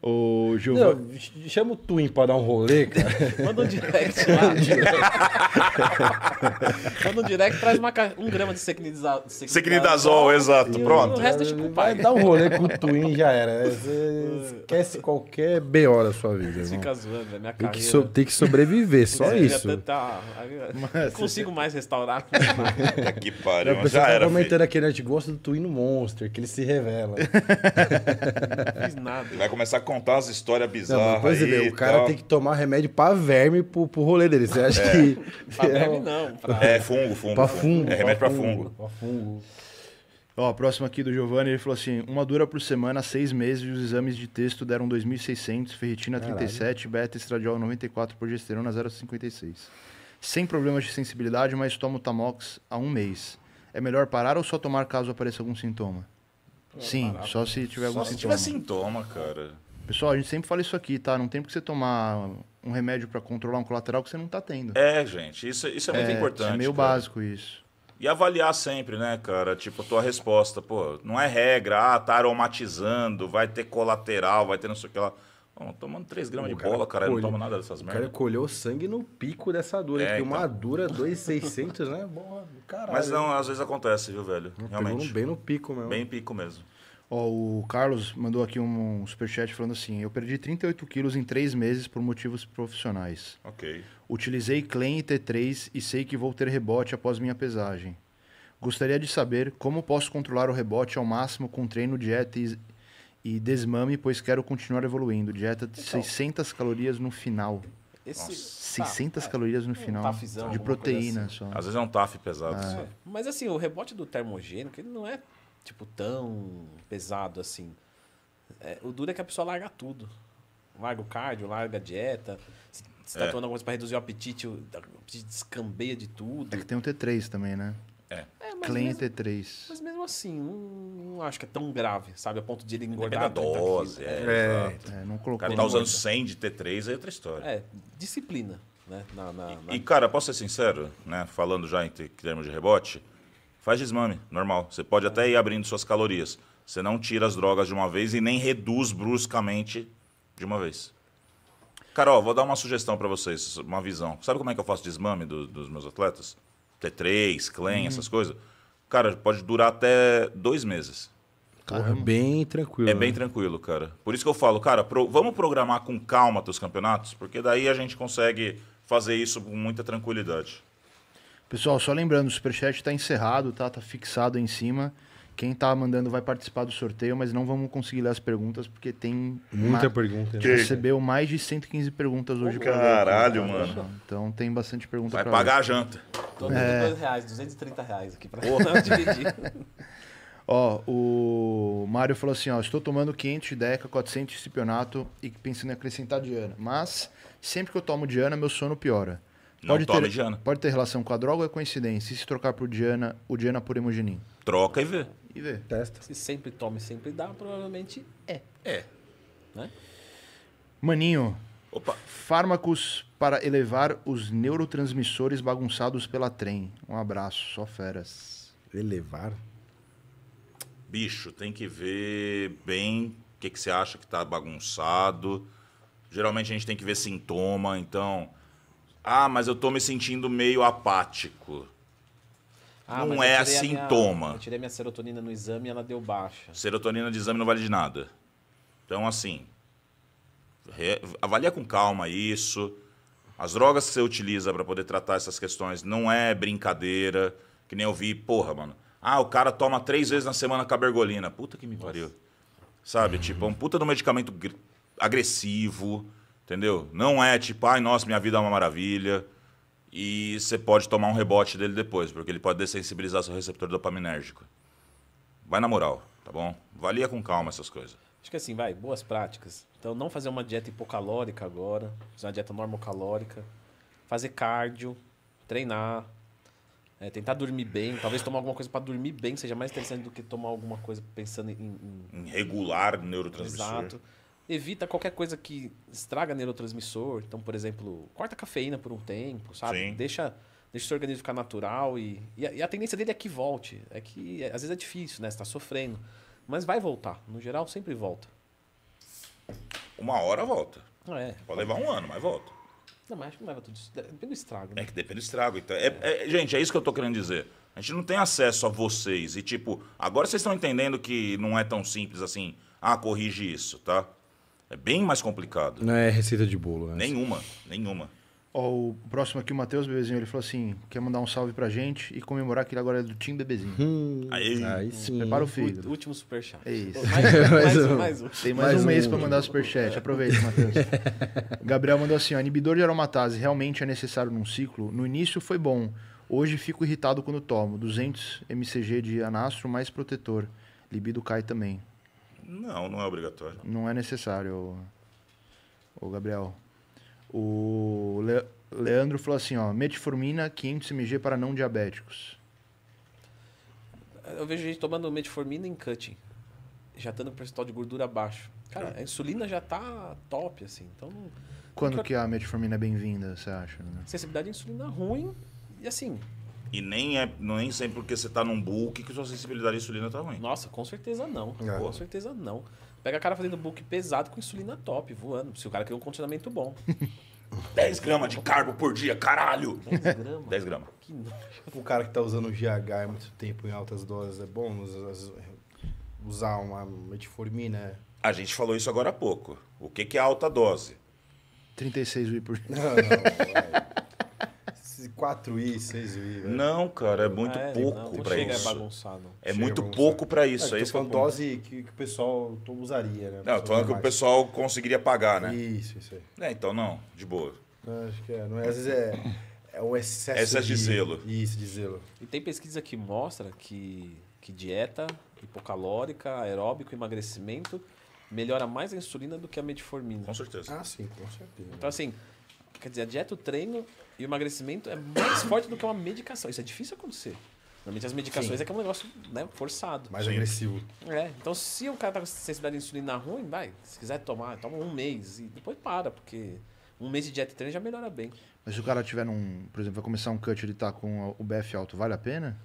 O Giovanni. Chama o Twin pra dar um rolê, cara. Manda um direct lá. Manda um direct, traz uma, um grama de secnidazol. Secnidazol, exato. E Pronto. O, resto é tipo pai. Dá um rolê com o Twin, já era. Você esquece qualquer B.O. da sua vida. Irmão. Fica zoando, é minha carreira. Tem que, so, tem que sobreviver, só é, isso. Tá, tá, não consigo tá- mais restaurar. que pariu, já, já era. comentando aqui, né? A gente gosta do Twin no Monster, que ele se revela. Não fiz nada. Vai começar a contar as histórias bizarras. Pois é, o cara tal. tem que tomar remédio para verme pro, pro rolê dele. Você acha é. que. pra verme é não. Pra... É fungo, fungo. Pra fungo. É remédio para fungo. Pra fungo. Pra fungo. Ó, a próxima aqui do Giovanni, ele falou assim: uma dura por semana, seis meses, e os exames de texto deram 2.600, ferritina Caralho. 37, beta estradiol 94, progesterona 0,56. Sem problemas de sensibilidade, mas tomo Tamox há um mês. É melhor parar ou só tomar caso apareça algum sintoma? Sim, parar, só se tiver algum só sintoma. Só se tiver sintoma, cara. Pessoal, a gente sempre fala isso aqui, tá? Não tem porque você tomar um remédio para controlar um colateral que você não está tendo. É, gente, isso, isso é muito é, é importante. É meio cara. básico isso. E avaliar sempre, né, cara? Tipo, a tua resposta, pô, não é regra, ah, tá aromatizando, vai ter colateral, vai ter não sei o que lá. Bom, tomando 3 gramas de bola, cara, colhe, não toma nada dessas merdas. O cara colheu sangue no pico dessa dura, é, porque então... uma dura 2,600, né? Bom, caralho. Mas não, às vezes acontece, viu, velho? Realmente. Pegou bem no pico mesmo. Bem pico mesmo. Ó, o Carlos mandou aqui um superchat falando assim: Eu perdi 38 quilos em 3 meses por motivos profissionais. Ok. Utilizei Clean e T3 e sei que vou ter rebote após minha pesagem. Gostaria de saber como posso controlar o rebote ao máximo com treino, dieta e, e desmame, pois quero continuar evoluindo. Dieta de então, 600 calorias no final. Esse, Nossa, 600 tá, calorias no é, final. Um tafizão, de proteína assim. só. Às vezes é um TAF pesado. Ah. Mas assim, o rebote do termogênico, ele não é tipo, tão pesado assim. É, o duro é que a pessoa larga tudo. Larga o cardio, larga a dieta. Se, se tá é. tomando alguma coisa pra reduzir o apetite, o, o apetite descambeia de tudo. É que tem um T3 também, né? É. é Clean mesmo, T3. Mas mesmo assim, não, acho que é tão grave, sabe? A ponto de ele engordar. Depende da dose, é, é, é, não colocou. O cara tá usando 100 de T3, é outra história. É, disciplina. Né? Na, na, na... E, e, cara, posso ser sincero, né? falando já em termos de rebote, Faz desmame, normal. Você pode até ir abrindo suas calorias. Você não tira as drogas de uma vez e nem reduz bruscamente de uma vez. Carol, vou dar uma sugestão para vocês, uma visão. Sabe como é que eu faço desmame do, dos meus atletas? T3, Clen, uhum. essas coisas. Cara, pode durar até dois meses. Cara, é bem tranquilo. É né? bem tranquilo, cara. Por isso que eu falo, cara, pro, vamos programar com calma teus campeonatos, porque daí a gente consegue fazer isso com muita tranquilidade. Pessoal, só lembrando, o superchat está encerrado, tá? Tá fixado aí em cima. Quem tá mandando vai participar do sorteio, mas não vamos conseguir ler as perguntas porque tem muita uma... pergunta. Né? Recebeu mais de 115 perguntas hoje. Caralho, mano. Pessoal. Então tem bastante pergunta Vai pagar hoje. a janta. Tô dando é... reais, 230 reais aqui para dividir. Ó, o Mário falou assim, ó, estou tomando 500 de Deca, 400 de Cipionato e pensando em acrescentar Diana. Mas sempre que eu tomo Diana, meu sono piora. Pode ter, Diana. Pode ter relação com a droga ou é coincidência? E se trocar por Diana, o Diana por hemogenin? Troca e vê. E vê. Testa. Se sempre toma e sempre dá, provavelmente é. É. Né? Maninho. Opa. Fármacos para elevar os neurotransmissores bagunçados pela trem. Um abraço, só feras. Elevar? Bicho, tem que ver bem o que, que você acha que está bagunçado. Geralmente a gente tem que ver sintoma, então ah, mas eu tô me sentindo meio apático. Ah, não é sintoma. Minha, eu tirei minha serotonina no exame e ela deu baixa. Serotonina de exame não vale de nada. Então, assim, re, avalia com calma isso. As drogas que você utiliza para poder tratar essas questões não é brincadeira. Que nem eu vi, porra, mano. Ah, o cara toma três vezes na semana cabergolina. Puta que me Nossa. pariu. Sabe? Tipo, é um puta do medicamento agressivo. Entendeu? Não é tipo, ai, nossa, minha vida é uma maravilha. E você pode tomar um rebote dele depois, porque ele pode dessensibilizar seu receptor dopaminérgico. Vai na moral, tá bom? Valia com calma essas coisas. Acho que assim, vai, boas práticas. Então, não fazer uma dieta hipocalórica agora, fazer uma dieta normocalórica, fazer cardio, treinar, é, tentar dormir bem. Talvez tomar alguma coisa para dormir bem seja mais interessante do que tomar alguma coisa pensando em. em, em regular neurotransmissor. Exato evita qualquer coisa que estraga neurotransmissor. Então, por exemplo, corta a cafeína por um tempo, sabe? Sim. Deixa deixa o seu organismo ficar natural e, e a, e, a, tendência dele é que volte. É que é, às vezes é difícil, né? Você tá sofrendo. Mas vai voltar. No geral, sempre volta. Uma hora volta. É. Pode levar um ano, mas volta. Não, mas acho que não leva tudo isso. Depende do estrago. Né? É que depende do estrago. Então, é, é, gente, é isso que eu tô querendo dizer. A gente não tem acesso a vocês. E, tipo, agora vocês estão entendendo que não é tão simples assim. Ah, corrige isso, tá? É bem mais complicado. Não é receita de bolo, né? Nenhuma, nenhuma. Ó, o próximo aqui, o Matheus Bebezinho, ele falou assim: quer mandar um salve pra gente e comemorar que ele agora é do Tim Bebezinho. Hum, aí, aí sim. Prepara o filho. último superchat. É isso. Mais, mais, mais, um, mais um. Tem mais, mais um, um, mês pra mandar o superchat. Aproveita, Matheus. Gabriel mandou assim: ó, inibidor de aromatase realmente é necessário num ciclo? No início foi bom. Hoje fico irritado quando tomo. 200 mcg de anastro mais protetor. Libido cai também. Não, não é obrigatório. Não é necessário, o Gabriel. O Le... Leandro falou assim, ó, metformina 500 mg para não diabéticos. Eu vejo gente tomando metformina em cutting, já tendo um percentual de gordura baixo. Cara, é. a insulina já tá top, assim, então... Quando que a metformina é bem-vinda, você acha? Né? Sensibilidade à insulina ruim e, assim, e nem é nem sempre porque você está num book que sua sensibilidade à insulina está ruim. Nossa, com certeza não. É. Com certeza não. Pega o cara fazendo book pesado com insulina top, voando. Se o cara quer um condicionamento bom. 10 gramas de carbo por dia, caralho! 10 gramas? 10 gramas. O cara que está usando o GH há muito tempo em altas doses, é bom usar uma metformina? É. A gente falou isso agora há pouco. O que, que é alta dose? 36 mil por dia. Não, não. 4 i, 6 i. Não, cara, é muito é, pouco para isso. É bagunçado. É chega muito bagunçado. pouco para isso. É, é que dose que, que, o pessoal usaria, né? Não, falando que o pessoal conseguiria pagar, né? Isso, isso aí. É, então não, de boa. Não, é, acho que é. Não é às vezes é, é o excesso, é excesso de, de zelo. Isso, de zelo. E tem pesquisa que mostra que, que dieta hipocalórica, aeróbico, emagrecimento melhora mais a insulina do que a metformina. Com certeza. Ah, sim, com certeza. Então, assim, quer dizer, a dieta, o treino e o emagrecimento é mais forte do que uma medicação. Isso é difícil acontecer. Normalmente as medicações Sim. é que é um negócio né, forçado. Mais agressivo. É. Então, se o cara tá com sensibilidade à insulina ruim, vai. Se quiser tomar, toma um mês. E depois para, porque um mês de dieta e treino já melhora bem. Mas se o cara tiver um. Por exemplo, vai começar um cut, ele tá com o BF alto, vale a pena?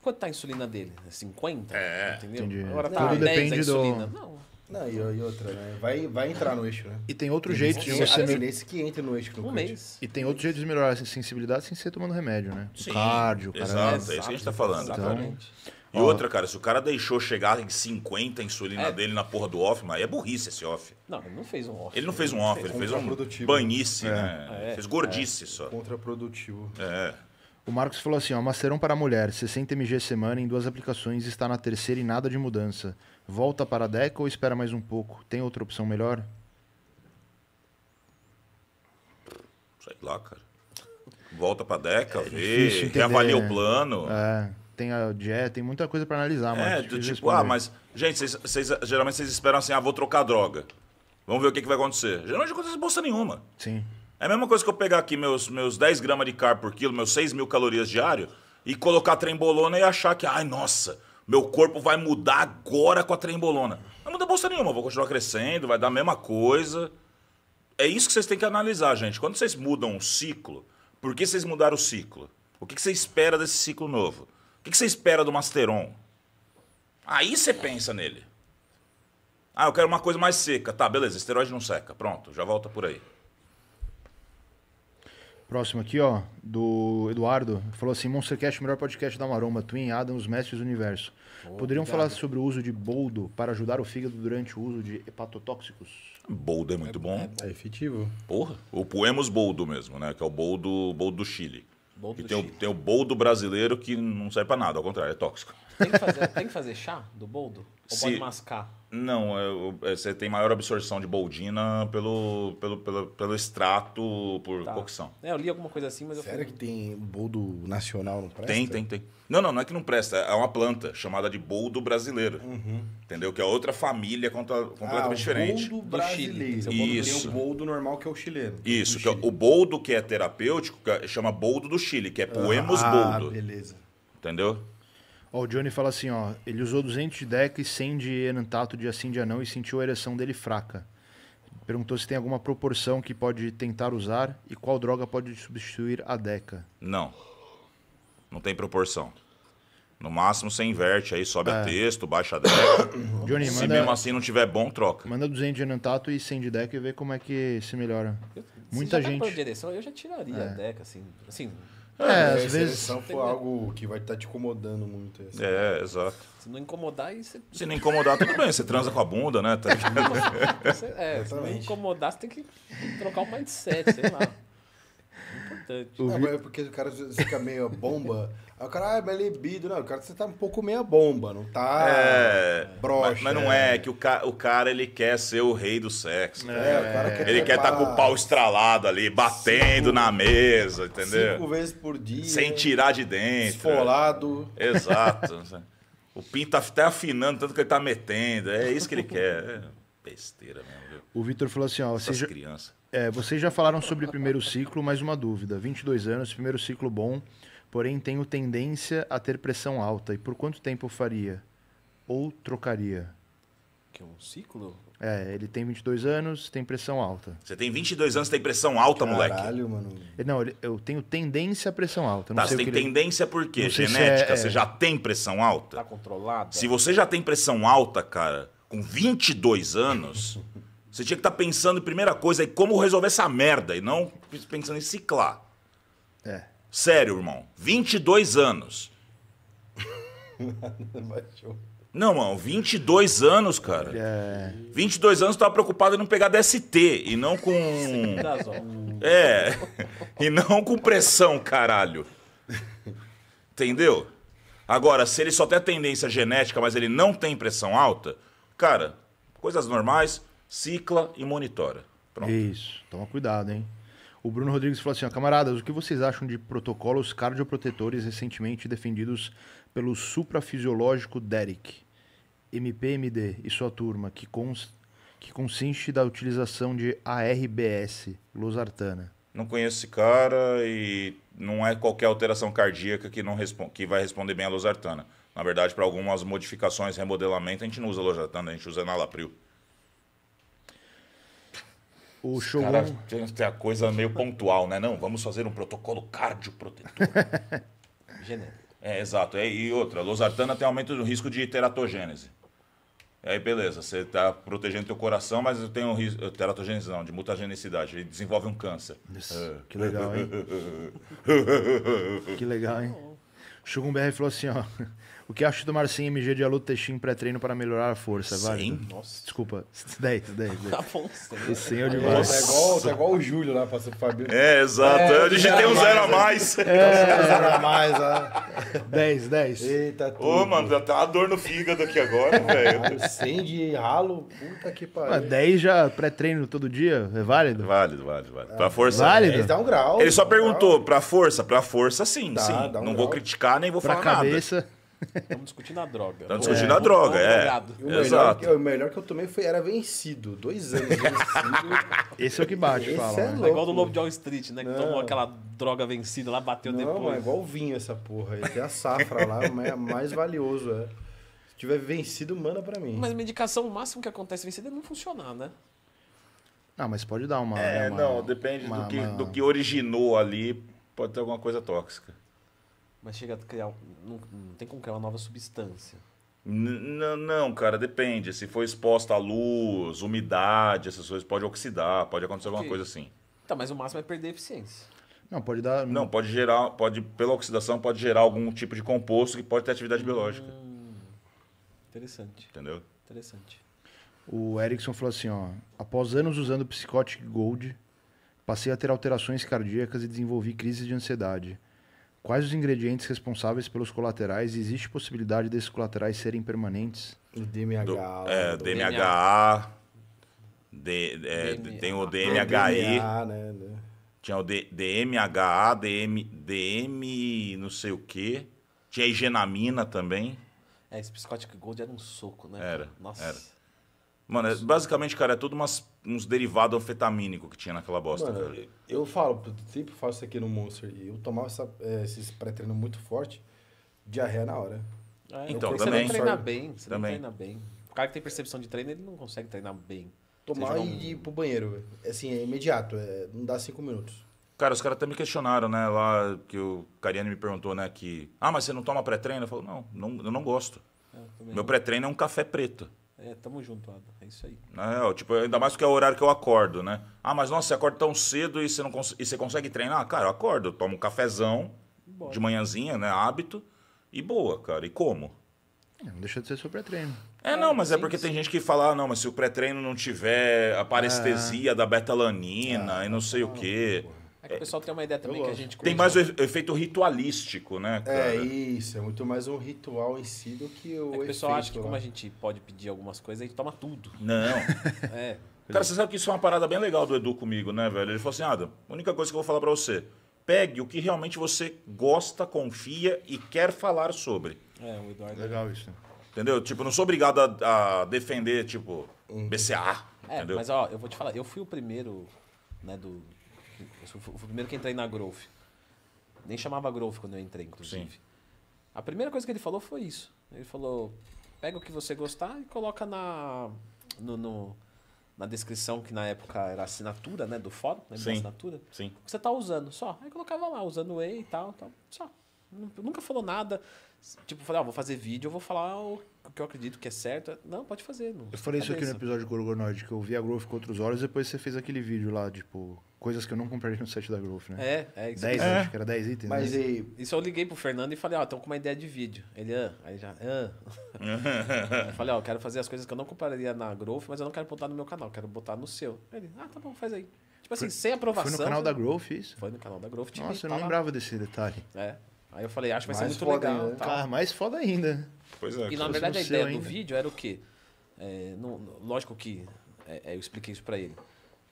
Quanto tá a insulina dele? 50? É, é. Entendeu? Entendi. Agora tá Tudo 10 depende a insulina. Do... Não. Não, e, e, outra, né? Vai, vai entrar no eixo, né? E tem outro e jeito de você. Nesse que entra no eixo no um mês. E tem outro jeito de melhorar essa sensibilidade sem ser tomando remédio, né? Sim. O cardio, exato, cara. Exato, é isso que a gente tá falando. Exatamente. Então, e outra, cara, se o cara deixou chegar em 50 a insulina é. dele na porra do off, mas é burrice esse off. Não, ele não fez um off. Ele não fez um off, ele fez um banhice, é. né? É. Fez gordice é. só. Contraprodutivo. É. O Marcos falou assim, ó, macerão para mulher, 60 mg semana em duas aplicações, está na terceira e nada de mudança. Volta para a Deca ou espera mais um pouco? Tem outra opção melhor? Sei lá, cara. Volta para a deca, é vê, reavalia o né? plano. É, tem a dieta, tem muita coisa para analisar, É, do tipo, responder. ah, mas, gente, vocês, geralmente vocês esperam assim, ah, vou trocar droga. Vamos ver o que, que vai acontecer. Geralmente não acontece bolsa nenhuma. Sim. É a mesma coisa que eu pegar aqui meus, meus 10 gramas de carb por quilo, meus 6 mil calorias diário, e colocar trembolona e achar que, ai, nossa, meu corpo vai mudar agora com a trembolona. Não muda bolsa nenhuma, vou continuar crescendo, vai dar a mesma coisa. É isso que vocês têm que analisar, gente. Quando vocês mudam o ciclo, por que vocês mudaram o ciclo? O que você espera desse ciclo novo? O que você espera do Masteron? Aí você pensa nele. Ah, eu quero uma coisa mais seca. Tá, beleza, esteroide não seca. Pronto, já volta por aí. Próximo aqui, ó, do Eduardo. Falou assim: Monstercast, melhor podcast da Maromba, Twin, Adams, Mestres do Universo. Oh, Poderiam obrigado. falar sobre o uso de boldo para ajudar o fígado durante o uso de hepatotóxicos? Boldo é muito é, bom. É, é efetivo. Porra. O Poemos Boldo mesmo, né? Que é o boldo, boldo do Chile. Boldo e do tem, Chile. O, tem o boldo brasileiro que não serve para nada, ao contrário, é tóxico. Tem que fazer, tem que fazer chá do boldo? Ou Se... pode mascar? Não, eu, é, é, você tem maior absorção de boldina pelo, pelo, pelo, pelo extrato por tá. cocção. É, eu li alguma coisa assim, mas eu Sério que hum. tem boldo nacional não presta? Tem, tem, tem. Não, não, não é que não presta. É uma planta chamada de boldo brasileiro. Uhum. Entendeu? Que é outra família completamente ah, diferente. Boldo brasileiro. Do Chile. Isso. Tem o boldo normal que é o chileno. Isso. É Chile. o boldo que é terapêutico chama boldo do Chile, que é Poemos ah, boldo. Beleza. Entendeu? Ó, o Johnny fala assim, ó, ele usou 200 de Deca e 100 de enantato de assim de anão e sentiu a ereção dele fraca. Perguntou se tem alguma proporção que pode tentar usar e qual droga pode substituir a Deca. Não. Não tem proporção. No máximo você inverte aí, sobe é. a texto, baixa a Deca. Johnny, se manda, mesmo assim não tiver bom, troca. Manda 200 de enantato e 100 de Deca e vê como é que se melhora. Eu, Muita se tá gente. Tá ereção eu já tiraria é. a Deca, assim. Assim, é, às vezes. Se for algo que vai estar tá te incomodando muito. Assim. É, exato. Se não incomodar, aí você. Se não incomodar, tudo bem, você transa com a bunda, né? Tá é, se não incomodar, você tem que trocar o um mindset, sei lá. Importante. é, porque o cara fica meio bomba. Aí o cara, ah, é mas libido. Não, o cara você tá um pouco meia bomba, não tá é, broxa. Mas, mas não é, é que o, ca, o cara ele quer ser o rei do sexo. É, o cara quer Ele quer estar tá com o pau estralado ali, batendo cinco, na mesa, entendeu? Cinco vezes por dia. Sem tirar de dentro. Esfolado. Né? Exato. o pinto tá até afinando, tanto que ele tá metendo. É isso que ele quer. É besteira mesmo, viu? O Vitor falou assim, ó. vocês crianças. É, vocês já falaram sobre o primeiro ciclo, mais uma dúvida. 22 anos, primeiro ciclo bom porém tenho tendência a ter pressão alta. E por quanto tempo eu faria? Ou trocaria? Que é um ciclo? É, ele tem 22 anos, tem pressão alta. Você tem 22 anos, tem pressão alta, Caralho, moleque? Caralho, mano. Eh, não, eu tenho tendência a pressão alta. Não tá, você tem tendência ele... por quê? Genética, é... você é. já tem pressão alta? Tá controlado. Se você já tem pressão alta, cara, com 22 anos, você tinha que estar tá pensando, primeira coisa, é como resolver essa merda, e não pensando em ciclar. Sério, irmão. 22 anos. Não, mano, 22 anos, cara. 22 é. anos tava preocupado em não pegar DST e não com. é. E não com pressão, caralho. Entendeu? Agora, se ele só tem a tendência genética, mas ele não tem pressão alta, cara, coisas normais, cicla e monitora. Pronto. Isso. Toma cuidado, hein? O Bruno Rodrigues falou assim: ó, camaradas, o que vocês acham de protocolos cardioprotetores recentemente defendidos pelo suprafisiológico Derek, MPMD e sua turma, que, cons que consiste da utilização de ARBS, losartana? Não conheço esse cara e não é qualquer alteração cardíaca que, não que vai responder bem a losartana. Na verdade, para algumas modificações, remodelamento, a gente não usa losartana, a gente usa enalapril. O show cara tem, tem a coisa meio pontual, né? Não, vamos fazer um protocolo cardioprotetor. Genérico. É, exato. É, e outra, losartana tem aumento do risco de teratogênese. Aí, beleza, você está protegendo teu coração, mas eu tenho um risco. Eh, teratogênese não, de mutagenicidade. Ele desenvolve um câncer. Isso, é. Que legal, hein? que legal, hein? O Chugum BR falou assim, ó. O que acha do Marcinho MG de Alu Teixin pré-treino para melhorar a força? Vale? Sim. Nossa. Desculpa. 10, 10. 10. Afonso. O senhor demais. É igual, é igual o Júlio lá, passou pro Fabinho. É, exato. É, eu digitei né? é. um zero a mais. É, zero a mais, ó. 10, 10. Eita, tudo. Ô, mano, dá até uma dor no fígado aqui agora, é, velho. Sem de ralo, puta que pariu. 10 já pré-treino todo dia? É válido? Válido, válido, válido. Pra ah, força. Válido? 10 dá um grau. Ele só perguntou, grau. pra força? Pra força, sim, dá, sim. Dá um não grau. vou criticar, nem vou pra falar cabeça. nada. Estamos discutindo a droga. Estamos tá é, discutindo a é, droga, é. é. O melhor, Exato. Que, o melhor que eu tomei foi, era vencido. Dois anos vencido. Esse é o que bate, Esse fala. É, né? é, igual do Lobo de Wall Street, né? Não. Que tomou aquela droga vencida lá, bateu Não, depois. Não, é igual o vinho essa porra. Aí. Tem a safra lá, é mais valioso, é. Se tiver vencido, manda pra mim. Mas medicação, o máximo que acontece vencida é não funcionar, né? Ah, mas pode dar uma. É, né, uma, não, depende uma, do, que, uma... do que originou ali, pode ter alguma coisa tóxica. Mas chega a criar. Não, não tem como criar uma nova substância. N não, cara, depende. Se for exposta à luz, umidade, essas coisas, pode oxidar, pode acontecer alguma okay. coisa assim. Tá, mas o máximo é perder eficiência. Não, pode dar. Não, pode gerar, pode, pela oxidação, pode gerar algum tipo de composto que pode ter atividade hum, biológica. Interessante. Entendeu? Interessante. O Erickson falou assim: ó, após anos usando Psicotic Gold, passei a ter alterações cardíacas e desenvolvi crises de ansiedade. Quais os ingredientes responsáveis pelos colaterais existe possibilidade desses colaterais serem permanentes? O DMHA. Do, né? é, o DMHA. D, é, DMA. Tem o DMHI. DMA, né? né? Tinha o D, DMHA, DM, DM não sei o quê. Tinha a higienamina também. É, esse Psychotic Gold era um soco, né? Era. Nossa. Era. Mano, é, basicamente, cara, é tudo umas uns derivados anfetamínicos que tinha naquela bosta, Mano, Eu falo, sempre faço isso aqui no Monster. E eu tomava essa, é, esses pré-treino muito forte, diarreia na hora. É, então, você também. Você não treina bem, você também. não treina bem. O cara que tem percepção de treino, ele não consegue treinar bem. Tomar um... e ir pro banheiro, é, Assim, é imediato, é, não dá cinco minutos. Cara, os caras até me questionaram, né? Lá que o Cariani me perguntou, né? Que. Ah, mas você não toma pré-treino? Eu falo, não, não eu não gosto. É, Meu pré-treino é um café preto. É, tamo junto, É isso aí. É, tipo, ainda mais porque é o horário que eu acordo, né? Ah, mas nossa, você acorda tão cedo e você, não cons... e você consegue treinar? Cara, eu acordo, eu tomo um cafezão Bora. de manhãzinha, né? Hábito. E boa, cara. E como? É, não deixa de ser seu pré-treino. É, não, mas é sim, é porque sim. tem gente que fala, ah, não, mas se o pré-treino não tiver a parestesia é. da betalanina ah, e não sei o quê. Porra. É que o pessoal tem uma ideia também que a gente Tem mais o né? efeito ritualístico, né? É, cara? É isso, é muito mais um ritual em si do que o. É que o pessoal acha que, lá. como a gente pode pedir algumas coisas, a gente toma tudo. Não. é. Cara, você sabe que isso é uma parada bem legal do Edu comigo, né, velho? Ele falou assim: Adam, a única coisa que eu vou falar para você, pegue o que realmente você gosta, confia e quer falar sobre. É, o Eduardo. Legal isso. Entendeu? Tipo, não sou obrigado a, a defender, tipo, BCA. É, entendeu? mas ó, eu vou te falar, eu fui o primeiro, né, do eu fui o primeiro que entrei na Growth. Nem chamava Growth quando eu entrei, inclusive. Sim. A primeira coisa que ele falou foi isso. Ele falou: pega o que você gostar e coloca na, no, no na descrição, que na época era assinatura né, do fórum, sim, assinatura? Sim. O que você tá usando só. Aí colocava lá, usando Whey e tal, tal só. Nunca falou nada. Tipo, falei, ó, ah, vou fazer vídeo, eu vou falar o que eu acredito que é certo. Não, pode fazer. Não. Eu falei isso aqui no episódio de Gorgonoid, que eu vi a Growth com outros olhos, depois você fez aquele vídeo lá, tipo, coisas que eu não compraria no site da Growth, né? É, é isso. 10, é. acho que era 10 itens. Né? Mas né? e... Isso eu liguei pro Fernando e falei, ó, oh, estão com uma ideia de vídeo. Ele, ah, aí já, ah. falei, ó, oh, quero fazer as coisas que eu não compraria na Growth, mas eu não quero botar no meu canal, quero botar no seu. Ele, ah, tá bom, faz aí. Tipo assim, sem aprovação. Foi no canal da Growth isso? Foi no canal da Growth. Nossa, tipo, eu não tá lembrava lá. desse detalhe. É. Aí eu falei, acho que vai mais ser muito legal. Ainda. Ah, mais foda ainda. Pois é. E na verdade a ideia ainda. do vídeo era o quê? É, no lógico que é, é, eu expliquei isso pra ele.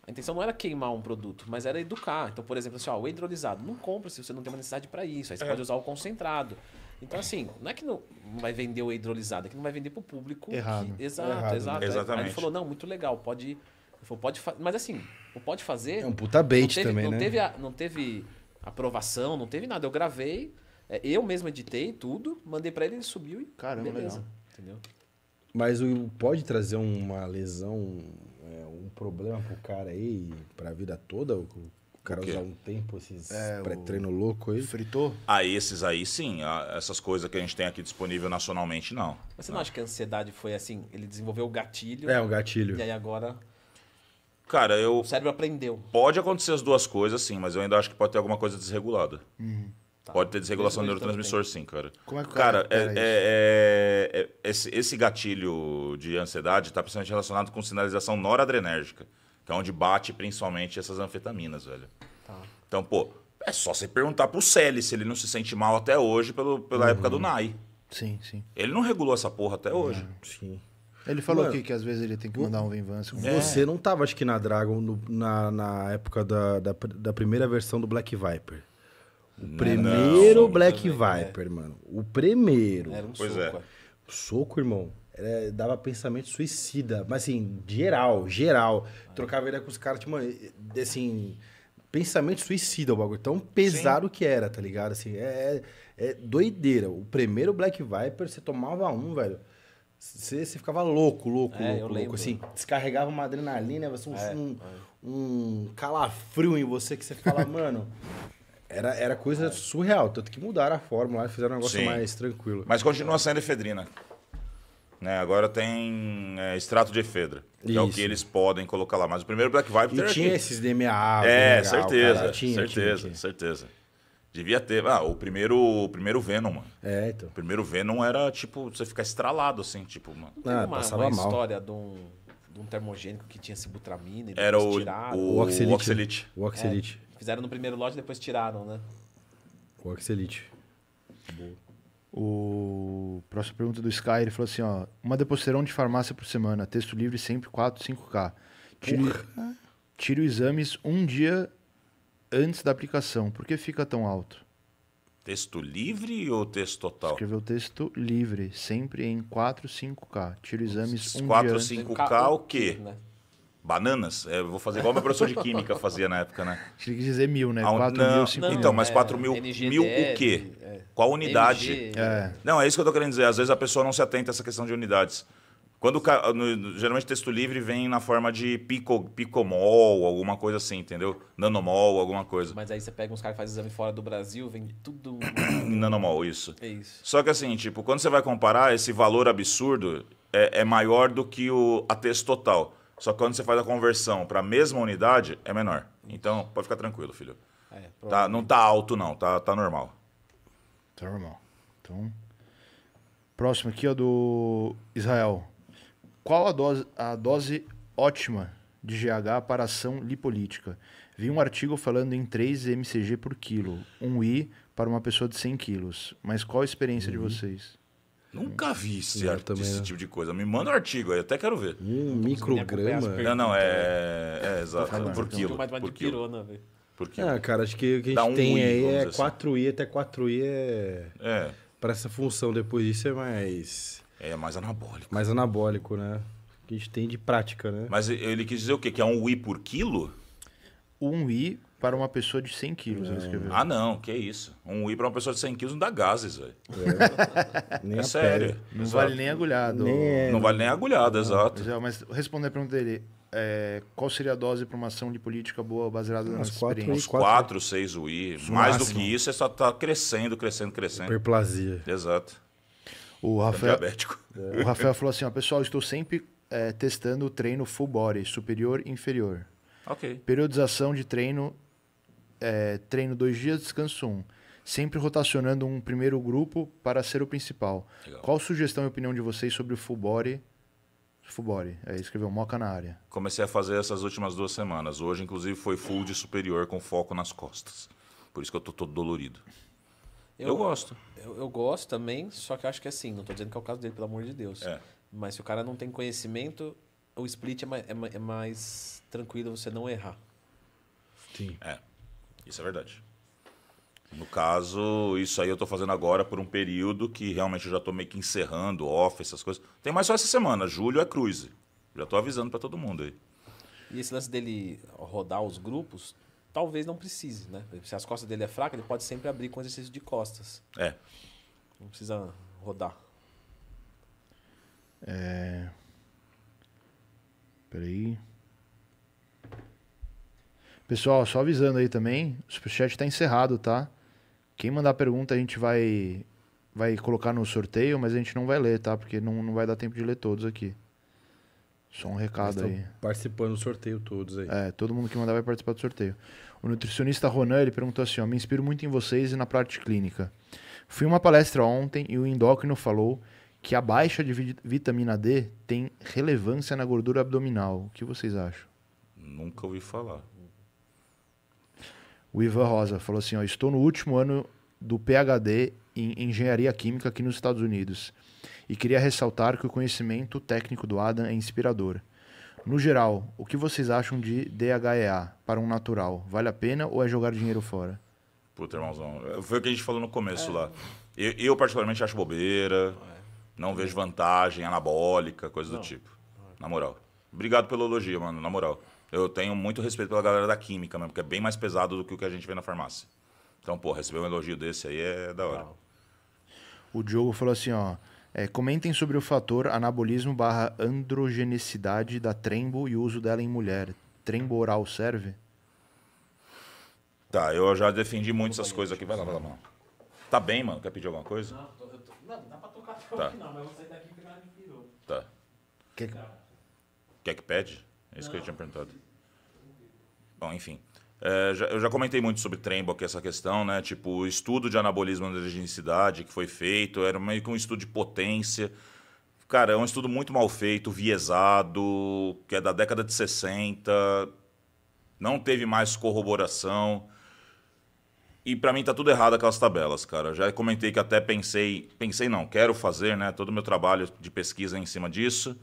A intenção não era queimar um produto, mas era educar. Então, por exemplo, assim, ó, o hidrolisado, não compra se você não tem uma necessidade para isso. Aí você é. pode usar o concentrado. Então, assim, não é que não vai vender o hidrolisado, é que não vai vender para o público. Errado. Que... Exato, Errado, exato. Né? Exatamente. Aí ele falou, não, muito legal, pode... falou pode fa... Mas assim, o pode fazer... É um puta bait teve, também, não né? Teve a, não teve aprovação, não teve nada. Eu gravei, é, eu mesmo editei tudo, mandei para ele, ele subiu e... Caramba, beleza, legal. Entendeu? Mas o pode trazer uma lesão problema pro cara aí, pra vida toda, o cara usar um tempo esses é, pré-treino louco aí. Fritou? Ah, esses aí sim. Ah, essas coisas que a gente tem aqui disponível nacionalmente, não. Mas você não, acha que a ansiedade foi assim? Ele desenvolveu o gatilho. É, o gatilho. E aí agora. Cara, eu. O cérebro aprendeu. Pode acontecer as duas coisas, sim, mas eu ainda acho que pode ter alguma coisa desregulada. Uhum. Tá. Pode ter desregulação do neurotransmissor, sim, cara. Como é que cara, é, é, é, é, esse, esse, gatilho de ansiedade está principalmente relacionado com sinalização noradrenérgica, que é onde bate principalmente essas anfetaminas, velho. Tá. Então, pô, é só você perguntar pro Celi se ele não se sente mal até hoje pelo, pela uhum. época do NAI. Sim, sim. Ele não regulou essa porra até hoje. É. sim. Ele falou Mano, aqui que às vezes ele tem que mandar um Vinvance. Você não estava acho que, na Dragon no, na, na época da, da, da, primeira versão do Black Viper. O primeiro não, Black também, né? Viper, é. mano. O primeiro. Era um pois soco. É. Soco, irmão. Era, dava pensamento suicida. Mas assim, geral, geral. Ah. Trocava ideia com os caras, tipo, mano, assim. Pensamento suicida o bagulho. Tão pesado Sim. que era, tá ligado? Assim, é, é, é, doideira. O primeiro Black Viper, você tomava um, velho. Você, você ficava louco, louco, é, louco, louco. Assim, descarregava uma adrenalina, você, um, é. um, um calafrio em você que você fala, mano. Era, era coisa surreal, tanto que mudaram a fórmula, fizeram um negócio Sim. mais tranquilo. Mas continua sendo efedrina. Né? Agora tem é, extrato de efedra, que Isso. é o que eles podem colocar lá. Mas o primeiro Black Viper. E tinha aqui. esses DMA... É, legal, certeza, tinha, certeza, tinha, certeza. Devia ter. Ah, o primeiro, o primeiro Venom, mano. É, então. O primeiro Venom era, tipo, você ficar estralado, assim, tipo, mano. Não, ah, uma, passava uma mal. história de um, um termogênico que tinha sibutramina e era o, o, né? o, o Oxelite. O Oxelite. É. Fizeram no primeiro lote, depois tiraram, né? O Axelite. Boa. O próxima pergunta do Sky, ele falou assim, ó, uma deposterão de farmácia por semana, texto livre sempre 4, 5k. Tiro, tiro exames um dia antes da aplicação. Por que fica tão alto? Texto livre ou texto total? Escreveu texto livre, sempre em 4, 5k. Tiro exames 4, um 4, dia 5K antes. 4, 5k o quê? Né? Bananas? É, vou fazer igual meu professor de química fazia na época, né? Tinha que dizer mil, né? 4 mil, 5 então, mil. Então, mas 4 é, mil, mil o quê? É. Qual unidade? Não, é isso que eu tô querendo dizer. Às vezes a pessoa não se atenta a essa questão de unidades. Quando geralmente texto livre vem na forma de pico, picomol, alguma coisa assim, entendeu? Nanomol, alguma coisa. Mas aí você pega uns caras que fazem exame fora do Brasil, vem tudo. Nanomol, isso. É isso. Só que assim, tipo, quando você vai comparar, esse valor absurdo é, é maior do que o, a texto total. Só que quando você faz a conversão para a mesma unidade, é menor. Então, pode ficar tranquilo, filho. É, tá, não tá alto, não. Tá, tá normal. Tá normal. Então. Próximo aqui é do Israel. Qual a dose, a dose ótima de GH para ação lipolítica? Vi um artigo falando em 3 mcg por quilo, um I para uma pessoa de 100 quilos. Mas qual a experiência uhum. de vocês? Nunca vi esse, art... esse tipo de coisa. Me manda um artigo aí, até quero ver. Um micrograma? Não, não, é. Né? É, exato. Por quilo. Por quilo. Por quilo. Ah, cara, acho que o que a gente tem aí é 4i assim. até 4i é. É. Para essa função depois disso é mais. É, é mais anabólico. Mais anabólico, né? Que a gente tem de prática, né? Mas ele quis dizer o quê? Que é um i por quilo? Um i para uma pessoa de 100 quilos, Ah, não, que isso. Um Whey para uma pessoa de 100 quilos não dá gases, velho. É, é sério. Não exato. vale nem agulhado Nem... É. Não vale nem agulhado, exato. Mas respondendo a pergunta dele, é, qual seria a dose para uma ação de política boa baseada nas experiências? Uns 4, 6 UI. Mais do que isso, é só tá crescendo, crescendo, crescendo. Hiperplasia. Exato. O Rafael, é. o Rafael falou assim: ó, pessoal, estou sempre é, testando o treino full body, superior e inferior. Ok. Periodização de treino é, treino dois dias, descanso um. Sempre rotacionando um primeiro grupo para ser o principal. Legal. Qual sugestão e opinião de vocês sobre o full body? Full body, é, escreveu Moca na área. Comecei a fazer essas últimas duas semanas. Hoje, inclusive, foi full de superior com foco nas costas. Por isso que eu tô todo dolorido. Eu, eu gosto. Eu, eu, gosto também, só que eu acho que é assim, não tô dizendo que é o caso dele, pelo amor de Deus. É. Mas se o cara não tem conhecimento, o split é mais, é mais, é mais tranquilo você não errar. Sim. É. Isso é verdade. No caso, isso aí eu estou fazendo agora por um período que realmente eu já estou meio que encerrando, off, essas coisas. Tem mais só essa semana, julho é cruise. Já estou avisando para todo mundo aí. E esse lance dele rodar os grupos, talvez não precise, né? Se as costas dele é fraca, ele pode sempre abrir com exercício de costas. É. Não precisa rodar. É. Peraí. Pessoal, só avisando aí também, o superchat está encerrado, tá? Quem mandar pergunta a gente vai vai colocar no sorteio, mas a gente não vai ler, tá? Porque não, não vai dar tempo de ler todos aqui. Só um recado aí. Participando do sorteio todos aí. É, todo mundo que mandar vai participar do sorteio. O nutricionista Ronan, ele perguntou assim, ó, me inspiro muito em vocês e na prática clínica. Fui uma palestra ontem e o endócrino falou que a baixa de vitamina D tem relevância na gordura abdominal. O que vocês acham? Nunca ouvi falar o Ivan Rosa falou assim: ó, estou no último ano do PhD em engenharia química aqui nos Estados Unidos e queria ressaltar que o conhecimento técnico do Adam é inspirador. No geral, o que vocês acham de DHEA para um natural? Vale a pena ou é jogar dinheiro fora? Puta, irmãozão. Foi o que a gente falou no começo é. lá. Eu, eu, particularmente, acho bobeira. É. Não vejo vantagem anabólica, coisa não. do tipo. Na moral. Obrigado pela elogio, mano. Na moral eu tenho muito respeito pela galera da química mesmo, porque é bem mais pesado do que o que a gente vê na farmácia. Então, pô, receber um elogio desse aí é da hora. O Diogo falou assim, ó. É, comentem sobre o fator anabolismo barra androgenicidade da trembo e o uso dela em mulher. Trembo oral serve? Tá, eu já defendi muito essas coisas aqui. Vai lá, vai lá, mano. Tá bem, mano? Quer pedir alguma coisa? Não, tô, tô, não dá pra tocar até tá. o mas eu vou sair tá daqui porque ela me virou. Tá. Quer que, tá. quer que pede? É isso não. que eu tinha perguntado. Bom, enfim. É, já, eu já comentei muito sobre Trembock, essa questão, né? Tipo, o estudo de anabolismo da energenicidade que foi feito, era meio que um estudo de potência. Cara, é um estudo muito mal feito, viesado, que é da década de 60, não teve mais corroboração. E para mim tá tudo errado aquelas tabelas, cara. Já comentei que até pensei, pensei não, quero fazer, né, todo o meu trabalho de pesquisa é em cima disso.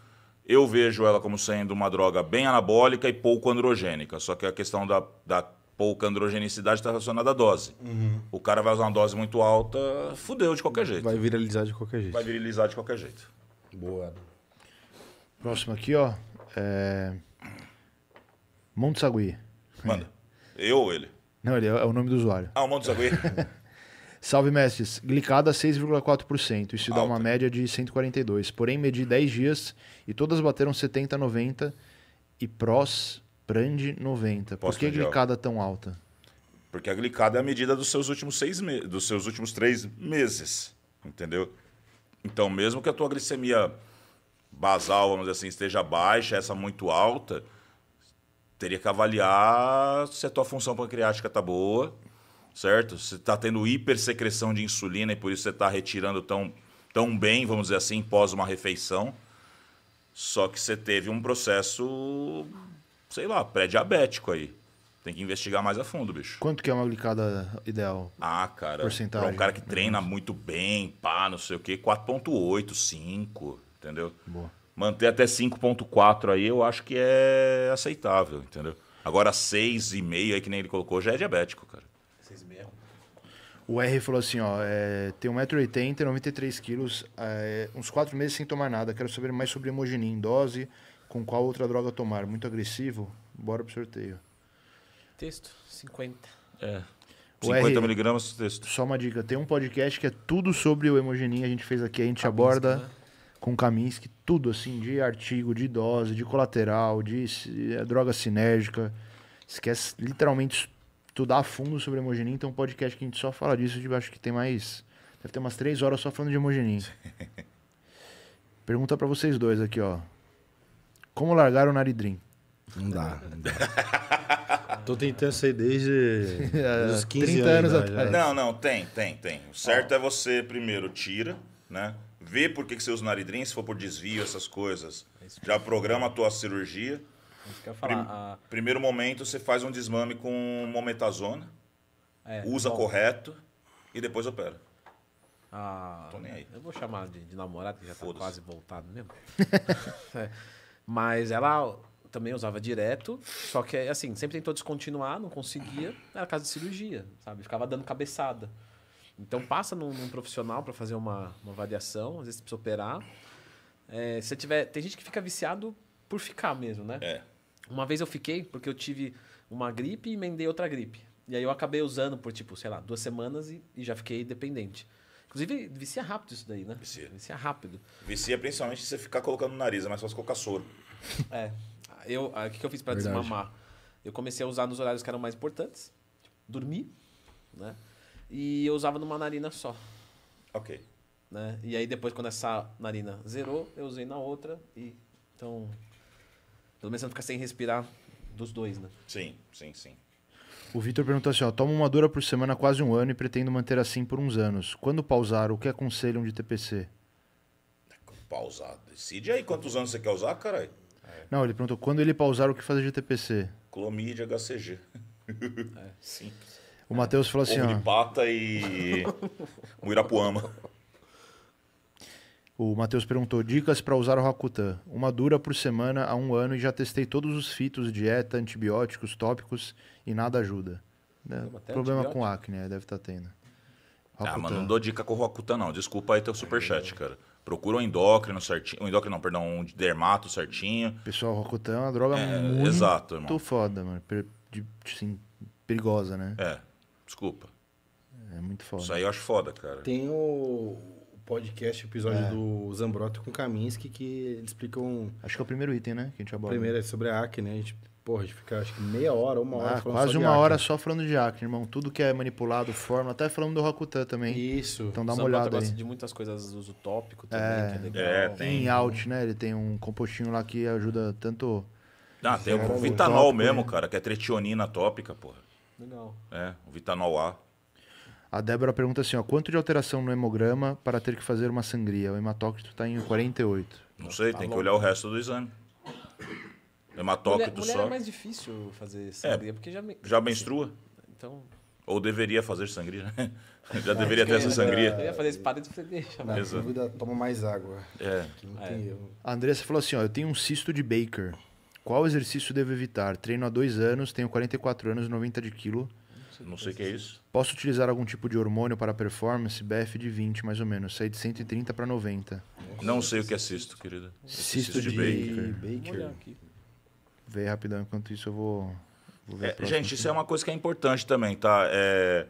Eu vejo ela como sendo uma droga bem anabólica e pouco androgênica. Só que a questão da, da pouca androgenicidade está relacionada à dose. Uhum. O cara vai usar uma dose muito alta, fudeu de qualquer jeito. Vai viralizar de qualquer jeito. Vai viralizar de qualquer jeito. Boa. Próximo aqui, ó. É... Monte Sagui. Manda. Eu ou ele? Não, ele é, é o nome do usuário. Ah, o Monte Sagui. Salve mestres, glicada 6,4%, isso Alta. dá uma média de 142. Porém, medi 10 dias e todas bateram 70, 90 e pros prande 90. Posso Por que glicada tão alta? Porque a glicada é a medida dos seus últimos seis meses, dos seus últimos três meses, entendeu? Então, mesmo que a tua glicemia basal, vamos dizer assim, esteja baixa, essa muito alta, teria que avaliar se a tua função pancreática está boa, certo? Você está tendo hipersecreção de insulina e por isso você está retirando tão, tão bem, vamos dizer assim, pós uma refeição. Só que você teve um processo, sei lá, pré-diabético aí. Tem que investigar mais a fundo, bicho. Quanto que é uma glicada ideal? Ah, cara. Porcentagem. Pra um cara que treina muito bem, pá, não sei o quê, 4,8, 5, entendeu? Boa. Manter até 5,4 aí eu acho que é aceitável, entendeu? Agora 6,5 aí que nem ele colocou já é diabético, cara o R falou assim, ó, é, tem 1,80m, 93kg, é, uns 4 meses sem tomar nada. Quero saber mais sobre hemogenin, dose, com qual outra droga tomar. Muito agressivo? Bora pro sorteio. Texto, 50. É. 50 R, miligramas texto. Só uma dica, tem um podcast que é tudo sobre o hemogenin, a gente fez aqui, a gente aborda né? com Kaminsky, tudo assim, de artigo, de dose, de colateral, de é, droga sinérgica. Esquece literalmente estudar a fundo sobre hemogenin. Então, é um podcast que a gente só fala disso, eu tipo, acho que tem mais. Deve ter umas três horas só falando de hemogenin. Pergunta para vocês dois aqui, ó. Como largar o Naridrim? Não dá, não dá. Tô tentando sair desde é, os 15 anos, anos atrás. Não, não, tem, tem, tem. O certo ah. é você primeiro tira, né? Vê por que, que você usa o Naridrim, se for por desvio, essas coisas. É já programa a tua cirurgia. Prim, a... Primeiro momento, você faz um desmame com mometazona, é, usa bom. correto e depois opera. Ah, Tô nem aí. Eu vou chamar de, de namorado, que já tá quase voltado mesmo. é. Mas ela também usava direto, só que assim, sempre tentou descontinuar, não conseguia, era casa de cirurgia, sabe? Ficava dando cabeçada. Então passa num, num profissional para fazer uma, uma avaliação, às vezes precisa operar. É, se tiver, tem gente que fica viciado por ficar mesmo, né? É. Uma vez eu fiquei, porque eu tive uma gripe e emendei outra gripe. E aí eu acabei usando por, tipo, sei lá, duas semanas e, e já fiquei dependente. Inclusive, vicia rápido isso daí, né? Vicia. Vicia rápido. Vicia principalmente se você ficar colocando no nariz, é mais fácil colocar soro. É. Eu, ah, o que, eu fiz para desmamar? Eu comecei a usar nos horários que eram mais importantes. Tipo, dormir, né? E eu usava numa narina só. Ok. Né? E aí depois, quando essa narina zerou, eu usei na outra e... Então... Pelo menos você não fica sem respirar dos dois, né? Sim, sim, sim. O Vitor perguntou assim: ó, tomo uma dura por semana há quase um ano e pretendo manter assim por uns anos. Quando pausar, o que aconselham de TPC? É, pausar. Decide aí quantos anos você quer usar, caralho. É. Não, ele perguntou quando ele pausar, o que fazer de TPC? Clomide HCG. É, simples. O Matheus falou assim: Ovo ó. de pata e. Muirapuama. O Matheus perguntou: dicas para usar o Rakutan. Uma dura por semana há um ano e já testei todos os fitos, dieta, antibióticos, tópicos e nada ajuda. Problema, né? Problema com acne, é, deve estar tá tendo. Ah, mas não dou dica com o Rakutan, não. Desculpa aí teu superchat, é. cara. Procura um endócrino certinho. Um endócrino, não, perdão, um dermato certinho. Pessoal, o Rakutan é uma droga é, muito exato, irmão. foda, mano. Per, de, assim, perigosa, né? É, desculpa. É muito foda. Isso aí eu acho foda, cara. Tem o, podcast, episódio é. do Zambrotta com Kaminsky, que eles explicam. Acho que é o primeiro item, né? Que a gente aborda. Primeiro é sobre a acne, né? A gente, porra, a gente fica acho que meia hora, uma hora ah, falando Quase uma acne. hora só falando de acne, irmão. Tudo que é manipulado, forma, até falando do Rakutan também. Isso. Então dá uma olhada. Gosta de muitas coisas uso tópico também, é. que é legal. É, tem. Em out, né? Ele tem um compostinho lá que ajuda tanto. Ah, tem o um vitanol tópico, né? mesmo, cara, que é tretionina tópica, porra. Legal. É, o vitanol A. A Débora pergunta assim, ó, quanto de alteração no hemograma para ter que fazer uma sangria? O hematócrito está em 48. Não sei, tá tem que olhar o resto do exame. Hematócrito mulher, mulher só. é mais difícil fazer sangria, é, porque já... Me... Já menstrua. Então... Ou deveria fazer sangria, né? Já deveria ter é, essa é, sangria. Deveria fazer espada de você deixa. dúvida, toma mais água. é. é. A Andressa falou assim, ó, eu tenho um cisto de Baker. Qual exercício devo evitar? Treino há dois anos, tenho 44 anos, 90 de quilo não sei o que é isso. Posso utilizar algum tipo de hormônio para performance? BF de 20, mais ou menos. Saí de 130 para 90. Nossa, não sei o que é cisto, querida. Cisto, de, de, Baker. Baker. rapidão, enquanto isso eu vou... vou ver é, gente, isso é uma coisa que é importante também, tá? É...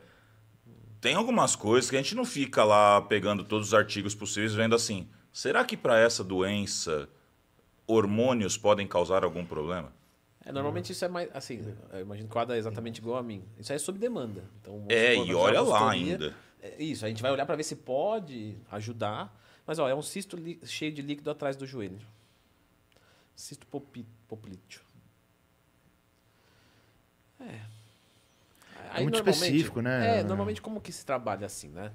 Tem algumas coisas que a gente não fica lá pegando todos os artigos possíveis vendo assim... Será que para essa doença hormônios podem causar algum problema? É, normalmente isso é mais. Assim, eu imagino que o quadro é exatamente igual a mim. Isso aí é sob demanda. Então, é, e olha lá ainda. É isso, a gente vai olhar para ver se pode ajudar. Mas ó, é um cisto cheio de líquido atrás do joelho. Cisto popi, poplíteo. É. Aí, é muito específico, né? É, normalmente como que se trabalha assim, né?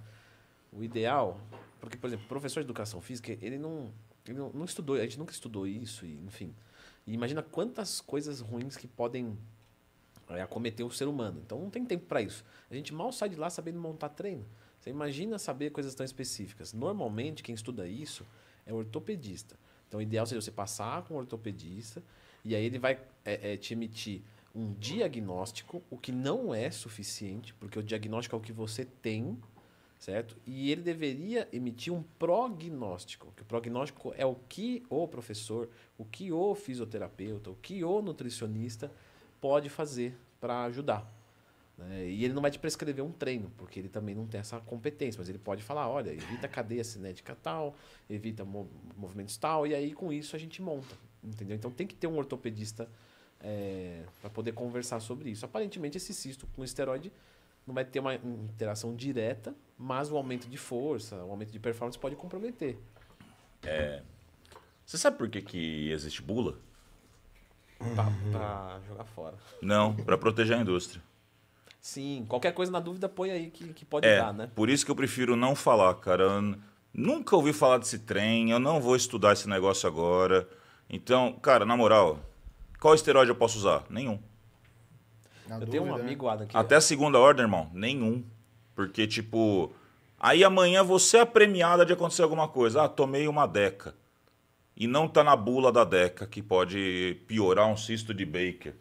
O ideal, porque, por exemplo, o professor de educação física, ele não, ele não estudou, a gente nunca estudou isso, e, enfim. E imagina quantas coisas ruins que podem é, acometer o ser humano. Então não tem tempo para isso. A gente mal sai de lá sabendo montar treino. Você imagina saber coisas tão específicas. Normalmente quem estuda isso é ortopedista. Então o ideal seria você passar com o ortopedista e aí ele vai é, é, te emitir um diagnóstico, o que não é suficiente, porque o diagnóstico é o que você tem certo? E ele deveria emitir um prognóstico, que o prognóstico é o que o professor, o que o fisioterapeuta, o que o nutricionista pode fazer para ajudar. Né? E ele não vai te prescrever um treino, porque ele também não tem essa competência, mas ele pode falar, olha, evita cadeia cinética tal, evita movimentos tal, e aí com isso a gente monta, entendeu? Então tem que ter um ortopedista é, eh, para poder conversar sobre isso. Aparentemente esse cisto com esteroide não vai ter uma interação direta, mas o aumento de força, o aumento de performance pode comprometer. É. Você sabe por que, que existe bula? Pra, pra jogar fora. Não, para proteger a indústria. Sim, qualquer coisa na dúvida põe aí que, que pode é, dar, né? Por isso que eu prefiro não falar, cara. Eu nunca ouvi falar desse trem, eu não vou estudar esse negócio agora. Então, cara, na moral, qual esteroide eu posso usar? Nenhum. Na eu tenho um né? amigo, Adam, que... Até é- a segunda ordem, irmão, nenhum. Porque, tipo... Aí amanhã você é premiada de acontecer alguma coisa. Ah, tomei uma deca. E não tá na bula da deca, que pode piorar um cisto de Baker.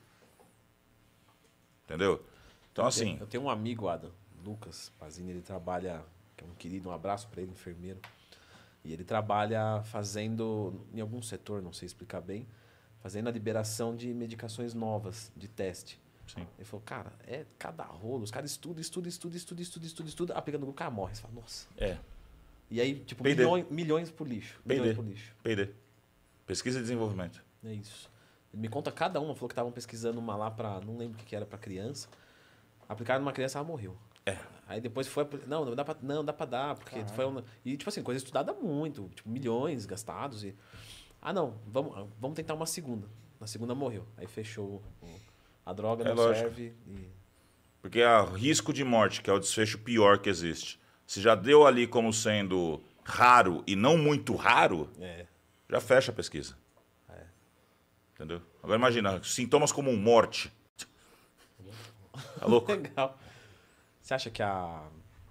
Entendeu? Então, eu assim... Tenho, eu tenho um amigo, Adam, Lucas Pazini, ele trabalha... Que é um querido, um abraço para ele, enfermeiro. E ele trabalha fazendo, em algum setor, não sei explicar bem, fazendo a liberação de medicações novas, de teste. Sim. Ele falou, cara, é cada rolo, os caras estudam, estudam, estudam, estudam, estudam, estudam, estudam, aplicando no grupo, o cara morre. Você fala, nossa. É. E aí, tipo, milhões, milhões por lixo. P. Milhões por lixo. PD. Pesquisa e desenvolvimento. É isso. Ele me conta cada uma, falou que estavam pesquisando uma lá para não lembro o que era para criança. Aplicaram numa criança, ela morreu. É. Aí depois foi. Não, não dá pra, não, dá pra dar, porque Caramba. foi uma. E, tipo assim, coisa estudada muito, tipo, milhões gastados. E, ah, não, vamos, vamos tentar uma segunda. Na segunda morreu. Aí fechou o a droga é não lógico. serve. E... Porque há risco de morte, que é o desfecho pior que existe. Se já deu ali como sendo raro e não muito raro, é. já fecha a pesquisa. É. Entendeu? Agora imagina, sintomas como morte. Tá louco? Legal. Você acha que a,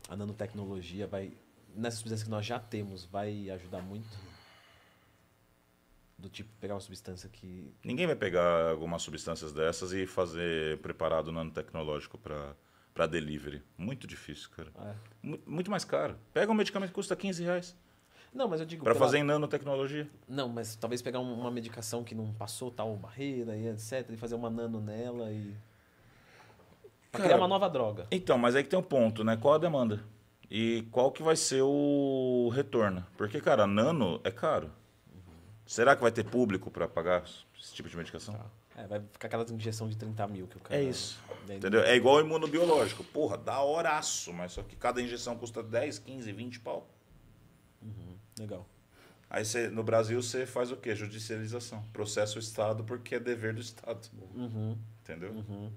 a nanotecnologia vai, nessas substâncias que nós já temos, vai ajudar muito? do tipo pegar uma substância que. Ninguém vai pegar algumas substâncias dessas e fazer preparado nanotecnológico para para delivery. Muito difícil, cara. É. Muito mais caro. Pega um medicamento que custa 15 reais. Não, mas eu digo. Para pela... fazer em nanotecnologia? Não, mas talvez pegar uma medicação que não passou tal barreira e etc. E fazer uma nano nela e. Pra cara, criar uma nova droga. Então, mas aí é que tem um ponto, né? Qual a demanda? E qual que vai ser o retorno? Porque, cara, nano é caro. Será que vai ter público para pagar esse tipo de medicação? Tá. É, vai ficar aquela injeção de 30 mil que o cara. É isso. Entendeu? É igual imunobiológico. Porra, dá horaço, mas só que cada injeção custa 10, 15, 20 pau. Uhum, legal. Aí você, no Brasil você faz o quê? Judicialização. Processa o Estado porque é dever do Estado. Uhum. Entendeu? Uhum.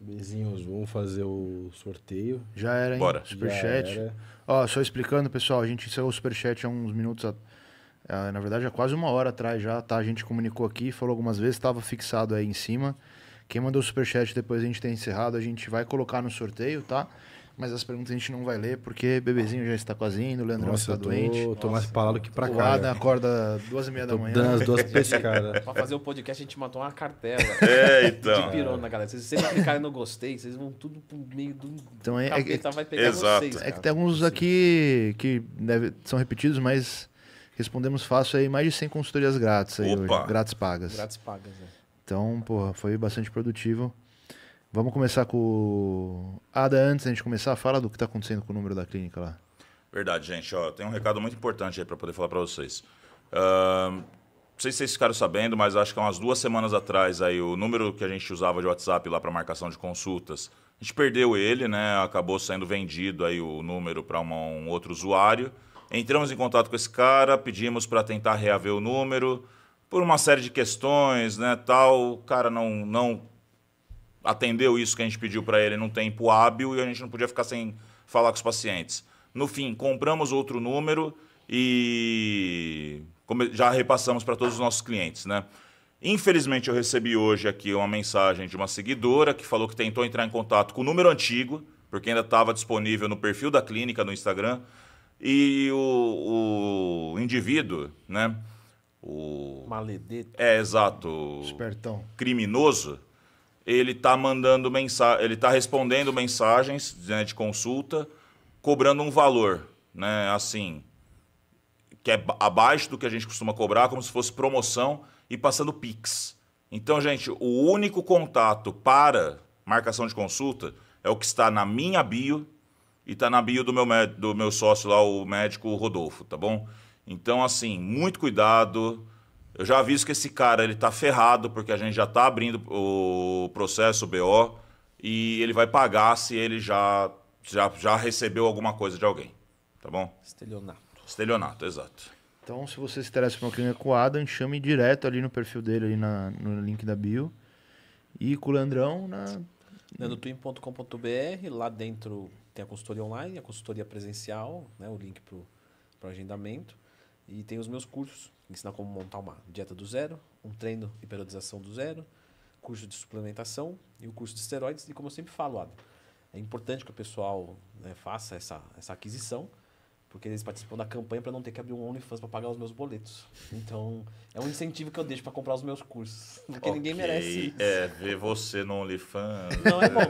Bezinhos, vamos fazer o sorteio. Já era, hein? Bora. Superchat. Ó, só explicando, pessoal, a gente encerrou o superchat há uns minutos atrás é, na verdade, há é quase uma hora atrás já, tá? A gente comunicou aqui, falou algumas vezes, estava fixado aí em cima. Quem mandou o superchat depois a gente tem encerrado, a gente vai colocar no sorteio, tá? Mas as perguntas a gente não vai ler, porque bebezinho já está quase indo, o Leandrão está doente. Tô Nossa. mais parado que para cá. acorda duas e meia da manhã. Dando as duas pescadas. Para fazer o podcast, a gente matou uma cartela. É, então. De pirona, galera. Se vocês clicarem no gostei, vocês vão tudo pro meio do. Então é. é, é vai pegar exato. Vocês, é que tem alguns aqui que deve, são repetidos, mas Respondemos fácil aí mais de 100 consultorias grátis aí hoje, grátis pagas. Grátis pagas, é. Então, porra, foi bastante produtivo. Vamos começar com Ada antes a gente começar, fala do que está acontecendo com o número da clínica lá. Verdade, gente. Ó, tem um recado muito importante aí para poder falar para vocês. Uh, não sei se vocês ficaram sabendo, mas acho que há umas duas semanas atrás aí o número que a gente usava de WhatsApp lá para marcação de consultas, a gente perdeu ele, né? Acabou sendo vendido aí o número para um outro usuário. Entramos em contato com esse cara, pedimos para tentar reaver o número, por uma série de questões, né, tal, o cara não, não atendeu isso que a gente pediu para ele num tempo hábil e a gente não podia ficar sem falar com os pacientes. No fim, compramos outro número e já repassamos para todos os nossos clientes, né? Infelizmente, eu recebi hoje aqui uma mensagem de uma seguidora que falou que tentou entrar em contato com o número antigo, porque ainda estava disponível no perfil da clínica no Instagram, e o, o indivíduo, né? O maledeto. É exato. Espertão. Criminoso. Ele está mandando mensagem, ele está respondendo mensagens né, de consulta, cobrando um valor, né? Assim, que é abaixo do que a gente costuma cobrar, como se fosse promoção e passando Pix. Então, gente, o único contato para marcação de consulta é o que está na minha bio e tá na bio do meu, do meu sócio lá, o médico Rodolfo, tá bom? Então, assim, muito cuidado. Eu já aviso que esse cara ele tá ferrado, porque a gente já tá abrindo o processo, o BO, e ele vai pagar se ele já, já, já recebeu alguma coisa de alguém. Tá bom? Estelionato. Estelionato, exato. Então, se você se interessa por uma clínica com o Adam, chame direto ali no perfil dele, ali na, no link da bio. E com o Leandrão na. Nandotwin.com.br, lá dentro tem a consultoria online, a consultoria presencial, né, o link para o agendamento. E tem os meus cursos, ensinar como montar uma dieta do zero, um treino e periodização do zero, curso de suplementação e o curso de esteroides. E como eu sempre falo, Adam, é importante que o pessoal né, faça essa, essa aquisição, porque eles participam da campanha para não ter que abrir um OnlyFans para pagar os meus boletos. Então, é um incentivo que eu deixo para comprar os meus cursos. Porque okay. ninguém merece isso. É, ver você no OnlyFans. Não é bom.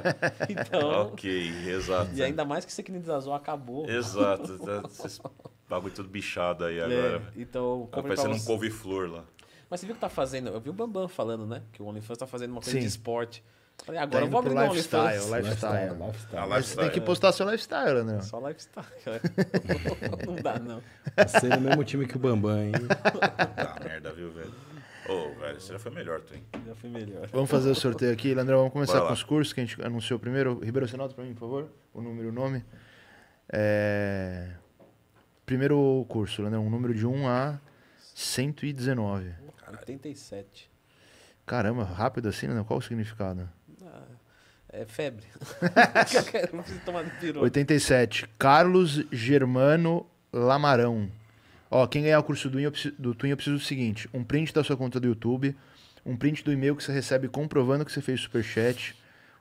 Então. ok, exato. E ainda mais que você que acabou. Exato. Tá, esse bagulho tudo bichado aí é, agora. Então, tá parecendo um couve-flor lá. Mas você viu o que tá fazendo? Eu vi o Bambam falando, né? Que o OnlyFans tá fazendo uma coisa Sim. de esporte. Falei, agora tá eu vou abrir um lifestyle, lifestyle, lifestyle. Lifestyle. lifestyle. Você tem que postar seu lifestyle, André. Só lifestyle. É. não dá, não. Você tá é o mesmo time que o Bambam, hein? Tá merda, viu, velho? Ô, oh, velho, você já foi melhor, tu, hein? Já foi melhor. Vamos fazer o sorteio aqui, Leandro. Vamos começar com os cursos que a gente anunciou primeiro. Ribeiro, você nota pra mim, por favor? O número e o nome. É... Primeiro curso, Leandro. Um número de 1 a 119. Caralho. 87. Caramba, rápido assim, Leandro. Qual o significado? Ah, é febre. não tomar de 87. Carlos Germano Lamarão. Ó, quem ganhar o curso do Twin, do Twin, eu preciso do seguinte: um print da sua conta do YouTube, um print do e-mail que você recebe comprovando que você fez superchat,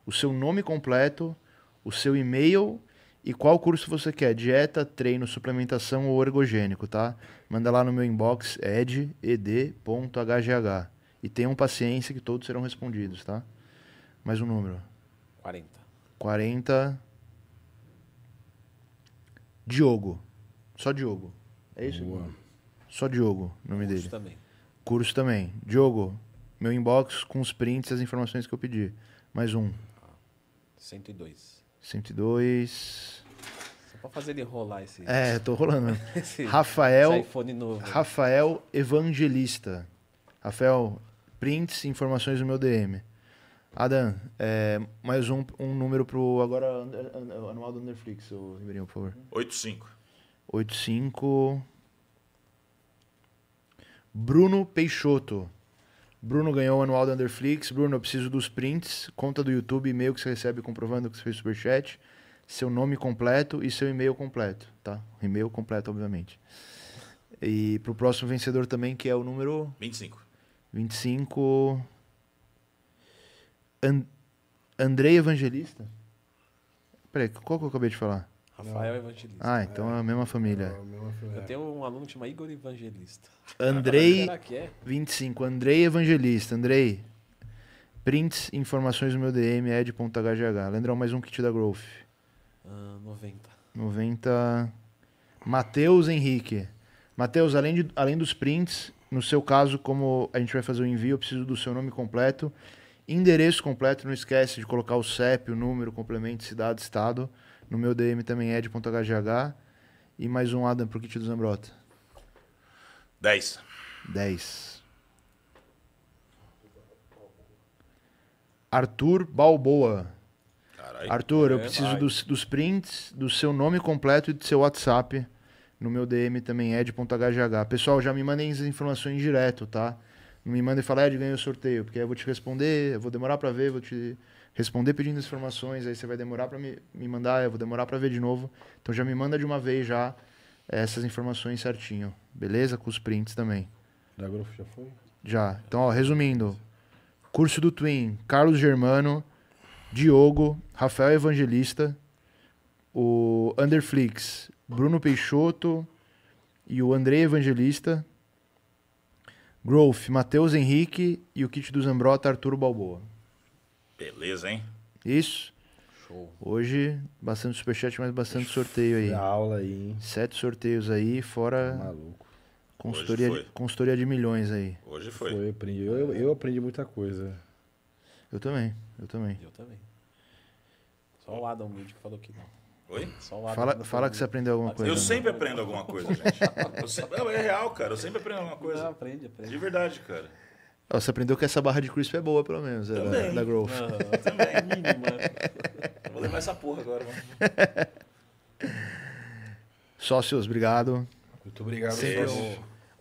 o seu nome completo, o seu e-mail e qual curso você quer: dieta, treino, suplementação ou ergogênico, tá? Manda lá no meu inbox, ed.ed.hgh. E tenham paciência que todos serão respondidos, tá? Mais um número. 40. 40. Diogo. Só Diogo. É isso? Boa. Só Diogo, nome Curso dele. Curso também. Curso também. Diogo, meu inbox com os prints e as informações que eu pedi. Mais um. 102. 102. Só pra fazer ele rolar esse. É, tô rolando. esse... Rafael. iPhone novo. Rafael Evangelista. Rafael, prints, informações no meu DM. Adam, é, mais um, um número pro agora anual do Netflix, o Ribeirinho, por favor. 85. 85. Bruno Peixoto. Bruno ganhou o anual do Underflix. Bruno, eu preciso dos prints, conta do YouTube, e-mail que você recebe comprovando que você fez superchat, seu nome completo e seu e-mail completo, tá? E-mail completo, obviamente. E pro próximo vencedor também, que é o número... 25. 25... And, Andrei Evangelista? Peraí, qual que eu acabei de falar? Rafael Evangelista. Ah, então é, a mesma família. É a mesma família. Eu tenho um aluno que chama Igor Evangelista. Andrei. Será que é? 25. Andrei Evangelista. Andrei. Prints, informações no meu DM, é ed.hgh. Leandrão, mais um kit da Growth. Ah, 90. 90. Matheus Henrique. Matheus, além, de, além dos prints, no seu caso, como a gente vai fazer o envio, eu preciso do seu nome completo Endereço completo, não esquece de colocar o CEP, o número, complemento, cidade, estado. No meu DM também é de E mais um Adam pro kit do Zambrota. 10. 10. Arthur Balboa. Carai, Arthur, é, eu preciso dos, dos prints, do seu nome completo e do seu WhatsApp. No meu DM também é de Pessoal, já me mandem as informações direto, tá? me manda e fala, Ed, ganhei o sorteio, porque aí eu vou te responder, eu vou demorar para ver, vou te responder pedindo as informações, aí você vai demorar para me, me mandar, eu vou demorar para ver de novo. Então já me manda de uma vez já essas informações certinho, beleza? Com os prints também. Da já foi? Já. Então, ó, resumindo, curso do Twin, Carlos Germano, Diogo, Rafael Evangelista, o Underflix, Bruno Peixoto e o André Evangelista, Growth, Matheus Henrique e o kit do Zambrota, Arturo Balboa. Beleza, hein? Isso. Show. Hoje, bastante superchat, mas bastante sorteio aí. aula aí, hein? Sete sorteios aí, fora. Tá maluco. Consultoria, consultoria de milhões aí. Hoje foi. foi eu, aprendi, eu, eu aprendi muita coisa. Eu também, eu também. Eu também. Só o Adam Mid que falou que não. Oi? Fala, fala que você aprendeu alguma coisa. Eu né? sempre aprendo alguma coisa, gente. Eu é real, cara. Eu sempre aprendo alguma coisa. Não, aprende, aprende. De verdade, cara. Você aprendeu que essa barra de crisp é boa, pelo menos, também. É da, da Growth. Não, também, mínima. Né? Vou levar essa porra agora, mano. Sócios, obrigado. Muito obrigado, Sócios.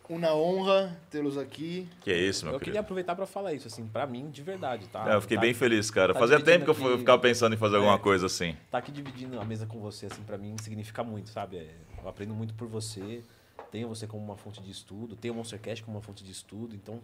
Uma honra tê-los aqui. Que é isso, meu Eu querido. queria aproveitar para falar isso, assim, para mim, de verdade, tá? É, eu fiquei tá, bem feliz, cara. Tá Fazia tempo que eu, que ficava pensando em fazer é, alguma coisa assim. Tá aqui dividindo a mesa com você, assim, para mim significa muito, sabe? É, eu aprendo muito por você, tenho você como uma fonte de estudo, tenho o Monstercast como uma fonte de estudo, então,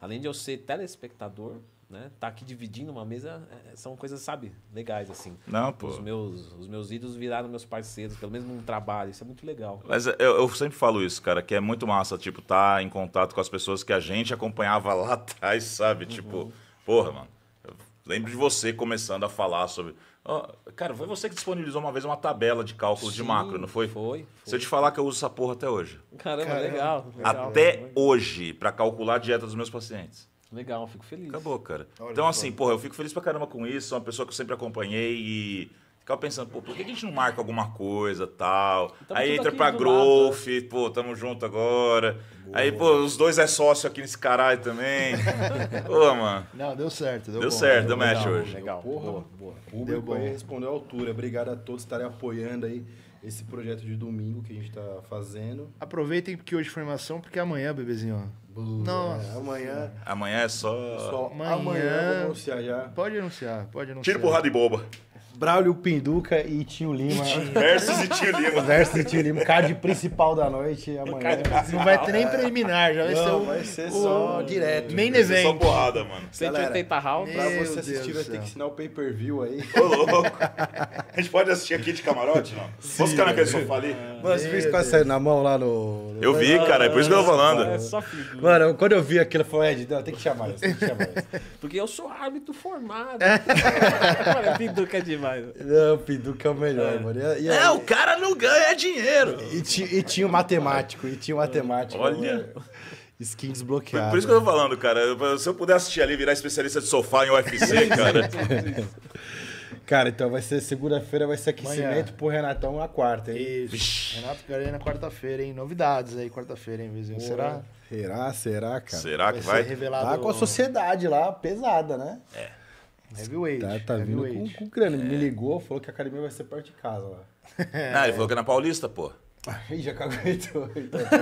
além de eu ser telespectador, né? Tá aqui dividindo uma mesa, é, é, são coisas, sabe, legais, assim. Não, pô. Os meus, os meus ídolos viraram meus parceiros, pelo menos num trabalho, isso é muito legal. Mas é, eu, eu, sempre falo isso, cara, que é muito massa, tipo, tá em contato com as pessoas que a gente acompanhava lá atrás, sabe? Uhum. Tipo, porra, mano, eu lembro de você começando a falar sobre. Oh, cara, foi você que disponibilizou uma vez uma tabela de cálculo Sim, de macro, não foi? Foi. Se eu te falar que eu uso essa porra até hoje. Caramba, Caramba. Legal, legal, Até legal. hoje, para calcular a dieta dos meus pacientes. Legal, fico feliz. Acabou, cara. Olha então, assim, porra, eu fico feliz pra caramba com isso. Sou uma pessoa que eu sempre acompanhei e ficava pensando, pô, por que a gente não marca alguma coisa tal? Tamo aí entra pra Growth, lado. pô, tamo junto agora. Boa. Aí, pô, os dois é sócio aqui nesse caralho também. pô, mano. Não, deu certo. Deu, deu bom, certo, deu, match legal, hoje. Legal. Porra, boa. boa. público aí respondeu à altura. Obrigado a todos estarem apoiando aí esse projeto de domingo que a gente tá fazendo. Aproveitem porque hoje foi é formação, porque amanhã, bebezinho, ó. Nossa. amanhã. Amanhã é só. só amanhã. amanhã vou anunciar já. Pode anunciar, pode anunciar. Tira porrada de boba. Braulio Pinduca e Tio Lima. Versus e Tio Lima. Versus e Tio Lima. Card principal da noite amanhã. Não vai ter nem preliminar, já vai Não, ser o... vai ser só direto. Main event. Só porrada, mano. 180 rounds. Pra você Deus assistir, vai ter que assinar o pay-per-view aí. Ô, louco. A gente pode assistir aqui de camarote, não? Vamos ficar né? naquele sofá ali? É. Mas vi isso quase saindo na mão lá no. Eu vi, cara, é por isso que eu tô ah, falando. É só é figura. Mano, quando eu vi aquilo, eu falei, Ed, não, tem que chamar isso, tem que chamar isso. Porque eu sou árbitro formado. É. Piduca é demais. Não, Piduca é o melhor, é. mano. E, e é, o cara não ganha dinheiro. E, e tinha o matemático, e tinha o matemático. Olha. Mano. Skin desbloqueada. Por, por, isso que eu tô falando, cara. Se eu puder assistir ali, virar especialista de sofá em UFC, cara. Cara, então vai ser segunda-feira, vai ser aquecimento Manhã. pro Renatão na quarta, hein? Isso. Vish. Renato Garcia na quarta-feira, hein? Novidades aí, quarta-feira, hein, vizinho? será? Será, será, cara? Será que vai? vai? Revelado... Tá com a sociedade lá, pesada, né? É. Heavyweight. Tá, tá vindo com, com crânio é. me ligou, falou que a academia vai ser perto de casa lá. É. Não, ah, ele falou que é na Paulista, pô. Aí já cagou caguetou. Então. Então,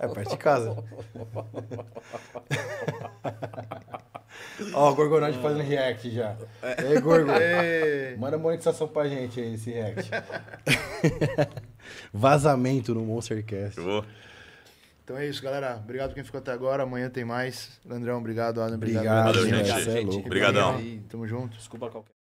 é, é perto de casa. Ó, o Gorgonaut fazendo react já. É. Ei, Gorgo. É. Manda monetização pra gente aí nesse react. Vazamento no Monstercast. Boa. Então é isso, galera. Obrigado quem ficou até agora. Amanhã tem mais. Leandrão, obrigado. Adam, obrigado. Obrigado, gente. É Obrigadão. Tamo junto. Desculpa qualquer.